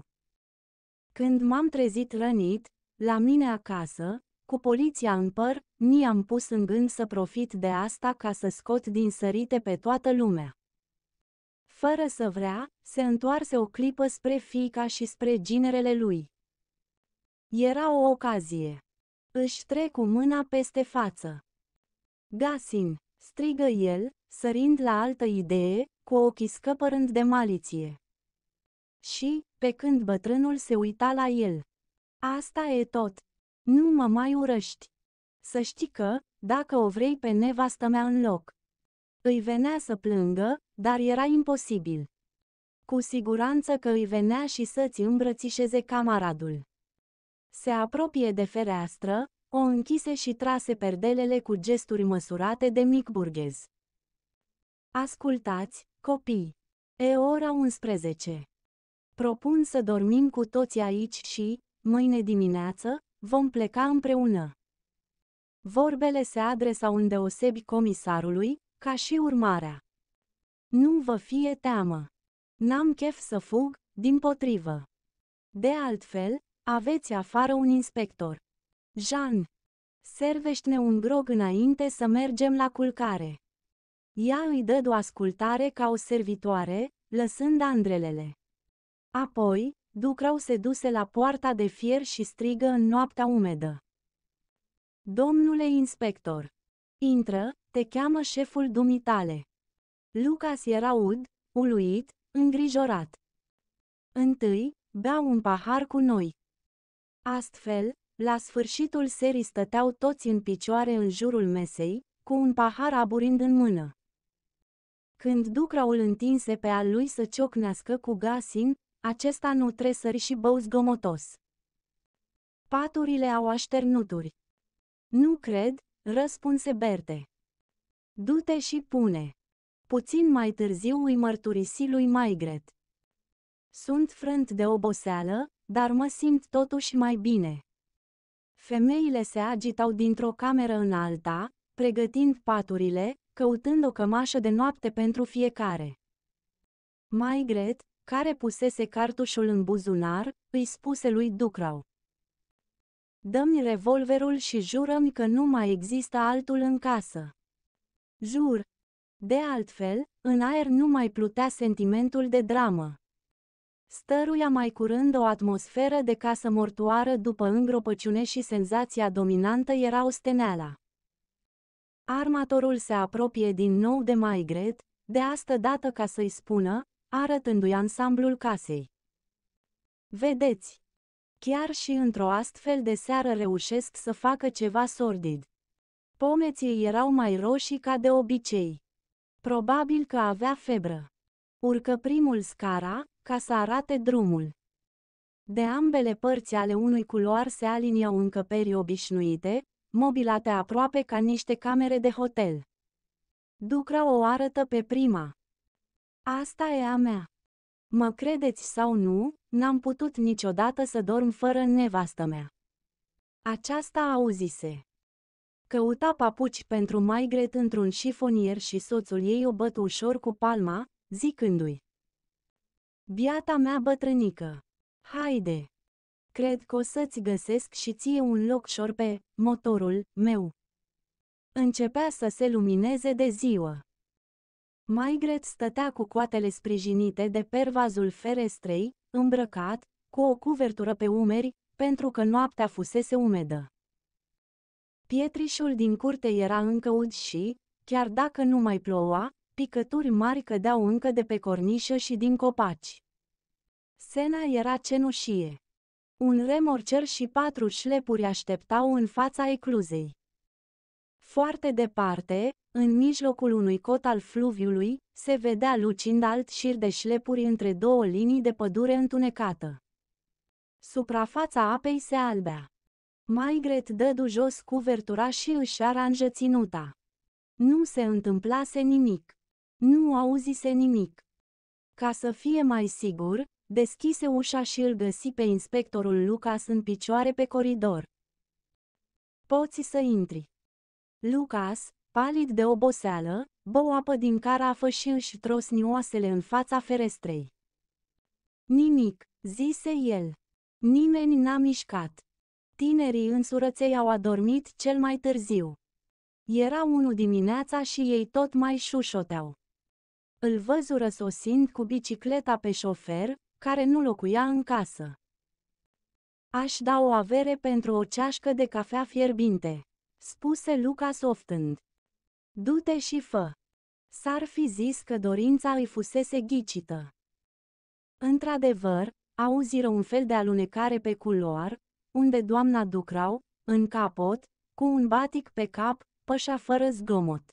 Când m-am trezit rănit, la mine acasă, cu poliția în păr, ni am pus în gând să profit de asta ca să scot din sărite pe toată lumea. Fără să vrea, se întoarse o clipă spre fica și spre ginerele lui. Era o ocazie. Își cu mâna peste față. Gasin, strigă el, sărind la altă idee, cu ochii scăpărând de maliție. Și, pe când bătrânul se uita la el. Asta e tot. Nu mă mai urăști. Să știi că, dacă o vrei pe nevastă mea în loc. Îi venea să plângă, dar era imposibil. Cu siguranță că îi venea și să-ți îmbrățișeze camaradul. Se apropie de fereastră, o închise și trase perdelele cu gesturi măsurate de mic burghez. Ascultați, copii! E ora 11. Propun să dormim cu toții aici și, mâine dimineață, vom pleca împreună. Vorbele se adresau îndeosebi comisarului, ca și urmarea. Nu vă fie teamă. N-am chef să fug, din potrivă. De altfel, aveți afară un inspector. Jean, servește-ne un grog înainte să mergem la culcare. Ea îi dă o ascultare ca o servitoare, lăsând andrelele. Apoi, Ducrau se duse la poarta de fier și strigă în noaptea umedă. Domnule inspector! Intră, te cheamă șeful dumitale. Lucas era ud, uluit, îngrijorat. Întâi, bea un pahar cu noi. Astfel, la sfârșitul serii stăteau toți în picioare în jurul mesei, cu un pahar aburind în mână. Când Ducraul întinse pe al lui să ciocnească cu gasin, acesta nu tresări și bău zgomotos. Paturile au așternuturi. Nu cred, răspunse Berte. Du-te și pune. Puțin mai târziu îi mărturisi lui Maigret. Sunt frânt de oboseală, dar mă simt totuși mai bine. Femeile se agitau dintr-o cameră în alta, pregătind paturile, căutând o cămașă de noapte pentru fiecare. Maigret, care pusese cartușul în buzunar, îi spuse lui Ducrau. Dă-mi revolverul și jurăm că nu mai există altul în casă. Jur. De altfel, în aer nu mai plutea sentimentul de dramă. Stăruia mai curând o atmosferă de casă mortoară după îngropăciune și senzația dominantă era steneala. Armatorul se apropie din nou de Maigret, de asta dată ca să-i spună, arătându-i ansamblul casei. Vedeți! Chiar și într-o astfel de seară reușesc să facă ceva sordid. Pomeții erau mai roșii ca de obicei. Probabil că avea febră. Urcă primul scara, ca să arate drumul. De ambele părți ale unui culoar se aliniau încăperi obișnuite, mobilate aproape ca niște camere de hotel. Ducra o arătă pe prima. Asta e a mea. Mă credeți sau nu, n-am putut niciodată să dorm fără nevastă mea. Aceasta auzise. Căuta papuci pentru Maigret într-un șifonier și soțul ei o băt ușor cu palma, zicându-i. Biata mea bătrânică! Haide! Cred că o să-ți găsesc și ție un loc șor pe motorul meu. Începea să se lumineze de ziua. Maigret stătea cu coatele sprijinite de pervazul ferestrei, îmbrăcat, cu o cuvertură pe umeri, pentru că noaptea fusese umedă. Pietrișul din curte era încă ud și, chiar dacă nu mai ploua, picături mari cădeau încă de pe cornișă și din copaci. Sena era cenușie. Un remorcer și patru șlepuri așteptau în fața ecluzei. Foarte departe, în mijlocul unui cot al fluviului, se vedea lucind alt șir de șlepuri între două linii de pădure întunecată. Suprafața apei se albea. Maigret dădu jos cuvertura și își aranjă ținuta. Nu se întâmplase nimic. Nu auzise nimic. Ca să fie mai sigur, deschise ușa și îl găsi pe inspectorul Lucas în picioare pe coridor. Poți să intri. Lucas, palid de oboseală, bău apă din carafă și își trosni oasele în fața ferestrei. Nimic, zise el. Nimeni n-a mișcat. Tinerii însurăței au adormit cel mai târziu. Era unul dimineața și ei tot mai șușoteau. Îl văzură sosind cu bicicleta pe șofer, care nu locuia în casă. Aș da o avere pentru o ceașcă de cafea fierbinte spuse Luca softând. Du-te și fă. S-ar fi zis că dorința îi fusese ghicită. Într-adevăr, auziră un fel de alunecare pe culoar, unde doamna Ducrau, în capot, cu un batic pe cap, pășa fără zgomot.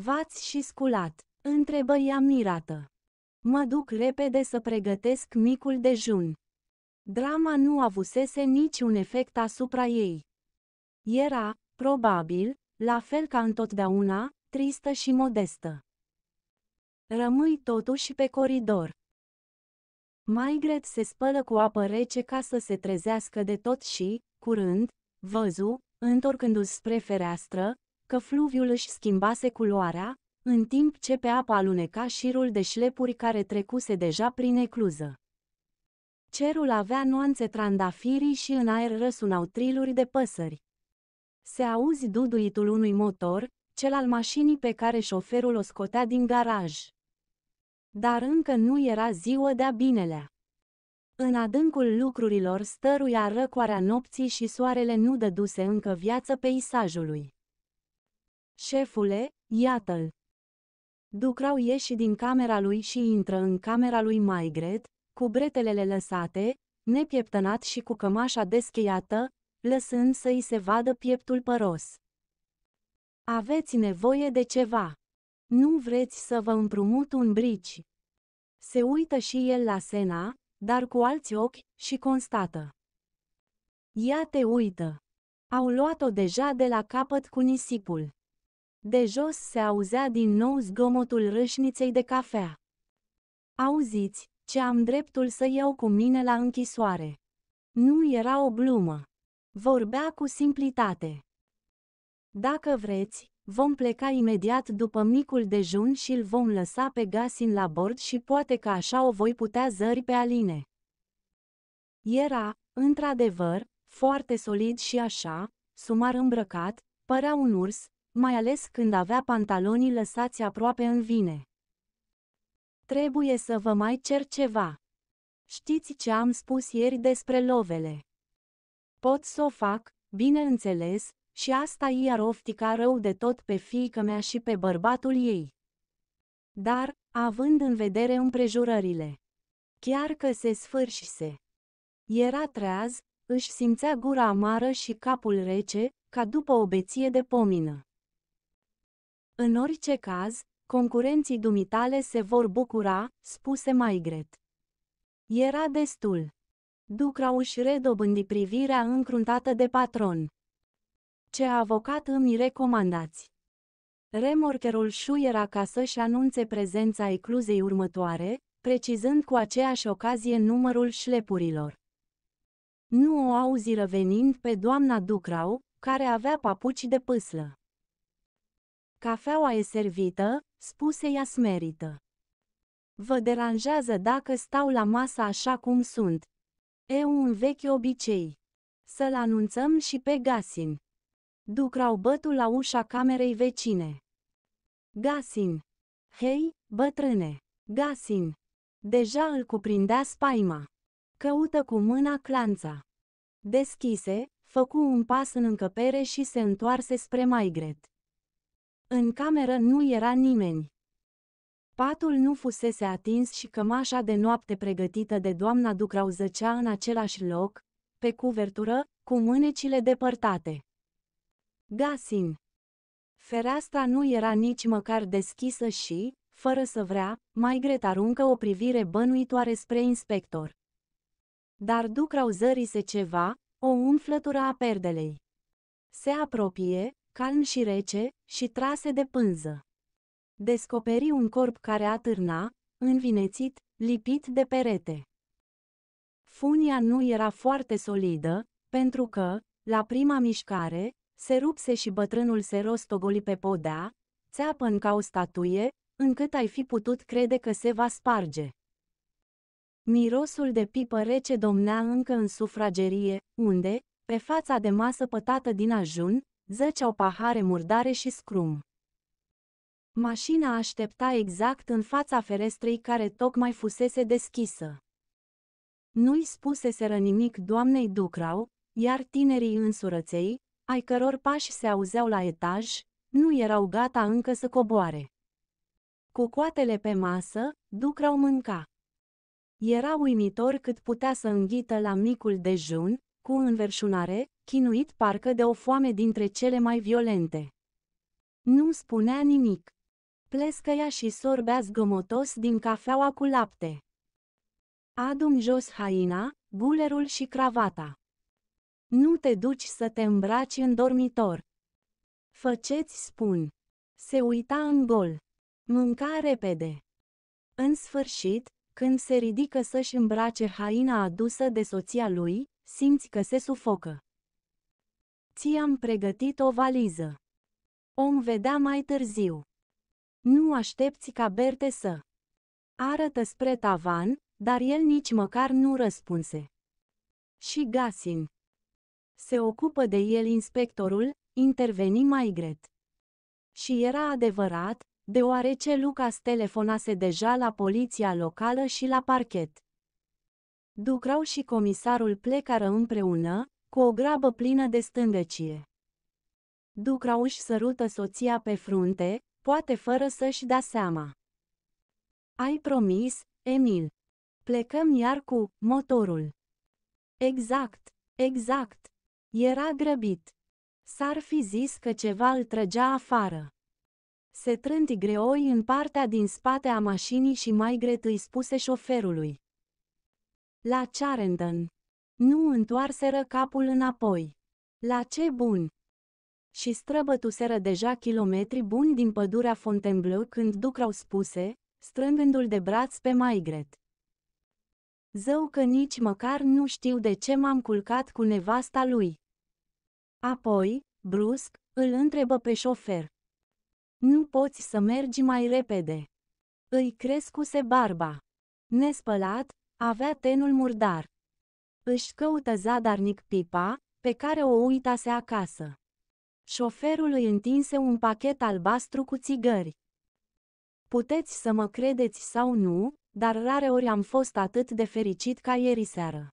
Vați și sculat, întrebă ea mirată. Mă duc repede să pregătesc micul dejun. Drama nu avusese niciun efect asupra ei. Era, probabil, la fel ca întotdeauna, tristă și modestă. Rămâi totuși pe coridor. Maigret se spălă cu apă rece ca să se trezească de tot și, curând, văzu, întorcându-se spre fereastră, că fluviul își schimbase culoarea, în timp ce pe apă aluneca șirul de șlepuri care trecuse deja prin ecluză. Cerul avea nuanțe trandafirii și în aer răsunau triluri de păsări. Se auzi duduitul unui motor, cel al mașinii pe care șoferul o scotea din garaj. Dar încă nu era ziua de-a binelea. În adâncul lucrurilor stăruia răcoarea nopții și soarele nu dăduse încă viață peisajului. Șefule, iată-l! Ducrau ieși din camera lui și intră în camera lui Maigret, cu bretelele lăsate, nepieptănat și cu cămașa descheiată, lăsând să îi se vadă pieptul păros. Aveți nevoie de ceva. Nu vreți să vă împrumut un brici. Se uită și el la Sena, dar cu alți ochi, și constată. Ia te uită. Au luat-o deja de la capăt cu nisipul. De jos se auzea din nou zgomotul râșniței de cafea. Auziți, ce am dreptul să iau cu mine la închisoare. Nu era o glumă. Vorbea cu simplitate. Dacă vreți, vom pleca imediat după micul dejun și îl vom lăsa pe Gasin la bord și poate că așa o voi putea zări pe Aline. Era, într-adevăr, foarte solid și așa, sumar îmbrăcat, părea un urs, mai ales când avea pantalonii lăsați aproape în vine. Trebuie să vă mai cer ceva. Știți ce am spus ieri despre lovele? Pot să o fac, bineînțeles, și asta i-ar oftica rău de tot pe fiică mea și pe bărbatul ei. Dar, având în vedere împrejurările, chiar că se sfârșise. Era treaz, își simțea gura amară și capul rece, ca după o beție de pomină. În orice caz, concurenții dumitale se vor bucura, spuse Maigret. Era destul. Ducrau își redobândi privirea încruntată de patron. Ce avocat îmi recomandați? Remorcherul șuiera ca să-și anunțe prezența ecluzei următoare, precizând cu aceeași ocazie numărul șlepurilor. Nu o auziră venind pe doamna Ducrau, care avea papuci de pâslă. Cafeaua e servită, spuse ea smerită. Vă deranjează dacă stau la masă așa cum sunt, E un vechi obicei. Să-l anunțăm și pe Gasin. Duc raubătul la ușa camerei vecine. Gasin. Hei, bătrâne. Gasin. Deja îl cuprindea spaima. Căută cu mâna clanța. Deschise, făcu un pas în încăpere și se întoarse spre Maigret. În cameră nu era nimeni. Patul nu fusese atins și cămașa de noapte pregătită de doamna Ducrau zăcea în același loc, pe cuvertură, cu mânecile depărtate. Gasin. Fereastra nu era nici măcar deschisă și, fără să vrea, mai gret aruncă o privire bănuitoare spre inspector. Dar Ducrau zărise ceva, o umflătură a perdelei. Se apropie, calm și rece, și trase de pânză. Descoperi un corp care atârna, învinețit, lipit de perete. Funia nu era foarte solidă, pentru că, la prima mișcare, se rupse și bătrânul se rostogoli pe podea, țeapăn ca o statuie, încât ai fi putut crede că se va sparge. Mirosul de pipă rece domnea încă în sufragerie, unde, pe fața de masă pătată din ajun, zăceau pahare murdare și scrum. Mașina aștepta exact în fața ferestrei care tocmai fusese deschisă. Nu-i spuseseră nimic doamnei Ducrau, iar tinerii însurăței, ai căror pași se auzeau la etaj, nu erau gata încă să coboare. Cu coatele pe masă, Ducrau mânca. Era uimitor cât putea să înghită la micul dejun, cu înverșunare, chinuit parcă de o foame dintre cele mai violente. Nu spunea nimic. Plescăia și sorbea zgomotos din cafeaua cu lapte. Adum jos haina, gulerul și cravata. Nu te duci să te îmbraci în dormitor. Făceți spun. Se uita în gol. Mânca repede. În sfârșit, când se ridică să-și îmbrace haina adusă de soția lui, simți că se sufocă. Ți-am pregătit o valiză. Om vedea mai târziu. Nu aștepți ca Berte să arătă spre tavan, dar el nici măcar nu răspunse. Și Gasin. Se ocupă de el inspectorul, interveni mai gret. Și era adevărat, deoarece Lucas telefonase deja la poliția locală și la parchet. Ducrau și comisarul plecară împreună, cu o grabă plină de stângăcie. Ducrau își sărută soția pe frunte, poate fără să-și dea seama. Ai promis, Emil. Plecăm iar cu motorul. Exact, exact. Era grăbit. S-ar fi zis că ceva îl trăgea afară. Se trânti greoi în partea din spate a mașinii și mai gret îi spuse șoferului. La Charendon. Nu întoarseră capul înapoi. La ce bun! și străbătuseră deja kilometri buni din pădurea Fontainebleau când Ducrau spuse, strângându-l de braț pe Maigret. Zău că nici măcar nu știu de ce m-am culcat cu nevasta lui. Apoi, brusc, îl întrebă pe șofer. Nu poți să mergi mai repede. Îi crescuse barba. Nespălat, avea tenul murdar. Își căută zadarnic pipa, pe care o uitase acasă. Șoferul îi întinse un pachet albastru cu țigări. Puteți să mă credeți sau nu, dar rare ori am fost atât de fericit ca ieri seară.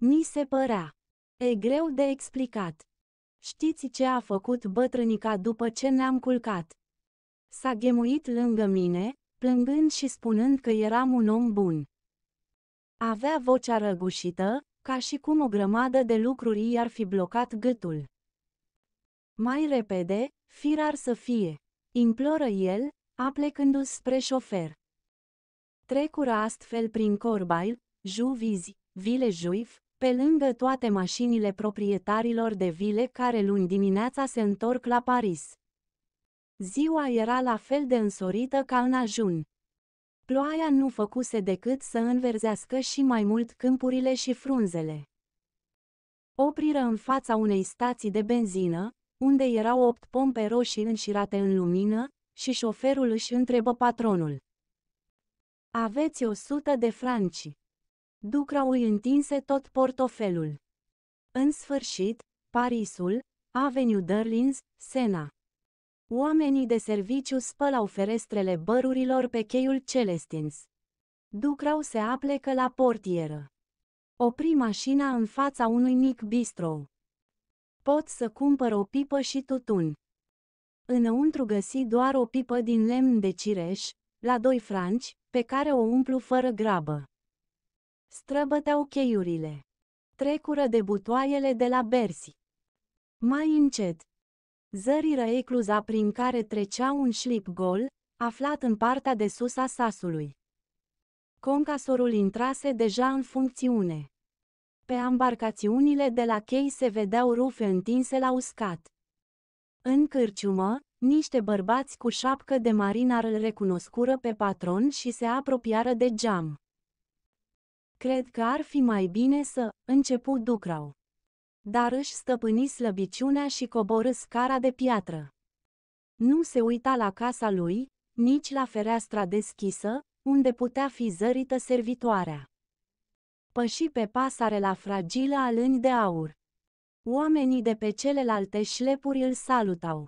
Mi se părea. E greu de explicat. Știți ce a făcut bătrânica după ce ne-am culcat? S-a gemuit lângă mine, plângând și spunând că eram un om bun. Avea vocea răgușită, ca și cum o grămadă de lucruri i-ar fi blocat gâtul. Mai repede, firar ar să fie. Imploră el, aplecându-se spre șofer. Trecură astfel prin Corbail, Juvizi, Vile Juif, pe lângă toate mașinile proprietarilor de vile care luni dimineața se întorc la Paris. Ziua era la fel de însorită ca în ajun. Ploaia nu făcuse decât să înverzească și mai mult câmpurile și frunzele. Opriră în fața unei stații de benzină, unde erau opt pompe roșii înșirate în lumină, și șoferul își întrebă patronul. Aveți o sută de franci. Ducrau îi întinse tot portofelul. În sfârșit, Parisul, Avenue d'Erlins, Sena. Oamenii de serviciu spălau ferestrele bărurilor pe cheiul Celestins. Ducrau se aplecă la portieră. Opri mașina în fața unui mic bistrou. Pot să cumpăr o pipă și tutun. Înăuntru găsi doar o pipă din lemn de cireș, la doi franci, pe care o umplu fără grabă. Străbăteau cheiurile. Trecură de butoaiele de la Bersi. Mai încet. Zăriră ecluza prin care trecea un șlip gol, aflat în partea de sus a sasului. Concasorul intrase deja în funcțiune. Pe ambarcațiunile de la chei se vedeau rufe întinse la uscat. În cârciumă, niște bărbați cu șapcă de marinar îl recunoscură pe patron și se apropiară de geam. Cred că ar fi mai bine să începu Ducrau. Dar își stăpâni slăbiciunea și coborâ scara de piatră. Nu se uita la casa lui, nici la fereastra deschisă, unde putea fi zărită servitoarea păși pe pasare la fragilă alâni de aur. Oamenii de pe celelalte șlepuri îl salutau.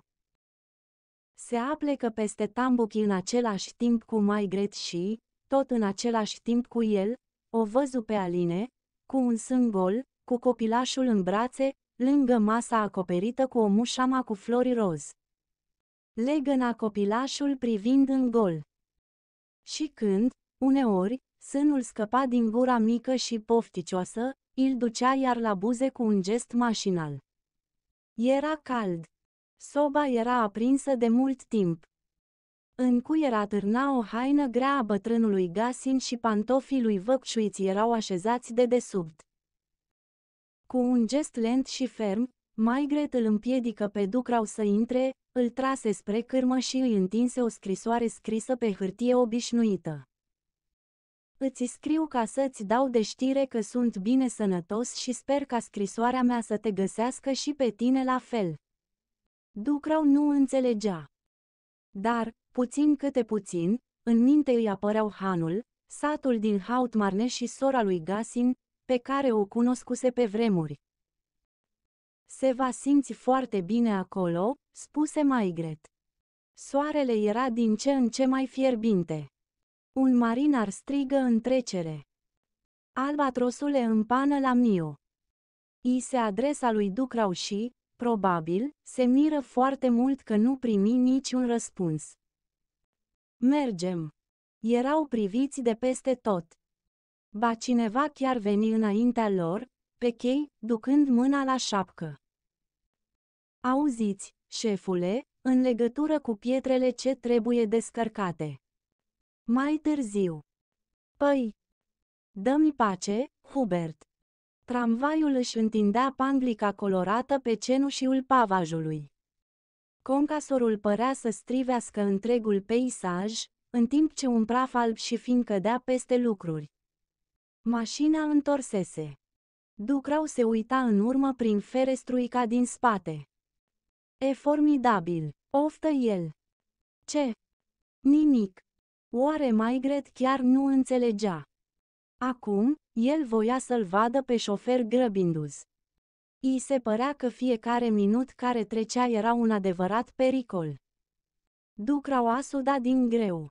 Se aplecă peste Tambuchi în același timp cu mai gret și, tot în același timp cu el, o văzu pe Aline, cu un sângol, cu copilașul în brațe, lângă masa acoperită cu o mușama cu flori roz. Legăna copilașul privind în gol. Și când, uneori, Sânul scăpa din gura mică și pofticioasă, îl ducea iar la buze cu un gest mașinal. Era cald. Soba era aprinsă de mult timp. În cui era târna o haină grea a bătrânului Gasin și pantofii lui Văcșuiți erau așezați de desubt. Cu un gest lent și ferm, Maigret îl împiedică pe Ducrau să intre, îl trase spre cârmă și îi întinse o scrisoare scrisă pe hârtie obișnuită. Îți scriu ca să-ți dau de știre că sunt bine sănătos și sper ca scrisoarea mea să te găsească și pe tine la fel. Ducrau nu înțelegea. Dar, puțin câte puțin, în minte îi apăreau Hanul, satul din Hautmarne și sora lui Gasin, pe care o cunoscuse pe vremuri. Se va simți foarte bine acolo, spuse Maigret. Soarele era din ce în ce mai fierbinte. Un marinar strigă în trecere. e în pană la Mio. I se adresa lui Ducrau și, probabil, se miră foarte mult că nu primi niciun răspuns. Mergem. Erau priviți de peste tot. Ba cineva chiar veni înaintea lor, pe chei, ducând mâna la șapcă. Auziți, șefule, în legătură cu pietrele ce trebuie descărcate. Mai târziu. Păi, dă-mi pace, Hubert. Tramvaiul își întindea panglica colorată pe cenușiul pavajului. Concasorul părea să strivească întregul peisaj, în timp ce un praf alb și fin cădea peste lucruri. Mașina întorsese. Ducrau se uita în urmă prin ferestruica din spate. E formidabil, oftă el. Ce? Nimic. Oare Maigret chiar nu înțelegea? Acum, el voia să-l vadă pe șofer grăbindu s I se părea că fiecare minut care trecea era un adevărat pericol. a suda din greu.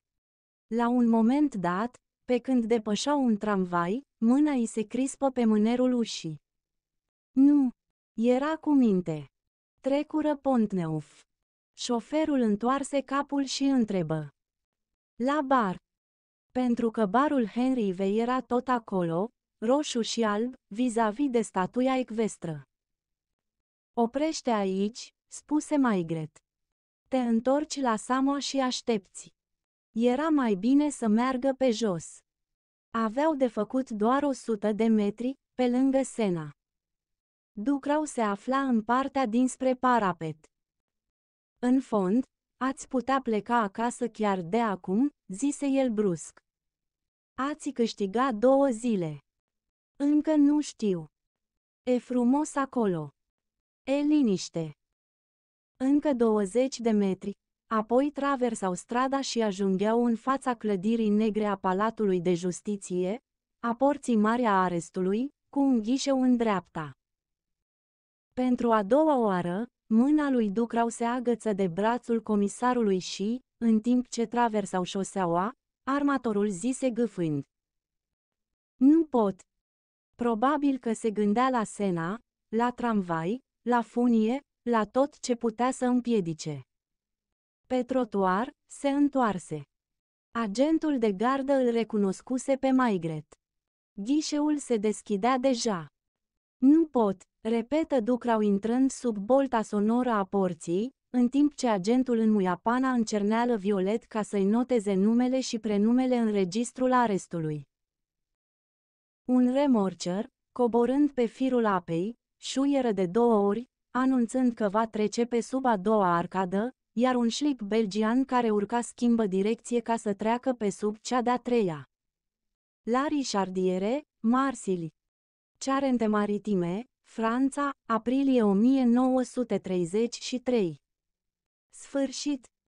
La un moment dat, pe când depășa un tramvai, mâna îi se crispă pe mânerul ușii. Nu, era cu minte. Trecură Pontneuf. Șoferul întoarse capul și întrebă. La bar. Pentru că barul Henry Vei era tot acolo, roșu și alb, vis-a-vis -vis de statuia ecvestră. Oprește aici, spuse Maigret. Te întorci la Samo și aștepți. Era mai bine să meargă pe jos. Aveau de făcut doar o sută de metri, pe lângă Sena. Ducrau se afla în partea dinspre parapet. În fond, Ați putea pleca acasă chiar de acum, zise el brusc. Ați câștiga două zile. Încă nu știu. E frumos acolo. E liniște. Încă 20 de metri, apoi traversau strada și ajungeau în fața clădirii negre a Palatului de Justiție, a porții mari a arestului, cu un ghișeu în dreapta. Pentru a doua oară, Mâna lui Ducrau se agăță de brațul comisarului și, în timp ce traversau șoseaua, armatorul zise gâfând. Nu pot. Probabil că se gândea la Sena, la tramvai, la funie, la tot ce putea să împiedice. Pe trotuar, se întoarse. Agentul de gardă îl recunoscuse pe Maigret. Ghișeul se deschidea deja. Nu pot, repetă Ducrau intrând sub bolta sonoră a porții, în timp ce agentul în pana în violet ca să-i noteze numele și prenumele în registrul arestului. Un remorcer, coborând pe firul apei, șuieră de două ori, anunțând că va trece pe sub a doua arcadă, iar un șlip belgian care urca schimbă direcție ca să treacă pe sub cea de-a treia. La Richardiere, Marsili. Cearente maritime, Franța, aprilie 1933. Sfârșit!